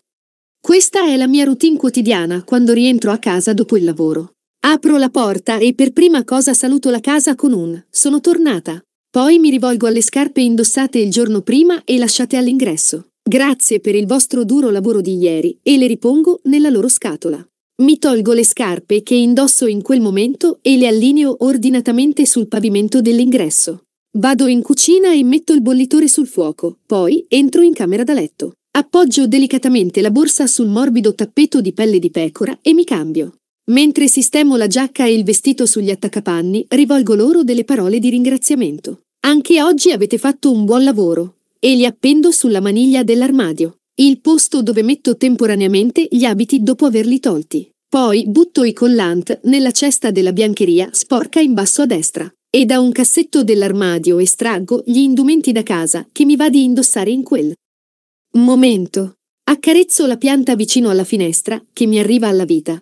Questa è la mia routine quotidiana quando rientro a casa dopo il lavoro. Apro la porta e per prima cosa saluto la casa con un sono tornata. Poi mi rivolgo alle scarpe indossate il giorno prima e lasciate all'ingresso. Grazie per il vostro duro lavoro di ieri e le ripongo nella loro scatola. Mi tolgo le scarpe che indosso in quel momento e le allineo ordinatamente sul pavimento dell'ingresso. Vado in cucina e metto il bollitore sul fuoco, poi entro in camera da letto. Appoggio delicatamente la borsa sul morbido tappeto di pelle di pecora e mi cambio. Mentre sistemo la giacca e il vestito sugli attaccapanni, rivolgo loro delle parole di ringraziamento. Anche oggi avete fatto un buon lavoro e li appendo sulla maniglia dell'armadio, il posto dove metto temporaneamente gli abiti dopo averli tolti. Poi butto i collant nella cesta della biancheria sporca in basso a destra e da un cassetto dell'armadio estraggo gli indumenti da casa che mi va di indossare in quel momento. Accarezzo la pianta vicino alla finestra che mi arriva alla vita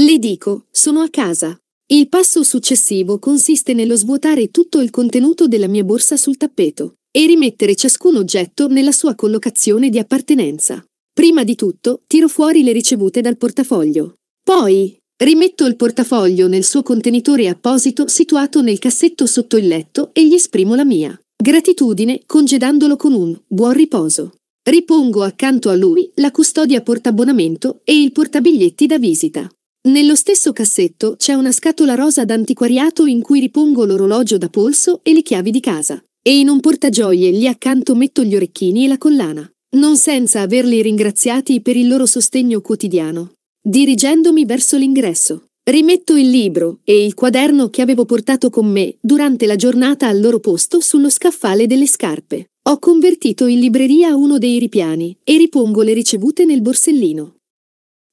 le dico, sono a casa. Il passo successivo consiste nello svuotare tutto il contenuto della mia borsa sul tappeto e rimettere ciascun oggetto nella sua collocazione di appartenenza. Prima di tutto, tiro fuori le ricevute dal portafoglio. Poi, rimetto il portafoglio nel suo contenitore apposito situato nel cassetto sotto il letto e gli esprimo la mia gratitudine congedandolo con un buon riposo. Ripongo accanto a lui la custodia portabbonamento e il portabiglietti da visita. Nello stesso cassetto c'è una scatola rosa d'antiquariato in cui ripongo l'orologio da polso e le chiavi di casa. E in un portagioie lì accanto metto gli orecchini e la collana. Non senza averli ringraziati per il loro sostegno quotidiano. Dirigendomi verso l'ingresso, rimetto il libro e il quaderno che avevo portato con me durante la giornata al loro posto sullo scaffale delle scarpe. Ho convertito in libreria uno dei ripiani e ripongo le ricevute nel borsellino.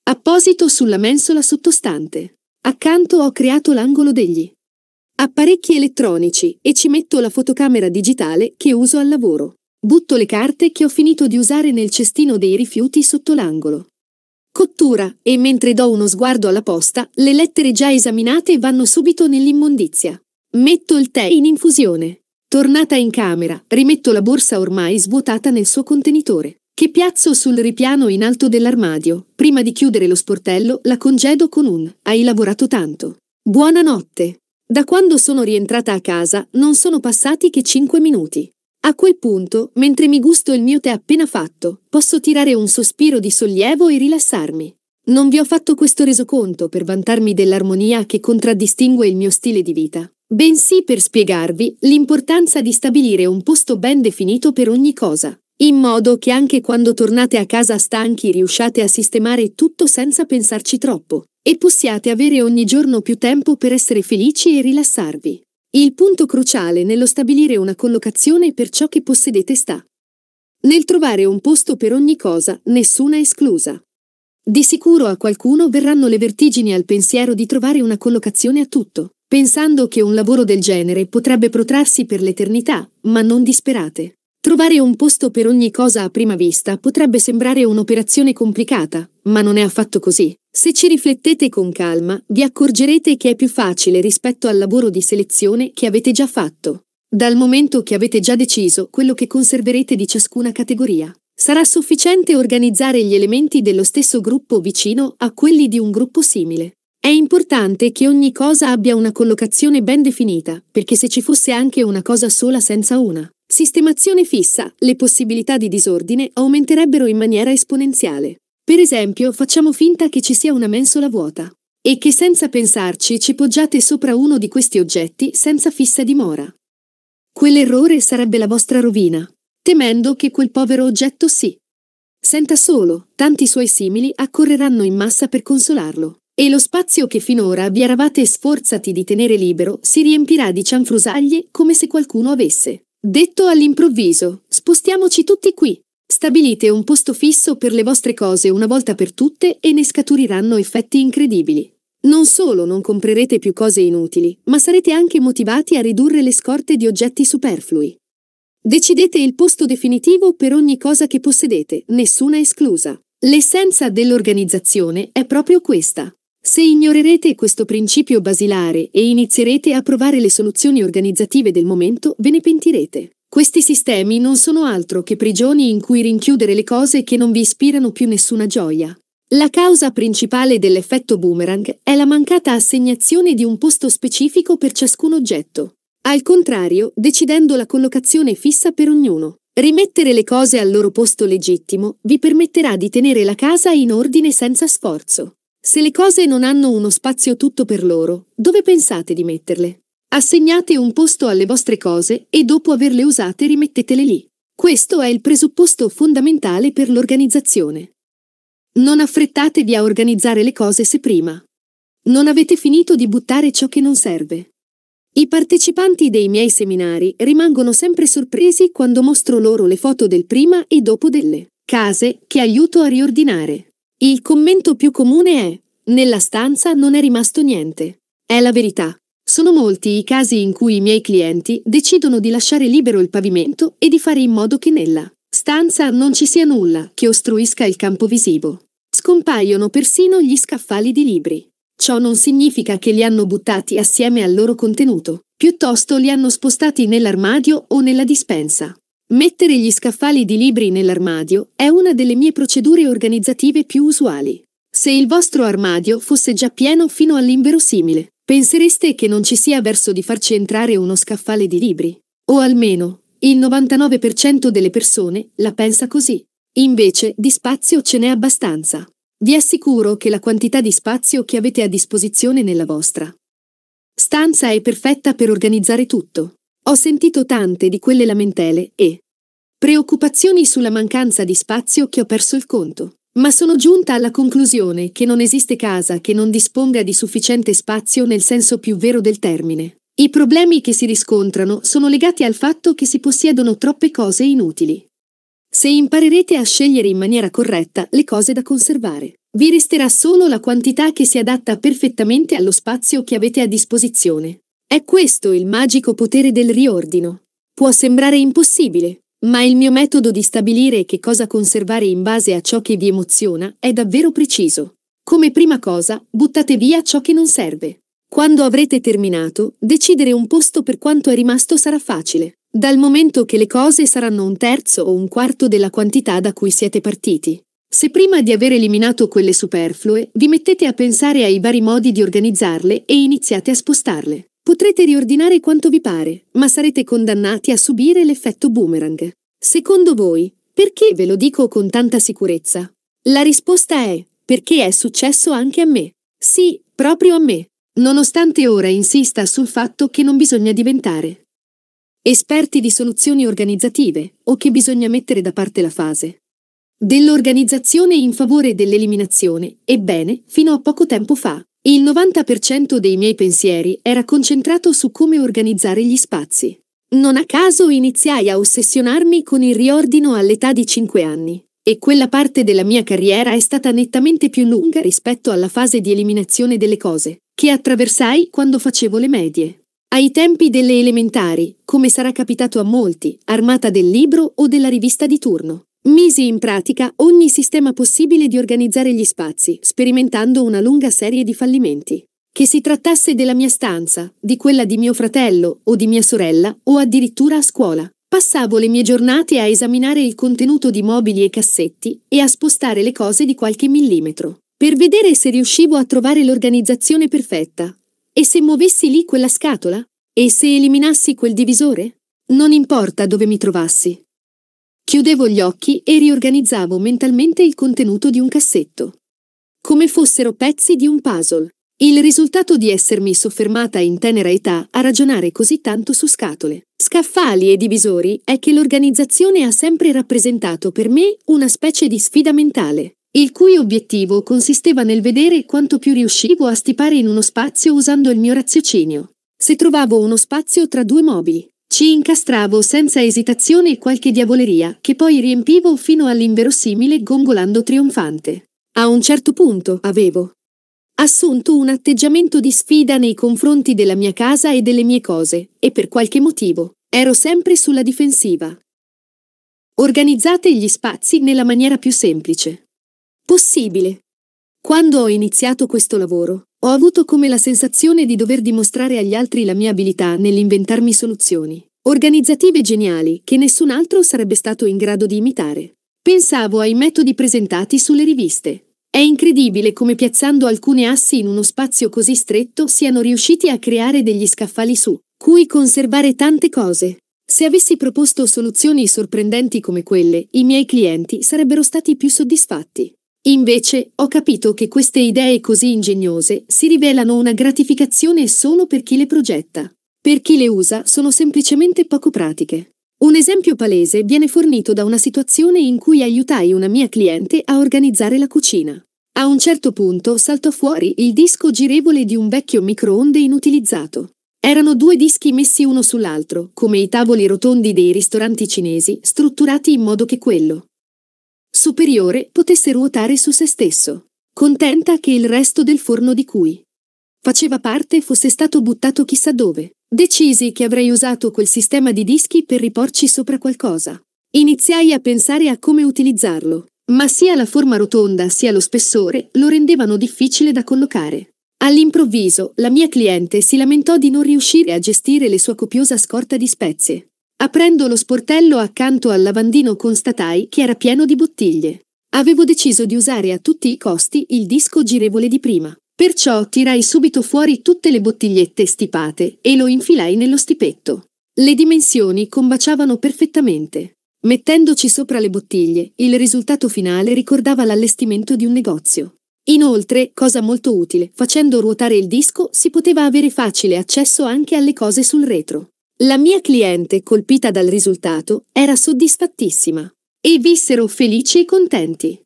Apposito sulla mensola sottostante. Accanto ho creato l'angolo degli apparecchi elettronici e ci metto la fotocamera digitale che uso al lavoro. Butto le carte che ho finito di usare nel cestino dei rifiuti sotto l'angolo. Cottura e mentre do uno sguardo alla posta, le lettere già esaminate vanno subito nell'immondizia. Metto il tè in infusione. Tornata in camera, rimetto la borsa ormai svuotata nel suo contenitore che piazzo sul ripiano in alto dell'armadio. Prima di chiudere lo sportello, la congedo con un Hai lavorato tanto. Buonanotte. Da quando sono rientrata a casa, non sono passati che cinque minuti. A quel punto, mentre mi gusto il mio tè appena fatto, posso tirare un sospiro di sollievo e rilassarmi. Non vi ho fatto questo resoconto per vantarmi dell'armonia che contraddistingue il mio stile di vita, bensì per spiegarvi l'importanza di stabilire un posto ben definito per ogni cosa in modo che anche quando tornate a casa stanchi riusciate a sistemare tutto senza pensarci troppo, e possiate avere ogni giorno più tempo per essere felici e rilassarvi. Il punto cruciale nello stabilire una collocazione per ciò che possedete sta. Nel trovare un posto per ogni cosa, nessuna esclusa. Di sicuro a qualcuno verranno le vertigini al pensiero di trovare una collocazione a tutto, pensando che un lavoro del genere potrebbe protrarsi per l'eternità, ma non disperate. Trovare un posto per ogni cosa a prima vista potrebbe sembrare un'operazione complicata, ma non è affatto così. Se ci riflettete con calma, vi accorgerete che è più facile rispetto al lavoro di selezione che avete già fatto. Dal momento che avete già deciso quello che conserverete di ciascuna categoria, sarà sufficiente organizzare gli elementi dello stesso gruppo vicino a quelli di un gruppo simile. È importante che ogni cosa abbia una collocazione ben definita, perché se ci fosse anche una cosa sola senza una, Sistemazione fissa. Le possibilità di disordine aumenterebbero in maniera esponenziale. Per esempio, facciamo finta che ci sia una mensola vuota e che senza pensarci ci poggiate sopra uno di questi oggetti senza fissa dimora. Quell'errore sarebbe la vostra rovina, temendo che quel povero oggetto si senta solo, tanti suoi simili accorreranno in massa per consolarlo, e lo spazio che finora vi eravate sforzati di tenere libero si riempirà di cianfrusaglie come se qualcuno avesse Detto all'improvviso, spostiamoci tutti qui. Stabilite un posto fisso per le vostre cose una volta per tutte e ne scaturiranno effetti incredibili. Non solo non comprerete più cose inutili, ma sarete anche motivati a ridurre le scorte di oggetti superflui. Decidete il posto definitivo per ogni cosa che possedete, nessuna esclusa. L'essenza dell'organizzazione è proprio questa. Se ignorerete questo principio basilare e inizierete a provare le soluzioni organizzative del momento, ve ne pentirete. Questi sistemi non sono altro che prigioni in cui rinchiudere le cose che non vi ispirano più nessuna gioia. La causa principale dell'effetto boomerang è la mancata assegnazione di un posto specifico per ciascun oggetto. Al contrario, decidendo la collocazione fissa per ognuno, rimettere le cose al loro posto legittimo vi permetterà di tenere la casa in ordine senza sforzo. Se le cose non hanno uno spazio tutto per loro, dove pensate di metterle? Assegnate un posto alle vostre cose e dopo averle usate rimettetele lì. Questo è il presupposto fondamentale per l'organizzazione. Non affrettatevi a organizzare le cose se prima non avete finito di buttare ciò che non serve. I partecipanti dei miei seminari rimangono sempre sorpresi quando mostro loro le foto del prima e dopo delle case che aiuto a riordinare. Il commento più comune è nella stanza non è rimasto niente. È la verità. Sono molti i casi in cui i miei clienti decidono di lasciare libero il pavimento e di fare in modo che nella stanza non ci sia nulla che ostruisca il campo visivo. Scompaiono persino gli scaffali di libri. Ciò non significa che li hanno buttati assieme al loro contenuto, piuttosto li hanno spostati nell'armadio o nella dispensa. Mettere gli scaffali di libri nell'armadio è una delle mie procedure organizzative più usuali. Se il vostro armadio fosse già pieno fino all'inverosimile, pensereste che non ci sia verso di farci entrare uno scaffale di libri? O almeno, il 99% delle persone la pensa così. Invece, di spazio ce n'è abbastanza. Vi assicuro che la quantità di spazio che avete a disposizione nella vostra stanza è perfetta per organizzare tutto. Ho sentito tante di quelle lamentele e preoccupazioni sulla mancanza di spazio che ho perso il conto, ma sono giunta alla conclusione che non esiste casa che non disponga di sufficiente spazio nel senso più vero del termine. I problemi che si riscontrano sono legati al fatto che si possiedono troppe cose inutili. Se imparerete a scegliere in maniera corretta le cose da conservare, vi resterà solo la quantità che si adatta perfettamente allo spazio che avete a disposizione. È questo il magico potere del riordino. Può sembrare impossibile, ma il mio metodo di stabilire che cosa conservare in base a ciò che vi emoziona è davvero preciso. Come prima cosa, buttate via ciò che non serve. Quando avrete terminato, decidere un posto per quanto è rimasto sarà facile, dal momento che le cose saranno un terzo o un quarto della quantità da cui siete partiti. Se prima di aver eliminato quelle superflue, vi mettete a pensare ai vari modi di organizzarle e iniziate a spostarle. Potrete riordinare quanto vi pare, ma sarete condannati a subire l'effetto boomerang. Secondo voi, perché ve lo dico con tanta sicurezza? La risposta è perché è successo anche a me. Sì, proprio a me. Nonostante ora insista sul fatto che non bisogna diventare esperti di soluzioni organizzative o che bisogna mettere da parte la fase dell'organizzazione in favore dell'eliminazione, ebbene, fino a poco tempo fa, il 90% dei miei pensieri era concentrato su come organizzare gli spazi. Non a caso iniziai a ossessionarmi con il riordino all'età di 5 anni, e quella parte della mia carriera è stata nettamente più lunga rispetto alla fase di eliminazione delle cose, che attraversai quando facevo le medie. Ai tempi delle elementari, come sarà capitato a molti, armata del libro o della rivista di turno. Misi in pratica ogni sistema possibile di organizzare gli spazi, sperimentando una lunga serie di fallimenti. Che si trattasse della mia stanza, di quella di mio fratello o di mia sorella o addirittura a scuola. Passavo le mie giornate a esaminare il contenuto di mobili e cassetti e a spostare le cose di qualche millimetro, per vedere se riuscivo a trovare l'organizzazione perfetta. E se muovessi lì quella scatola? E se eliminassi quel divisore? Non importa dove mi trovassi, Chiudevo gli occhi e riorganizzavo mentalmente il contenuto di un cassetto. Come fossero pezzi di un puzzle. Il risultato di essermi soffermata in tenera età a ragionare così tanto su scatole, scaffali e divisori è che l'organizzazione ha sempre rappresentato per me una specie di sfida mentale, il cui obiettivo consisteva nel vedere quanto più riuscivo a stipare in uno spazio usando il mio raziocinio. Se trovavo uno spazio tra due mobili, ci incastravo senza esitazione qualche diavoleria, che poi riempivo fino all'inverosimile gongolando trionfante. A un certo punto avevo assunto un atteggiamento di sfida nei confronti della mia casa e delle mie cose, e per qualche motivo ero sempre sulla difensiva. Organizzate gli spazi nella maniera più semplice possibile. Quando ho iniziato questo lavoro, ho avuto come la sensazione di dover dimostrare agli altri la mia abilità nell'inventarmi soluzioni, organizzative geniali, che nessun altro sarebbe stato in grado di imitare. Pensavo ai metodi presentati sulle riviste. È incredibile come piazzando alcune assi in uno spazio così stretto siano riusciti a creare degli scaffali su cui conservare tante cose. Se avessi proposto soluzioni sorprendenti come quelle, i miei clienti sarebbero stati più soddisfatti. Invece, ho capito che queste idee così ingegnose si rivelano una gratificazione solo per chi le progetta. Per chi le usa sono semplicemente poco pratiche. Un esempio palese viene fornito da una situazione in cui aiutai una mia cliente a organizzare la cucina. A un certo punto saltò fuori il disco girevole di un vecchio microonde inutilizzato. Erano due dischi messi uno sull'altro, come i tavoli rotondi dei ristoranti cinesi, strutturati in modo che quello superiore potesse ruotare su se stesso, contenta che il resto del forno di cui faceva parte fosse stato buttato chissà dove. Decisi che avrei usato quel sistema di dischi per riporci sopra qualcosa. Iniziai a pensare a come utilizzarlo, ma sia la forma rotonda sia lo spessore lo rendevano difficile da collocare. All'improvviso, la mia cliente si lamentò di non riuscire a gestire la sua copiosa scorta di spezie. Aprendo lo sportello accanto al lavandino constatai che era pieno di bottiglie. Avevo deciso di usare a tutti i costi il disco girevole di prima. Perciò tirai subito fuori tutte le bottigliette stipate e lo infilai nello stipetto. Le dimensioni combaciavano perfettamente. Mettendoci sopra le bottiglie, il risultato finale ricordava l'allestimento di un negozio. Inoltre, cosa molto utile, facendo ruotare il disco si poteva avere facile accesso anche alle cose sul retro. La mia cliente, colpita dal risultato, era soddisfattissima e vissero felici e contenti.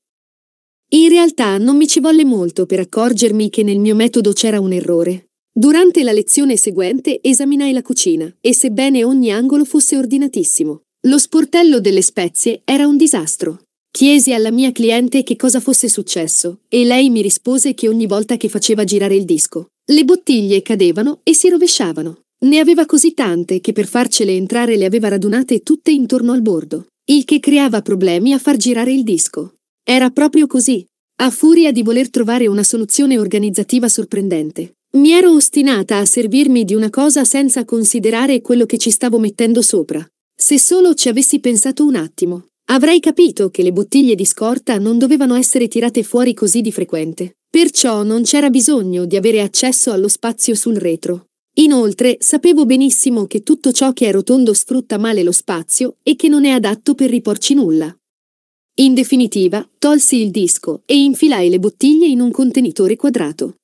In realtà non mi ci volle molto per accorgermi che nel mio metodo c'era un errore. Durante la lezione seguente esaminai la cucina e sebbene ogni angolo fosse ordinatissimo, lo sportello delle spezie era un disastro. Chiesi alla mia cliente che cosa fosse successo e lei mi rispose che ogni volta che faceva girare il disco, le bottiglie cadevano e si rovesciavano. Ne aveva così tante che per farcele entrare le aveva radunate tutte intorno al bordo, il che creava problemi a far girare il disco. Era proprio così. A furia di voler trovare una soluzione organizzativa sorprendente, mi ero ostinata a servirmi di una cosa senza considerare quello che ci stavo mettendo sopra. Se solo ci avessi pensato un attimo, avrei capito che le bottiglie di scorta non dovevano essere tirate fuori così di frequente. Perciò non c'era bisogno di avere accesso allo spazio sul retro. Inoltre, sapevo benissimo che tutto ciò che è rotondo sfrutta male lo spazio e che non è adatto per riporci nulla. In definitiva, tolsi il disco e infilai le bottiglie in un contenitore quadrato,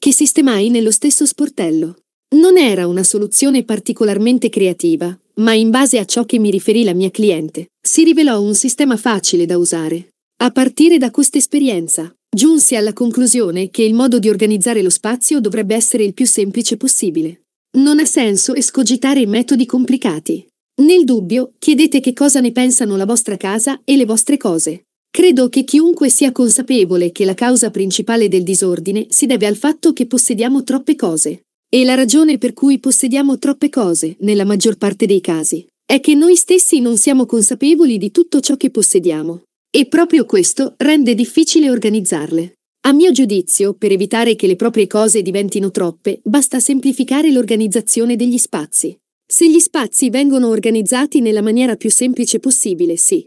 che sistemai nello stesso sportello. Non era una soluzione particolarmente creativa, ma in base a ciò che mi riferì la mia cliente, si rivelò un sistema facile da usare. A partire da questa esperienza, Giunse alla conclusione che il modo di organizzare lo spazio dovrebbe essere il più semplice possibile. Non ha senso escogitare metodi complicati. Nel dubbio, chiedete che cosa ne pensano la vostra casa e le vostre cose. Credo che chiunque sia consapevole che la causa principale del disordine si deve al fatto che possediamo troppe cose. E la ragione per cui possediamo troppe cose, nella maggior parte dei casi, è che noi stessi non siamo consapevoli di tutto ciò che possediamo. E proprio questo rende difficile organizzarle. A mio giudizio, per evitare che le proprie cose diventino troppe, basta semplificare l'organizzazione degli spazi. Se gli spazi vengono organizzati nella maniera più semplice possibile, sì.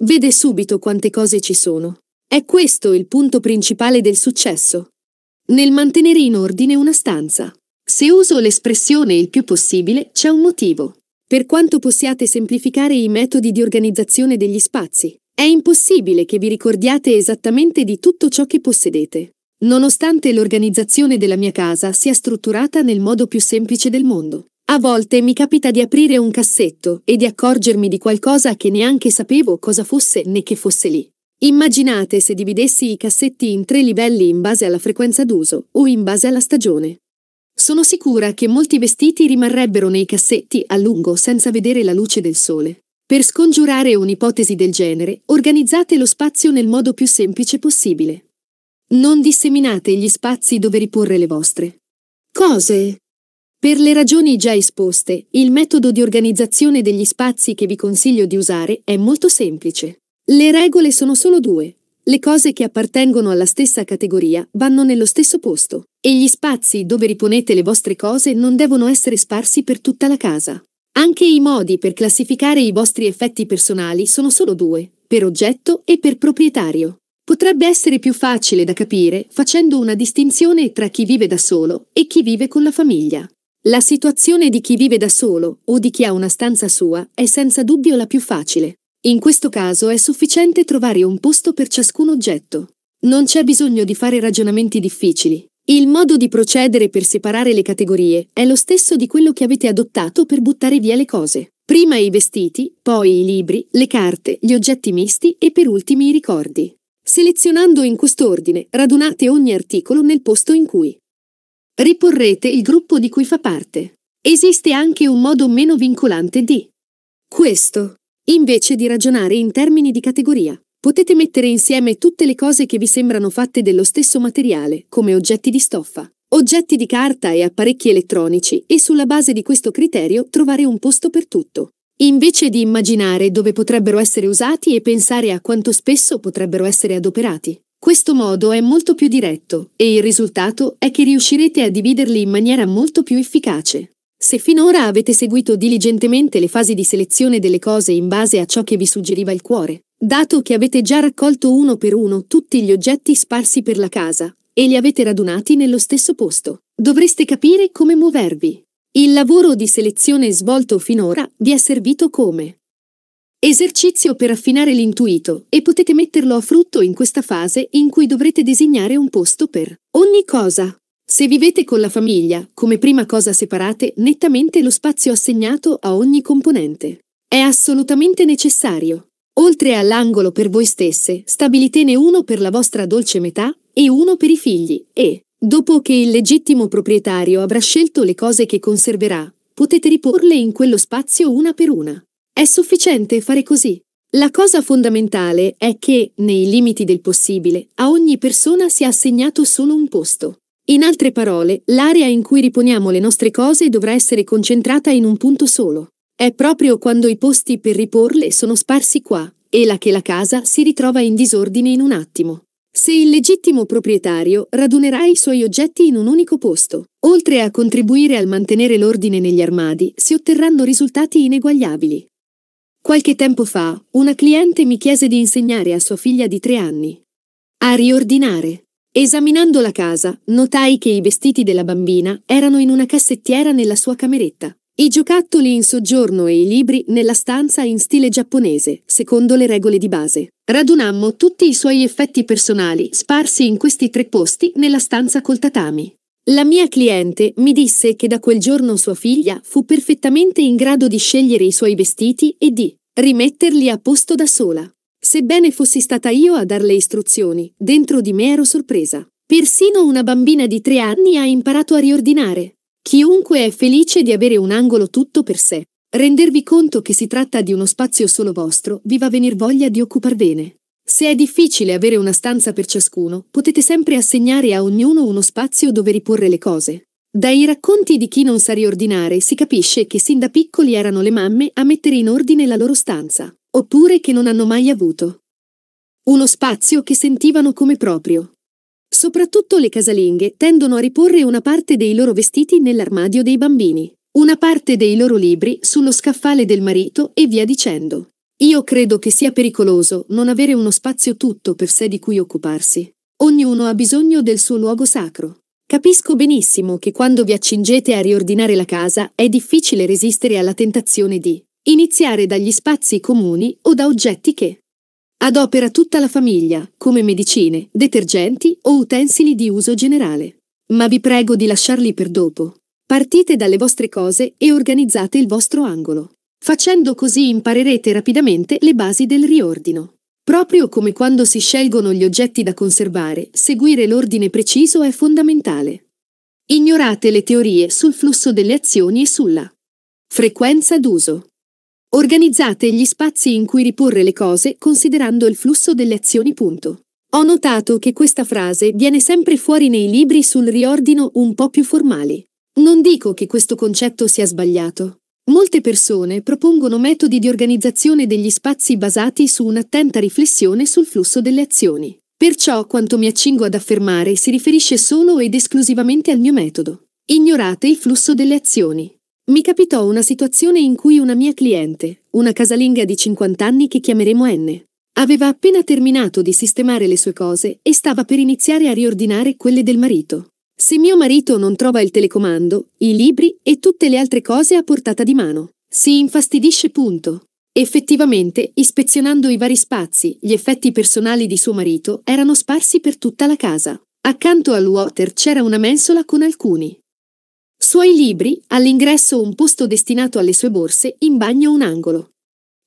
Vede subito quante cose ci sono. È questo il punto principale del successo. Nel mantenere in ordine una stanza. Se uso l'espressione il più possibile, c'è un motivo. Per quanto possiate semplificare i metodi di organizzazione degli spazi, è impossibile che vi ricordiate esattamente di tutto ciò che possedete, nonostante l'organizzazione della mia casa sia strutturata nel modo più semplice del mondo. A volte mi capita di aprire un cassetto e di accorgermi di qualcosa che neanche sapevo cosa fosse né che fosse lì. Immaginate se dividessi i cassetti in tre livelli in base alla frequenza d'uso o in base alla stagione. Sono sicura che molti vestiti rimarrebbero nei cassetti a lungo senza vedere la luce del sole. Per scongiurare un'ipotesi del genere, organizzate lo spazio nel modo più semplice possibile. Non disseminate gli spazi dove riporre le vostre cose. Per le ragioni già esposte, il metodo di organizzazione degli spazi che vi consiglio di usare è molto semplice. Le regole sono solo due. Le cose che appartengono alla stessa categoria vanno nello stesso posto e gli spazi dove riponete le vostre cose non devono essere sparsi per tutta la casa. Anche i modi per classificare i vostri effetti personali sono solo due, per oggetto e per proprietario. Potrebbe essere più facile da capire facendo una distinzione tra chi vive da solo e chi vive con la famiglia. La situazione di chi vive da solo o di chi ha una stanza sua è senza dubbio la più facile. In questo caso è sufficiente trovare un posto per ciascun oggetto. Non c'è bisogno di fare ragionamenti difficili. Il modo di procedere per separare le categorie è lo stesso di quello che avete adottato per buttare via le cose. Prima i vestiti, poi i libri, le carte, gli oggetti misti e per ultimi i ricordi. Selezionando in quest'ordine, radunate ogni articolo nel posto in cui. Riporrete il gruppo di cui fa parte. Esiste anche un modo meno vincolante di questo, invece di ragionare in termini di categoria potete mettere insieme tutte le cose che vi sembrano fatte dello stesso materiale, come oggetti di stoffa, oggetti di carta e apparecchi elettronici, e sulla base di questo criterio trovare un posto per tutto. Invece di immaginare dove potrebbero essere usati e pensare a quanto spesso potrebbero essere adoperati. Questo modo è molto più diretto e il risultato è che riuscirete a dividerli in maniera molto più efficace. Se finora avete seguito diligentemente le fasi di selezione delle cose in base a ciò che vi suggeriva il cuore, Dato che avete già raccolto uno per uno tutti gli oggetti sparsi per la casa e li avete radunati nello stesso posto, dovreste capire come muovervi. Il lavoro di selezione svolto finora vi è servito come esercizio per affinare l'intuito e potete metterlo a frutto in questa fase in cui dovrete designare un posto per ogni cosa. Se vivete con la famiglia, come prima cosa separate nettamente lo spazio assegnato a ogni componente. È assolutamente necessario. Oltre all'angolo per voi stesse, stabilitene uno per la vostra dolce metà e uno per i figli e, dopo che il legittimo proprietario avrà scelto le cose che conserverà, potete riporle in quello spazio una per una. È sufficiente fare così. La cosa fondamentale è che, nei limiti del possibile, a ogni persona sia assegnato solo un posto. In altre parole, l'area in cui riponiamo le nostre cose dovrà essere concentrata in un punto solo. È proprio quando i posti per riporle sono sparsi qua e là che la casa si ritrova in disordine in un attimo. Se il legittimo proprietario radunerà i suoi oggetti in un unico posto, oltre a contribuire al mantenere l'ordine negli armadi, si otterranno risultati ineguagliabili. Qualche tempo fa, una cliente mi chiese di insegnare a sua figlia di tre anni a riordinare. Esaminando la casa, notai che i vestiti della bambina erano in una cassettiera nella sua cameretta. I giocattoli in soggiorno e i libri nella stanza in stile giapponese, secondo le regole di base. Radunammo tutti i suoi effetti personali sparsi in questi tre posti nella stanza col tatami. La mia cliente mi disse che da quel giorno sua figlia fu perfettamente in grado di scegliere i suoi vestiti e di rimetterli a posto da sola. Sebbene fossi stata io a darle istruzioni, dentro di me ero sorpresa. Persino una bambina di tre anni ha imparato a riordinare. Chiunque è felice di avere un angolo tutto per sé. Rendervi conto che si tratta di uno spazio solo vostro vi va a venir voglia di occuparvene. Se è difficile avere una stanza per ciascuno, potete sempre assegnare a ognuno uno spazio dove riporre le cose. Dai racconti di chi non sa riordinare si capisce che sin da piccoli erano le mamme a mettere in ordine la loro stanza, oppure che non hanno mai avuto. Uno spazio che sentivano come proprio. Soprattutto le casalinghe tendono a riporre una parte dei loro vestiti nell'armadio dei bambini, una parte dei loro libri sullo scaffale del marito e via dicendo. Io credo che sia pericoloso non avere uno spazio tutto per sé di cui occuparsi. Ognuno ha bisogno del suo luogo sacro. Capisco benissimo che quando vi accingete a riordinare la casa è difficile resistere alla tentazione di iniziare dagli spazi comuni o da oggetti che adopera tutta la famiglia, come medicine, detergenti o utensili di uso generale. Ma vi prego di lasciarli per dopo. Partite dalle vostre cose e organizzate il vostro angolo. Facendo così imparerete rapidamente le basi del riordino. Proprio come quando si scelgono gli oggetti da conservare, seguire l'ordine preciso è fondamentale. Ignorate le teorie sul flusso delle azioni e sulla frequenza d'uso. Organizzate gli spazi in cui riporre le cose considerando il flusso delle azioni. Punto. Ho notato che questa frase viene sempre fuori nei libri sul riordino un po' più formali. Non dico che questo concetto sia sbagliato. Molte persone propongono metodi di organizzazione degli spazi basati su un'attenta riflessione sul flusso delle azioni. Perciò quanto mi accingo ad affermare si riferisce solo ed esclusivamente al mio metodo. Ignorate il flusso delle azioni. Mi capitò una situazione in cui una mia cliente, una casalinga di 50 anni che chiameremo N, aveva appena terminato di sistemare le sue cose e stava per iniziare a riordinare quelle del marito. Se mio marito non trova il telecomando, i libri e tutte le altre cose a portata di mano, si infastidisce punto. Effettivamente, ispezionando i vari spazi, gli effetti personali di suo marito erano sparsi per tutta la casa. Accanto al water c'era una mensola con alcuni suoi libri, all'ingresso un posto destinato alle sue borse, in bagno un angolo,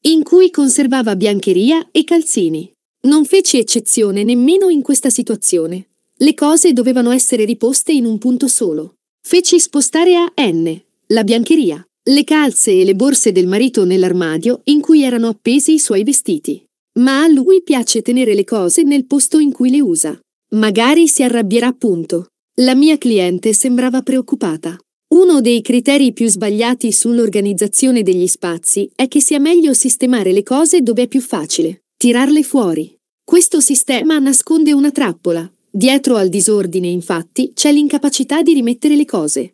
in cui conservava biancheria e calzini. Non feci eccezione nemmeno in questa situazione. Le cose dovevano essere riposte in un punto solo. Feci spostare a N, la biancheria, le calze e le borse del marito nell'armadio in cui erano appesi i suoi vestiti. Ma a lui piace tenere le cose nel posto in cui le usa. Magari si arrabbierà appunto. La mia cliente sembrava preoccupata. Uno dei criteri più sbagliati sull'organizzazione degli spazi è che sia meglio sistemare le cose dove è più facile, tirarle fuori. Questo sistema nasconde una trappola. Dietro al disordine, infatti, c'è l'incapacità di rimettere le cose.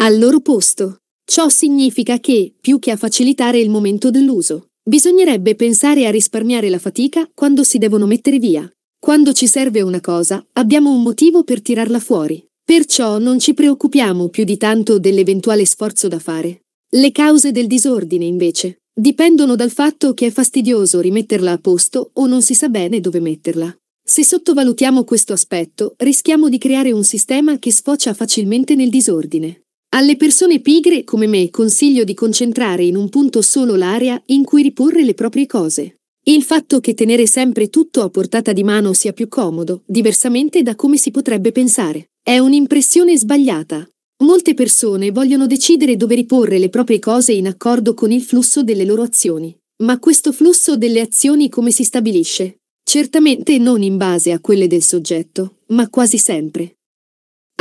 Al loro posto. Ciò significa che, più che a facilitare il momento dell'uso, bisognerebbe pensare a risparmiare la fatica quando si devono mettere via. Quando ci serve una cosa, abbiamo un motivo per tirarla fuori. Perciò non ci preoccupiamo più di tanto dell'eventuale sforzo da fare. Le cause del disordine, invece, dipendono dal fatto che è fastidioso rimetterla a posto o non si sa bene dove metterla. Se sottovalutiamo questo aspetto, rischiamo di creare un sistema che sfocia facilmente nel disordine. Alle persone pigre come me consiglio di concentrare in un punto solo l'area in cui riporre le proprie cose. Il fatto che tenere sempre tutto a portata di mano sia più comodo, diversamente da come si potrebbe pensare, è un'impressione sbagliata. Molte persone vogliono decidere dove riporre le proprie cose in accordo con il flusso delle loro azioni. Ma questo flusso delle azioni come si stabilisce? Certamente non in base a quelle del soggetto, ma quasi sempre.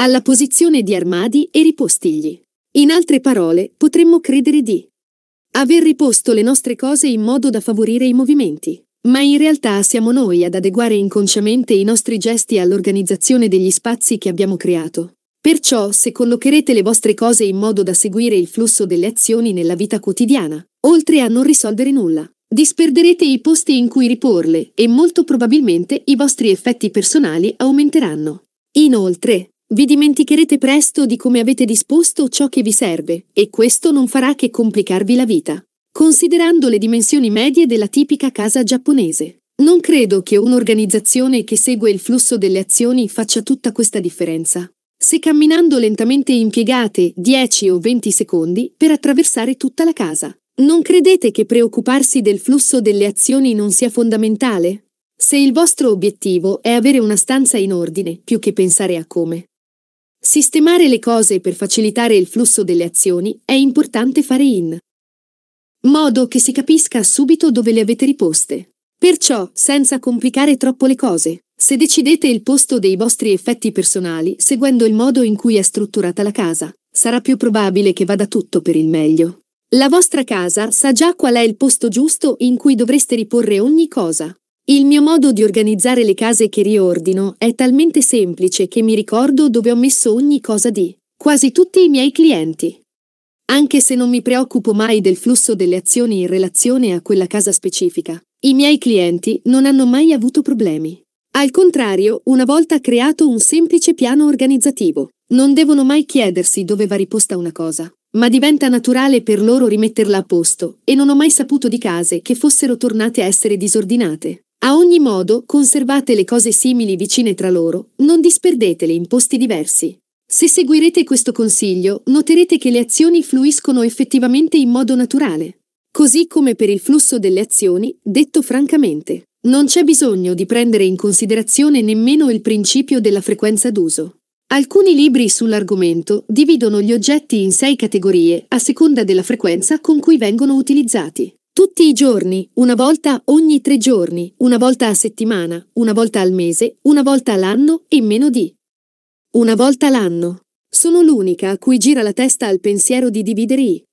Alla posizione di armadi e ripostigli. In altre parole, potremmo credere di aver riposto le nostre cose in modo da favorire i movimenti. Ma in realtà siamo noi ad adeguare inconsciamente i nostri gesti all'organizzazione degli spazi che abbiamo creato. Perciò, se collocherete le vostre cose in modo da seguire il flusso delle azioni nella vita quotidiana, oltre a non risolvere nulla, disperderete i posti in cui riporle e molto probabilmente i vostri effetti personali aumenteranno. Inoltre, vi dimenticherete presto di come avete disposto ciò che vi serve, e questo non farà che complicarvi la vita. Considerando le dimensioni medie della tipica casa giapponese, non credo che un'organizzazione che segue il flusso delle azioni faccia tutta questa differenza. Se camminando lentamente impiegate 10 o 20 secondi per attraversare tutta la casa, non credete che preoccuparsi del flusso delle azioni non sia fondamentale? Se il vostro obiettivo è avere una stanza in ordine, più che pensare a come, Sistemare le cose per facilitare il flusso delle azioni è importante fare in modo che si capisca subito dove le avete riposte. Perciò, senza complicare troppo le cose, se decidete il posto dei vostri effetti personali seguendo il modo in cui è strutturata la casa, sarà più probabile che vada tutto per il meglio. La vostra casa sa già qual è il posto giusto in cui dovreste riporre ogni cosa, il mio modo di organizzare le case che riordino è talmente semplice che mi ricordo dove ho messo ogni cosa di quasi tutti i miei clienti. Anche se non mi preoccupo mai del flusso delle azioni in relazione a quella casa specifica, i miei clienti non hanno mai avuto problemi. Al contrario, una volta creato un semplice piano organizzativo, non devono mai chiedersi dove va riposta una cosa, ma diventa naturale per loro rimetterla a posto, e non ho mai saputo di case che fossero tornate a essere disordinate. A ogni modo, conservate le cose simili vicine tra loro, non disperdetele in posti diversi. Se seguirete questo consiglio, noterete che le azioni fluiscono effettivamente in modo naturale. Così come per il flusso delle azioni, detto francamente, non c'è bisogno di prendere in considerazione nemmeno il principio della frequenza d'uso. Alcuni libri sull'argomento dividono gli oggetti in sei categorie a seconda della frequenza con cui vengono utilizzati. Tutti i giorni, una volta ogni tre giorni, una volta a settimana, una volta al mese, una volta all'anno e meno di. Una volta l'anno. Sono l'unica a cui gira la testa al pensiero di dividere i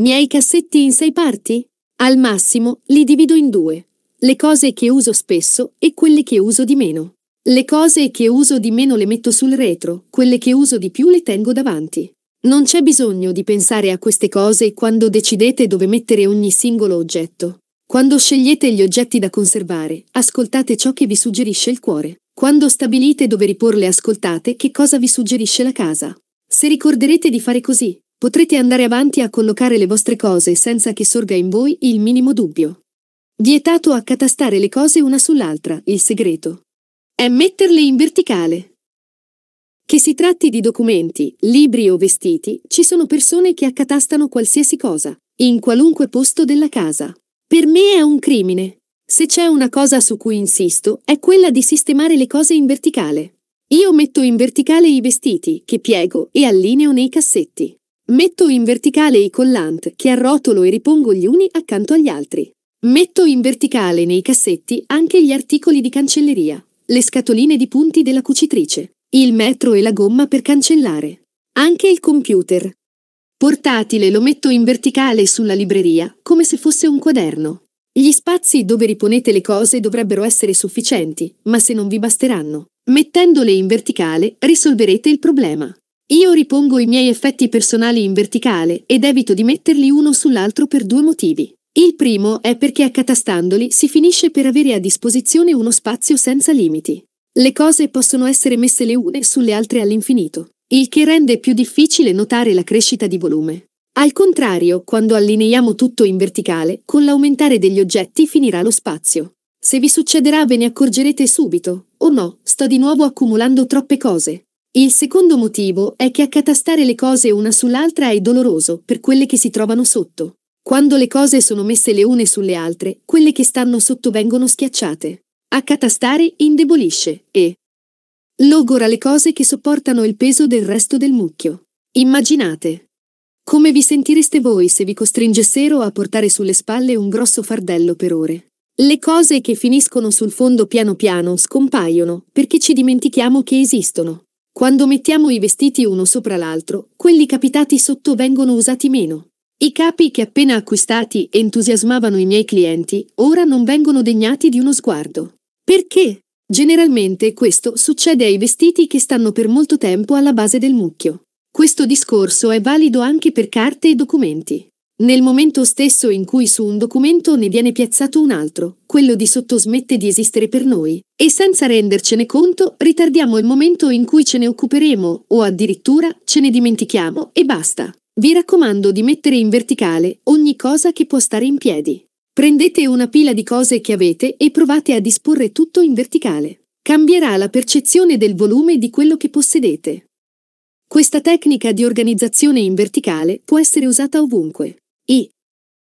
miei cassetti in sei parti? Al massimo li divido in due. Le cose che uso spesso e quelle che uso di meno. Le cose che uso di meno le metto sul retro, quelle che uso di più le tengo davanti. Non c'è bisogno di pensare a queste cose quando decidete dove mettere ogni singolo oggetto. Quando scegliete gli oggetti da conservare, ascoltate ciò che vi suggerisce il cuore. Quando stabilite dove riporle, ascoltate che cosa vi suggerisce la casa. Se ricorderete di fare così, potrete andare avanti a collocare le vostre cose senza che sorga in voi il minimo dubbio. Vietato accatastare le cose una sull'altra, il segreto. È metterle in verticale. Che si tratti di documenti, libri o vestiti, ci sono persone che accatastano qualsiasi cosa, in qualunque posto della casa. Per me è un crimine. Se c'è una cosa su cui insisto, è quella di sistemare le cose in verticale. Io metto in verticale i vestiti, che piego e allineo nei cassetti. Metto in verticale i collant, che arrotolo e ripongo gli uni accanto agli altri. Metto in verticale nei cassetti anche gli articoli di cancelleria, le scatoline di punti della cucitrice, il metro e la gomma per cancellare. Anche il computer. Portatile lo metto in verticale sulla libreria, come se fosse un quaderno. Gli spazi dove riponete le cose dovrebbero essere sufficienti, ma se non vi basteranno, mettendole in verticale risolverete il problema. Io ripongo i miei effetti personali in verticale ed evito di metterli uno sull'altro per due motivi. Il primo è perché accatastandoli si finisce per avere a disposizione uno spazio senza limiti. Le cose possono essere messe le une sulle altre all'infinito, il che rende più difficile notare la crescita di volume. Al contrario, quando allineiamo tutto in verticale, con l'aumentare degli oggetti finirà lo spazio. Se vi succederà ve ne accorgerete subito, o no, sto di nuovo accumulando troppe cose. Il secondo motivo è che accatastare le cose una sull'altra è doloroso per quelle che si trovano sotto. Quando le cose sono messe le une sulle altre, quelle che stanno sotto vengono schiacciate. Accatastare indebolisce e logora le cose che sopportano il peso del resto del mucchio. Immaginate come vi sentireste voi se vi costringessero a portare sulle spalle un grosso fardello per ore? Le cose che finiscono sul fondo piano piano scompaiono perché ci dimentichiamo che esistono. Quando mettiamo i vestiti uno sopra l'altro, quelli capitati sotto vengono usati meno. I capi che appena acquistati entusiasmavano i miei clienti ora non vengono degnati di uno sguardo. Perché? Generalmente questo succede ai vestiti che stanno per molto tempo alla base del mucchio. Questo discorso è valido anche per carte e documenti. Nel momento stesso in cui su un documento ne viene piazzato un altro, quello di sotto smette di esistere per noi, e senza rendercene conto ritardiamo il momento in cui ce ne occuperemo o addirittura ce ne dimentichiamo e basta. Vi raccomando di mettere in verticale ogni cosa che può stare in piedi. Prendete una pila di cose che avete e provate a disporre tutto in verticale. Cambierà la percezione del volume di quello che possedete. Questa tecnica di organizzazione in verticale può essere usata ovunque. I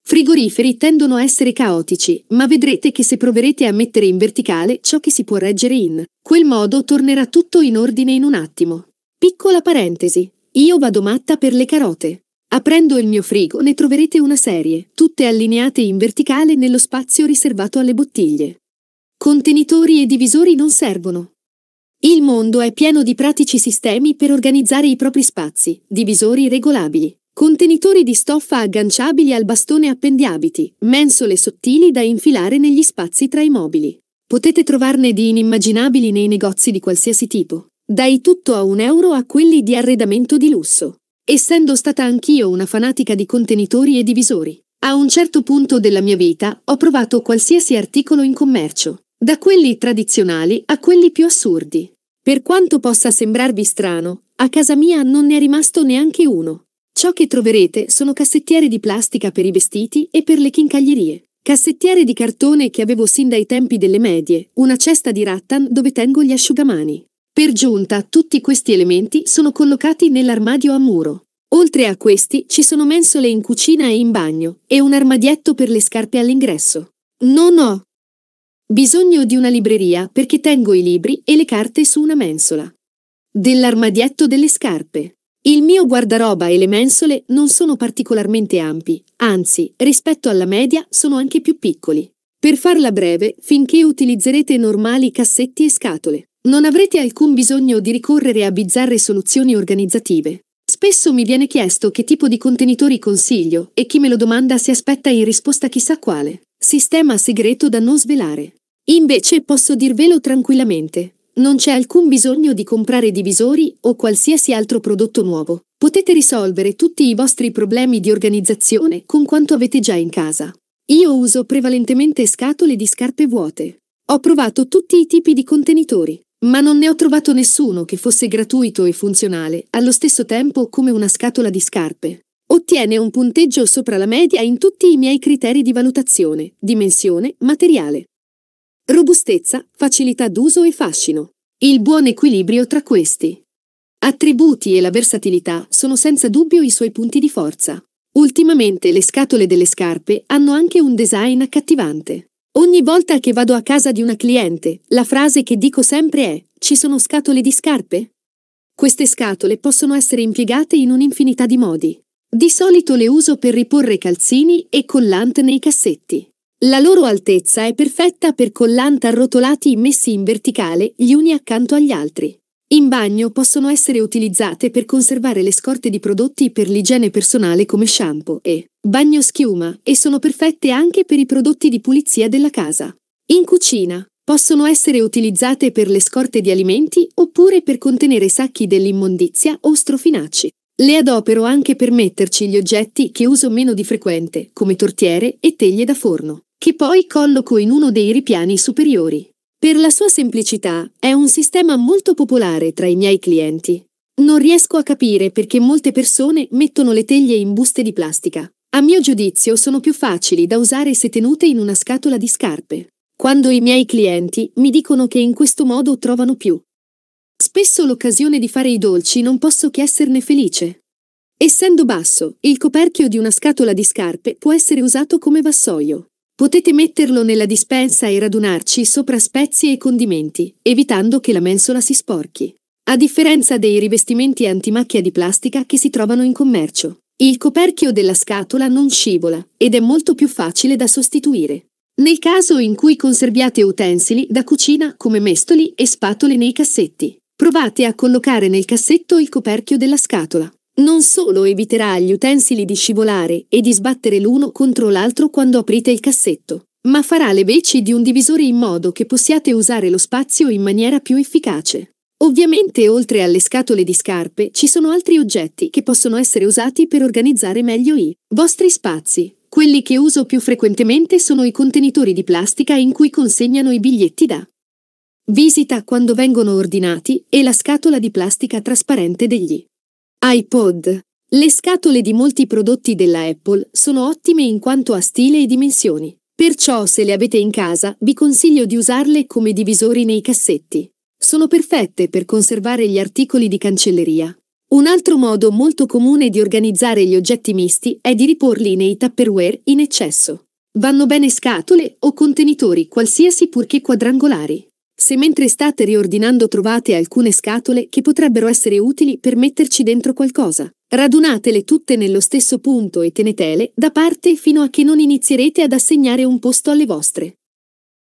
frigoriferi tendono a essere caotici, ma vedrete che se proverete a mettere in verticale ciò che si può reggere in quel modo tornerà tutto in ordine in un attimo. Piccola parentesi, io vado matta per le carote. Aprendo il mio frigo ne troverete una serie, tutte allineate in verticale nello spazio riservato alle bottiglie. Contenitori e divisori non servono. Il mondo è pieno di pratici sistemi per organizzare i propri spazi, divisori regolabili, contenitori di stoffa agganciabili al bastone appendiabiti, mensole sottili da infilare negli spazi tra i mobili. Potete trovarne di inimmaginabili nei negozi di qualsiasi tipo, dai tutto a un euro a quelli di arredamento di lusso essendo stata anch'io una fanatica di contenitori e divisori. A un certo punto della mia vita ho provato qualsiasi articolo in commercio, da quelli tradizionali a quelli più assurdi. Per quanto possa sembrarvi strano, a casa mia non ne è rimasto neanche uno. Ciò che troverete sono cassettiere di plastica per i vestiti e per le chincaglierie, cassettiere di cartone che avevo sin dai tempi delle medie, una cesta di rattan dove tengo gli asciugamani, per giunta, tutti questi elementi sono collocati nell'armadio a muro. Oltre a questi ci sono mensole in cucina e in bagno, e un armadietto per le scarpe all'ingresso. Non ho bisogno di una libreria perché tengo i libri e le carte su una mensola. Dell'armadietto delle scarpe. Il mio guardaroba e le mensole non sono particolarmente ampi, anzi, rispetto alla media sono anche più piccoli. Per farla breve, finché utilizzerete normali cassetti e scatole. Non avrete alcun bisogno di ricorrere a bizzarre soluzioni organizzative. Spesso mi viene chiesto che tipo di contenitori consiglio e chi me lo domanda si aspetta in risposta chissà quale. Sistema segreto da non svelare. Invece posso dirvelo tranquillamente. Non c'è alcun bisogno di comprare divisori o qualsiasi altro prodotto nuovo. Potete risolvere tutti i vostri problemi di organizzazione con quanto avete già in casa. Io uso prevalentemente scatole di scarpe vuote. Ho provato tutti i tipi di contenitori ma non ne ho trovato nessuno che fosse gratuito e funzionale, allo stesso tempo come una scatola di scarpe. Ottiene un punteggio sopra la media in tutti i miei criteri di valutazione, dimensione, materiale. Robustezza, facilità d'uso e fascino. Il buon equilibrio tra questi. Attributi e la versatilità sono senza dubbio i suoi punti di forza. Ultimamente le scatole delle scarpe hanno anche un design accattivante. Ogni volta che vado a casa di una cliente, la frase che dico sempre è ci sono scatole di scarpe? Queste scatole possono essere impiegate in un'infinità di modi. Di solito le uso per riporre calzini e collante nei cassetti. La loro altezza è perfetta per collant arrotolati messi in verticale gli uni accanto agli altri. In bagno possono essere utilizzate per conservare le scorte di prodotti per l'igiene personale come shampoo e bagno schiuma e sono perfette anche per i prodotti di pulizia della casa. In cucina possono essere utilizzate per le scorte di alimenti oppure per contenere sacchi dell'immondizia o strofinacci. Le adopero anche per metterci gli oggetti che uso meno di frequente, come tortiere e teglie da forno, che poi colloco in uno dei ripiani superiori. Per la sua semplicità, è un sistema molto popolare tra i miei clienti. Non riesco a capire perché molte persone mettono le teglie in buste di plastica. A mio giudizio sono più facili da usare se tenute in una scatola di scarpe. Quando i miei clienti mi dicono che in questo modo trovano più. Spesso l'occasione di fare i dolci non posso che esserne felice. Essendo basso, il coperchio di una scatola di scarpe può essere usato come vassoio. Potete metterlo nella dispensa e radunarci sopra spezie e condimenti, evitando che la mensola si sporchi. A differenza dei rivestimenti antimacchia di plastica che si trovano in commercio, il coperchio della scatola non scivola ed è molto più facile da sostituire. Nel caso in cui conserviate utensili da cucina come mestoli e spatole nei cassetti, provate a collocare nel cassetto il coperchio della scatola. Non solo eviterà agli utensili di scivolare e di sbattere l'uno contro l'altro quando aprite il cassetto, ma farà le veci di un divisore in modo che possiate usare lo spazio in maniera più efficace. Ovviamente oltre alle scatole di scarpe ci sono altri oggetti che possono essere usati per organizzare meglio i vostri spazi. Quelli che uso più frequentemente sono i contenitori di plastica in cui consegnano i biglietti da visita quando vengono ordinati e la scatola di plastica trasparente degli iPod. Le scatole di molti prodotti della Apple sono ottime in quanto a stile e dimensioni. Perciò se le avete in casa vi consiglio di usarle come divisori nei cassetti. Sono perfette per conservare gli articoli di cancelleria. Un altro modo molto comune di organizzare gli oggetti misti è di riporli nei Tupperware in eccesso. Vanno bene scatole o contenitori qualsiasi purché quadrangolari. Se mentre state riordinando trovate alcune scatole che potrebbero essere utili per metterci dentro qualcosa, radunatele tutte nello stesso punto e tenetele da parte fino a che non inizierete ad assegnare un posto alle vostre.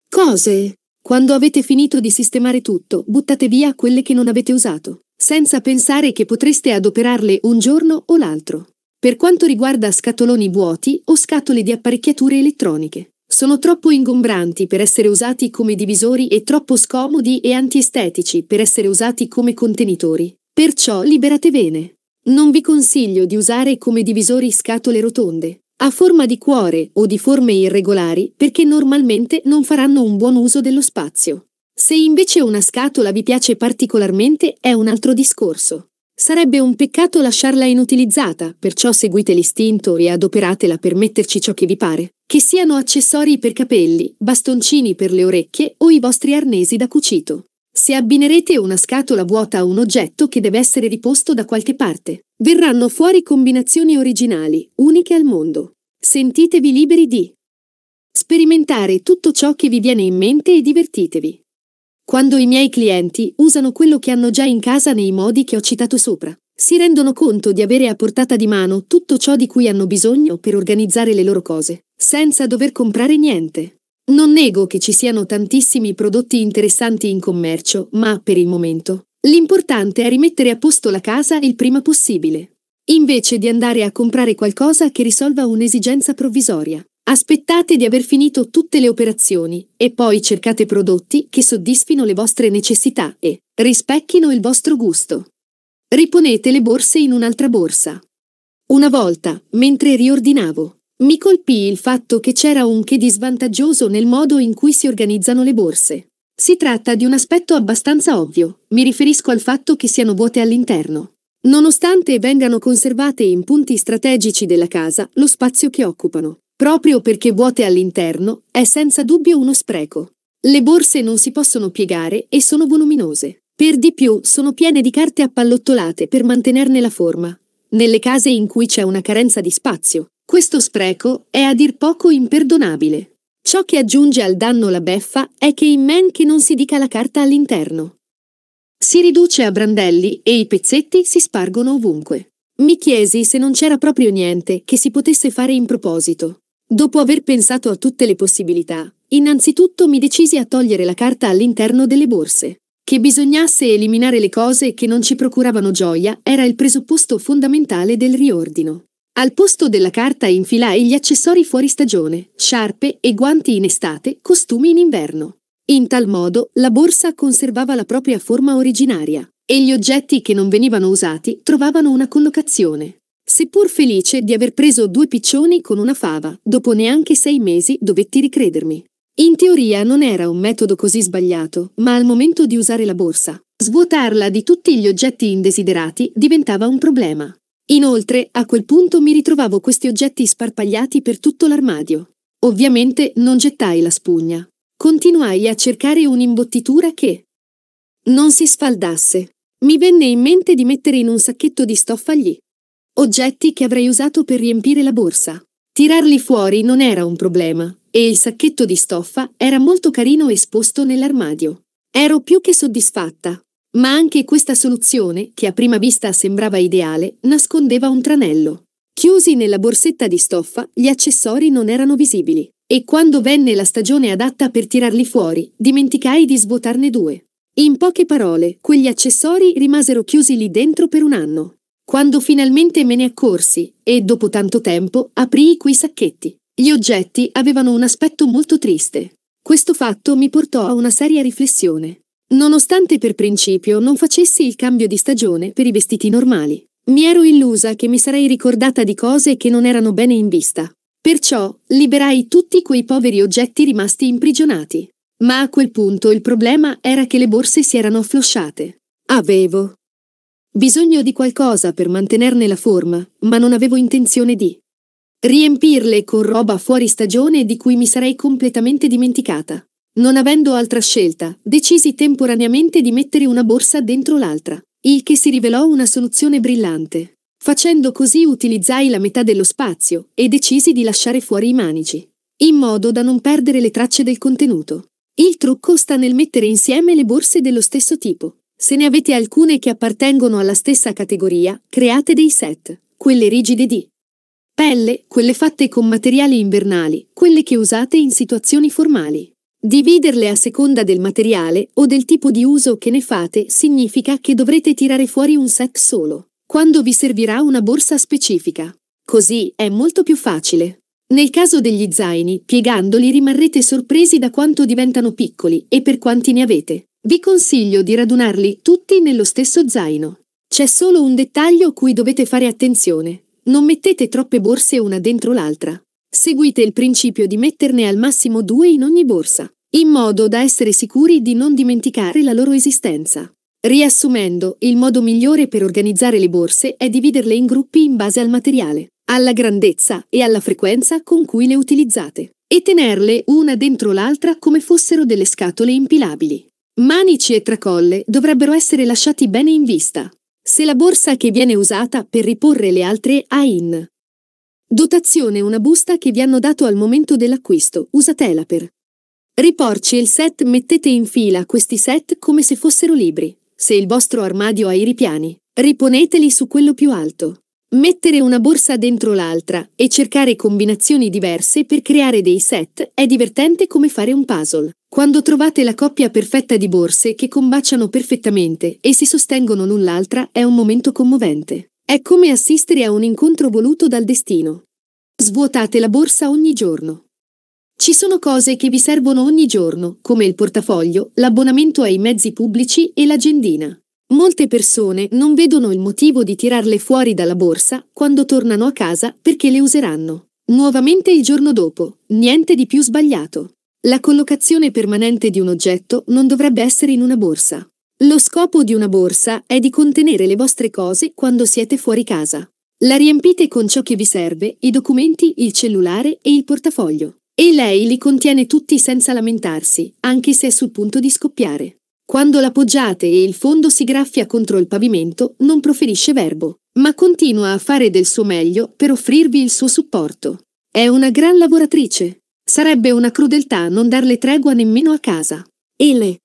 Cose. Quando avete finito di sistemare tutto, buttate via quelle che non avete usato, senza pensare che potreste adoperarle un giorno o l'altro. Per quanto riguarda scatoloni vuoti o scatole di apparecchiature elettroniche, sono troppo ingombranti per essere usati come divisori e troppo scomodi e antiestetici per essere usati come contenitori. Perciò liberatevene. Non vi consiglio di usare come divisori scatole rotonde, a forma di cuore o di forme irregolari perché normalmente non faranno un buon uso dello spazio. Se invece una scatola vi piace particolarmente è un altro discorso. Sarebbe un peccato lasciarla inutilizzata, perciò seguite l'istinto e adoperatela per metterci ciò che vi pare, che siano accessori per capelli, bastoncini per le orecchie o i vostri arnesi da cucito. Se abbinerete una scatola vuota a un oggetto che deve essere riposto da qualche parte, verranno fuori combinazioni originali, uniche al mondo. Sentitevi liberi di sperimentare tutto ciò che vi viene in mente e divertitevi. Quando i miei clienti usano quello che hanno già in casa nei modi che ho citato sopra, si rendono conto di avere a portata di mano tutto ciò di cui hanno bisogno per organizzare le loro cose, senza dover comprare niente. Non nego che ci siano tantissimi prodotti interessanti in commercio, ma per il momento l'importante è rimettere a posto la casa il prima possibile, invece di andare a comprare qualcosa che risolva un'esigenza provvisoria. Aspettate di aver finito tutte le operazioni e poi cercate prodotti che soddisfino le vostre necessità e rispecchino il vostro gusto. Riponete le borse in un'altra borsa. Una volta, mentre riordinavo, mi colpì il fatto che c'era un che di svantaggioso nel modo in cui si organizzano le borse. Si tratta di un aspetto abbastanza ovvio, mi riferisco al fatto che siano vuote all'interno. Nonostante vengano conservate in punti strategici della casa lo spazio che occupano. Proprio perché vuote all'interno, è senza dubbio uno spreco. Le borse non si possono piegare e sono voluminose. Per di più, sono piene di carte appallottolate per mantenerne la forma. Nelle case in cui c'è una carenza di spazio, questo spreco è a dir poco imperdonabile. Ciò che aggiunge al danno la beffa è che in men che non si dica la carta all'interno. Si riduce a brandelli e i pezzetti si spargono ovunque. Mi chiesi se non c'era proprio niente che si potesse fare in proposito. Dopo aver pensato a tutte le possibilità, innanzitutto mi decisi a togliere la carta all'interno delle borse. Che bisognasse eliminare le cose che non ci procuravano gioia era il presupposto fondamentale del riordino. Al posto della carta infilai gli accessori fuori stagione, sciarpe e guanti in estate, costumi in inverno. In tal modo la borsa conservava la propria forma originaria e gli oggetti che non venivano usati trovavano una collocazione. Seppur felice di aver preso due piccioni con una fava, dopo neanche sei mesi dovetti ricredermi. In teoria non era un metodo così sbagliato, ma al momento di usare la borsa, svuotarla di tutti gli oggetti indesiderati diventava un problema. Inoltre, a quel punto mi ritrovavo questi oggetti sparpagliati per tutto l'armadio. Ovviamente non gettai la spugna. Continuai a cercare un'imbottitura che non si sfaldasse. Mi venne in mente di mettere in un sacchetto di stoffa lì. Oggetti che avrei usato per riempire la borsa. Tirarli fuori non era un problema, e il sacchetto di stoffa era molto carino esposto nell'armadio. Ero più che soddisfatta. Ma anche questa soluzione, che a prima vista sembrava ideale, nascondeva un tranello. Chiusi nella borsetta di stoffa, gli accessori non erano visibili, e quando venne la stagione adatta per tirarli fuori, dimenticai di svuotarne due. In poche parole, quegli accessori rimasero chiusi lì dentro per un anno, quando finalmente me ne accorsi e, dopo tanto tempo, aprii quei sacchetti. Gli oggetti avevano un aspetto molto triste. Questo fatto mi portò a una seria riflessione. Nonostante per principio non facessi il cambio di stagione per i vestiti normali, mi ero illusa che mi sarei ricordata di cose che non erano bene in vista. Perciò liberai tutti quei poveri oggetti rimasti imprigionati. Ma a quel punto il problema era che le borse si erano afflosciate. Avevo Bisogno di qualcosa per mantenerne la forma, ma non avevo intenzione di riempirle con roba fuori stagione di cui mi sarei completamente dimenticata. Non avendo altra scelta, decisi temporaneamente di mettere una borsa dentro l'altra, il che si rivelò una soluzione brillante. Facendo così utilizzai la metà dello spazio e decisi di lasciare fuori i manici, in modo da non perdere le tracce del contenuto. Il trucco sta nel mettere insieme le borse dello stesso tipo. Se ne avete alcune che appartengono alla stessa categoria, create dei set, quelle rigide di pelle, quelle fatte con materiali invernali, quelle che usate in situazioni formali. Dividerle a seconda del materiale o del tipo di uso che ne fate significa che dovrete tirare fuori un set solo, quando vi servirà una borsa specifica. Così è molto più facile. Nel caso degli zaini, piegandoli rimarrete sorpresi da quanto diventano piccoli e per quanti ne avete. Vi consiglio di radunarli tutti nello stesso zaino. C'è solo un dettaglio cui dovete fare attenzione. Non mettete troppe borse una dentro l'altra. Seguite il principio di metterne al massimo due in ogni borsa, in modo da essere sicuri di non dimenticare la loro esistenza. Riassumendo, il modo migliore per organizzare le borse è dividerle in gruppi in base al materiale, alla grandezza e alla frequenza con cui le utilizzate, e tenerle una dentro l'altra come fossero delle scatole impilabili. Manici e tracolle dovrebbero essere lasciati bene in vista, se la borsa che viene usata per riporre le altre ha in dotazione una busta che vi hanno dato al momento dell'acquisto, usatela per riporci il set, mettete in fila questi set come se fossero libri. Se il vostro armadio ha i ripiani, riponeteli su quello più alto. Mettere una borsa dentro l'altra e cercare combinazioni diverse per creare dei set è divertente come fare un puzzle. Quando trovate la coppia perfetta di borse che combaciano perfettamente e si sostengono l'un l'altra è un momento commovente. È come assistere a un incontro voluto dal destino. Svuotate la borsa ogni giorno. Ci sono cose che vi servono ogni giorno, come il portafoglio, l'abbonamento ai mezzi pubblici e l'agendina. Molte persone non vedono il motivo di tirarle fuori dalla borsa quando tornano a casa perché le useranno. Nuovamente il giorno dopo, niente di più sbagliato. La collocazione permanente di un oggetto non dovrebbe essere in una borsa. Lo scopo di una borsa è di contenere le vostre cose quando siete fuori casa. La riempite con ciò che vi serve, i documenti, il cellulare e il portafoglio. E lei li contiene tutti senza lamentarsi, anche se è sul punto di scoppiare. Quando la poggiate e il fondo si graffia contro il pavimento, non proferisce verbo, ma continua a fare del suo meglio per offrirvi il suo supporto. È una gran lavoratrice. Sarebbe una crudeltà non darle tregua nemmeno a casa. Ele.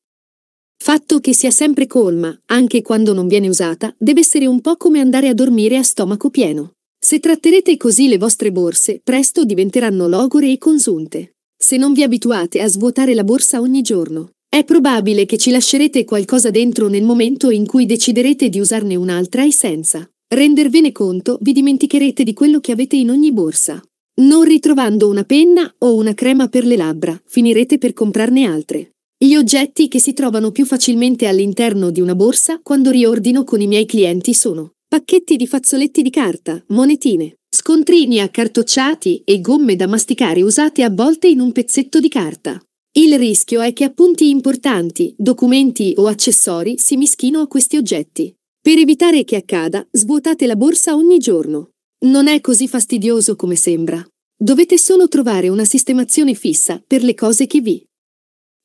Fatto che sia sempre colma, anche quando non viene usata, deve essere un po' come andare a dormire a stomaco pieno. Se tratterete così le vostre borse, presto diventeranno logore e consunte. Se non vi abituate a svuotare la borsa ogni giorno, è probabile che ci lascerete qualcosa dentro nel momento in cui deciderete di usarne un'altra e senza rendervene conto vi dimenticherete di quello che avete in ogni borsa. Non ritrovando una penna o una crema per le labbra, finirete per comprarne altre. Gli oggetti che si trovano più facilmente all'interno di una borsa quando riordino con i miei clienti sono pacchetti di fazzoletti di carta, monetine, scontrini accartocciati e gomme da masticare usate a volte in un pezzetto di carta. Il rischio è che appunti importanti, documenti o accessori si mischino a questi oggetti. Per evitare che accada, svuotate la borsa ogni giorno. Non è così fastidioso come sembra. Dovete solo trovare una sistemazione fissa per le cose che vi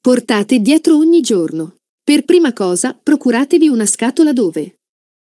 portate dietro ogni giorno. Per prima cosa, procuratevi una scatola dove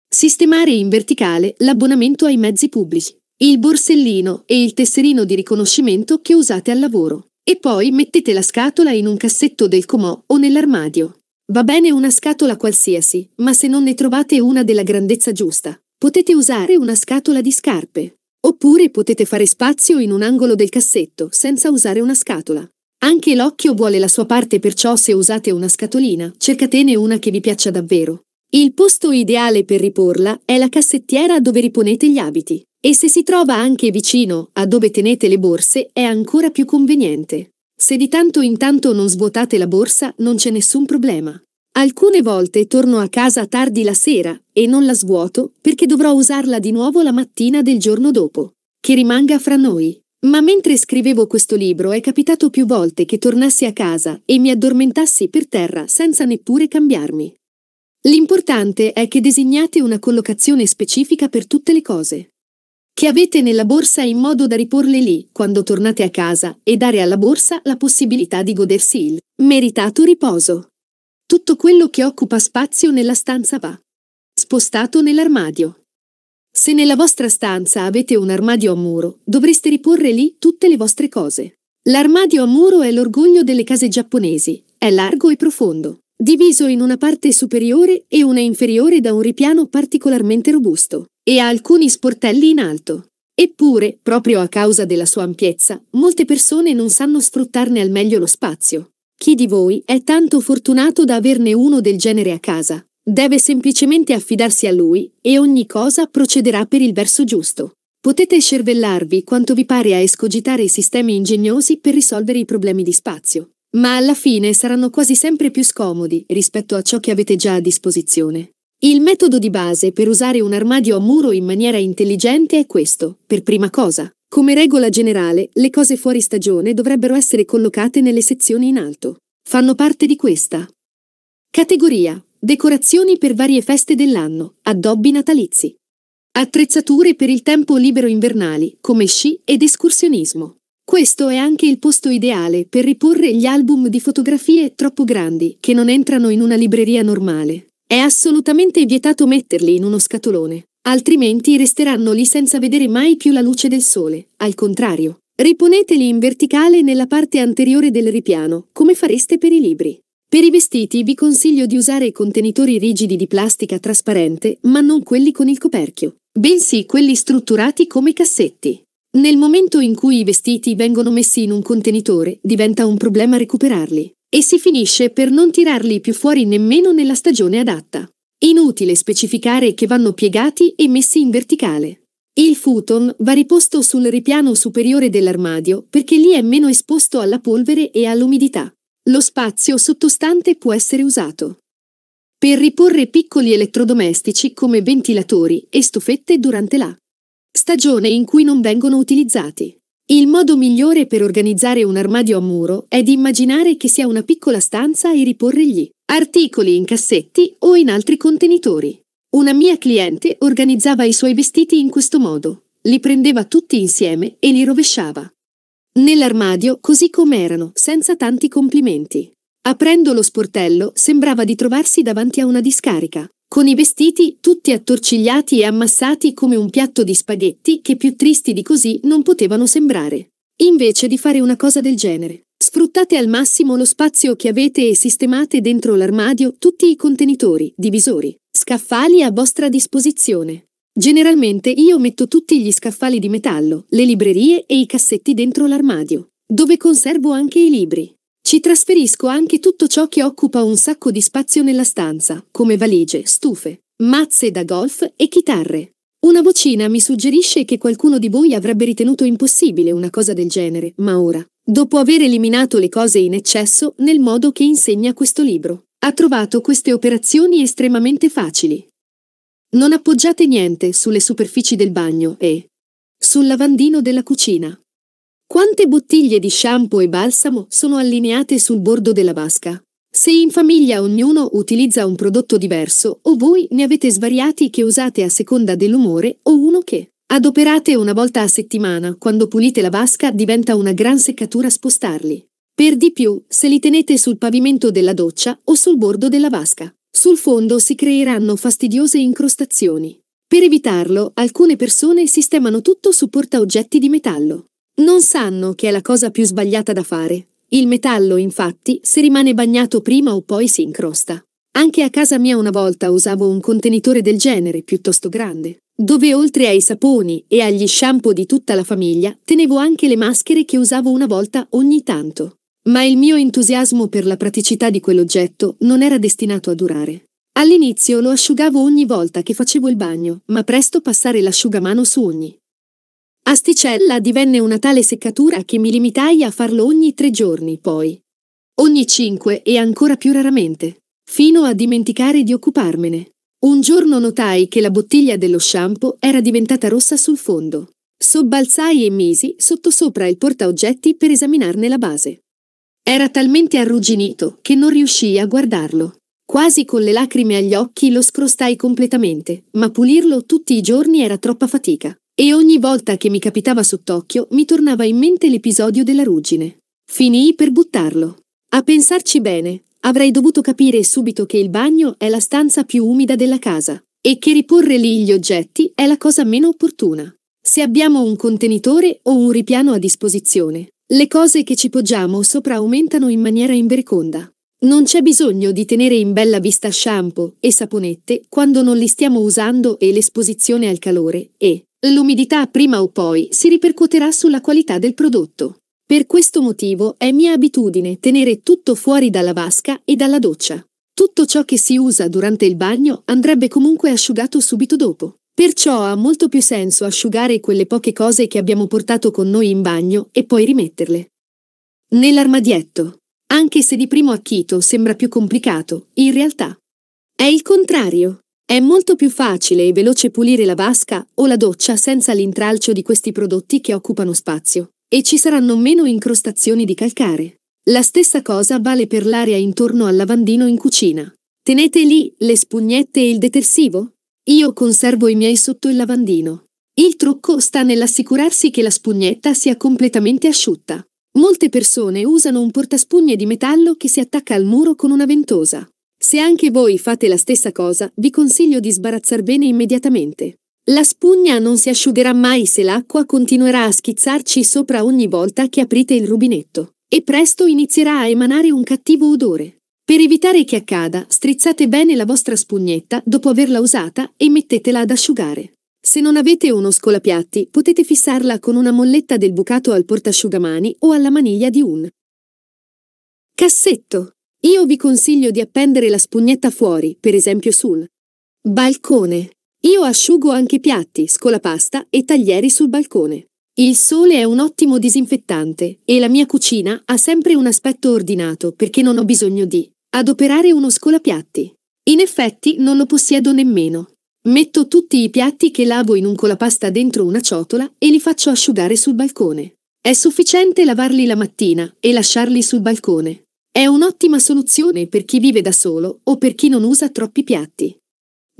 sistemare in verticale l'abbonamento ai mezzi pubblici, il borsellino e il tesserino di riconoscimento che usate al lavoro. E poi mettete la scatola in un cassetto del comò o nell'armadio. Va bene una scatola qualsiasi, ma se non ne trovate una della grandezza giusta, Potete usare una scatola di scarpe. Oppure potete fare spazio in un angolo del cassetto, senza usare una scatola. Anche l'occhio vuole la sua parte perciò se usate una scatolina, cercatene una che vi piaccia davvero. Il posto ideale per riporla è la cassettiera dove riponete gli abiti. E se si trova anche vicino a dove tenete le borse è ancora più conveniente. Se di tanto in tanto non svuotate la borsa non c'è nessun problema. Alcune volte torno a casa tardi la sera e non la svuoto perché dovrò usarla di nuovo la mattina del giorno dopo. Che rimanga fra noi. Ma mentre scrivevo questo libro è capitato più volte che tornassi a casa e mi addormentassi per terra senza neppure cambiarmi. L'importante è che designate una collocazione specifica per tutte le cose che avete nella borsa in modo da riporle lì quando tornate a casa e dare alla borsa la possibilità di godersi il meritato riposo. Tutto quello che occupa spazio nella stanza va spostato nell'armadio. Se nella vostra stanza avete un armadio a muro, dovreste riporre lì tutte le vostre cose. L'armadio a muro è l'orgoglio delle case giapponesi, è largo e profondo, diviso in una parte superiore e una inferiore da un ripiano particolarmente robusto, e ha alcuni sportelli in alto. Eppure, proprio a causa della sua ampiezza, molte persone non sanno sfruttarne al meglio lo spazio. Chi di voi è tanto fortunato da averne uno del genere a casa? Deve semplicemente affidarsi a lui e ogni cosa procederà per il verso giusto. Potete scervellarvi quanto vi pare a escogitare i sistemi ingegnosi per risolvere i problemi di spazio, ma alla fine saranno quasi sempre più scomodi rispetto a ciò che avete già a disposizione. Il metodo di base per usare un armadio a muro in maniera intelligente è questo, per prima cosa. Come regola generale, le cose fuori stagione dovrebbero essere collocate nelle sezioni in alto. Fanno parte di questa. Categoria. Decorazioni per varie feste dell'anno, addobbi natalizi. Attrezzature per il tempo libero invernali, come sci ed escursionismo. Questo è anche il posto ideale per riporre gli album di fotografie troppo grandi che non entrano in una libreria normale. È assolutamente vietato metterli in uno scatolone altrimenti resteranno lì senza vedere mai più la luce del sole. Al contrario, riponeteli in verticale nella parte anteriore del ripiano, come fareste per i libri. Per i vestiti vi consiglio di usare contenitori rigidi di plastica trasparente, ma non quelli con il coperchio, bensì quelli strutturati come cassetti. Nel momento in cui i vestiti vengono messi in un contenitore, diventa un problema recuperarli, e si finisce per non tirarli più fuori nemmeno nella stagione adatta. Inutile specificare che vanno piegati e messi in verticale. Il futon va riposto sul ripiano superiore dell'armadio perché lì è meno esposto alla polvere e all'umidità. Lo spazio sottostante può essere usato per riporre piccoli elettrodomestici come ventilatori e stufette durante la stagione in cui non vengono utilizzati. Il modo migliore per organizzare un armadio a muro è di immaginare che sia una piccola stanza e riporre gli articoli in cassetti o in altri contenitori. Una mia cliente organizzava i suoi vestiti in questo modo, li prendeva tutti insieme e li rovesciava. Nell'armadio così com'erano, senza tanti complimenti. Aprendo lo sportello sembrava di trovarsi davanti a una discarica, con i vestiti tutti attorcigliati e ammassati come un piatto di spaghetti che più tristi di così non potevano sembrare. Invece di fare una cosa del genere, Sfruttate al massimo lo spazio che avete e sistemate dentro l'armadio tutti i contenitori, divisori, scaffali a vostra disposizione. Generalmente io metto tutti gli scaffali di metallo, le librerie e i cassetti dentro l'armadio, dove conservo anche i libri. Ci trasferisco anche tutto ciò che occupa un sacco di spazio nella stanza, come valigie, stufe, mazze da golf e chitarre. Una vocina mi suggerisce che qualcuno di voi avrebbe ritenuto impossibile una cosa del genere, ma ora, dopo aver eliminato le cose in eccesso nel modo che insegna questo libro. Ha trovato queste operazioni estremamente facili. Non appoggiate niente sulle superfici del bagno e sul lavandino della cucina. Quante bottiglie di shampoo e balsamo sono allineate sul bordo della vasca? Se in famiglia ognuno utilizza un prodotto diverso o voi ne avete svariati che usate a seconda dell'umore o uno che Adoperate una volta a settimana, quando pulite la vasca diventa una gran seccatura spostarli. Per di più, se li tenete sul pavimento della doccia o sul bordo della vasca. Sul fondo si creeranno fastidiose incrostazioni. Per evitarlo, alcune persone sistemano tutto su portaoggetti di metallo. Non sanno che è la cosa più sbagliata da fare. Il metallo, infatti, se rimane bagnato prima o poi si incrosta. Anche a casa mia una volta usavo un contenitore del genere, piuttosto grande dove oltre ai saponi e agli shampoo di tutta la famiglia, tenevo anche le maschere che usavo una volta ogni tanto. Ma il mio entusiasmo per la praticità di quell'oggetto non era destinato a durare. All'inizio lo asciugavo ogni volta che facevo il bagno, ma presto passare l'asciugamano su ogni asticella divenne una tale seccatura che mi limitai a farlo ogni tre giorni, poi ogni cinque e ancora più raramente, fino a dimenticare di occuparmene. Un giorno notai che la bottiglia dello shampoo era diventata rossa sul fondo. Sobbalzai e misi sottosopra il portaoggetti per esaminarne la base. Era talmente arrugginito che non riuscii a guardarlo. Quasi con le lacrime agli occhi lo scrostai completamente, ma pulirlo tutti i giorni era troppa fatica. E ogni volta che mi capitava sott'occhio mi tornava in mente l'episodio della ruggine. Finii per buttarlo. A pensarci bene, avrei dovuto capire subito che il bagno è la stanza più umida della casa e che riporre lì gli oggetti è la cosa meno opportuna. Se abbiamo un contenitore o un ripiano a disposizione, le cose che ci poggiamo sopra aumentano in maniera imberconda. Non c'è bisogno di tenere in bella vista shampoo e saponette quando non li stiamo usando e l'esposizione al calore e l'umidità prima o poi si ripercuoterà sulla qualità del prodotto. Per questo motivo è mia abitudine tenere tutto fuori dalla vasca e dalla doccia. Tutto ciò che si usa durante il bagno andrebbe comunque asciugato subito dopo. Perciò ha molto più senso asciugare quelle poche cose che abbiamo portato con noi in bagno e poi rimetterle. Nell'armadietto. Anche se di primo acchito sembra più complicato, in realtà è il contrario. È molto più facile e veloce pulire la vasca o la doccia senza l'intralcio di questi prodotti che occupano spazio e ci saranno meno incrostazioni di calcare. La stessa cosa vale per l'area intorno al lavandino in cucina. Tenete lì le spugnette e il detersivo? Io conservo i miei sotto il lavandino. Il trucco sta nell'assicurarsi che la spugnetta sia completamente asciutta. Molte persone usano un portaspugne di metallo che si attacca al muro con una ventosa. Se anche voi fate la stessa cosa, vi consiglio di sbarazzar bene immediatamente. La spugna non si asciugherà mai se l'acqua continuerà a schizzarci sopra ogni volta che aprite il rubinetto, e presto inizierà a emanare un cattivo odore. Per evitare che accada, strizzate bene la vostra spugnetta dopo averla usata e mettetela ad asciugare. Se non avete uno scolapiatti, potete fissarla con una molletta del bucato al portasciugamani o alla maniglia di un cassetto. Io vi consiglio di appendere la spugnetta fuori, per esempio sul balcone. Io asciugo anche piatti, scolapasta e taglieri sul balcone. Il sole è un ottimo disinfettante e la mia cucina ha sempre un aspetto ordinato perché non ho bisogno di adoperare uno scolapiatti. In effetti non lo possiedo nemmeno. Metto tutti i piatti che lavo in un colapasta dentro una ciotola e li faccio asciugare sul balcone. È sufficiente lavarli la mattina e lasciarli sul balcone. È un'ottima soluzione per chi vive da solo o per chi non usa troppi piatti.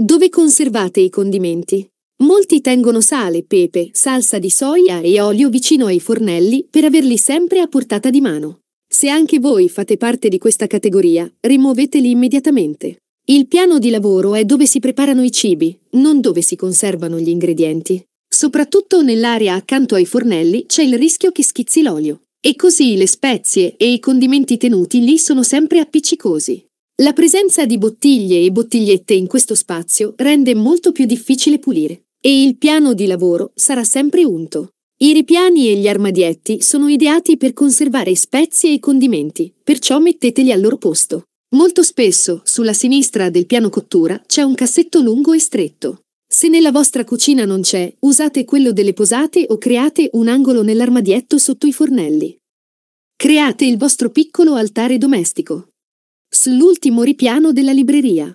Dove conservate i condimenti? Molti tengono sale, pepe, salsa di soia e olio vicino ai fornelli per averli sempre a portata di mano. Se anche voi fate parte di questa categoria, rimuoveteli immediatamente. Il piano di lavoro è dove si preparano i cibi, non dove si conservano gli ingredienti. Soprattutto nell'area accanto ai fornelli c'è il rischio che schizzi l'olio. E così le spezie e i condimenti tenuti lì sono sempre appiccicosi. La presenza di bottiglie e bottigliette in questo spazio rende molto più difficile pulire e il piano di lavoro sarà sempre unto. I ripiani e gli armadietti sono ideati per conservare spezie e condimenti, perciò metteteli al loro posto. Molto spesso, sulla sinistra del piano cottura, c'è un cassetto lungo e stretto. Se nella vostra cucina non c'è, usate quello delle posate o create un angolo nell'armadietto sotto i fornelli. Create il vostro piccolo altare domestico, sull'ultimo ripiano della libreria.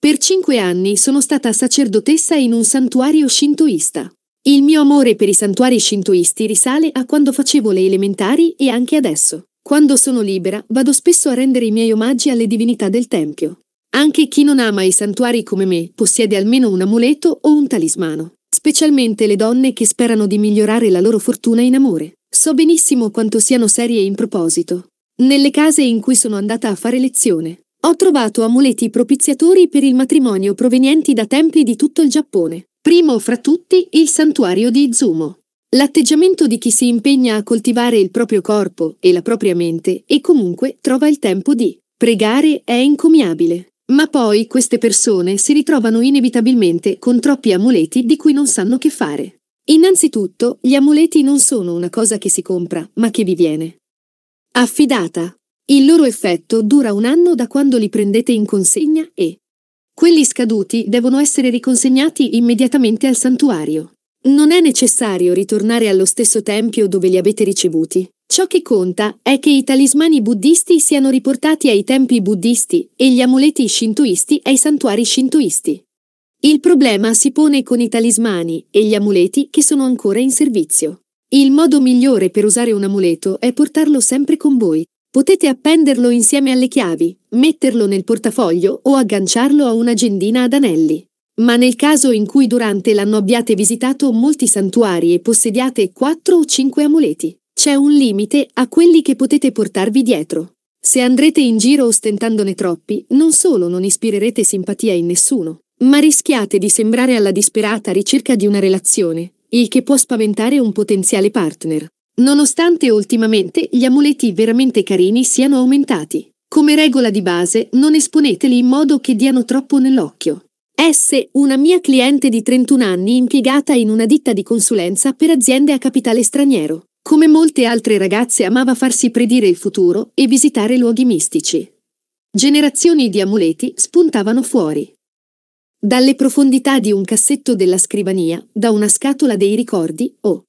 Per cinque anni sono stata sacerdotessa in un santuario shintoista. Il mio amore per i santuari shintoisti risale a quando facevo le elementari e anche adesso. Quando sono libera, vado spesso a rendere i miei omaggi alle divinità del tempio. Anche chi non ama i santuari come me possiede almeno un amuleto o un talismano, specialmente le donne che sperano di migliorare la loro fortuna in amore. So benissimo quanto siano serie in proposito, nelle case in cui sono andata a fare lezione. Ho trovato amuleti propiziatori per il matrimonio provenienti da templi di tutto il Giappone, primo fra tutti il santuario di Izumo. L'atteggiamento di chi si impegna a coltivare il proprio corpo e la propria mente e comunque trova il tempo di pregare è encomiabile. Ma poi queste persone si ritrovano inevitabilmente con troppi amuleti di cui non sanno che fare. Innanzitutto, gli amuleti non sono una cosa che si compra, ma che vi viene. Affidata. Il loro effetto dura un anno da quando li prendete in consegna e quelli scaduti devono essere riconsegnati immediatamente al santuario. Non è necessario ritornare allo stesso tempio dove li avete ricevuti. Ciò che conta è che i talismani buddisti siano riportati ai tempi buddisti e gli amuleti shintoisti ai santuari shintoisti. Il problema si pone con i talismani e gli amuleti che sono ancora in servizio. Il modo migliore per usare un amuleto è portarlo sempre con voi. Potete appenderlo insieme alle chiavi, metterlo nel portafoglio o agganciarlo a una gendina ad anelli. Ma nel caso in cui durante l'anno abbiate visitato molti santuari e possediate 4 o 5 amuleti, c'è un limite a quelli che potete portarvi dietro. Se andrete in giro ostentandone troppi, non solo non ispirerete simpatia in nessuno, ma rischiate di sembrare alla disperata ricerca di una relazione, il che può spaventare un potenziale partner. Nonostante ultimamente gli amuleti veramente carini siano aumentati. Come regola di base, non esponeteli in modo che diano troppo nell'occhio. S, una mia cliente di 31 anni impiegata in una ditta di consulenza per aziende a capitale straniero. Come molte altre ragazze amava farsi predire il futuro e visitare luoghi mistici. Generazioni di amuleti spuntavano fuori. Dalle profondità di un cassetto della scrivania, da una scatola dei ricordi o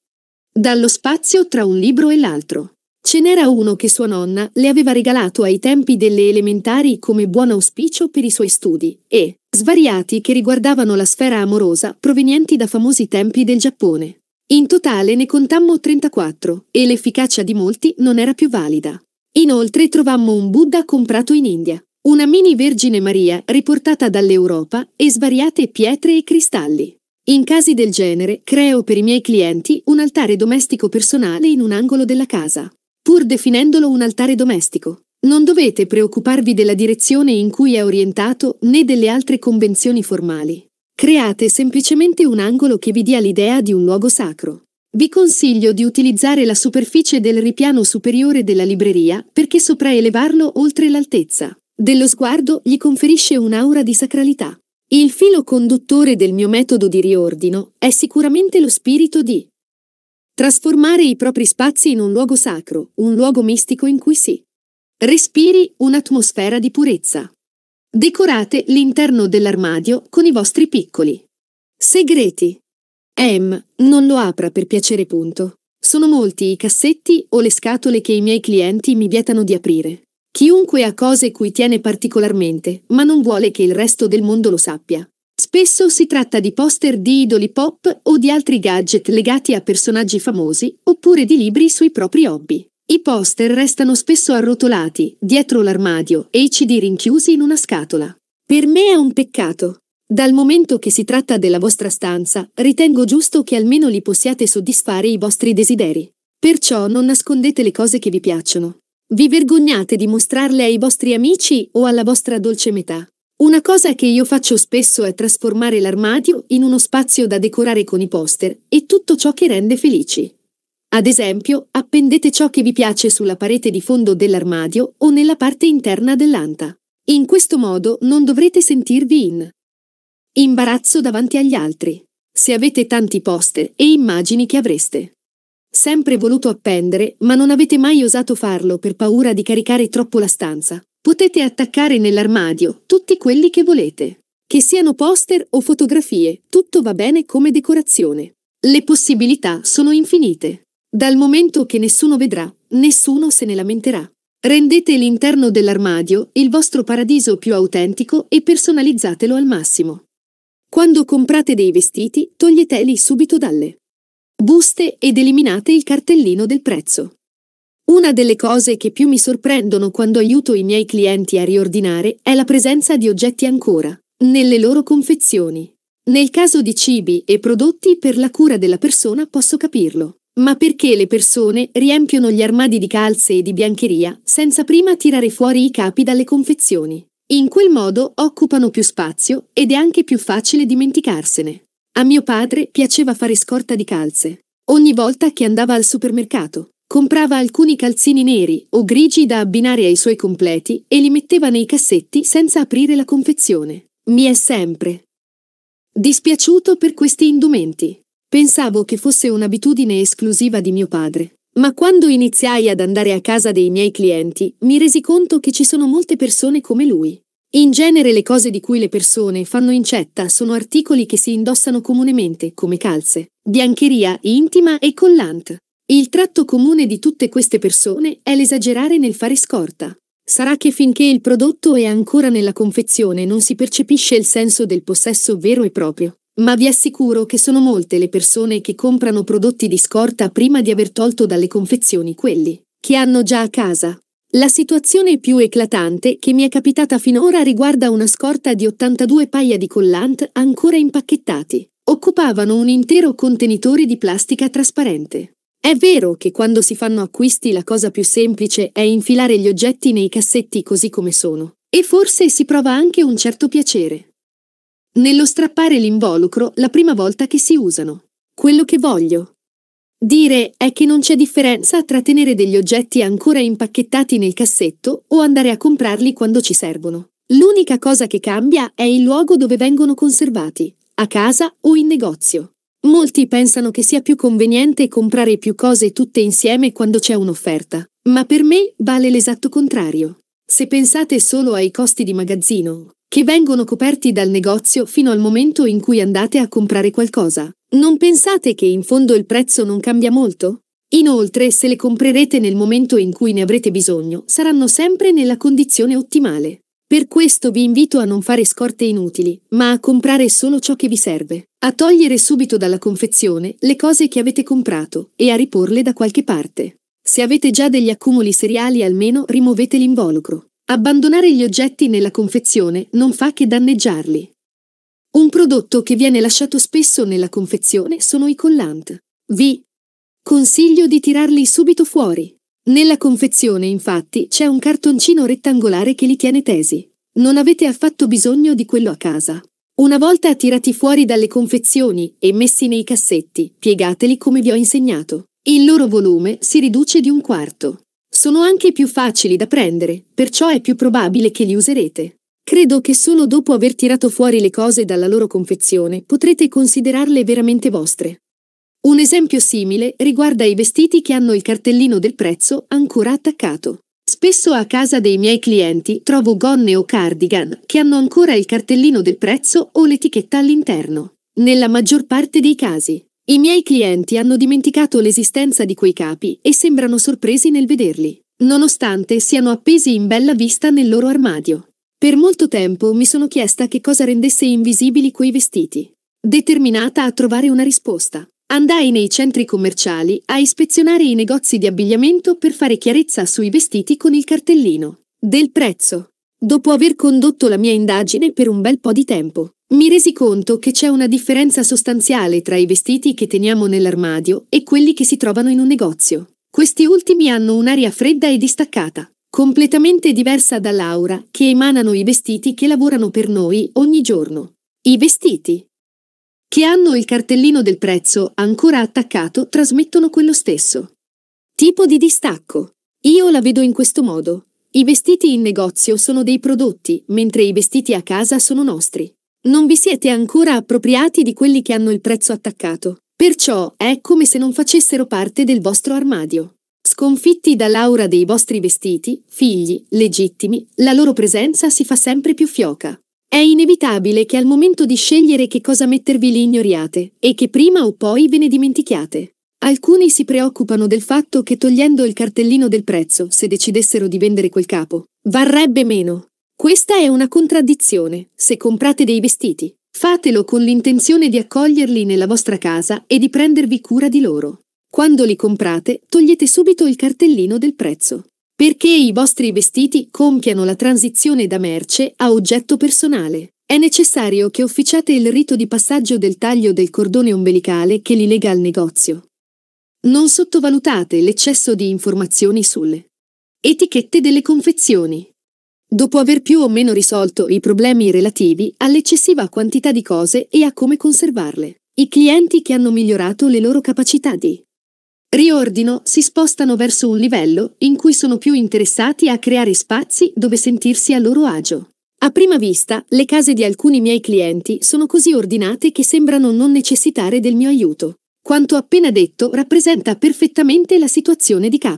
dallo spazio tra un libro e l'altro. Ce n'era uno che sua nonna le aveva regalato ai tempi delle elementari come buon auspicio per i suoi studi, e svariati che riguardavano la sfera amorosa provenienti da famosi tempi del Giappone. In totale ne contammo 34 e l'efficacia di molti non era più valida. Inoltre trovammo un Buddha comprato in India, una mini Vergine Maria riportata dall'Europa e svariate pietre e cristalli. In casi del genere creo per i miei clienti un altare domestico personale in un angolo della casa, pur definendolo un altare domestico. Non dovete preoccuparvi della direzione in cui è orientato né delle altre convenzioni formali. Create semplicemente un angolo che vi dia l'idea di un luogo sacro. Vi consiglio di utilizzare la superficie del ripiano superiore della libreria perché sopraelevarlo oltre l'altezza dello sguardo gli conferisce un'aura di sacralità. Il filo conduttore del mio metodo di riordino è sicuramente lo spirito di trasformare i propri spazi in un luogo sacro, un luogo mistico in cui si respiri un'atmosfera di purezza. Decorate l'interno dell'armadio con i vostri piccoli segreti. Em, non lo apra per piacere punto. Sono molti i cassetti o le scatole che i miei clienti mi vietano di aprire. Chiunque ha cose cui tiene particolarmente, ma non vuole che il resto del mondo lo sappia. Spesso si tratta di poster di idoli pop o di altri gadget legati a personaggi famosi, oppure di libri sui propri hobby. I poster restano spesso arrotolati, dietro l'armadio, e i CD rinchiusi in una scatola. Per me è un peccato. Dal momento che si tratta della vostra stanza, ritengo giusto che almeno li possiate soddisfare i vostri desideri. Perciò non nascondete le cose che vi piacciono. Vi vergognate di mostrarle ai vostri amici o alla vostra dolce metà. Una cosa che io faccio spesso è trasformare l'armadio in uno spazio da decorare con i poster e tutto ciò che rende felici. Ad esempio, appendete ciò che vi piace sulla parete di fondo dell'armadio o nella parte interna dell'anta. In questo modo non dovrete sentirvi in imbarazzo davanti agli altri, se avete tanti poster e immagini che avreste. Sempre voluto appendere, ma non avete mai osato farlo per paura di caricare troppo la stanza. Potete attaccare nell'armadio tutti quelli che volete. Che siano poster o fotografie, tutto va bene come decorazione. Le possibilità sono infinite. Dal momento che nessuno vedrà, nessuno se ne lamenterà. Rendete l'interno dell'armadio il vostro paradiso più autentico e personalizzatelo al massimo. Quando comprate dei vestiti, toglieteli subito dalle buste ed eliminate il cartellino del prezzo. Una delle cose che più mi sorprendono quando aiuto i miei clienti a riordinare è la presenza di oggetti ancora, nelle loro confezioni. Nel caso di cibi e prodotti per la cura della persona posso capirlo. Ma perché le persone riempiono gli armadi di calze e di biancheria senza prima tirare fuori i capi dalle confezioni? In quel modo occupano più spazio ed è anche più facile dimenticarsene. A mio padre piaceva fare scorta di calze. Ogni volta che andava al supermercato, comprava alcuni calzini neri o grigi da abbinare ai suoi completi e li metteva nei cassetti senza aprire la confezione. Mi è sempre dispiaciuto per questi indumenti. Pensavo che fosse un'abitudine esclusiva di mio padre. Ma quando iniziai ad andare a casa dei miei clienti, mi resi conto che ci sono molte persone come lui. In genere le cose di cui le persone fanno incetta sono articoli che si indossano comunemente, come calze, biancheria intima e collant. Il tratto comune di tutte queste persone è l'esagerare nel fare scorta. Sarà che finché il prodotto è ancora nella confezione non si percepisce il senso del possesso vero e proprio. Ma vi assicuro che sono molte le persone che comprano prodotti di scorta prima di aver tolto dalle confezioni quelli che hanno già a casa. La situazione più eclatante che mi è capitata finora riguarda una scorta di 82 paia di collant ancora impacchettati. Occupavano un intero contenitore di plastica trasparente. È vero che quando si fanno acquisti la cosa più semplice è infilare gli oggetti nei cassetti così come sono, e forse si prova anche un certo piacere. Nello strappare l'involucro la prima volta che si usano. Quello che voglio, Dire è che non c'è differenza tra tenere degli oggetti ancora impacchettati nel cassetto o andare a comprarli quando ci servono. L'unica cosa che cambia è il luogo dove vengono conservati, a casa o in negozio. Molti pensano che sia più conveniente comprare più cose tutte insieme quando c'è un'offerta, ma per me vale l'esatto contrario. Se pensate solo ai costi di magazzino, che vengono coperti dal negozio fino al momento in cui andate a comprare qualcosa, non pensate che in fondo il prezzo non cambia molto? Inoltre, se le comprerete nel momento in cui ne avrete bisogno, saranno sempre nella condizione ottimale. Per questo vi invito a non fare scorte inutili, ma a comprare solo ciò che vi serve, a togliere subito dalla confezione le cose che avete comprato e a riporle da qualche parte. Se avete già degli accumuli seriali almeno rimuovete l'involucro. Abbandonare gli oggetti nella confezione non fa che danneggiarli. Un prodotto che viene lasciato spesso nella confezione sono i collant. Vi consiglio di tirarli subito fuori. Nella confezione, infatti, c'è un cartoncino rettangolare che li tiene tesi. Non avete affatto bisogno di quello a casa. Una volta tirati fuori dalle confezioni e messi nei cassetti, piegateli come vi ho insegnato. Il loro volume si riduce di un quarto. Sono anche più facili da prendere, perciò è più probabile che li userete. Credo che solo dopo aver tirato fuori le cose dalla loro confezione potrete considerarle veramente vostre. Un esempio simile riguarda i vestiti che hanno il cartellino del prezzo ancora attaccato. Spesso a casa dei miei clienti trovo gonne o cardigan che hanno ancora il cartellino del prezzo o l'etichetta all'interno. Nella maggior parte dei casi, i miei clienti hanno dimenticato l'esistenza di quei capi e sembrano sorpresi nel vederli, nonostante siano appesi in bella vista nel loro armadio. Per molto tempo mi sono chiesta che cosa rendesse invisibili quei vestiti. Determinata a trovare una risposta, andai nei centri commerciali a ispezionare i negozi di abbigliamento per fare chiarezza sui vestiti con il cartellino del prezzo. Dopo aver condotto la mia indagine per un bel po' di tempo, mi resi conto che c'è una differenza sostanziale tra i vestiti che teniamo nell'armadio e quelli che si trovano in un negozio. Questi ultimi hanno un'aria fredda e distaccata, completamente diversa da l'aura che emanano i vestiti che lavorano per noi ogni giorno. I vestiti che hanno il cartellino del prezzo ancora attaccato trasmettono quello stesso. Tipo di distacco. Io la vedo in questo modo. I vestiti in negozio sono dei prodotti, mentre i vestiti a casa sono nostri. Non vi siete ancora appropriati di quelli che hanno il prezzo attaccato. Perciò è come se non facessero parte del vostro armadio. Sconfitti dall'aura dei vostri vestiti, figli, legittimi, la loro presenza si fa sempre più fioca. È inevitabile che al momento di scegliere che cosa mettervi li ignoriate e che prima o poi ve ne dimentichiate. Alcuni si preoccupano del fatto che togliendo il cartellino del prezzo, se decidessero di vendere quel capo, varrebbe meno. Questa è una contraddizione. Se comprate dei vestiti, fatelo con l'intenzione di accoglierli nella vostra casa e di prendervi cura di loro. Quando li comprate, togliete subito il cartellino del prezzo. Perché i vostri vestiti compiano la transizione da merce a oggetto personale. È necessario che officiate il rito di passaggio del taglio del cordone ombelicale che li lega al negozio. Non sottovalutate l'eccesso di informazioni sulle etichette delle confezioni. Dopo aver più o meno risolto i problemi relativi all'eccessiva quantità di cose e a come conservarle, i clienti che hanno migliorato le loro capacità di riordino si spostano verso un livello in cui sono più interessati a creare spazi dove sentirsi a loro agio. A prima vista, le case di alcuni miei clienti sono così ordinate che sembrano non necessitare del mio aiuto. Quanto appena detto rappresenta perfettamente la situazione di K.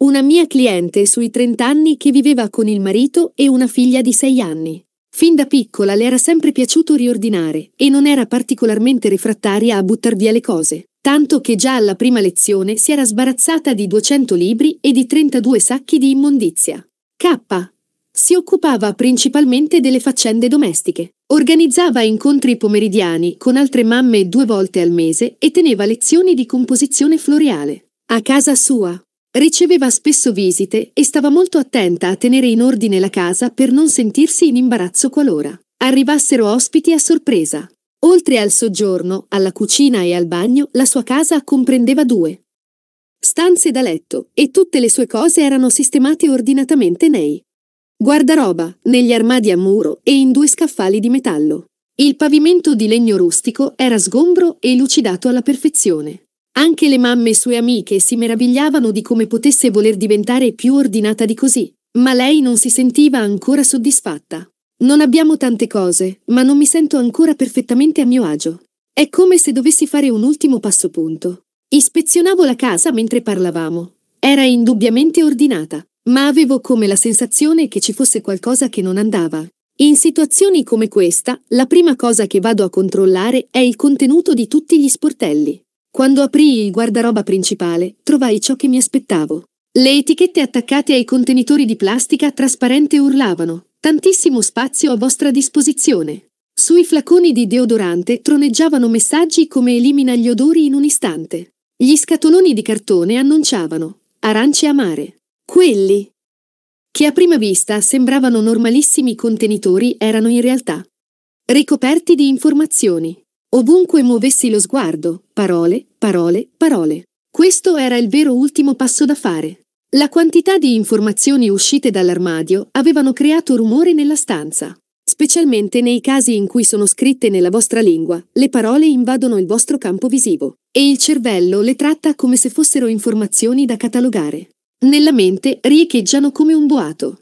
Una mia cliente sui 30 anni che viveva con il marito e una figlia di 6 anni. Fin da piccola le era sempre piaciuto riordinare e non era particolarmente refrattaria a buttar via le cose tanto che già alla prima lezione si era sbarazzata di 200 libri e di 32 sacchi di immondizia. K. Si occupava principalmente delle faccende domestiche. Organizzava incontri pomeridiani con altre mamme due volte al mese e teneva lezioni di composizione floreale. A casa sua. Riceveva spesso visite e stava molto attenta a tenere in ordine la casa per non sentirsi in imbarazzo qualora arrivassero ospiti a sorpresa. Oltre al soggiorno, alla cucina e al bagno, la sua casa comprendeva due stanze da letto e tutte le sue cose erano sistemate ordinatamente nei guardaroba, negli armadi a muro e in due scaffali di metallo. Il pavimento di legno rustico era sgombro e lucidato alla perfezione. Anche le mamme sue amiche si meravigliavano di come potesse voler diventare più ordinata di così, ma lei non si sentiva ancora soddisfatta. Non abbiamo tante cose, ma non mi sento ancora perfettamente a mio agio. È come se dovessi fare un ultimo passo punto. Ispezionavo la casa mentre parlavamo. Era indubbiamente ordinata, ma avevo come la sensazione che ci fosse qualcosa che non andava. In situazioni come questa, la prima cosa che vado a controllare è il contenuto di tutti gli sportelli. Quando aprii il guardaroba principale, trovai ciò che mi aspettavo. Le etichette attaccate ai contenitori di plastica trasparente urlavano Tantissimo spazio a vostra disposizione. Sui flaconi di deodorante troneggiavano messaggi come elimina gli odori in un istante. Gli scatoloni di cartone annunciavano arance amare. Quelli che a prima vista sembravano normalissimi contenitori erano in realtà ricoperti di informazioni. Ovunque muovessi lo sguardo, parole, parole, parole. Questo era il vero ultimo passo da fare. La quantità di informazioni uscite dall'armadio avevano creato rumore nella stanza. Specialmente nei casi in cui sono scritte nella vostra lingua, le parole invadono il vostro campo visivo e il cervello le tratta come se fossero informazioni da catalogare. Nella mente riecheggiano come un boato.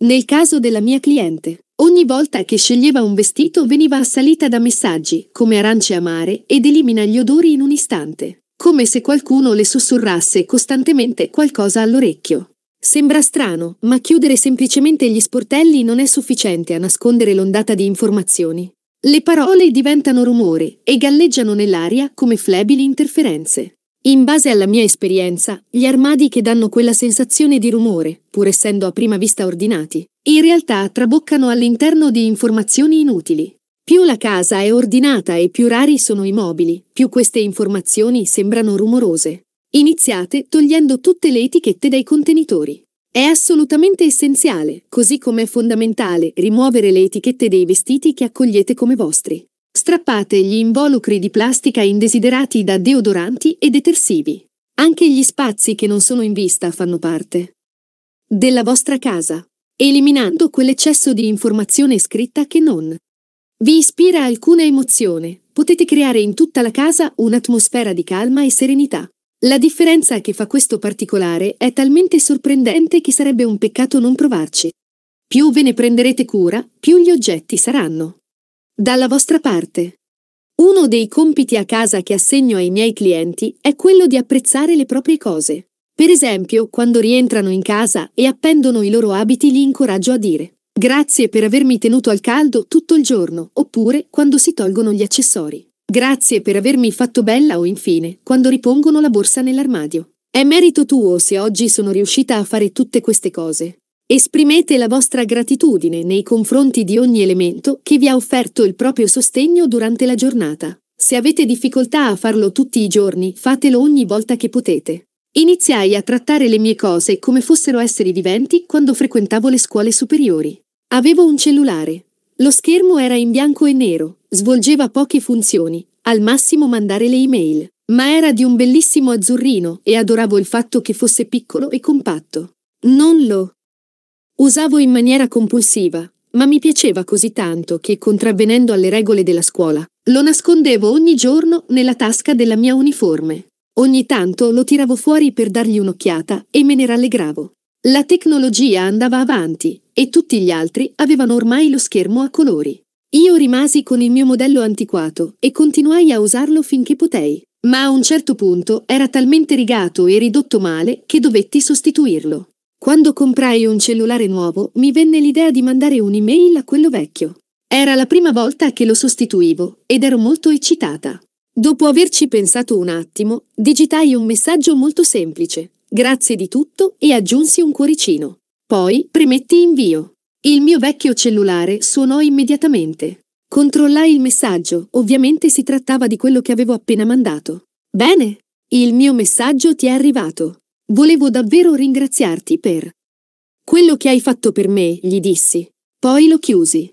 Nel caso della mia cliente, ogni volta che sceglieva un vestito veniva assalita da messaggi come arance amare ed elimina gli odori in un istante come se qualcuno le sussurrasse costantemente qualcosa all'orecchio. Sembra strano, ma chiudere semplicemente gli sportelli non è sufficiente a nascondere l'ondata di informazioni. Le parole diventano rumore e galleggiano nell'aria come flebili interferenze. In base alla mia esperienza, gli armadi che danno quella sensazione di rumore, pur essendo a prima vista ordinati, in realtà traboccano all'interno di informazioni inutili. Più la casa è ordinata e più rari sono i mobili, più queste informazioni sembrano rumorose. Iniziate togliendo tutte le etichette dai contenitori. È assolutamente essenziale, così come è fondamentale, rimuovere le etichette dei vestiti che accogliete come vostri. Strappate gli involucri di plastica indesiderati da deodoranti e detersivi. Anche gli spazi che non sono in vista fanno parte della vostra casa, eliminando quell'eccesso di informazione scritta che non vi ispira alcuna emozione, potete creare in tutta la casa un'atmosfera di calma e serenità. La differenza che fa questo particolare è talmente sorprendente che sarebbe un peccato non provarci. Più ve ne prenderete cura, più gli oggetti saranno. Dalla vostra parte. Uno dei compiti a casa che assegno ai miei clienti è quello di apprezzare le proprie cose. Per esempio, quando rientrano in casa e appendono i loro abiti li incoraggio a dire Grazie per avermi tenuto al caldo tutto il giorno, oppure quando si tolgono gli accessori. Grazie per avermi fatto bella o infine, quando ripongono la borsa nell'armadio. È merito tuo se oggi sono riuscita a fare tutte queste cose. Esprimete la vostra gratitudine nei confronti di ogni elemento che vi ha offerto il proprio sostegno durante la giornata. Se avete difficoltà a farlo tutti i giorni, fatelo ogni volta che potete. Iniziai a trattare le mie cose come fossero esseri viventi quando frequentavo le scuole superiori. Avevo un cellulare. Lo schermo era in bianco e nero, svolgeva poche funzioni, al massimo mandare le email, ma era di un bellissimo azzurrino e adoravo il fatto che fosse piccolo e compatto. Non lo usavo in maniera compulsiva, ma mi piaceva così tanto che, contravvenendo alle regole della scuola, lo nascondevo ogni giorno nella tasca della mia uniforme. Ogni tanto lo tiravo fuori per dargli un'occhiata e me ne rallegravo. La tecnologia andava avanti e tutti gli altri avevano ormai lo schermo a colori. Io rimasi con il mio modello antiquato e continuai a usarlo finché potei, ma a un certo punto era talmente rigato e ridotto male che dovetti sostituirlo. Quando comprai un cellulare nuovo mi venne l'idea di mandare un'email a quello vecchio. Era la prima volta che lo sostituivo ed ero molto eccitata. Dopo averci pensato un attimo, digitai un messaggio molto semplice. Grazie di tutto e aggiunsi un cuoricino. Poi premetti invio. Il mio vecchio cellulare suonò immediatamente. Controllai il messaggio, ovviamente si trattava di quello che avevo appena mandato. Bene, il mio messaggio ti è arrivato. Volevo davvero ringraziarti per quello che hai fatto per me, gli dissi. Poi lo chiusi.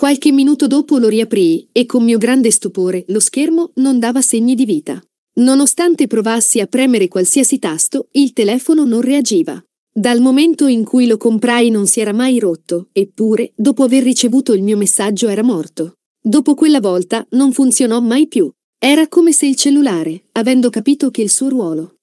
Qualche minuto dopo lo riaprii e con mio grande stupore lo schermo non dava segni di vita. Nonostante provassi a premere qualsiasi tasto, il telefono non reagiva. Dal momento in cui lo comprai non si era mai rotto, eppure, dopo aver ricevuto il mio messaggio era morto. Dopo quella volta non funzionò mai più. Era come se il cellulare, avendo capito che il suo ruolo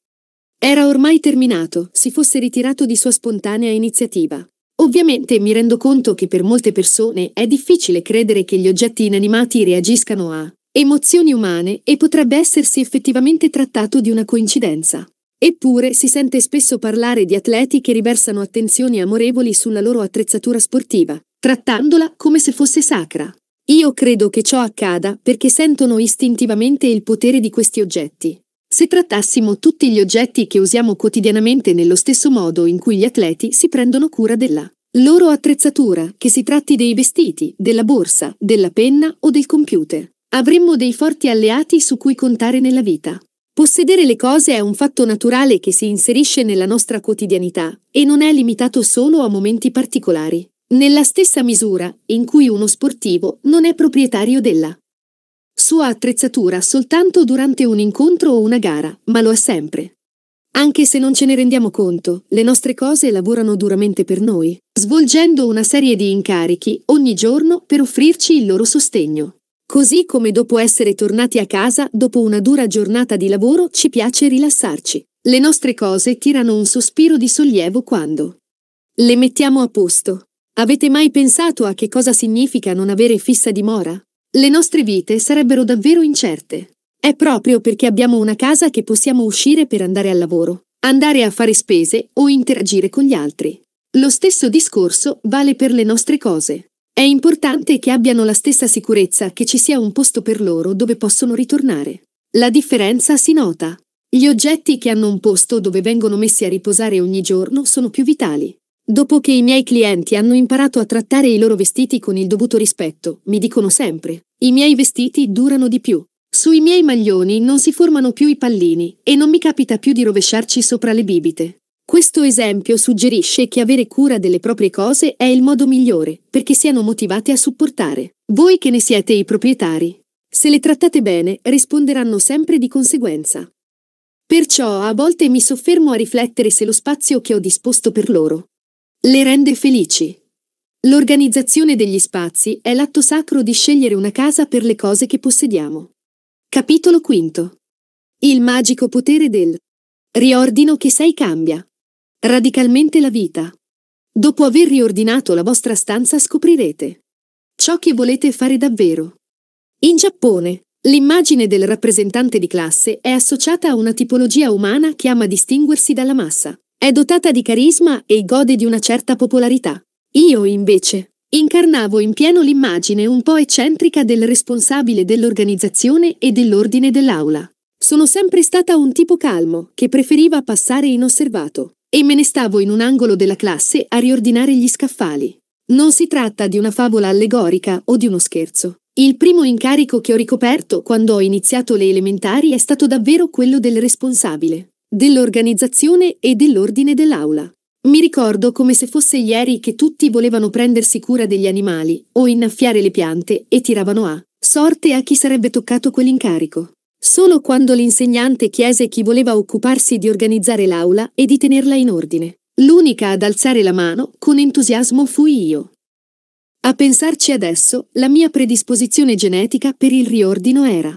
era ormai terminato, si fosse ritirato di sua spontanea iniziativa. Ovviamente mi rendo conto che per molte persone è difficile credere che gli oggetti inanimati reagiscano a emozioni umane e potrebbe essersi effettivamente trattato di una coincidenza. Eppure si sente spesso parlare di atleti che riversano attenzioni amorevoli sulla loro attrezzatura sportiva, trattandola come se fosse sacra. Io credo che ciò accada perché sentono istintivamente il potere di questi oggetti se trattassimo tutti gli oggetti che usiamo quotidianamente nello stesso modo in cui gli atleti si prendono cura della loro attrezzatura, che si tratti dei vestiti, della borsa, della penna o del computer. Avremmo dei forti alleati su cui contare nella vita. Possedere le cose è un fatto naturale che si inserisce nella nostra quotidianità e non è limitato solo a momenti particolari. Nella stessa misura in cui uno sportivo non è proprietario della sua attrezzatura soltanto durante un incontro o una gara, ma lo è sempre. Anche se non ce ne rendiamo conto, le nostre cose lavorano duramente per noi, svolgendo una serie di incarichi ogni giorno per offrirci il loro sostegno. Così come dopo essere tornati a casa dopo una dura giornata di lavoro ci piace rilassarci. Le nostre cose tirano un sospiro di sollievo quando le mettiamo a posto. Avete mai pensato a che cosa significa non avere fissa dimora? le nostre vite sarebbero davvero incerte. È proprio perché abbiamo una casa che possiamo uscire per andare al lavoro, andare a fare spese o interagire con gli altri. Lo stesso discorso vale per le nostre cose. È importante che abbiano la stessa sicurezza che ci sia un posto per loro dove possono ritornare. La differenza si nota. Gli oggetti che hanno un posto dove vengono messi a riposare ogni giorno sono più vitali. Dopo che i miei clienti hanno imparato a trattare i loro vestiti con il dovuto rispetto, mi dicono sempre, i miei vestiti durano di più. Sui miei maglioni non si formano più i pallini e non mi capita più di rovesciarci sopra le bibite. Questo esempio suggerisce che avere cura delle proprie cose è il modo migliore perché siano motivate a supportare. Voi che ne siete i proprietari. Se le trattate bene, risponderanno sempre di conseguenza. Perciò a volte mi soffermo a riflettere se lo spazio che ho disposto per loro le rende felici. L'organizzazione degli spazi è l'atto sacro di scegliere una casa per le cose che possediamo. Capitolo V. Il magico potere del riordino che sei cambia radicalmente la vita. Dopo aver riordinato la vostra stanza scoprirete ciò che volete fare davvero. In Giappone, l'immagine del rappresentante di classe è associata a una tipologia umana che ama distinguersi dalla massa. È dotata di carisma e gode di una certa popolarità. Io, invece, incarnavo in pieno l'immagine un po' eccentrica del responsabile dell'organizzazione e dell'ordine dell'aula. Sono sempre stata un tipo calmo, che preferiva passare inosservato, e me ne stavo in un angolo della classe a riordinare gli scaffali. Non si tratta di una favola allegorica o di uno scherzo. Il primo incarico che ho ricoperto quando ho iniziato le elementari è stato davvero quello del responsabile, dell'organizzazione e dell'ordine dell'aula. Mi ricordo come se fosse ieri che tutti volevano prendersi cura degli animali, o innaffiare le piante, e tiravano a sorte a chi sarebbe toccato quell'incarico. Solo quando l'insegnante chiese chi voleva occuparsi di organizzare l'aula e di tenerla in ordine. L'unica ad alzare la mano con entusiasmo fui io. A pensarci adesso, la mia predisposizione genetica per il riordino era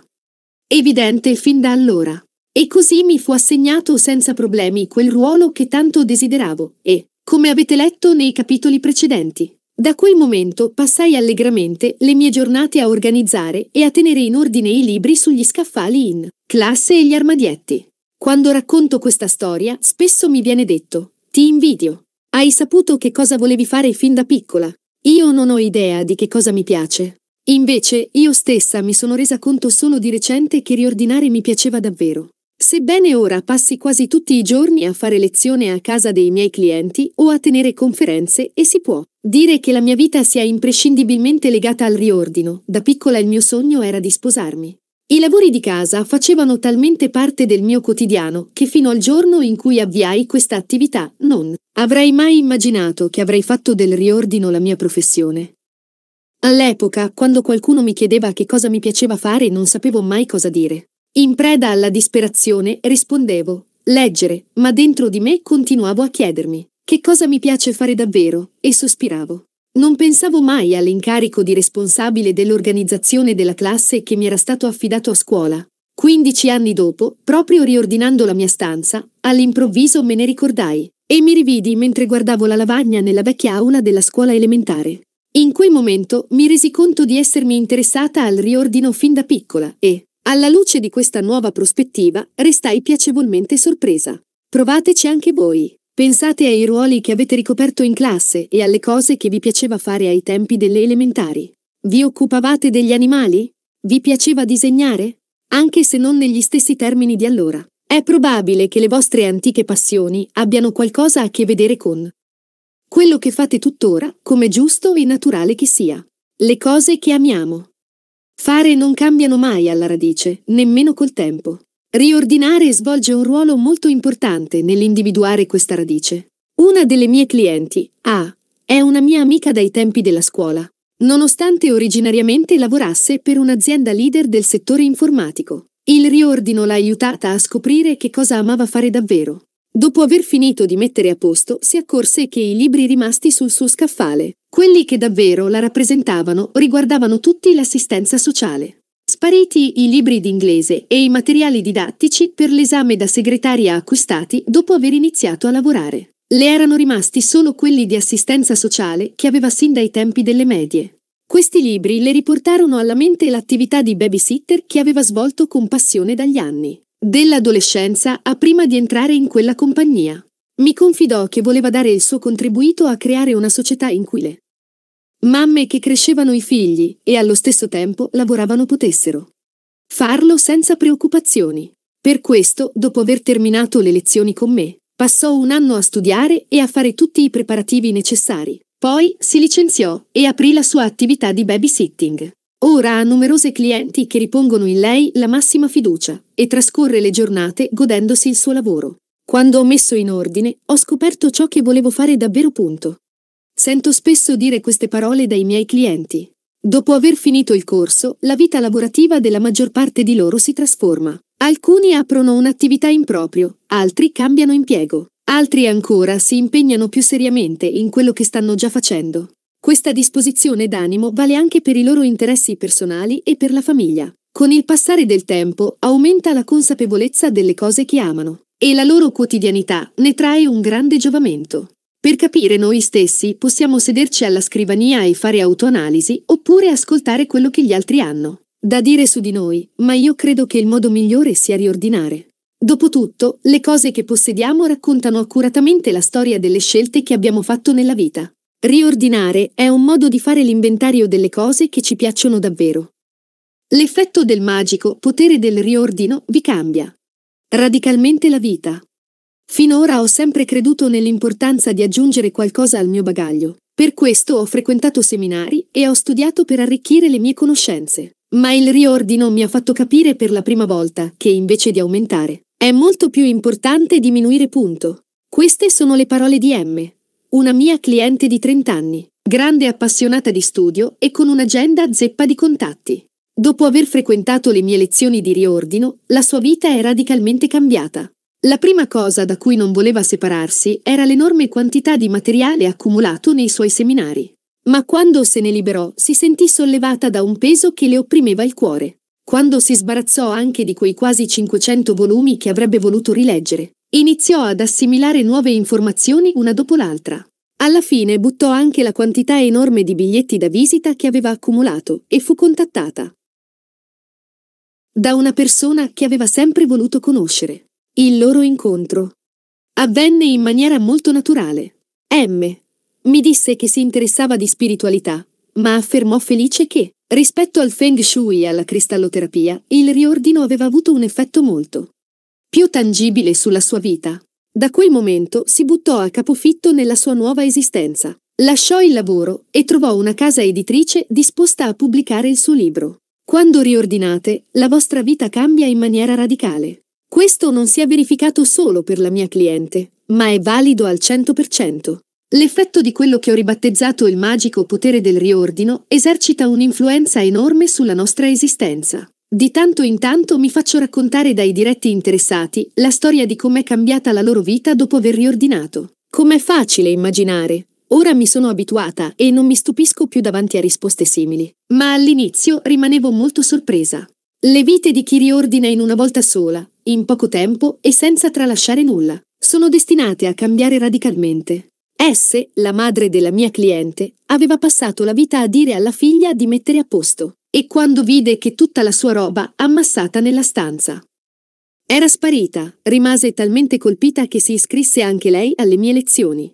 evidente fin da allora. E così mi fu assegnato senza problemi quel ruolo che tanto desideravo e, come avete letto nei capitoli precedenti, da quel momento passai allegramente le mie giornate a organizzare e a tenere in ordine i libri sugli scaffali in classe e gli armadietti. Quando racconto questa storia, spesso mi viene detto, ti invidio. Hai saputo che cosa volevi fare fin da piccola? Io non ho idea di che cosa mi piace. Invece, io stessa mi sono resa conto solo di recente che riordinare mi piaceva davvero. Sebbene ora passi quasi tutti i giorni a fare lezione a casa dei miei clienti o a tenere conferenze e si può dire che la mia vita sia imprescindibilmente legata al riordino, da piccola il mio sogno era di sposarmi. I lavori di casa facevano talmente parte del mio quotidiano che fino al giorno in cui avviai questa attività non avrei mai immaginato che avrei fatto del riordino la mia professione. All'epoca, quando qualcuno mi chiedeva che cosa mi piaceva fare, non sapevo mai cosa dire. In preda alla disperazione rispondevo, leggere, ma dentro di me continuavo a chiedermi, che cosa mi piace fare davvero, e sospiravo. Non pensavo mai all'incarico di responsabile dell'organizzazione della classe che mi era stato affidato a scuola. Quindici anni dopo, proprio riordinando la mia stanza, all'improvviso me ne ricordai e mi rividi mentre guardavo la lavagna nella vecchia aula della scuola elementare. In quel momento mi resi conto di essermi interessata al riordino fin da piccola e, alla luce di questa nuova prospettiva, restai piacevolmente sorpresa. Provateci anche voi. Pensate ai ruoli che avete ricoperto in classe e alle cose che vi piaceva fare ai tempi delle elementari. Vi occupavate degli animali? Vi piaceva disegnare? Anche se non negli stessi termini di allora. È probabile che le vostre antiche passioni abbiano qualcosa a che vedere con quello che fate tuttora, come giusto e naturale che sia. Le cose che amiamo. Fare non cambiano mai alla radice, nemmeno col tempo. Riordinare svolge un ruolo molto importante nell'individuare questa radice. Una delle mie clienti, A, è una mia amica dai tempi della scuola, nonostante originariamente lavorasse per un'azienda leader del settore informatico. Il riordino l'ha aiutata a scoprire che cosa amava fare davvero. Dopo aver finito di mettere a posto, si accorse che i libri rimasti sul suo scaffale, quelli che davvero la rappresentavano, riguardavano tutti l'assistenza sociale. Spariti i libri d'inglese e i materiali didattici per l'esame da segretaria acquistati dopo aver iniziato a lavorare. Le erano rimasti solo quelli di assistenza sociale che aveva sin dai tempi delle medie. Questi libri le riportarono alla mente l'attività di babysitter che aveva svolto con passione dagli anni. Dell'adolescenza a prima di entrare in quella compagnia. Mi confidò che voleva dare il suo contributo a creare una società in cui le mamme che crescevano i figli e allo stesso tempo lavoravano potessero farlo senza preoccupazioni. Per questo, dopo aver terminato le lezioni con me, passò un anno a studiare e a fare tutti i preparativi necessari. Poi si licenziò e aprì la sua attività di babysitting. Ora ha numerose clienti che ripongono in lei la massima fiducia e trascorre le giornate godendosi il suo lavoro. Quando ho messo in ordine, ho scoperto ciò che volevo fare davvero punto. Sento spesso dire queste parole dai miei clienti. Dopo aver finito il corso, la vita lavorativa della maggior parte di loro si trasforma. Alcuni aprono un'attività in proprio, altri cambiano impiego, altri ancora si impegnano più seriamente in quello che stanno già facendo. Questa disposizione d'animo vale anche per i loro interessi personali e per la famiglia. Con il passare del tempo aumenta la consapevolezza delle cose che amano e la loro quotidianità ne trae un grande giovamento. Per capire noi stessi possiamo sederci alla scrivania e fare autoanalisi oppure ascoltare quello che gli altri hanno da dire su di noi, ma io credo che il modo migliore sia riordinare. Dopotutto, le cose che possediamo raccontano accuratamente la storia delle scelte che abbiamo fatto nella vita. Riordinare è un modo di fare l'inventario delle cose che ci piacciono davvero. L'effetto del magico potere del riordino vi cambia radicalmente la vita. Finora ho sempre creduto nell'importanza di aggiungere qualcosa al mio bagaglio, per questo ho frequentato seminari e ho studiato per arricchire le mie conoscenze. Ma il riordino mi ha fatto capire per la prima volta che invece di aumentare, è molto più importante diminuire punto. Queste sono le parole di M una mia cliente di 30 anni, grande appassionata di studio e con un'agenda zeppa di contatti. Dopo aver frequentato le mie lezioni di riordino, la sua vita è radicalmente cambiata. La prima cosa da cui non voleva separarsi era l'enorme quantità di materiale accumulato nei suoi seminari. Ma quando se ne liberò, si sentì sollevata da un peso che le opprimeva il cuore. Quando si sbarazzò anche di quei quasi 500 volumi che avrebbe voluto rileggere, Iniziò ad assimilare nuove informazioni una dopo l'altra. Alla fine buttò anche la quantità enorme di biglietti da visita che aveva accumulato e fu contattata. Da una persona che aveva sempre voluto conoscere. Il loro incontro avvenne in maniera molto naturale. M. Mi disse che si interessava di spiritualità, ma affermò felice che, rispetto al feng shui e alla cristalloterapia, il riordino aveva avuto un effetto molto più tangibile sulla sua vita. Da quel momento si buttò a capofitto nella sua nuova esistenza. Lasciò il lavoro e trovò una casa editrice disposta a pubblicare il suo libro. Quando riordinate, la vostra vita cambia in maniera radicale. Questo non si è verificato solo per la mia cliente, ma è valido al 100%. L'effetto di quello che ho ribattezzato il magico potere del riordino esercita un'influenza enorme sulla nostra esistenza. Di tanto in tanto mi faccio raccontare dai diretti interessati la storia di com'è cambiata la loro vita dopo aver riordinato. Com'è facile immaginare. Ora mi sono abituata e non mi stupisco più davanti a risposte simili, ma all'inizio rimanevo molto sorpresa. Le vite di chi riordina in una volta sola, in poco tempo e senza tralasciare nulla, sono destinate a cambiare radicalmente. Esse, la madre della mia cliente, aveva passato la vita a dire alla figlia di mettere a posto e quando vide che tutta la sua roba ammassata nella stanza. Era sparita, rimase talmente colpita che si iscrisse anche lei alle mie lezioni.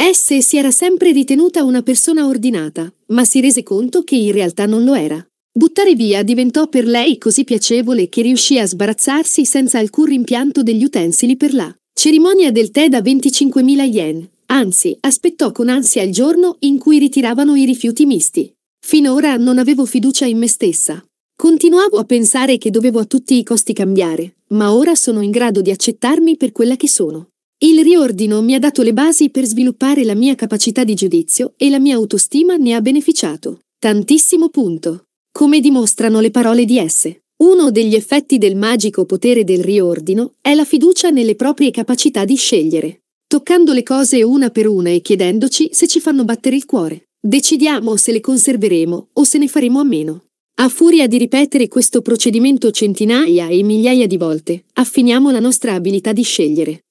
Esse si era sempre ritenuta una persona ordinata, ma si rese conto che in realtà non lo era. Buttare via diventò per lei così piacevole che riuscì a sbarazzarsi senza alcun rimpianto degli utensili per la cerimonia del tè da 25.000 yen. Anzi, aspettò con ansia il giorno in cui ritiravano i rifiuti misti. Finora non avevo fiducia in me stessa. Continuavo a pensare che dovevo a tutti i costi cambiare, ma ora sono in grado di accettarmi per quella che sono. Il riordino mi ha dato le basi per sviluppare la mia capacità di giudizio e la mia autostima ne ha beneficiato. Tantissimo punto. Come dimostrano le parole di esse. Uno degli effetti del magico potere del riordino è la fiducia nelle proprie capacità di scegliere, toccando le cose una per una e chiedendoci se ci fanno battere il cuore. Decidiamo se le conserveremo o se ne faremo a meno. A furia di ripetere questo procedimento centinaia e migliaia di volte, affiniamo la nostra abilità di scegliere.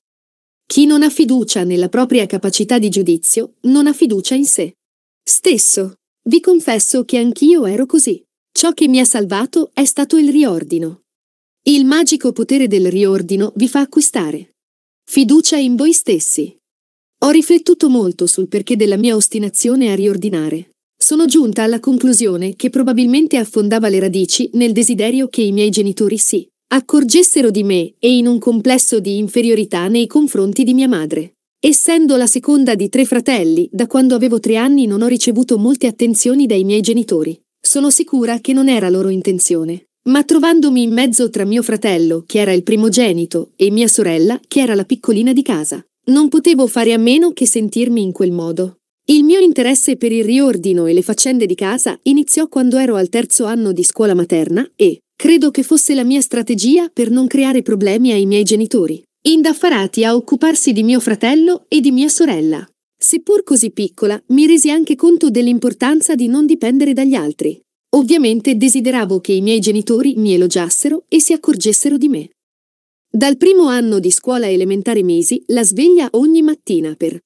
Chi non ha fiducia nella propria capacità di giudizio, non ha fiducia in sé. Stesso, vi confesso che anch'io ero così. Ciò che mi ha salvato è stato il riordino. Il magico potere del riordino vi fa acquistare fiducia in voi stessi. Ho riflettuto molto sul perché della mia ostinazione a riordinare. Sono giunta alla conclusione che probabilmente affondava le radici nel desiderio che i miei genitori si accorgessero di me e in un complesso di inferiorità nei confronti di mia madre. Essendo la seconda di tre fratelli, da quando avevo tre anni non ho ricevuto molte attenzioni dai miei genitori. Sono sicura che non era loro intenzione. Ma trovandomi in mezzo tra mio fratello, che era il primogenito, e mia sorella, che era la piccolina di casa, non potevo fare a meno che sentirmi in quel modo. Il mio interesse per il riordino e le faccende di casa iniziò quando ero al terzo anno di scuola materna e credo che fosse la mia strategia per non creare problemi ai miei genitori, indaffarati a occuparsi di mio fratello e di mia sorella. Seppur così piccola, mi resi anche conto dell'importanza di non dipendere dagli altri. Ovviamente desideravo che i miei genitori mi elogiassero e si accorgessero di me. Dal primo anno di scuola elementare misi la sveglia ogni mattina per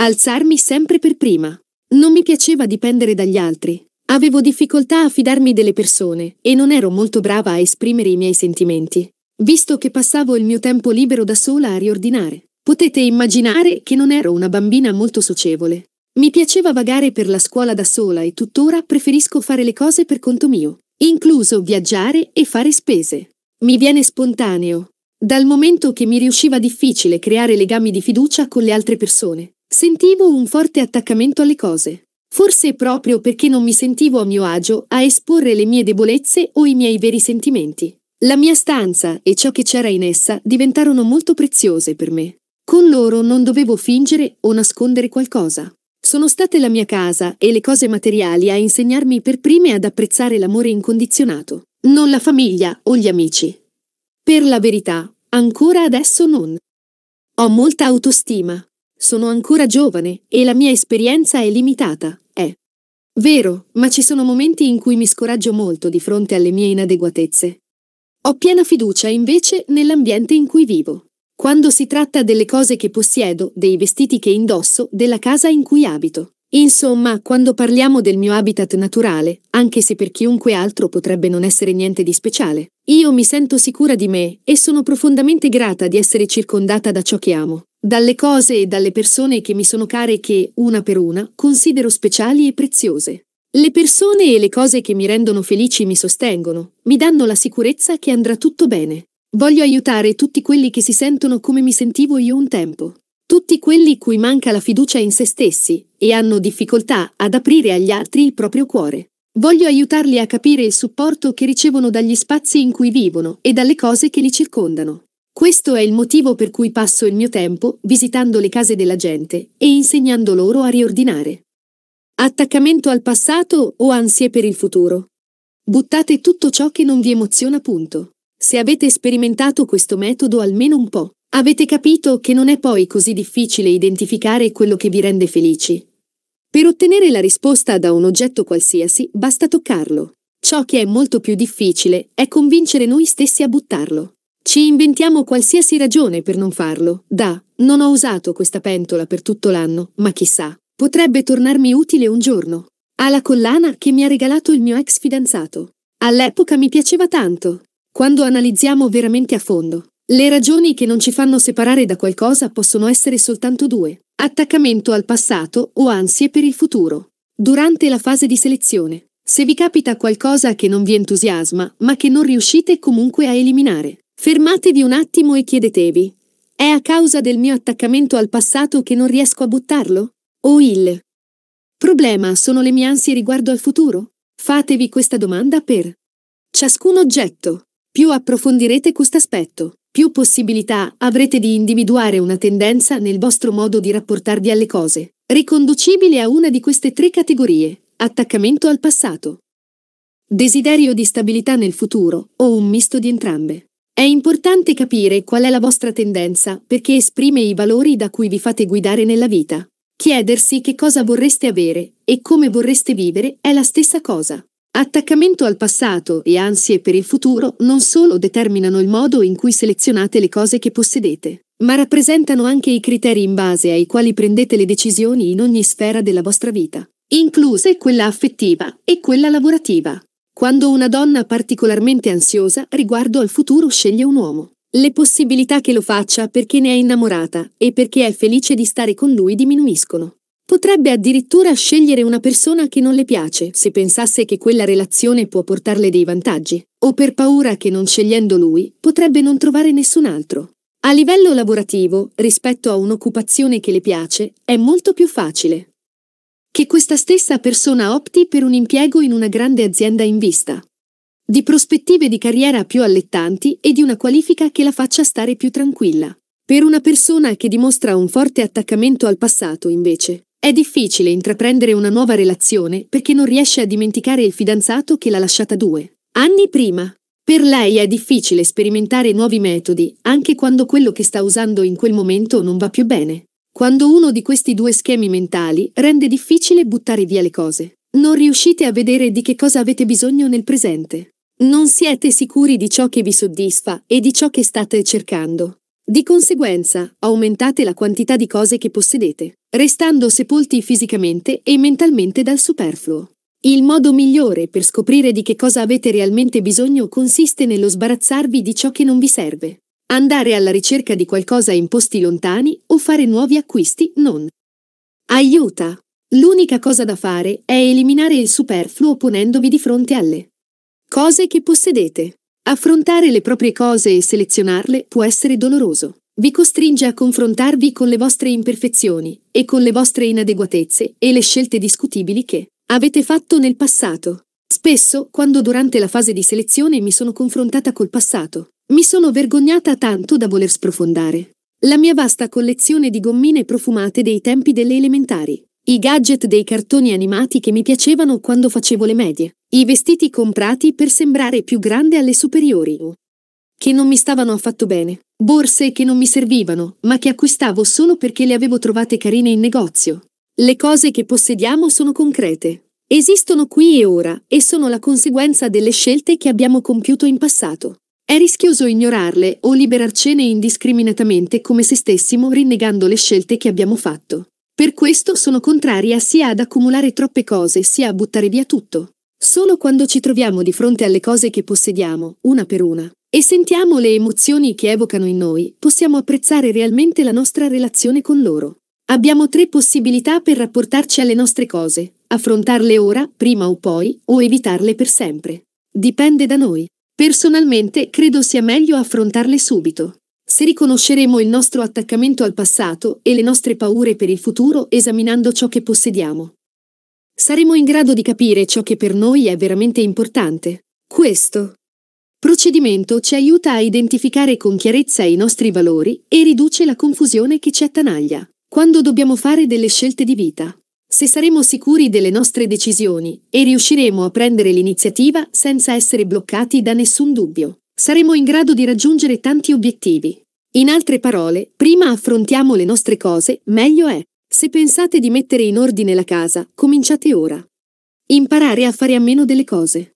alzarmi sempre per prima. Non mi piaceva dipendere dagli altri, avevo difficoltà a fidarmi delle persone e non ero molto brava a esprimere i miei sentimenti, visto che passavo il mio tempo libero da sola a riordinare. Potete immaginare che non ero una bambina molto socievole. Mi piaceva vagare per la scuola da sola e tuttora preferisco fare le cose per conto mio, incluso viaggiare e fare spese. Mi viene spontaneo, dal momento che mi riusciva difficile creare legami di fiducia con le altre persone, sentivo un forte attaccamento alle cose. Forse proprio perché non mi sentivo a mio agio a esporre le mie debolezze o i miei veri sentimenti. La mia stanza e ciò che c'era in essa diventarono molto preziose per me. Con loro non dovevo fingere o nascondere qualcosa. Sono state la mia casa e le cose materiali a insegnarmi per prime ad apprezzare l'amore incondizionato, non la famiglia o gli amici. Per la verità, ancora adesso non. Ho molta autostima. Sono ancora giovane e la mia esperienza è limitata, è. Vero, ma ci sono momenti in cui mi scoraggio molto di fronte alle mie inadeguatezze. Ho piena fiducia invece nell'ambiente in cui vivo. Quando si tratta delle cose che possiedo, dei vestiti che indosso, della casa in cui abito. Insomma, quando parliamo del mio habitat naturale, anche se per chiunque altro potrebbe non essere niente di speciale, io mi sento sicura di me e sono profondamente grata di essere circondata da ciò che amo, dalle cose e dalle persone che mi sono care che, una per una, considero speciali e preziose. Le persone e le cose che mi rendono felici mi sostengono, mi danno la sicurezza che andrà tutto bene. Voglio aiutare tutti quelli che si sentono come mi sentivo io un tempo tutti quelli cui manca la fiducia in se stessi e hanno difficoltà ad aprire agli altri il proprio cuore. Voglio aiutarli a capire il supporto che ricevono dagli spazi in cui vivono e dalle cose che li circondano. Questo è il motivo per cui passo il mio tempo visitando le case della gente e insegnando loro a riordinare. Attaccamento al passato o ansie per il futuro. Buttate tutto ciò che non vi emoziona punto. Se avete sperimentato questo metodo almeno un po', Avete capito che non è poi così difficile identificare quello che vi rende felici. Per ottenere la risposta da un oggetto qualsiasi basta toccarlo. Ciò che è molto più difficile è convincere noi stessi a buttarlo. Ci inventiamo qualsiasi ragione per non farlo. Da, non ho usato questa pentola per tutto l'anno, ma chissà, potrebbe tornarmi utile un giorno. Ha la collana che mi ha regalato il mio ex fidanzato. All'epoca mi piaceva tanto. Quando analizziamo veramente a fondo, le ragioni che non ci fanno separare da qualcosa possono essere soltanto due, attaccamento al passato o ansie per il futuro. Durante la fase di selezione, se vi capita qualcosa che non vi entusiasma, ma che non riuscite comunque a eliminare, fermatevi un attimo e chiedetevi, è a causa del mio attaccamento al passato che non riesco a buttarlo? O il problema sono le mie ansie riguardo al futuro? Fatevi questa domanda per ciascun oggetto. Più approfondirete questo aspetto, più possibilità avrete di individuare una tendenza nel vostro modo di rapportarvi alle cose, riconducibile a una di queste tre categorie, attaccamento al passato, desiderio di stabilità nel futuro o un misto di entrambe. È importante capire qual è la vostra tendenza perché esprime i valori da cui vi fate guidare nella vita. Chiedersi che cosa vorreste avere e come vorreste vivere è la stessa cosa. Attaccamento al passato e ansie per il futuro non solo determinano il modo in cui selezionate le cose che possedete, ma rappresentano anche i criteri in base ai quali prendete le decisioni in ogni sfera della vostra vita, incluse quella affettiva e quella lavorativa. Quando una donna particolarmente ansiosa riguardo al futuro sceglie un uomo, le possibilità che lo faccia perché ne è innamorata e perché è felice di stare con lui diminuiscono. Potrebbe addirittura scegliere una persona che non le piace se pensasse che quella relazione può portarle dei vantaggi, o per paura che non scegliendo lui potrebbe non trovare nessun altro. A livello lavorativo, rispetto a un'occupazione che le piace, è molto più facile che questa stessa persona opti per un impiego in una grande azienda in vista, di prospettive di carriera più allettanti e di una qualifica che la faccia stare più tranquilla. Per una persona che dimostra un forte attaccamento al passato, invece, è difficile intraprendere una nuova relazione perché non riesce a dimenticare il fidanzato che l'ha lasciata due anni prima. Per lei è difficile sperimentare nuovi metodi, anche quando quello che sta usando in quel momento non va più bene. Quando uno di questi due schemi mentali rende difficile buttare via le cose. Non riuscite a vedere di che cosa avete bisogno nel presente. Non siete sicuri di ciò che vi soddisfa e di ciò che state cercando. Di conseguenza, aumentate la quantità di cose che possedete, restando sepolti fisicamente e mentalmente dal superfluo. Il modo migliore per scoprire di che cosa avete realmente bisogno consiste nello sbarazzarvi di ciò che non vi serve. Andare alla ricerca di qualcosa in posti lontani o fare nuovi acquisti non. Aiuta! L'unica cosa da fare è eliminare il superfluo ponendovi di fronte alle cose che possedete. Affrontare le proprie cose e selezionarle può essere doloroso. Vi costringe a confrontarvi con le vostre imperfezioni e con le vostre inadeguatezze e le scelte discutibili che avete fatto nel passato. Spesso, quando durante la fase di selezione mi sono confrontata col passato, mi sono vergognata tanto da voler sprofondare. La mia vasta collezione di gommine profumate dei tempi delle elementari, i gadget dei cartoni animati che mi piacevano quando facevo le medie, i vestiti comprati per sembrare più grande alle superiori, che non mi stavano affatto bene, borse che non mi servivano, ma che acquistavo solo perché le avevo trovate carine in negozio. Le cose che possediamo sono concrete, esistono qui e ora e sono la conseguenza delle scelte che abbiamo compiuto in passato. È rischioso ignorarle o liberarcene indiscriminatamente come se stessimo rinnegando le scelte che abbiamo fatto. Per questo sono contraria sia ad accumulare troppe cose sia a buttare via tutto. Solo quando ci troviamo di fronte alle cose che possediamo, una per una, e sentiamo le emozioni che evocano in noi, possiamo apprezzare realmente la nostra relazione con loro. Abbiamo tre possibilità per rapportarci alle nostre cose, affrontarle ora, prima o poi, o evitarle per sempre. Dipende da noi. Personalmente credo sia meglio affrontarle subito. Se riconosceremo il nostro attaccamento al passato e le nostre paure per il futuro esaminando ciò che possediamo, saremo in grado di capire ciò che per noi è veramente importante. Questo procedimento ci aiuta a identificare con chiarezza i nostri valori e riduce la confusione che ci attanaglia quando dobbiamo fare delle scelte di vita. Se saremo sicuri delle nostre decisioni e riusciremo a prendere l'iniziativa senza essere bloccati da nessun dubbio saremo in grado di raggiungere tanti obiettivi. In altre parole, prima affrontiamo le nostre cose, meglio è. Se pensate di mettere in ordine la casa, cominciate ora. Imparare a fare a meno delle cose.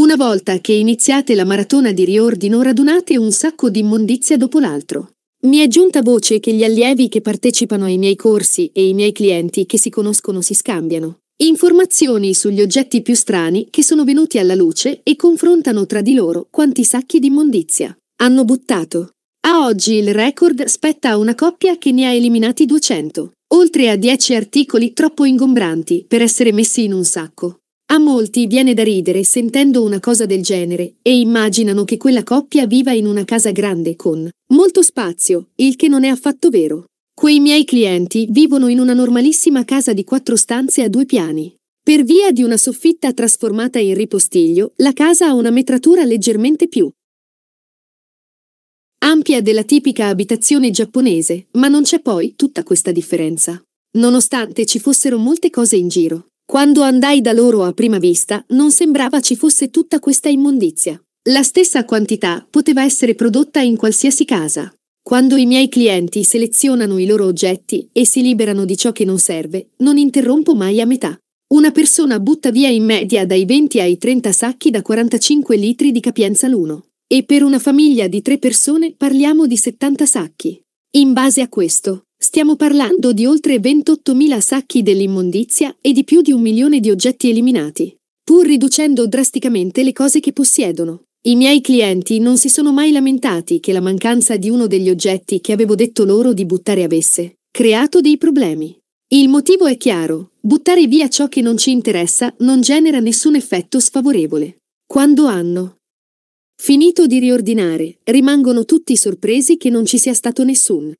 Una volta che iniziate la maratona di riordino radunate un sacco di immondizia dopo l'altro. Mi è giunta voce che gli allievi che partecipano ai miei corsi e i miei clienti che si conoscono si scambiano. Informazioni sugli oggetti più strani che sono venuti alla luce e confrontano tra di loro quanti sacchi di immondizia hanno buttato. A oggi il record spetta a una coppia che ne ha eliminati 200, oltre a 10 articoli troppo ingombranti per essere messi in un sacco. A molti viene da ridere sentendo una cosa del genere e immaginano che quella coppia viva in una casa grande con molto spazio, il che non è affatto vero. Quei miei clienti vivono in una normalissima casa di quattro stanze a due piani. Per via di una soffitta trasformata in ripostiglio, la casa ha una metratura leggermente più ampia della tipica abitazione giapponese, ma non c'è poi tutta questa differenza. Nonostante ci fossero molte cose in giro, quando andai da loro a prima vista non sembrava ci fosse tutta questa immondizia. La stessa quantità poteva essere prodotta in qualsiasi casa. Quando i miei clienti selezionano i loro oggetti e si liberano di ciò che non serve, non interrompo mai a metà. Una persona butta via in media dai 20 ai 30 sacchi da 45 litri di capienza l'uno. E per una famiglia di tre persone parliamo di 70 sacchi. In base a questo, stiamo parlando di oltre 28.000 sacchi dell'immondizia e di più di un milione di oggetti eliminati, pur riducendo drasticamente le cose che possiedono. I miei clienti non si sono mai lamentati che la mancanza di uno degli oggetti che avevo detto loro di buttare avesse creato dei problemi. Il motivo è chiaro, buttare via ciò che non ci interessa non genera nessun effetto sfavorevole. Quando hanno finito di riordinare, rimangono tutti sorpresi che non ci sia stato nessun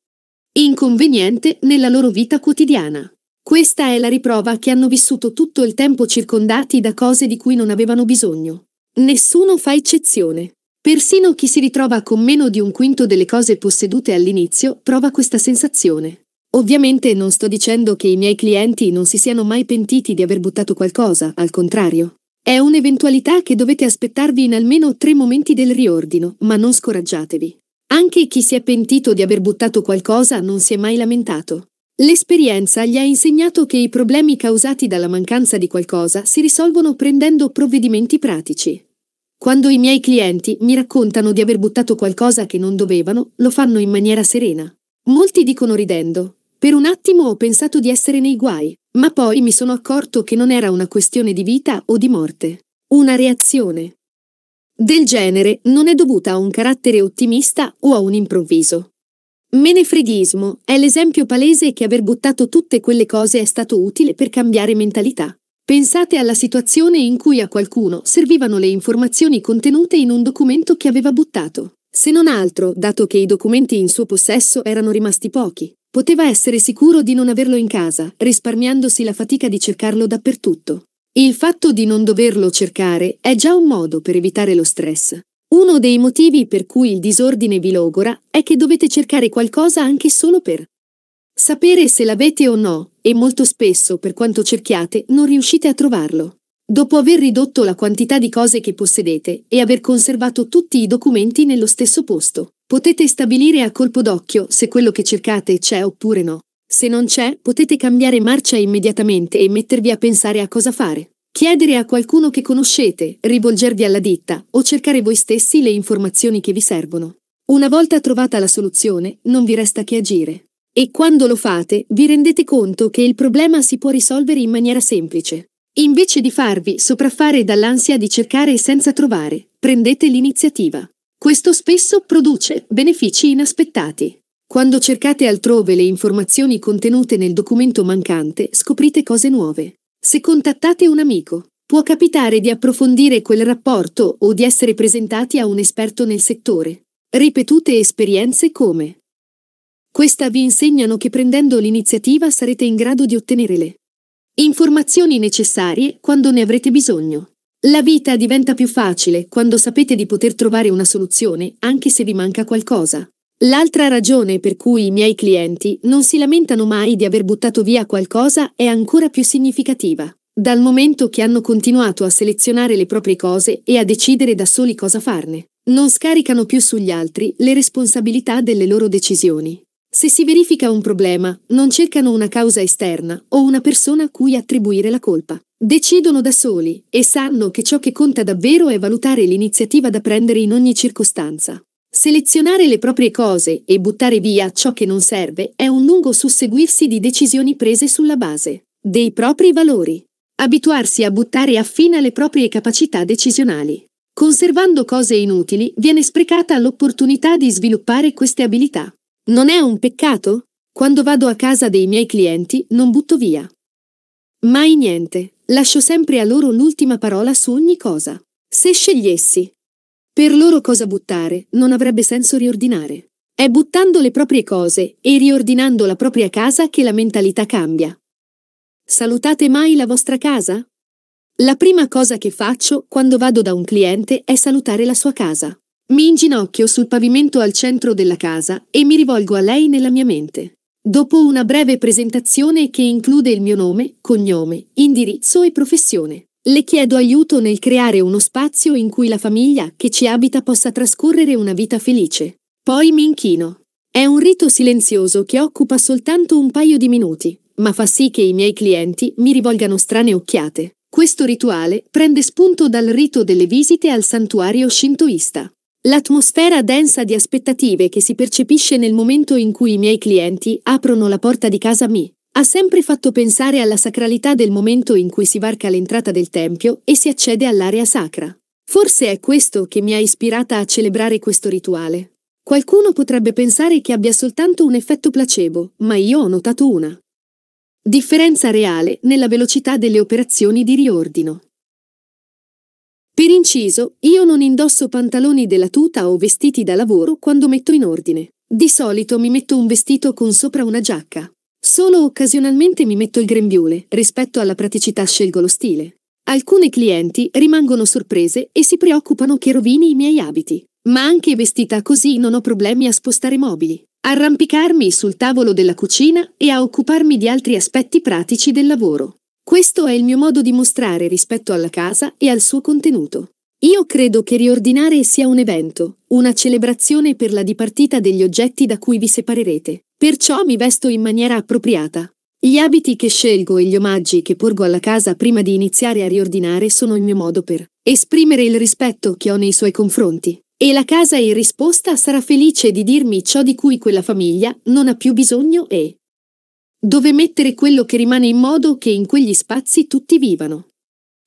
inconveniente nella loro vita quotidiana. Questa è la riprova che hanno vissuto tutto il tempo circondati da cose di cui non avevano bisogno. Nessuno fa eccezione. Persino chi si ritrova con meno di un quinto delle cose possedute all'inizio prova questa sensazione. Ovviamente non sto dicendo che i miei clienti non si siano mai pentiti di aver buttato qualcosa, al contrario. È un'eventualità che dovete aspettarvi in almeno tre momenti del riordino, ma non scoraggiatevi. Anche chi si è pentito di aver buttato qualcosa non si è mai lamentato. L'esperienza gli ha insegnato che i problemi causati dalla mancanza di qualcosa si risolvono prendendo provvedimenti pratici. Quando i miei clienti mi raccontano di aver buttato qualcosa che non dovevano, lo fanno in maniera serena. Molti dicono ridendo. Per un attimo ho pensato di essere nei guai, ma poi mi sono accorto che non era una questione di vita o di morte. Una reazione. Del genere non è dovuta a un carattere ottimista o a un improvviso. Menefreghismo è l'esempio palese che aver buttato tutte quelle cose è stato utile per cambiare mentalità. Pensate alla situazione in cui a qualcuno servivano le informazioni contenute in un documento che aveva buttato. Se non altro, dato che i documenti in suo possesso erano rimasti pochi, poteva essere sicuro di non averlo in casa, risparmiandosi la fatica di cercarlo dappertutto. Il fatto di non doverlo cercare è già un modo per evitare lo stress. Uno dei motivi per cui il disordine vi logora è che dovete cercare qualcosa anche solo per sapere se l'avete o no, e molto spesso, per quanto cerchiate, non riuscite a trovarlo. Dopo aver ridotto la quantità di cose che possedete e aver conservato tutti i documenti nello stesso posto, potete stabilire a colpo d'occhio se quello che cercate c'è oppure no. Se non c'è, potete cambiare marcia immediatamente e mettervi a pensare a cosa fare. Chiedere a qualcuno che conoscete, rivolgervi alla ditta o cercare voi stessi le informazioni che vi servono. Una volta trovata la soluzione, non vi resta che agire. E quando lo fate, vi rendete conto che il problema si può risolvere in maniera semplice. Invece di farvi sopraffare dall'ansia di cercare senza trovare, prendete l'iniziativa. Questo spesso produce benefici inaspettati. Quando cercate altrove le informazioni contenute nel documento mancante, scoprite cose nuove. Se contattate un amico, può capitare di approfondire quel rapporto o di essere presentati a un esperto nel settore. Ripetute esperienze come questa vi insegnano che prendendo l'iniziativa sarete in grado di ottenere le informazioni necessarie quando ne avrete bisogno. La vita diventa più facile quando sapete di poter trovare una soluzione anche se vi manca qualcosa. L'altra ragione per cui i miei clienti non si lamentano mai di aver buttato via qualcosa è ancora più significativa, dal momento che hanno continuato a selezionare le proprie cose e a decidere da soli cosa farne. Non scaricano più sugli altri le responsabilità delle loro decisioni. Se si verifica un problema, non cercano una causa esterna o una persona a cui attribuire la colpa. Decidono da soli e sanno che ciò che conta davvero è valutare l'iniziativa da prendere in ogni circostanza. Selezionare le proprie cose e buttare via ciò che non serve è un lungo susseguirsi di decisioni prese sulla base dei propri valori. Abituarsi a buttare affina le proprie capacità decisionali. Conservando cose inutili viene sprecata l'opportunità di sviluppare queste abilità. Non è un peccato? Quando vado a casa dei miei clienti non butto via. Mai niente, lascio sempre a loro l'ultima parola su ogni cosa. Se scegliessi per loro cosa buttare non avrebbe senso riordinare. È buttando le proprie cose e riordinando la propria casa che la mentalità cambia. Salutate mai la vostra casa? La prima cosa che faccio quando vado da un cliente è salutare la sua casa. Mi inginocchio sul pavimento al centro della casa e mi rivolgo a lei nella mia mente. Dopo una breve presentazione che include il mio nome, cognome, indirizzo e professione. Le chiedo aiuto nel creare uno spazio in cui la famiglia che ci abita possa trascorrere una vita felice. Poi mi inchino. È un rito silenzioso che occupa soltanto un paio di minuti, ma fa sì che i miei clienti mi rivolgano strane occhiate. Questo rituale prende spunto dal rito delle visite al santuario shintoista. L'atmosfera densa di aspettative che si percepisce nel momento in cui i miei clienti aprono la porta di casa mi ha sempre fatto pensare alla sacralità del momento in cui si varca l'entrata del Tempio e si accede all'area sacra. Forse è questo che mi ha ispirata a celebrare questo rituale. Qualcuno potrebbe pensare che abbia soltanto un effetto placebo, ma io ho notato una. Differenza reale nella velocità delle operazioni di riordino. Per inciso, io non indosso pantaloni della tuta o vestiti da lavoro quando metto in ordine. Di solito mi metto un vestito con sopra una giacca. Solo occasionalmente mi metto il grembiule, rispetto alla praticità scelgo lo stile. Alcune clienti rimangono sorprese e si preoccupano che rovini i miei abiti. Ma anche vestita così non ho problemi a spostare mobili, arrampicarmi sul tavolo della cucina e a occuparmi di altri aspetti pratici del lavoro. Questo è il mio modo di mostrare rispetto alla casa e al suo contenuto. Io credo che riordinare sia un evento, una celebrazione per la dipartita degli oggetti da cui vi separerete. Perciò mi vesto in maniera appropriata. Gli abiti che scelgo e gli omaggi che porgo alla casa prima di iniziare a riordinare sono il mio modo per esprimere il rispetto che ho nei suoi confronti. E la casa in risposta sarà felice di dirmi ciò di cui quella famiglia non ha più bisogno e dove mettere quello che rimane in modo che in quegli spazi tutti vivano.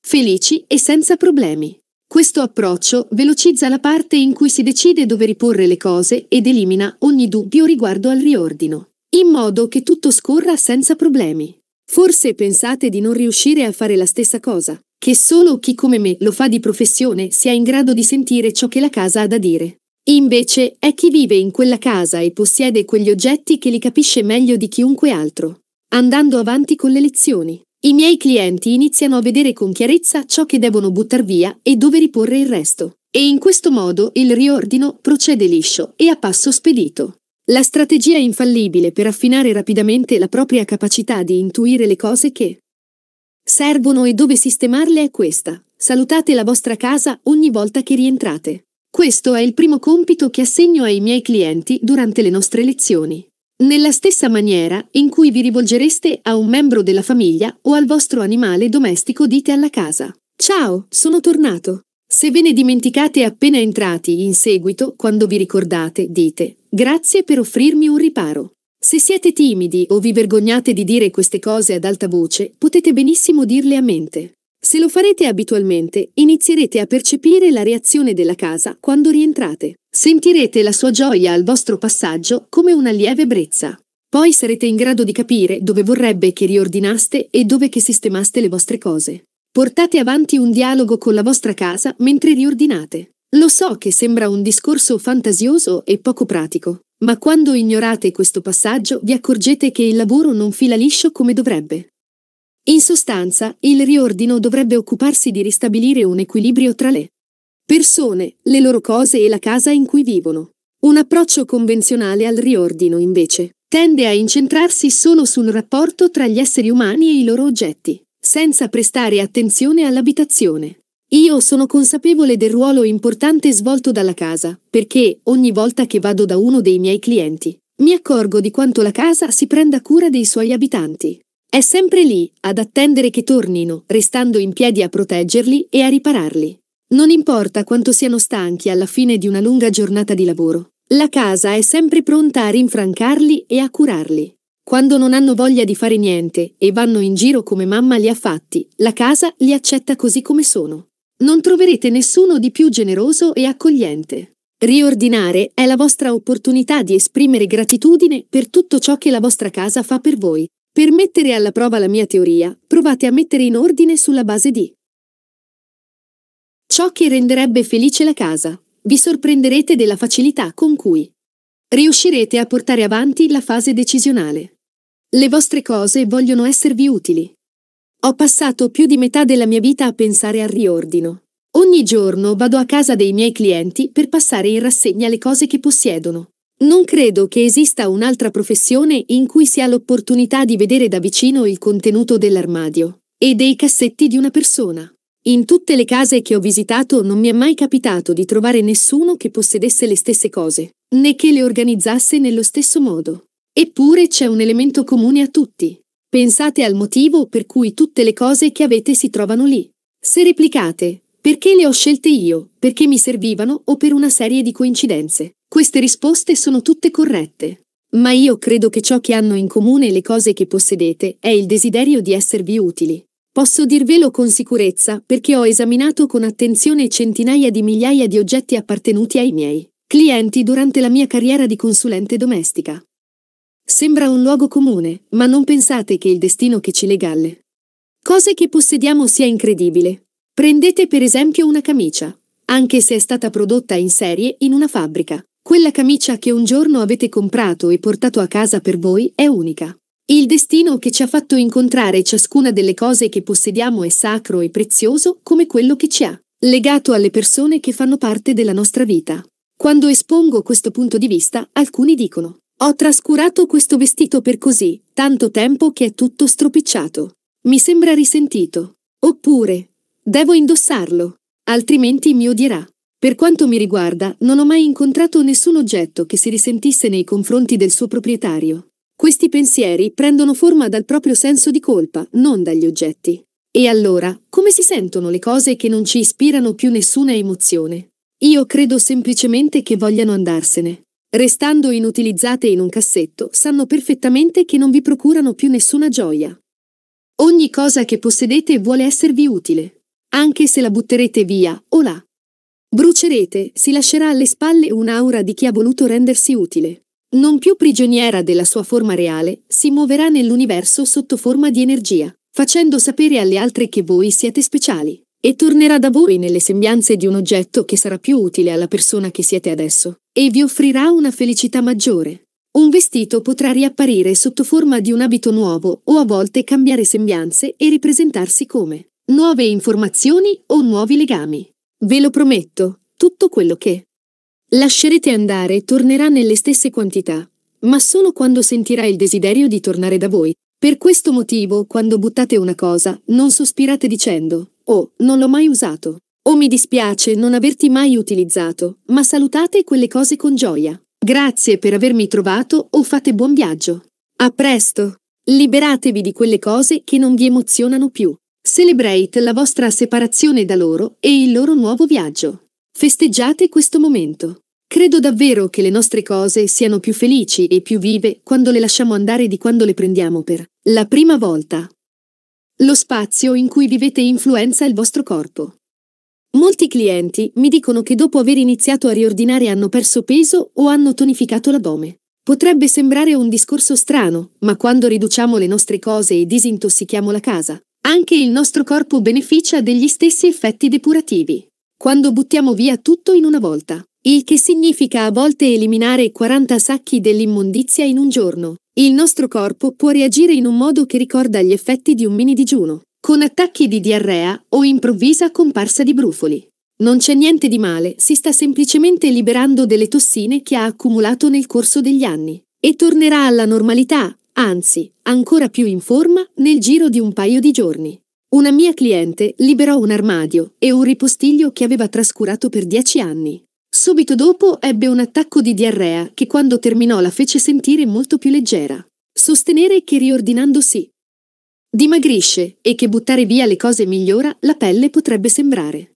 Felici e senza problemi. Questo approccio velocizza la parte in cui si decide dove riporre le cose ed elimina ogni dubbio riguardo al riordino, in modo che tutto scorra senza problemi. Forse pensate di non riuscire a fare la stessa cosa, che solo chi come me lo fa di professione sia in grado di sentire ciò che la casa ha da dire. Invece è chi vive in quella casa e possiede quegli oggetti che li capisce meglio di chiunque altro. Andando avanti con le lezioni, i miei clienti iniziano a vedere con chiarezza ciò che devono buttare via e dove riporre il resto. E in questo modo il riordino procede liscio e a passo spedito. La strategia infallibile per affinare rapidamente la propria capacità di intuire le cose che servono e dove sistemarle è questa. Salutate la vostra casa ogni volta che rientrate. Questo è il primo compito che assegno ai miei clienti durante le nostre lezioni nella stessa maniera in cui vi rivolgereste a un membro della famiglia o al vostro animale domestico dite alla casa. Ciao, sono tornato. Se ve ne dimenticate appena entrati, in seguito, quando vi ricordate, dite grazie per offrirmi un riparo. Se siete timidi o vi vergognate di dire queste cose ad alta voce, potete benissimo dirle a mente. Se lo farete abitualmente, inizierete a percepire la reazione della casa quando rientrate. Sentirete la sua gioia al vostro passaggio come una lieve brezza. Poi sarete in grado di capire dove vorrebbe che riordinaste e dove che sistemaste le vostre cose. Portate avanti un dialogo con la vostra casa mentre riordinate. Lo so che sembra un discorso fantasioso e poco pratico, ma quando ignorate questo passaggio vi accorgete che il lavoro non fila liscio come dovrebbe. In sostanza, il riordino dovrebbe occuparsi di ristabilire un equilibrio tra le persone, le loro cose e la casa in cui vivono. Un approccio convenzionale al riordino, invece, tende a incentrarsi solo sul rapporto tra gli esseri umani e i loro oggetti, senza prestare attenzione all'abitazione. Io sono consapevole del ruolo importante svolto dalla casa, perché ogni volta che vado da uno dei miei clienti, mi accorgo di quanto la casa si prenda cura dei suoi abitanti. È sempre lì, ad attendere che tornino, restando in piedi a proteggerli e a ripararli. Non importa quanto siano stanchi alla fine di una lunga giornata di lavoro, la casa è sempre pronta a rinfrancarli e a curarli. Quando non hanno voglia di fare niente e vanno in giro come mamma li ha fatti, la casa li accetta così come sono. Non troverete nessuno di più generoso e accogliente. Riordinare è la vostra opportunità di esprimere gratitudine per tutto ciò che la vostra casa fa per voi. Per mettere alla prova la mia teoria, provate a mettere in ordine sulla base di Ciò che renderebbe felice la casa. Vi sorprenderete della facilità con cui riuscirete a portare avanti la fase decisionale. Le vostre cose vogliono esservi utili. Ho passato più di metà della mia vita a pensare al riordino. Ogni giorno vado a casa dei miei clienti per passare in rassegna le cose che possiedono. Non credo che esista un'altra professione in cui si ha l'opportunità di vedere da vicino il contenuto dell'armadio e dei cassetti di una persona. In tutte le case che ho visitato non mi è mai capitato di trovare nessuno che possedesse le stesse cose, né che le organizzasse nello stesso modo. Eppure c'è un elemento comune a tutti. Pensate al motivo per cui tutte le cose che avete si trovano lì. Se replicate, perché le ho scelte io, perché mi servivano o per una serie di coincidenze, queste risposte sono tutte corrette. Ma io credo che ciò che hanno in comune le cose che possedete è il desiderio di esservi utili. Posso dirvelo con sicurezza perché ho esaminato con attenzione centinaia di migliaia di oggetti appartenuti ai miei clienti durante la mia carriera di consulente domestica. Sembra un luogo comune, ma non pensate che il destino che ci lega alle cose che possediamo sia incredibile. Prendete per esempio una camicia, anche se è stata prodotta in serie in una fabbrica. Quella camicia che un giorno avete comprato e portato a casa per voi è unica. Il destino che ci ha fatto incontrare ciascuna delle cose che possediamo è sacro e prezioso come quello che ci ha, legato alle persone che fanno parte della nostra vita. Quando espongo questo punto di vista, alcuni dicono, ho trascurato questo vestito per così, tanto tempo che è tutto stropicciato. Mi sembra risentito. Oppure, devo indossarlo, altrimenti mi odierà. Per quanto mi riguarda, non ho mai incontrato nessun oggetto che si risentisse nei confronti del suo proprietario. Questi pensieri prendono forma dal proprio senso di colpa, non dagli oggetti. E allora, come si sentono le cose che non ci ispirano più nessuna emozione? Io credo semplicemente che vogliano andarsene. Restando inutilizzate in un cassetto, sanno perfettamente che non vi procurano più nessuna gioia. Ogni cosa che possedete vuole esservi utile, anche se la butterete via o là. Brucerete, si lascerà alle spalle un'aura di chi ha voluto rendersi utile non più prigioniera della sua forma reale, si muoverà nell'universo sotto forma di energia, facendo sapere alle altre che voi siete speciali, e tornerà da voi nelle sembianze di un oggetto che sarà più utile alla persona che siete adesso, e vi offrirà una felicità maggiore. Un vestito potrà riapparire sotto forma di un abito nuovo o a volte cambiare sembianze e ripresentarsi come nuove informazioni o nuovi legami. Ve lo prometto, tutto quello che Lascerete andare e tornerà nelle stesse quantità, ma solo quando sentirà il desiderio di tornare da voi. Per questo motivo, quando buttate una cosa, non sospirate dicendo, oh, non l'ho mai usato, o oh, mi dispiace non averti mai utilizzato, ma salutate quelle cose con gioia. Grazie per avermi trovato o fate buon viaggio. A presto! Liberatevi di quelle cose che non vi emozionano più. Celebrate la vostra separazione da loro e il loro nuovo viaggio. Festeggiate questo momento. Credo davvero che le nostre cose siano più felici e più vive quando le lasciamo andare di quando le prendiamo per la prima volta. Lo spazio in cui vivete influenza il vostro corpo. Molti clienti mi dicono che dopo aver iniziato a riordinare hanno perso peso o hanno tonificato l'addome. Potrebbe sembrare un discorso strano, ma quando riduciamo le nostre cose e disintossichiamo la casa, anche il nostro corpo beneficia degli stessi effetti depurativi quando buttiamo via tutto in una volta, il che significa a volte eliminare 40 sacchi dell'immondizia in un giorno. Il nostro corpo può reagire in un modo che ricorda gli effetti di un mini digiuno, con attacchi di diarrea o improvvisa comparsa di brufoli. Non c'è niente di male, si sta semplicemente liberando delle tossine che ha accumulato nel corso degli anni e tornerà alla normalità, anzi, ancora più in forma, nel giro di un paio di giorni. Una mia cliente liberò un armadio e un ripostiglio che aveva trascurato per dieci anni. Subito dopo ebbe un attacco di diarrea che quando terminò la fece sentire molto più leggera. Sostenere che riordinandosi dimagrisce e che buttare via le cose migliora la pelle potrebbe sembrare.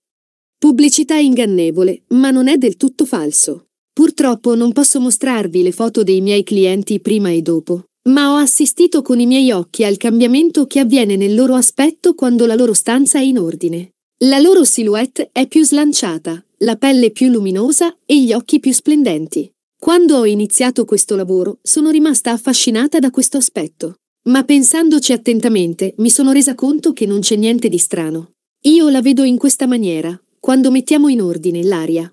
Pubblicità ingannevole, ma non è del tutto falso. Purtroppo non posso mostrarvi le foto dei miei clienti prima e dopo, ma ho assistito con i miei occhi al cambiamento che avviene nel loro aspetto quando la loro stanza è in ordine. La loro silhouette è più slanciata, la pelle più luminosa e gli occhi più splendenti. Quando ho iniziato questo lavoro sono rimasta affascinata da questo aspetto, ma pensandoci attentamente mi sono resa conto che non c'è niente di strano. Io la vedo in questa maniera, quando mettiamo in ordine l'aria.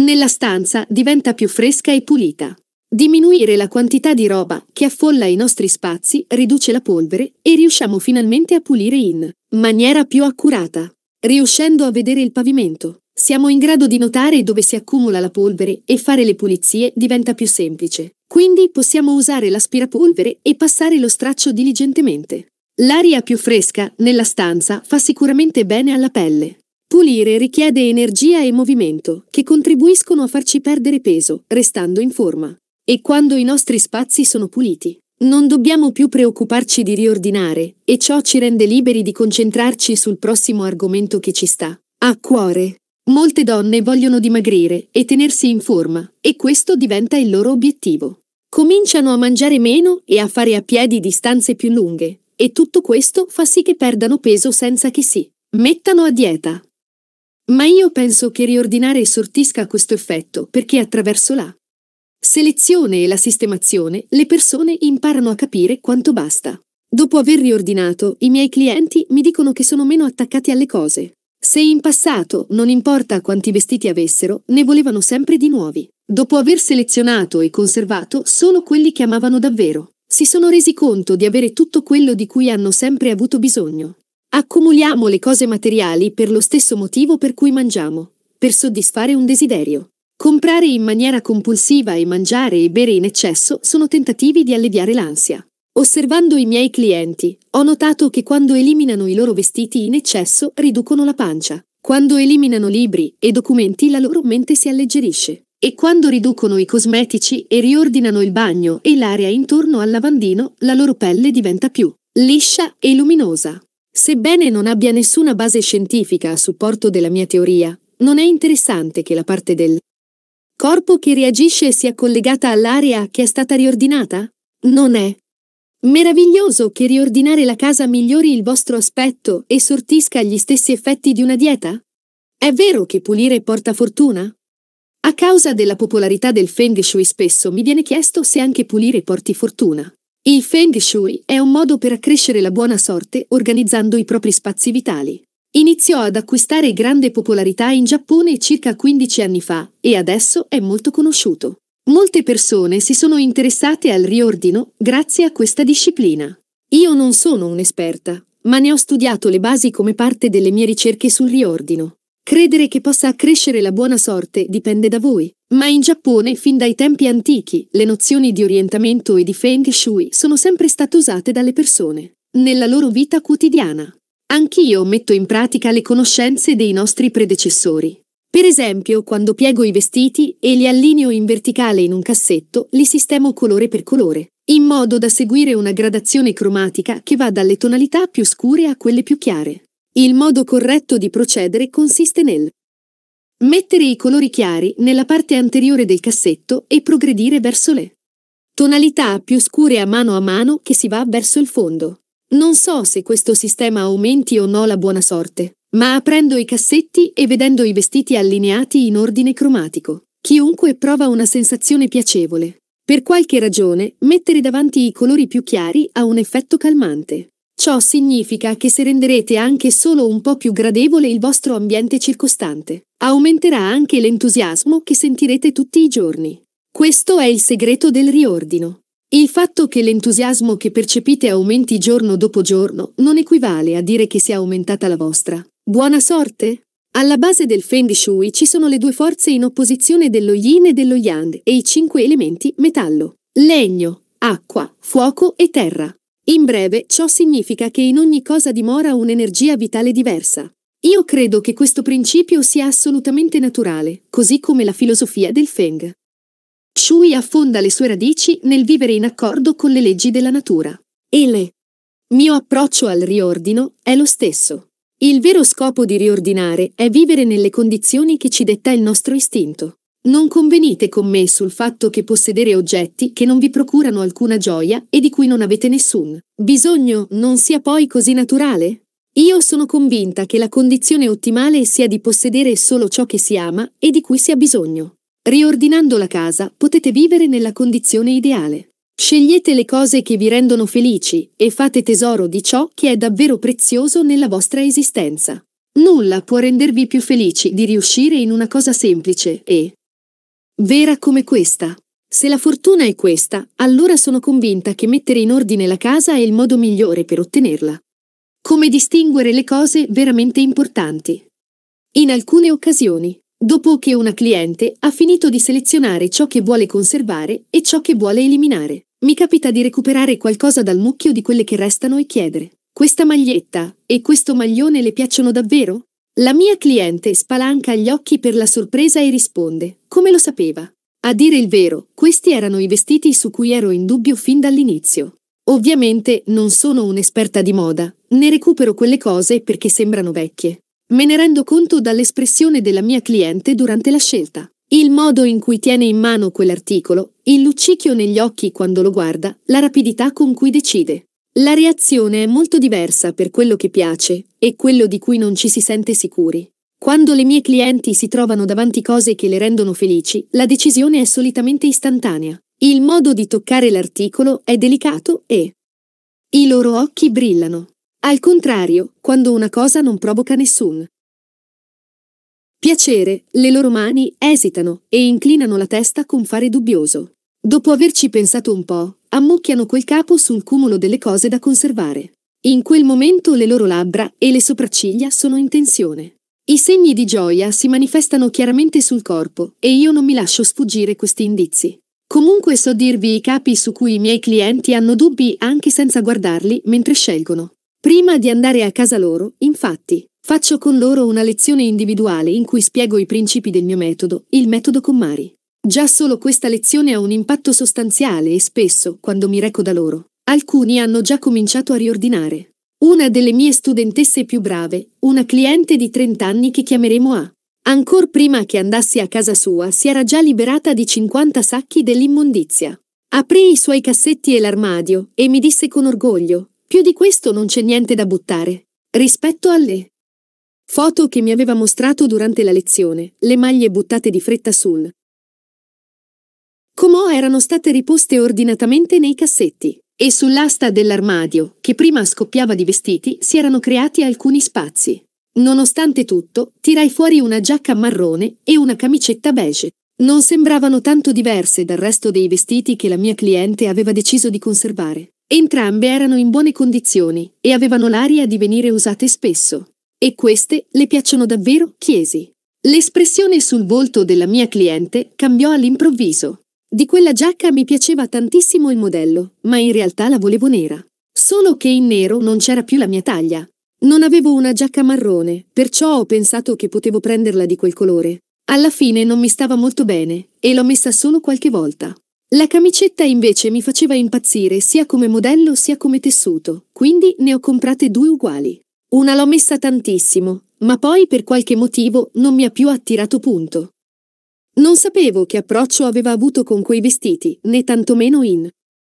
Nella stanza diventa più fresca e pulita. Diminuire la quantità di roba che affolla i nostri spazi riduce la polvere e riusciamo finalmente a pulire in maniera più accurata. Riuscendo a vedere il pavimento, siamo in grado di notare dove si accumula la polvere e fare le pulizie diventa più semplice. Quindi possiamo usare l'aspirapolvere e passare lo straccio diligentemente. L'aria più fresca nella stanza fa sicuramente bene alla pelle. Pulire richiede energia e movimento che contribuiscono a farci perdere peso, restando in forma. E quando i nostri spazi sono puliti, non dobbiamo più preoccuparci di riordinare, e ciò ci rende liberi di concentrarci sul prossimo argomento che ci sta a cuore. Molte donne vogliono dimagrire e tenersi in forma, e questo diventa il loro obiettivo. Cominciano a mangiare meno e a fare a piedi distanze più lunghe, e tutto questo fa sì che perdano peso senza che si mettano a dieta. Ma io penso che riordinare sortisca questo effetto perché attraverso la selezione e la sistemazione, le persone imparano a capire quanto basta. Dopo aver riordinato, i miei clienti mi dicono che sono meno attaccati alle cose. Se in passato, non importa quanti vestiti avessero, ne volevano sempre di nuovi. Dopo aver selezionato e conservato solo quelli che amavano davvero, si sono resi conto di avere tutto quello di cui hanno sempre avuto bisogno. Accumuliamo le cose materiali per lo stesso motivo per cui mangiamo, per soddisfare un desiderio. Comprare in maniera compulsiva e mangiare e bere in eccesso sono tentativi di alleviare l'ansia. Osservando i miei clienti, ho notato che quando eliminano i loro vestiti in eccesso riducono la pancia, quando eliminano libri e documenti la loro mente si alleggerisce e quando riducono i cosmetici e riordinano il bagno e l'area intorno al lavandino la loro pelle diventa più liscia e luminosa. Sebbene non abbia nessuna base scientifica a supporto della mia teoria, non è interessante che la parte del Corpo che reagisce e sia collegata all'area che è stata riordinata? Non è. Meraviglioso che riordinare la casa migliori il vostro aspetto e sortisca gli stessi effetti di una dieta? È vero che pulire porta fortuna? A causa della popolarità del Feng Shui spesso mi viene chiesto se anche pulire porti fortuna. Il Feng Shui è un modo per accrescere la buona sorte organizzando i propri spazi vitali. Iniziò ad acquistare grande popolarità in Giappone circa 15 anni fa e adesso è molto conosciuto. Molte persone si sono interessate al riordino grazie a questa disciplina. Io non sono un'esperta, ma ne ho studiato le basi come parte delle mie ricerche sul riordino. Credere che possa accrescere la buona sorte dipende da voi, ma in Giappone fin dai tempi antichi le nozioni di orientamento e di feng shui sono sempre state usate dalle persone, nella loro vita quotidiana. Anch'io metto in pratica le conoscenze dei nostri predecessori. Per esempio, quando piego i vestiti e li allineo in verticale in un cassetto, li sistemo colore per colore, in modo da seguire una gradazione cromatica che va dalle tonalità più scure a quelle più chiare. Il modo corretto di procedere consiste nel mettere i colori chiari nella parte anteriore del cassetto e progredire verso le tonalità più scure a mano a mano che si va verso il fondo. Non so se questo sistema aumenti o no la buona sorte, ma aprendo i cassetti e vedendo i vestiti allineati in ordine cromatico, chiunque prova una sensazione piacevole. Per qualche ragione, mettere davanti i colori più chiari ha un effetto calmante. Ciò significa che se renderete anche solo un po' più gradevole il vostro ambiente circostante, aumenterà anche l'entusiasmo che sentirete tutti i giorni. Questo è il segreto del riordino. Il fatto che l'entusiasmo che percepite aumenti giorno dopo giorno non equivale a dire che sia aumentata la vostra. Buona sorte! Alla base del Feng Shui ci sono le due forze in opposizione dello yin e dello yang e i cinque elementi metallo, legno, acqua, fuoco e terra. In breve, ciò significa che in ogni cosa dimora un'energia vitale diversa. Io credo che questo principio sia assolutamente naturale, così come la filosofia del Feng. Shui affonda le sue radici nel vivere in accordo con le leggi della natura. E le. Mio approccio al riordino è lo stesso. Il vero scopo di riordinare è vivere nelle condizioni che ci detta il nostro istinto. Non convenite con me sul fatto che possedere oggetti che non vi procurano alcuna gioia e di cui non avete nessun bisogno non sia poi così naturale? Io sono convinta che la condizione ottimale sia di possedere solo ciò che si ama e di cui si ha bisogno. Riordinando la casa potete vivere nella condizione ideale. Scegliete le cose che vi rendono felici e fate tesoro di ciò che è davvero prezioso nella vostra esistenza. Nulla può rendervi più felici di riuscire in una cosa semplice e vera come questa. Se la fortuna è questa, allora sono convinta che mettere in ordine la casa è il modo migliore per ottenerla. Come distinguere le cose veramente importanti. In alcune occasioni, dopo che una cliente ha finito di selezionare ciò che vuole conservare e ciò che vuole eliminare. Mi capita di recuperare qualcosa dal mucchio di quelle che restano e chiedere. Questa maglietta e questo maglione le piacciono davvero? La mia cliente spalanca gli occhi per la sorpresa e risponde, come lo sapeva. A dire il vero, questi erano i vestiti su cui ero in dubbio fin dall'inizio. Ovviamente non sono un'esperta di moda, ne recupero quelle cose perché sembrano vecchie. Me ne rendo conto dall'espressione della mia cliente durante la scelta. Il modo in cui tiene in mano quell'articolo, il luccichio negli occhi quando lo guarda, la rapidità con cui decide. La reazione è molto diversa per quello che piace e quello di cui non ci si sente sicuri. Quando le mie clienti si trovano davanti cose che le rendono felici, la decisione è solitamente istantanea. Il modo di toccare l'articolo è delicato e i loro occhi brillano. Al contrario, quando una cosa non provoca nessun piacere, le loro mani esitano e inclinano la testa con fare dubbioso. Dopo averci pensato un po', ammucchiano quel capo sul cumulo delle cose da conservare. In quel momento le loro labbra e le sopracciglia sono in tensione. I segni di gioia si manifestano chiaramente sul corpo e io non mi lascio sfuggire questi indizi. Comunque so dirvi i capi su cui i miei clienti hanno dubbi anche senza guardarli mentre scelgono. Prima di andare a casa loro, infatti, faccio con loro una lezione individuale in cui spiego i principi del mio metodo, il metodo con Mari. Già solo questa lezione ha un impatto sostanziale e spesso, quando mi reco da loro, alcuni hanno già cominciato a riordinare. Una delle mie studentesse più brave, una cliente di 30 anni che chiameremo A. Ancora prima che andassi a casa sua, si era già liberata di 50 sacchi dell'immondizia. Aprì i suoi cassetti e l'armadio e mi disse con orgoglio: più di questo non c'è niente da buttare. Rispetto alle foto che mi aveva mostrato durante la lezione, le maglie buttate di fretta sul comò erano state riposte ordinatamente nei cassetti, e sull'asta dell'armadio, che prima scoppiava di vestiti, si erano creati alcuni spazi. Nonostante tutto, tirai fuori una giacca marrone e una camicetta beige. Non sembravano tanto diverse dal resto dei vestiti che la mia cliente aveva deciso di conservare. Entrambe erano in buone condizioni e avevano l'aria di venire usate spesso. E queste le piacciono davvero? chiesi. L'espressione sul volto della mia cliente cambiò all'improvviso. Di quella giacca mi piaceva tantissimo il modello, ma in realtà la volevo nera. Solo che in nero non c'era più la mia taglia. Non avevo una giacca marrone, perciò ho pensato che potevo prenderla di quel colore. Alla fine non mi stava molto bene e l'ho messa solo qualche volta. La camicetta invece mi faceva impazzire sia come modello sia come tessuto, quindi ne ho comprate due uguali. Una l'ho messa tantissimo, ma poi per qualche motivo non mi ha più attirato punto. Non sapevo che approccio aveva avuto con quei vestiti, né tantomeno in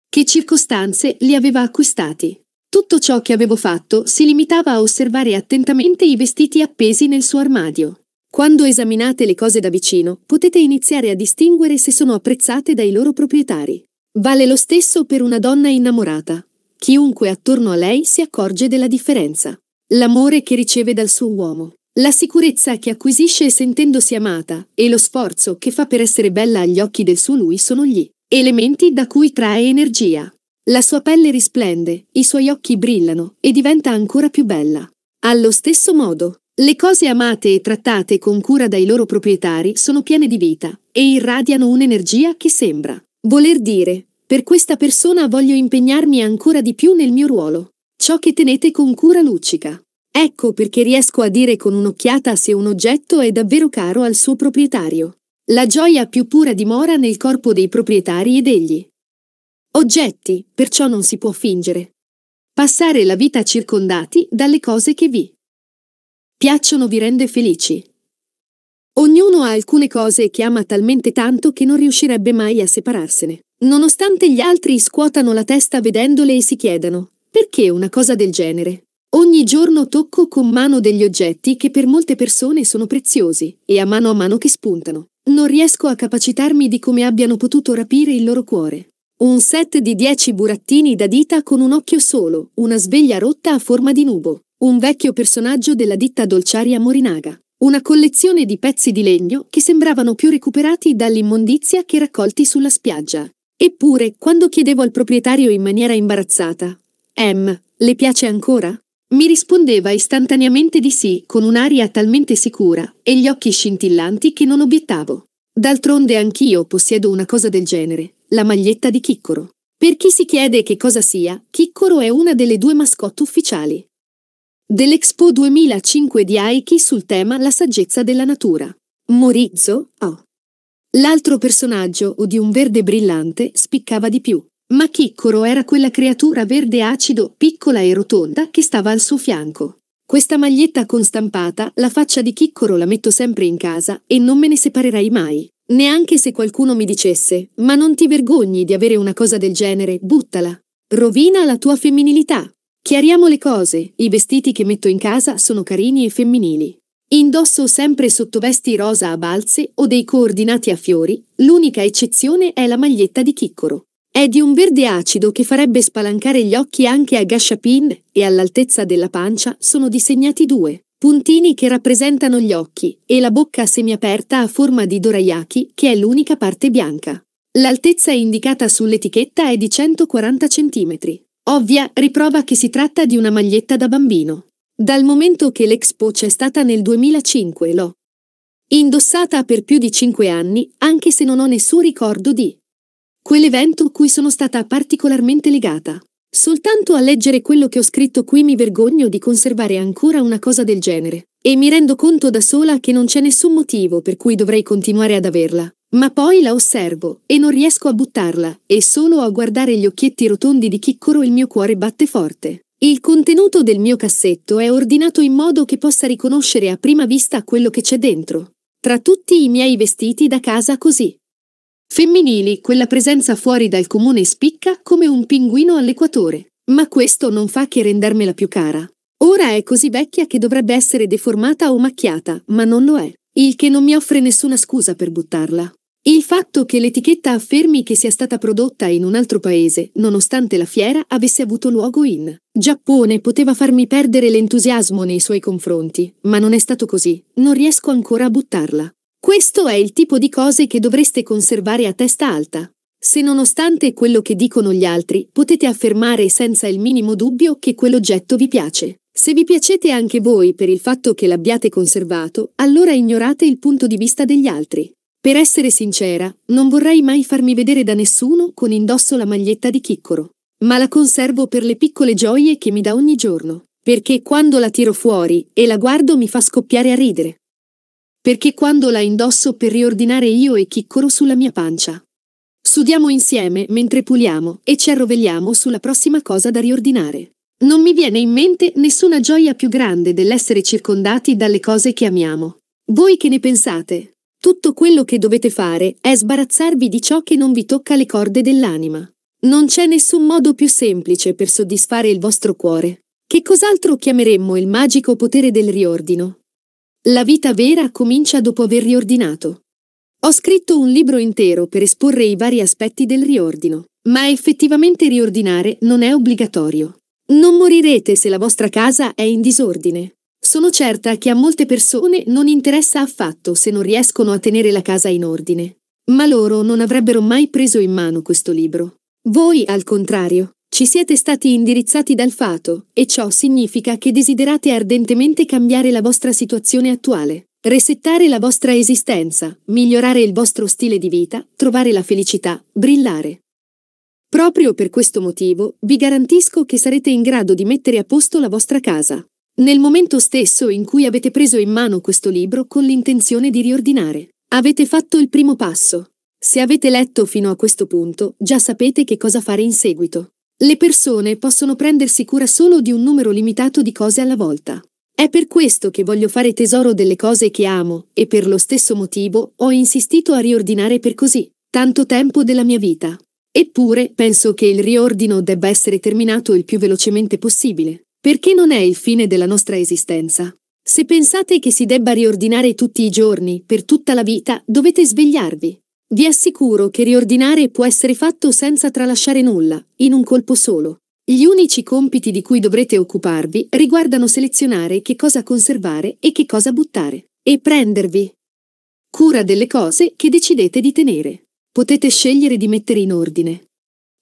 che circostanze li aveva acquistati. Tutto ciò che avevo fatto si limitava a osservare attentamente i vestiti appesi nel suo armadio. Quando esaminate le cose da vicino, potete iniziare a distinguere se sono apprezzate dai loro proprietari. Vale lo stesso per una donna innamorata. Chiunque attorno a lei si accorge della differenza. L'amore che riceve dal suo uomo, la sicurezza che acquisisce sentendosi amata e lo sforzo che fa per essere bella agli occhi del suo lui sono gli elementi da cui trae energia. La sua pelle risplende, i suoi occhi brillano e diventa ancora più bella. Allo stesso modo, le cose amate e trattate con cura dai loro proprietari sono piene di vita e irradiano un'energia che sembra voler dire per questa persona voglio impegnarmi ancora di più nel mio ruolo. Ciò che tenete con cura luccica. Ecco perché riesco a dire con un'occhiata se un oggetto è davvero caro al suo proprietario. La gioia più pura dimora nel corpo dei proprietari ed egli. Oggetti, perciò non si può fingere. Passare la vita circondati dalle cose che vi Piacciono vi rende felici. Ognuno ha alcune cose che ama talmente tanto che non riuscirebbe mai a separarsene. Nonostante gli altri scuotano la testa vedendole e si chiedano, perché una cosa del genere? Ogni giorno tocco con mano degli oggetti che per molte persone sono preziosi e a mano a mano che spuntano. Non riesco a capacitarmi di come abbiano potuto rapire il loro cuore. Un set di 10 burattini da dita con un occhio solo, una sveglia rotta a forma di nubo, un vecchio personaggio della ditta dolciaria Morinaga. Una collezione di pezzi di legno che sembravano più recuperati dall'immondizia che raccolti sulla spiaggia. Eppure, quando chiedevo al proprietario in maniera imbarazzata, M, le piace ancora? Mi rispondeva istantaneamente di sì, con un'aria talmente sicura e gli occhi scintillanti che non obiettavo. D'altronde anch'io possiedo una cosa del genere, la maglietta di Chiccoro. Per chi si chiede che cosa sia, Chiccoro è una delle due mascotte ufficiali dell'Expo 2005 di Aiki sul tema La saggezza della natura. Morizzo oh. L'altro personaggio, o di un verde brillante, spiccava di più. Ma Chiccoro era quella creatura verde acido, piccola e rotonda, che stava al suo fianco. Questa maglietta con stampata, la faccia di Chiccoro la metto sempre in casa e non me ne separerei mai. Neanche se qualcuno mi dicesse, ma non ti vergogni di avere una cosa del genere, buttala. Rovina la tua femminilità. Chiariamo le cose, i vestiti che metto in casa sono carini e femminili. Indosso sempre sottovesti rosa a balze o dei coordinati a fiori, l'unica eccezione è la maglietta di chiccoro. È di un verde acido che farebbe spalancare gli occhi anche a Gashapin e all'altezza della pancia sono disegnati due puntini che rappresentano gli occhi e la bocca semiaperta a forma di dorayaki che è l'unica parte bianca. L'altezza indicata sull'etichetta è di 140 cm. Ovvia riprova che si tratta di una maglietta da bambino. Dal momento che l'Expo c'è stata nel 2005 l'ho indossata per più di 5 anni, anche se non ho nessun ricordo di quell'evento cui sono stata particolarmente legata. Soltanto a leggere quello che ho scritto qui mi vergogno di conservare ancora una cosa del genere, e mi rendo conto da sola che non c'è nessun motivo per cui dovrei continuare ad averla. Ma poi la osservo, e non riesco a buttarla, e solo a guardare gli occhietti rotondi di Chiccoro il mio cuore batte forte. Il contenuto del mio cassetto è ordinato in modo che possa riconoscere a prima vista quello che c'è dentro. Tra tutti i miei vestiti da casa così. Femminili, quella presenza fuori dal comune spicca come un pinguino all'equatore. Ma questo non fa che rendermela più cara. Ora è così vecchia che dovrebbe essere deformata o macchiata, ma non lo è il che non mi offre nessuna scusa per buttarla. Il fatto che l'etichetta affermi che sia stata prodotta in un altro paese, nonostante la fiera avesse avuto luogo in Giappone, poteva farmi perdere l'entusiasmo nei suoi confronti, ma non è stato così, non riesco ancora a buttarla. Questo è il tipo di cose che dovreste conservare a testa alta. Se nonostante quello che dicono gli altri, potete affermare senza il minimo dubbio che quell'oggetto vi piace. Se vi piacete anche voi per il fatto che l'abbiate conservato, allora ignorate il punto di vista degli altri. Per essere sincera, non vorrei mai farmi vedere da nessuno con indosso la maglietta di Chiccoro. Ma la conservo per le piccole gioie che mi dà ogni giorno. Perché quando la tiro fuori e la guardo mi fa scoppiare a ridere. Perché quando la indosso per riordinare io e Chiccoro sulla mia pancia. Sudiamo insieme mentre puliamo e ci arrovelliamo sulla prossima cosa da riordinare. Non mi viene in mente nessuna gioia più grande dell'essere circondati dalle cose che amiamo. Voi che ne pensate? Tutto quello che dovete fare è sbarazzarvi di ciò che non vi tocca le corde dell'anima. Non c'è nessun modo più semplice per soddisfare il vostro cuore. Che cos'altro chiameremmo il magico potere del riordino? La vita vera comincia dopo aver riordinato. Ho scritto un libro intero per esporre i vari aspetti del riordino, ma effettivamente riordinare non è obbligatorio. Non morirete se la vostra casa è in disordine. Sono certa che a molte persone non interessa affatto se non riescono a tenere la casa in ordine. Ma loro non avrebbero mai preso in mano questo libro. Voi, al contrario, ci siete stati indirizzati dal fato, e ciò significa che desiderate ardentemente cambiare la vostra situazione attuale, resettare la vostra esistenza, migliorare il vostro stile di vita, trovare la felicità, brillare. Proprio per questo motivo vi garantisco che sarete in grado di mettere a posto la vostra casa. Nel momento stesso in cui avete preso in mano questo libro con l'intenzione di riordinare, avete fatto il primo passo. Se avete letto fino a questo punto, già sapete che cosa fare in seguito. Le persone possono prendersi cura solo di un numero limitato di cose alla volta. È per questo che voglio fare tesoro delle cose che amo e per lo stesso motivo ho insistito a riordinare per così tanto tempo della mia vita. Eppure, penso che il riordino debba essere terminato il più velocemente possibile, perché non è il fine della nostra esistenza. Se pensate che si debba riordinare tutti i giorni, per tutta la vita, dovete svegliarvi. Vi assicuro che riordinare può essere fatto senza tralasciare nulla, in un colpo solo. Gli unici compiti di cui dovrete occuparvi riguardano selezionare che cosa conservare e che cosa buttare, e prendervi cura delle cose che decidete di tenere potete scegliere di mettere in ordine.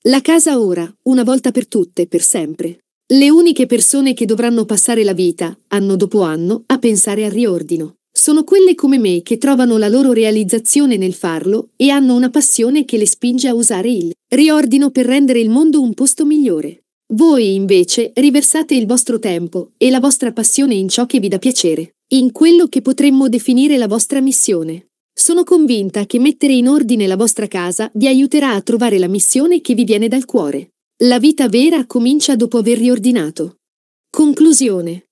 La casa ora, una volta per tutte, per sempre. Le uniche persone che dovranno passare la vita, anno dopo anno, a pensare al riordino. Sono quelle come me che trovano la loro realizzazione nel farlo e hanno una passione che le spinge a usare il riordino per rendere il mondo un posto migliore. Voi, invece, riversate il vostro tempo e la vostra passione in ciò che vi dà piacere, in quello che potremmo definire la vostra missione. Sono convinta che mettere in ordine la vostra casa vi aiuterà a trovare la missione che vi viene dal cuore. La vita vera comincia dopo aver riordinato. Conclusione.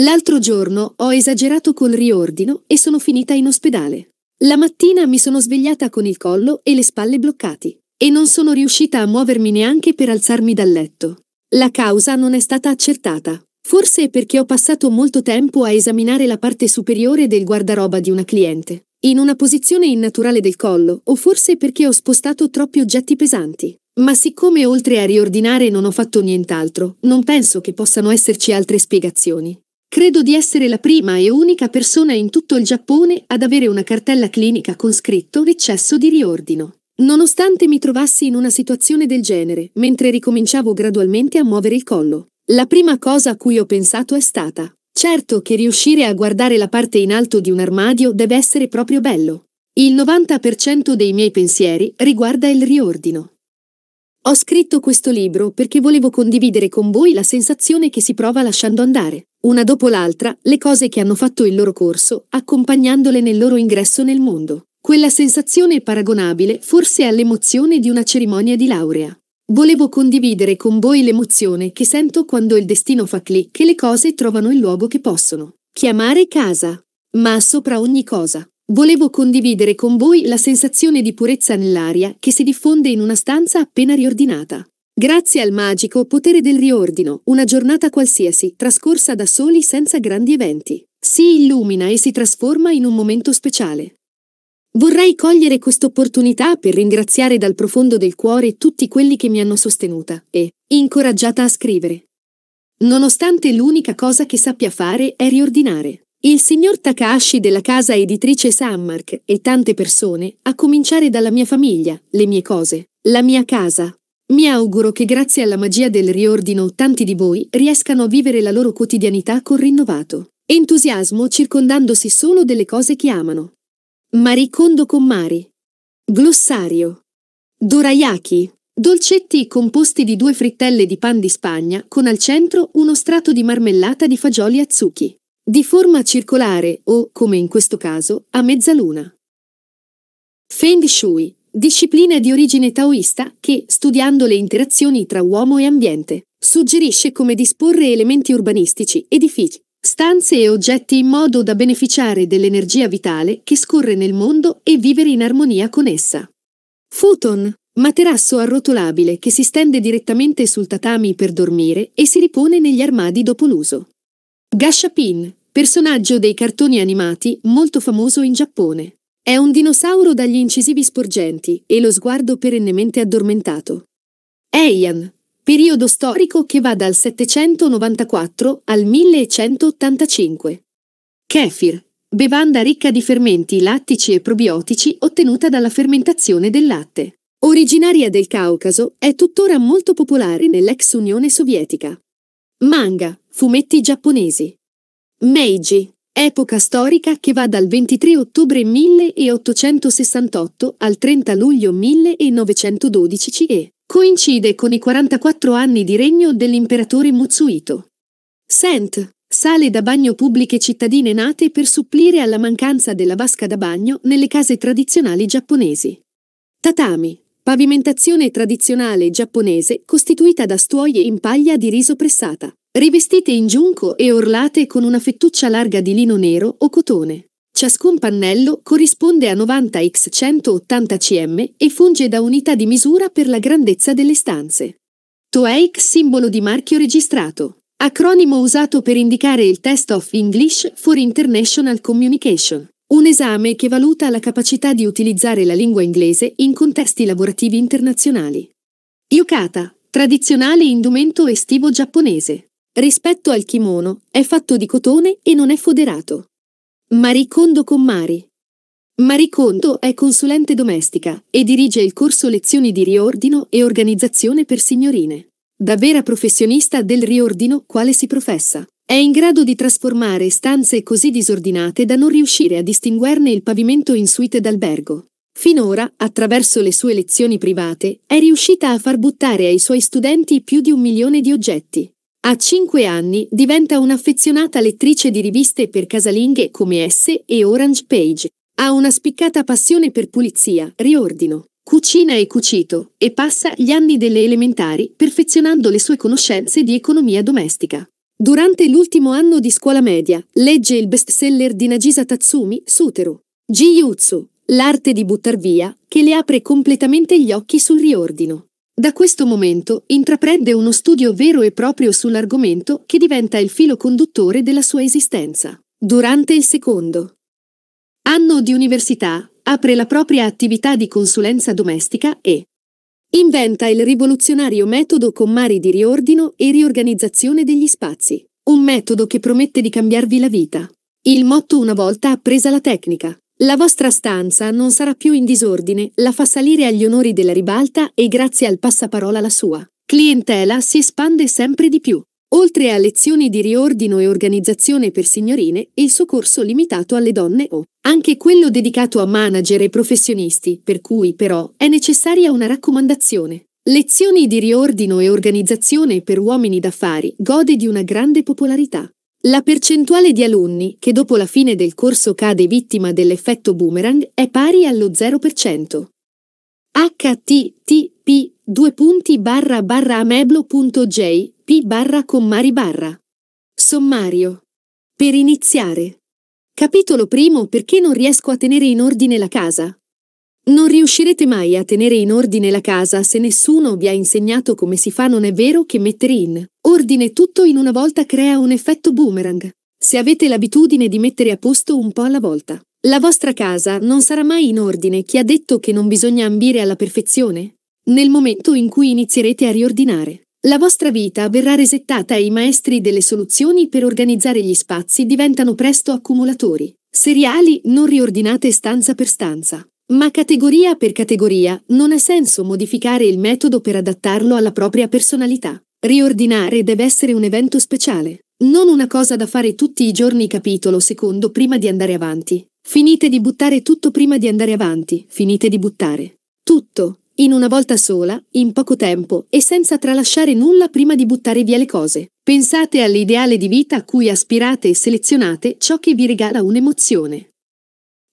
L'altro giorno ho esagerato col riordino e sono finita in ospedale. La mattina mi sono svegliata con il collo e le spalle bloccati e non sono riuscita a muovermi neanche per alzarmi dal letto. La causa non è stata accertata. Forse perché ho passato molto tempo a esaminare la parte superiore del guardaroba di una cliente in una posizione innaturale del collo, o forse perché ho spostato troppi oggetti pesanti. Ma siccome oltre a riordinare non ho fatto nient'altro, non penso che possano esserci altre spiegazioni. Credo di essere la prima e unica persona in tutto il Giappone ad avere una cartella clinica con scritto eccesso di riordino. Nonostante mi trovassi in una situazione del genere, mentre ricominciavo gradualmente a muovere il collo, la prima cosa a cui ho pensato è stata Certo che riuscire a guardare la parte in alto di un armadio deve essere proprio bello. Il 90% dei miei pensieri riguarda il riordino. Ho scritto questo libro perché volevo condividere con voi la sensazione che si prova lasciando andare, una dopo l'altra, le cose che hanno fatto il loro corso, accompagnandole nel loro ingresso nel mondo. Quella sensazione è paragonabile forse all'emozione di una cerimonia di laurea. Volevo condividere con voi l'emozione che sento quando il destino fa clic e le cose trovano il luogo che possono chiamare casa. Ma sopra ogni cosa, volevo condividere con voi la sensazione di purezza nell'aria che si diffonde in una stanza appena riordinata. Grazie al magico potere del riordino, una giornata qualsiasi, trascorsa da soli senza grandi eventi, si illumina e si trasforma in un momento speciale. Vorrei cogliere quest'opportunità per ringraziare dal profondo del cuore tutti quelli che mi hanno sostenuta e incoraggiata a scrivere. Nonostante l'unica cosa che sappia fare è riordinare. Il signor Takahashi della casa editrice Sammark e tante persone, a cominciare dalla mia famiglia, le mie cose, la mia casa. Mi auguro che grazie alla magia del riordino tanti di voi riescano a vivere la loro quotidianità con rinnovato entusiasmo circondandosi solo delle cose che amano. Maricondo con Mari. Glossario. Dorayaki. Dolcetti composti di due frittelle di pan di Spagna con al centro uno strato di marmellata di fagioli a zucchi. Di forma circolare o, come in questo caso, a mezzaluna. Feng Shui. Disciplina di origine taoista che, studiando le interazioni tra uomo e ambiente, suggerisce come disporre elementi urbanistici, edifici, stanze e oggetti in modo da beneficiare dell'energia vitale che scorre nel mondo e vivere in armonia con essa. Futon, materasso arrotolabile che si stende direttamente sul tatami per dormire e si ripone negli armadi dopo l'uso. Gashapin, personaggio dei cartoni animati molto famoso in Giappone. È un dinosauro dagli incisivi sporgenti e lo sguardo perennemente addormentato. Eian, periodo storico che va dal 794 al 1185. Kefir, bevanda ricca di fermenti lattici e probiotici ottenuta dalla fermentazione del latte. Originaria del Caucaso, è tuttora molto popolare nell'ex Unione Sovietica. Manga, fumetti giapponesi. Meiji, epoca storica che va dal 23 ottobre 1868 al 30 luglio 1912 e Coincide con i 44 anni di regno dell'imperatore Mutsuito. Sent, sale da bagno pubbliche cittadine nate per supplire alla mancanza della vasca da bagno nelle case tradizionali giapponesi. Tatami, pavimentazione tradizionale giapponese costituita da stuoie in paglia di riso pressata, rivestite in giunco e orlate con una fettuccia larga di lino nero o cotone. Ciascun pannello corrisponde a 90 x 180 cm e funge da unità di misura per la grandezza delle stanze. TOEIC simbolo di marchio registrato. Acronimo usato per indicare il Test of English for International Communication. Un esame che valuta la capacità di utilizzare la lingua inglese in contesti lavorativi internazionali. Yukata, tradizionale indumento estivo giapponese. Rispetto al kimono, è fatto di cotone e non è foderato. Maricondo con Mari. Maricondo è consulente domestica e dirige il corso Lezioni di riordino e organizzazione per signorine. Da vera professionista del riordino quale si professa, è in grado di trasformare stanze così disordinate da non riuscire a distinguerne il pavimento in suite d'albergo. Finora, attraverso le sue lezioni private, è riuscita a far buttare ai suoi studenti più di un milione di oggetti, a 5 anni diventa un'affezionata lettrice di riviste per casalinghe come S e Orange Page. Ha una spiccata passione per pulizia, riordino, cucina e cucito e passa gli anni delle elementari perfezionando le sue conoscenze di economia domestica. Durante l'ultimo anno di scuola media, legge il bestseller di Nagisa Tatsumi, Sutero. Jiyutsu, l'arte di buttar via, che le apre completamente gli occhi sul riordino. Da questo momento intraprende uno studio vero e proprio sull'argomento che diventa il filo conduttore della sua esistenza. Durante il secondo anno di università apre la propria attività di consulenza domestica e inventa il rivoluzionario metodo con mari di riordino e riorganizzazione degli spazi, un metodo che promette di cambiarvi la vita. Il motto una volta appresa la tecnica. La vostra stanza non sarà più in disordine, la fa salire agli onori della ribalta e grazie al passaparola la sua. Clientela si espande sempre di più. Oltre a lezioni di riordino e organizzazione per signorine, il suo corso limitato alle donne o anche quello dedicato a manager e professionisti, per cui però è necessaria una raccomandazione. Lezioni di riordino e organizzazione per uomini d'affari gode di una grande popolarità. La percentuale di alunni che dopo la fine del corso cade vittima dell'effetto boomerang è pari allo 0%. http ameblojp commari Sommario. Per iniziare. Capitolo primo perché non riesco a tenere in ordine la casa. Non riuscirete mai a tenere in ordine la casa se nessuno vi ha insegnato come si fa non è vero che mettere in ordine tutto in una volta crea un effetto boomerang. Se avete l'abitudine di mettere a posto un po' alla volta, la vostra casa non sarà mai in ordine. Chi ha detto che non bisogna ambire alla perfezione? Nel momento in cui inizierete a riordinare, la vostra vita verrà resettata e i maestri delle soluzioni per organizzare gli spazi diventano presto accumulatori. Seriali non riordinate stanza per stanza. Ma categoria per categoria non ha senso modificare il metodo per adattarlo alla propria personalità. Riordinare deve essere un evento speciale, non una cosa da fare tutti i giorni capitolo secondo prima di andare avanti. Finite di buttare tutto prima di andare avanti, finite di buttare tutto, in una volta sola, in poco tempo e senza tralasciare nulla prima di buttare via le cose. Pensate all'ideale di vita a cui aspirate e selezionate ciò che vi regala un'emozione.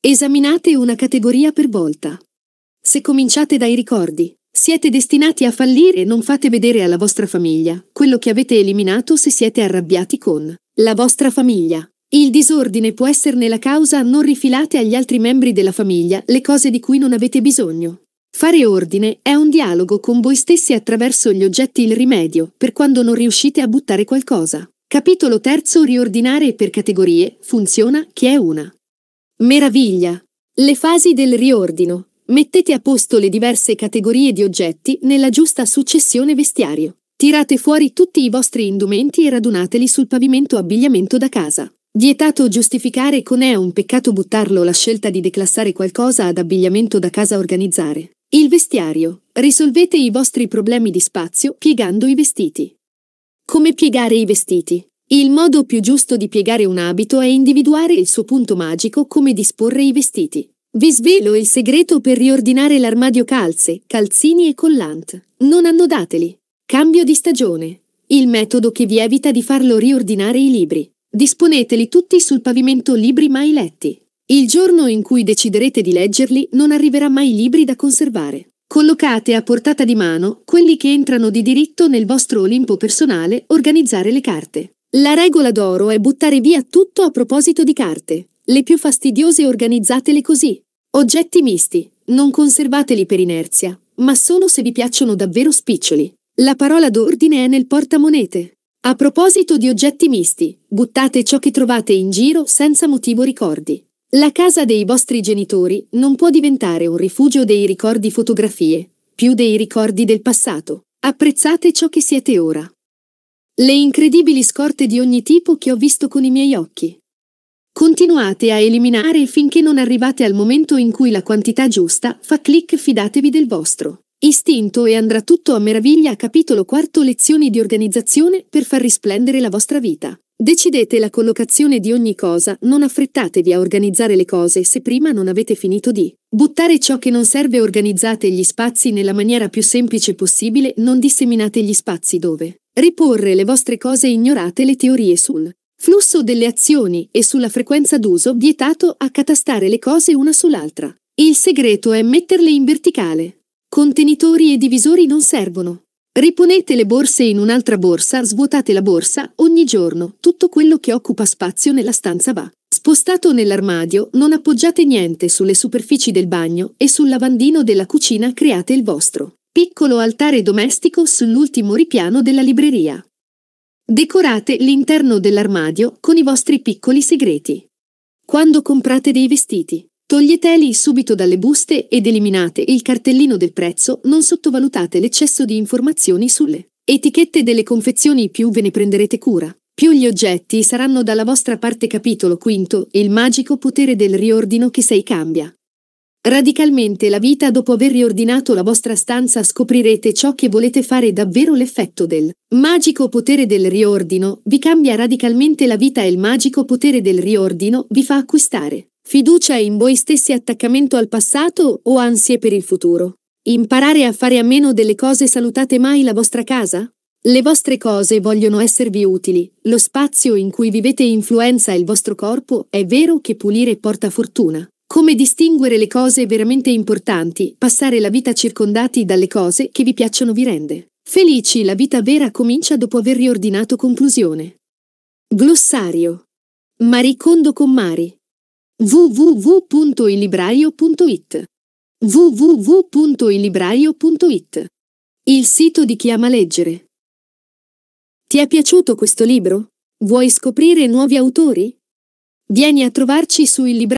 Esaminate una categoria per volta. Se cominciate dai ricordi, siete destinati a fallire e non fate vedere alla vostra famiglia quello che avete eliminato se siete arrabbiati con la vostra famiglia. Il disordine può esserne la causa, non rifilate agli altri membri della famiglia le cose di cui non avete bisogno. Fare ordine è un dialogo con voi stessi attraverso gli oggetti il rimedio, per quando non riuscite a buttare qualcosa. Capitolo 3 Riordinare per categorie funziona chi è una. Meraviglia. Le fasi del riordino. Mettete a posto le diverse categorie di oggetti nella giusta successione vestiario. Tirate fuori tutti i vostri indumenti e radunateli sul pavimento abbigliamento da casa. Vietato giustificare con è un peccato buttarlo la scelta di declassare qualcosa ad abbigliamento da casa organizzare. Il vestiario. Risolvete i vostri problemi di spazio piegando i vestiti. Come piegare i vestiti? Il modo più giusto di piegare un abito è individuare il suo punto magico come disporre i vestiti. Vi svelo il segreto per riordinare l'armadio calze, calzini e collant. Non annodateli. Cambio di stagione. Il metodo che vi evita di farlo riordinare i libri. Disponeteli tutti sul pavimento libri mai letti. Il giorno in cui deciderete di leggerli non arriverà mai libri da conservare. Collocate a portata di mano quelli che entrano di diritto nel vostro Olimpo personale, organizzare le carte. La regola d'oro è buttare via tutto a proposito di carte. Le più fastidiose organizzatele così. Oggetti misti. Non conservateli per inerzia, ma solo se vi piacciono davvero spiccioli. La parola d'ordine è nel portamonete. A proposito di oggetti misti, buttate ciò che trovate in giro senza motivo ricordi. La casa dei vostri genitori non può diventare un rifugio dei ricordi fotografie, più dei ricordi del passato. Apprezzate ciò che siete ora. Le incredibili scorte di ogni tipo che ho visto con i miei occhi. Continuate a eliminare finché non arrivate al momento in cui la quantità giusta fa clic fidatevi del vostro. Istinto e andrà tutto a meraviglia capitolo quarto lezioni di organizzazione per far risplendere la vostra vita. Decidete la collocazione di ogni cosa, non affrettatevi a organizzare le cose se prima non avete finito di buttare ciò che non serve, organizzate gli spazi nella maniera più semplice possibile, non disseminate gli spazi dove Riporre le vostre cose ignorate le teorie sul flusso delle azioni e sulla frequenza d'uso vietato a catastare le cose una sull'altra. Il segreto è metterle in verticale. Contenitori e divisori non servono. Riponete le borse in un'altra borsa, svuotate la borsa, ogni giorno tutto quello che occupa spazio nella stanza va. Spostato nell'armadio, non appoggiate niente sulle superfici del bagno e sul lavandino della cucina create il vostro piccolo altare domestico sull'ultimo ripiano della libreria. Decorate l'interno dell'armadio con i vostri piccoli segreti. Quando comprate dei vestiti, toglieteli subito dalle buste ed eliminate il cartellino del prezzo, non sottovalutate l'eccesso di informazioni sulle etichette delle confezioni, più ve ne prenderete cura. Più gli oggetti saranno dalla vostra parte capitolo quinto, il magico potere del riordino che sei cambia. Radicalmente la vita dopo aver riordinato la vostra stanza scoprirete ciò che volete fare davvero l'effetto del magico potere del riordino vi cambia radicalmente la vita e il magico potere del riordino vi fa acquistare fiducia in voi stessi attaccamento al passato o ansie per il futuro. Imparare a fare a meno delle cose salutate mai la vostra casa? Le vostre cose vogliono esservi utili, lo spazio in cui vivete influenza il vostro corpo, è vero che pulire porta fortuna. Come distinguere le cose veramente importanti, passare la vita circondati dalle cose che vi piacciono vi rende. Felici la vita vera comincia dopo aver riordinato conclusione. Glossario. Maricondo con Mari. www.ilibraio.it www.ilibraio.it Il sito di chi ama leggere. Ti è piaciuto questo libro? Vuoi scoprire nuovi autori? Vieni a trovarci su il libro.